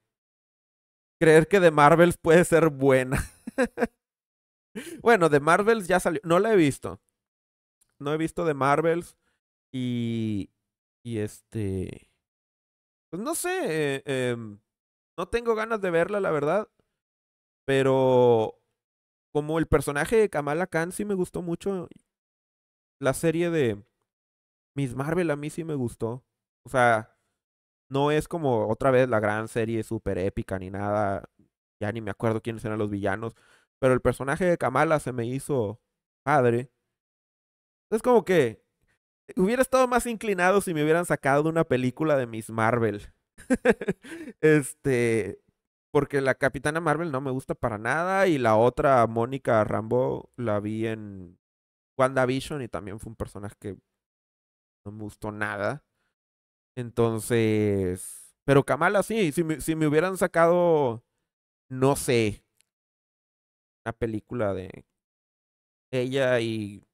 creer que The Marvels puede ser buena. bueno, The Marvels ya salió. No la he visto. No he visto The Marvels. Y. Y este. Pues no sé. eh, em, no tengo ganas de verla, la verdad. Pero como el personaje de Kamala Khan sí me gustó mucho. La serie de Miss Marvel a mí sí me gustó. O sea, no es como otra vez la gran serie super épica ni nada. Ya ni me acuerdo quiénes eran los villanos. Pero el personaje de Kamala se me hizo padre. Es como que hubiera estado más inclinado si me hubieran sacado de una película de Miss Marvel. este, porque la Capitana Marvel no me gusta para nada y la otra, Mónica Rambo, la vi en WandaVision y también fue un personaje que no me gustó nada. Entonces, pero Kamala sí, si me, si me hubieran sacado, no sé, una película de ella y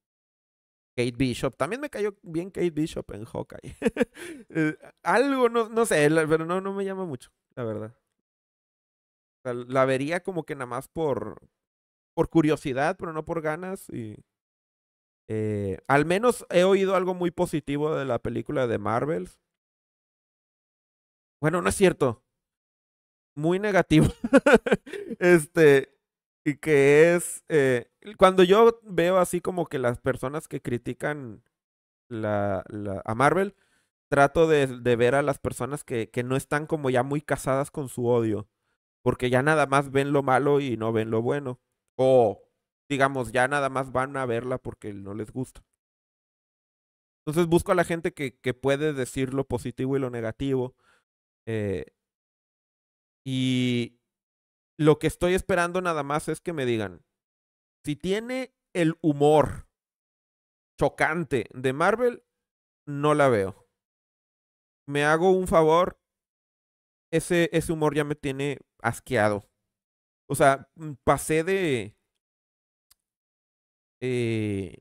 Kate Bishop. También me cayó bien Kate Bishop en Hawkeye. Eh, algo, no, no sé, pero no, no me llama mucho, la verdad. La, vería como que nada más por, por curiosidad, pero no por ganas. Eh, al menos he oído algo muy positivo de la película de Marvel. Bueno, no es cierto. Muy negativo. este, y que es... Eh, cuando yo veo así como que las personas que critican la, a Marvel, trato de, ver a las personas que, no están como ya muy casadas con su odio, porque ya nada más ven lo malo y no ven lo bueno. O, digamos, ya nada más van a verla porque no les gusta. Entonces busco a la gente que, puede decir lo positivo y lo negativo. Eh, y lo que estoy esperando nada más es que me digan, si tiene el humor chocante de Marvel, no la veo. Me hago un favor. Ese, ese humor ya me tiene asqueado. O sea, mm, pasé de. Eh,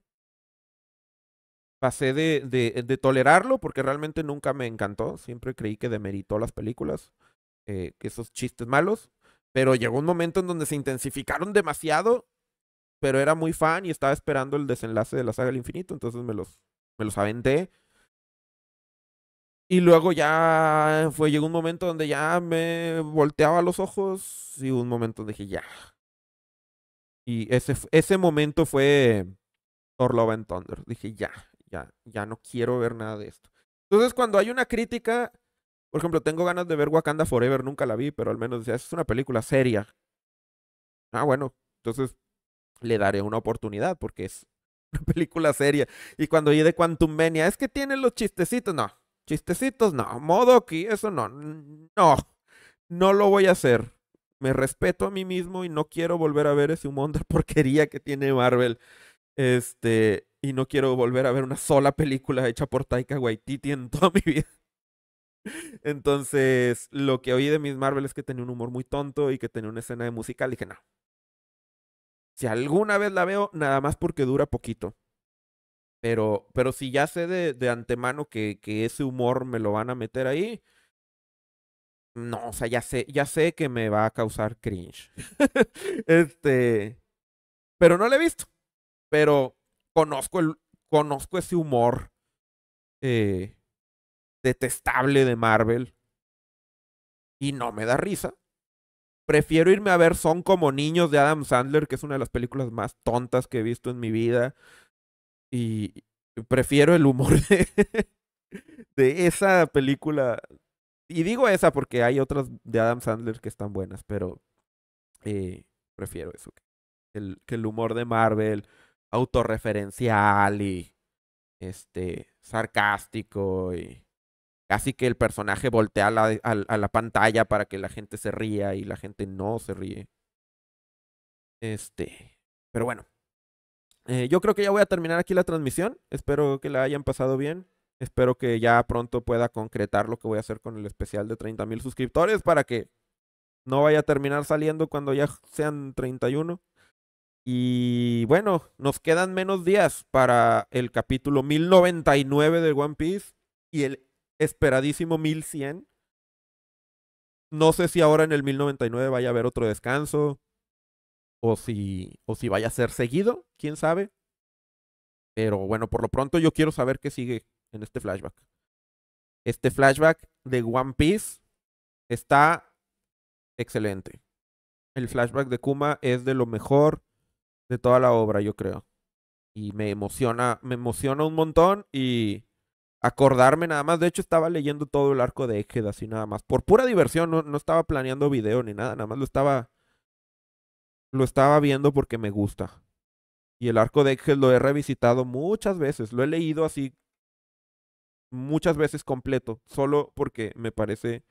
pasé de, tolerarlo porque realmente nunca me encantó. Siempre creí que demeritó las películas, eh, que esos chistes malos. Pero llegó un momento en donde se intensificaron demasiado pero era muy fan y estaba esperando el desenlace de la saga del infinito, entonces me los, me los aventé. Y luego ya fue, llegó un momento donde ya me volteaba los ojos y un momento dije, ya. Y ese, ese momento fue Thor Love and Thunder. Dije, ya, ya, ya no quiero ver nada de esto. Entonces cuando hay una crítica, por ejemplo, tengo ganas de ver Wakanda Forever, nunca la vi, pero al menos decía, es una película seria. Ah, bueno, entonces le daré una oportunidad porque es una película seria. Y cuando oí de Quantum Mania, es que tiene los chistecitos, no. Chistecitos, no. Modoki, eso no. No. No lo voy a hacer. Me respeto a mí mismo y no quiero volver a ver ese humón de porquería que tiene Marvel. Este, y no quiero volver a ver una sola película hecha por Taika Waititi en toda mi vida. Entonces, lo que oí de Miss Marvel es que tenía un humor muy tonto y que tenía una escena de musical. Dije, no, si alguna vez la veo, nada más porque dura poquito. Pero, pero si ya sé de, de antemano que, que ese humor me lo van a meter ahí, no, o sea, ya sé, ya sé que me va a causar cringe. este, pero no le he visto. Pero conozco el, conozco ese humor eh, detestable de Marvel y no me da risa. Prefiero irme a ver Son como niños de Adam Sandler, que es una de las películas más tontas que he visto en mi vida. Y prefiero el humor de, esa película. Y digo esa porque hay otras de Adam Sandler que están buenas, pero eh, prefiero eso. Que el, que el humor de Marvel, autorreferencial y este, sarcástico y Así que el personaje voltea a la, pantalla para que la gente se ría y la gente no se ríe. Este. Pero bueno. Eh, yo creo que ya voy a terminar aquí la transmisión. Espero que la hayan pasado bien. Espero que ya pronto pueda concretar lo que voy a hacer con el especial de 30.000 mil suscriptores para que no vaya a terminar saliendo cuando ya sean 31. Y bueno, nos quedan menos días para el capítulo 1099 de One Piece y el esperadísimo 1100. No sé si ahora en el 1099 vaya a haber otro descanso o si, o si vaya a ser seguido, quién sabe. Pero bueno, por lo pronto yo quiero saber qué sigue en este flashback. Este flashback de One Piece está excelente. El flashback de Kuma es de lo mejor de toda la obra, yo creo. Y me emociona, me emociona un montón y acordarme nada más. De hecho, estaba leyendo todo el arco de Egghead así nada más. Por pura diversión, no, no, estaba planeando video ni nada, nada más lo estaba. Lo estaba viendo porque me gusta. Y el arco de Egghead lo he revisitado muchas veces. Lo he leído así muchas veces completo. Solo porque me parece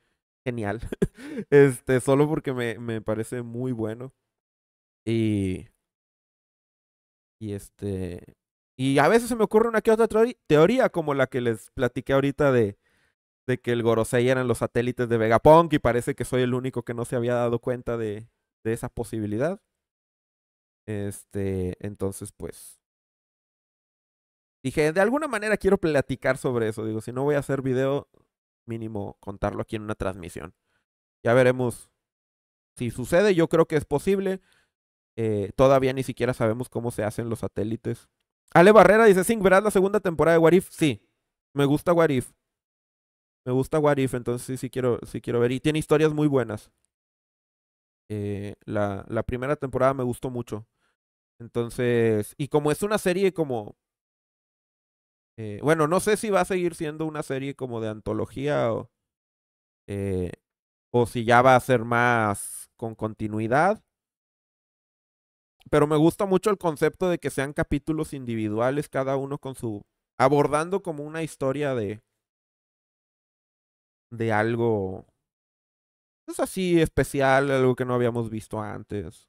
genial. este, solo porque me, me parece muy bueno. Y. Y este. Y a veces se me ocurre una que otra teoría, como la que les platiqué ahorita de, de que el Gorosei eran los satélites de Vegapunk y parece que soy el único que no se había dado cuenta de, de esa posibilidad. Este, entonces pues dije, de alguna manera quiero platicar sobre eso, digo, si no voy a hacer video, mínimo contarlo aquí en una transmisión. Ya veremos si sucede, yo creo que es posible. Eh, todavía ni siquiera sabemos cómo se hacen los satélites. Ale Barrera dice, sí ¿verás la segunda temporada de Warif? Sí, me gusta Warif. Me gusta Warif, entonces sí, sí quiero, sí quiero ver. Y tiene historias muy buenas. Eh, la, la primera temporada me gustó mucho. Entonces, y como es una serie como... Eh, bueno, no sé si va a seguir siendo una serie como de antología o, eh, o si ya va a ser más con continuidad pero me gusta mucho el concepto de que sean capítulos individuales, cada uno con su. abordando como una historia de. de algo. Es pues así especial, algo que no habíamos visto antes.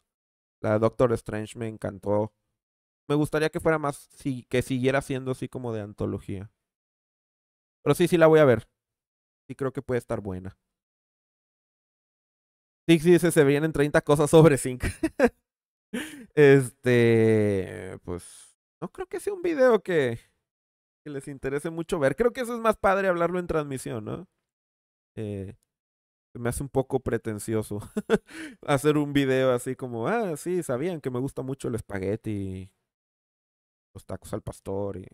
La Doctor Strange me encantó. Me gustaría que fuera más, que siguiera siendo así como de antología. Pero sí, sí la voy a ver. Sí creo que puede estar buena. sí dice, se vienen 30 cosas sobre Zinc. Este, pues, no creo que sea un video que, que les interese mucho ver. Creo que eso es más padre hablarlo en transmisión, ¿no? Eh, me hace un poco pretencioso hacer un video así como, ah, sí, sabían que me gusta mucho el espagueti, los tacos al pastor y...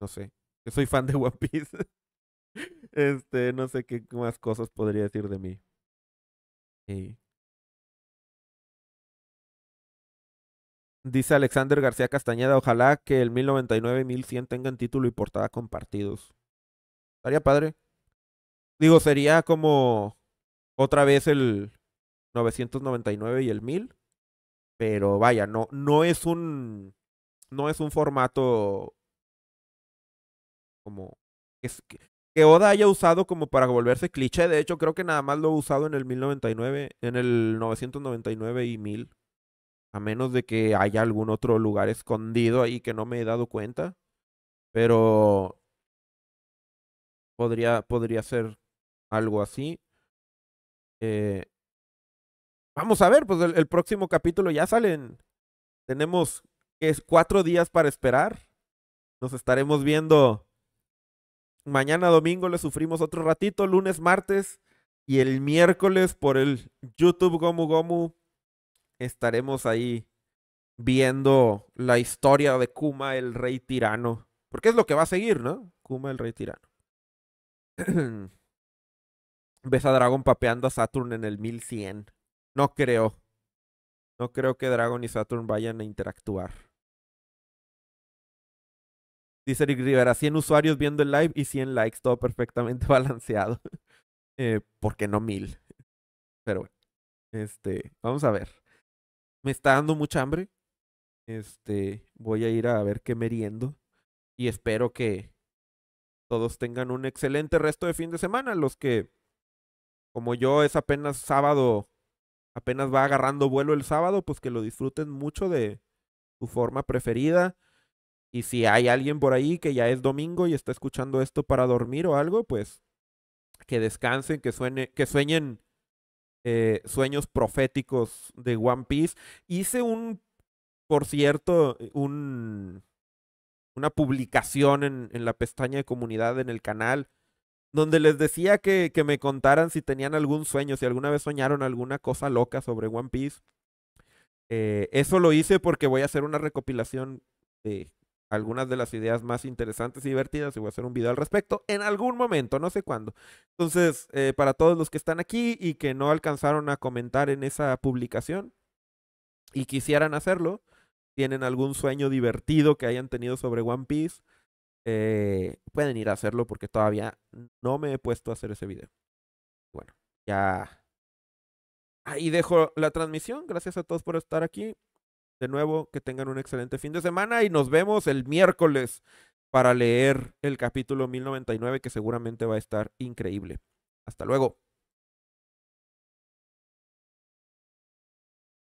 No sé, que soy fan de One Piece. este, no sé qué más cosas podría decir de mí. Sí. Dice Alexander García Castañeda, ojalá que el 1099 y 1100 tengan título y portada compartidos. Estaría padre. Digo, sería como otra vez el 999 y el 1000. Pero vaya, no, no es un. No es un formato. Como. que, Oda haya usado como para volverse cliché. De hecho, creo que nada más lo ha usado en el 1099, en el 999 y 1000. A menos de que haya algún otro lugar escondido ahí que no me he dado cuenta. Pero podría, podría ser algo así. Eh, vamos a ver, pues el, próximo capítulo ya salen. Tenemos que es cuatro días para esperar. Nos estaremos viendo mañana domingo. Le sufrimos otro ratito, lunes, martes y el miércoles por el YouTube Gomu Gomu estaremos ahí viendo la historia de Kuma el rey tirano. Porque es lo que va a seguir, ¿no? Kuma el rey tirano. Ves a Dragon papeando a Saturn en el 1100. No creo. No creo que Dragon y Saturn vayan a interactuar. Dice Eric Rivera, 100 usuarios viendo el live y 100 likes, todo perfectamente balanceado. eh, qué no 1000. Pero bueno, este, vamos a ver me está dando mucha hambre. Este, voy a ir a ver qué meriendo. Y espero que todos tengan un excelente resto de fin de semana. Los que, como yo, es apenas sábado, apenas va agarrando vuelo el sábado, pues que lo disfruten mucho de su forma preferida. Y si hay alguien por ahí que ya es domingo y está escuchando esto para dormir o algo, pues que descansen, que suene, que sueñen eh, sueños proféticos de One Piece. Hice un, por cierto, eh, un, una publicación en, la pestaña de comunidad en el canal donde les decía que, me contaran si tenían algún sueño, si alguna vez soñaron alguna cosa loca sobre One Piece. Eh, eso lo hice porque voy a hacer una recopilación de algunas de las ideas más interesantes y divertidas y voy a hacer un video al respecto en algún momento, no sé cuándo. Entonces, eh, para todos los que están aquí y que no alcanzaron a comentar en esa publicación y quisieran hacerlo, tienen algún sueño divertido que hayan tenido sobre One Piece, eh, pueden ir a hacerlo porque todavía no me he puesto a hacer ese video. Bueno, ya... Ahí dejo la transmisión. Gracias a todos por estar aquí de nuevo, que tengan un excelente fin de semana y nos vemos el miércoles para leer el capítulo 1099 que seguramente va a estar increíble. Hasta luego.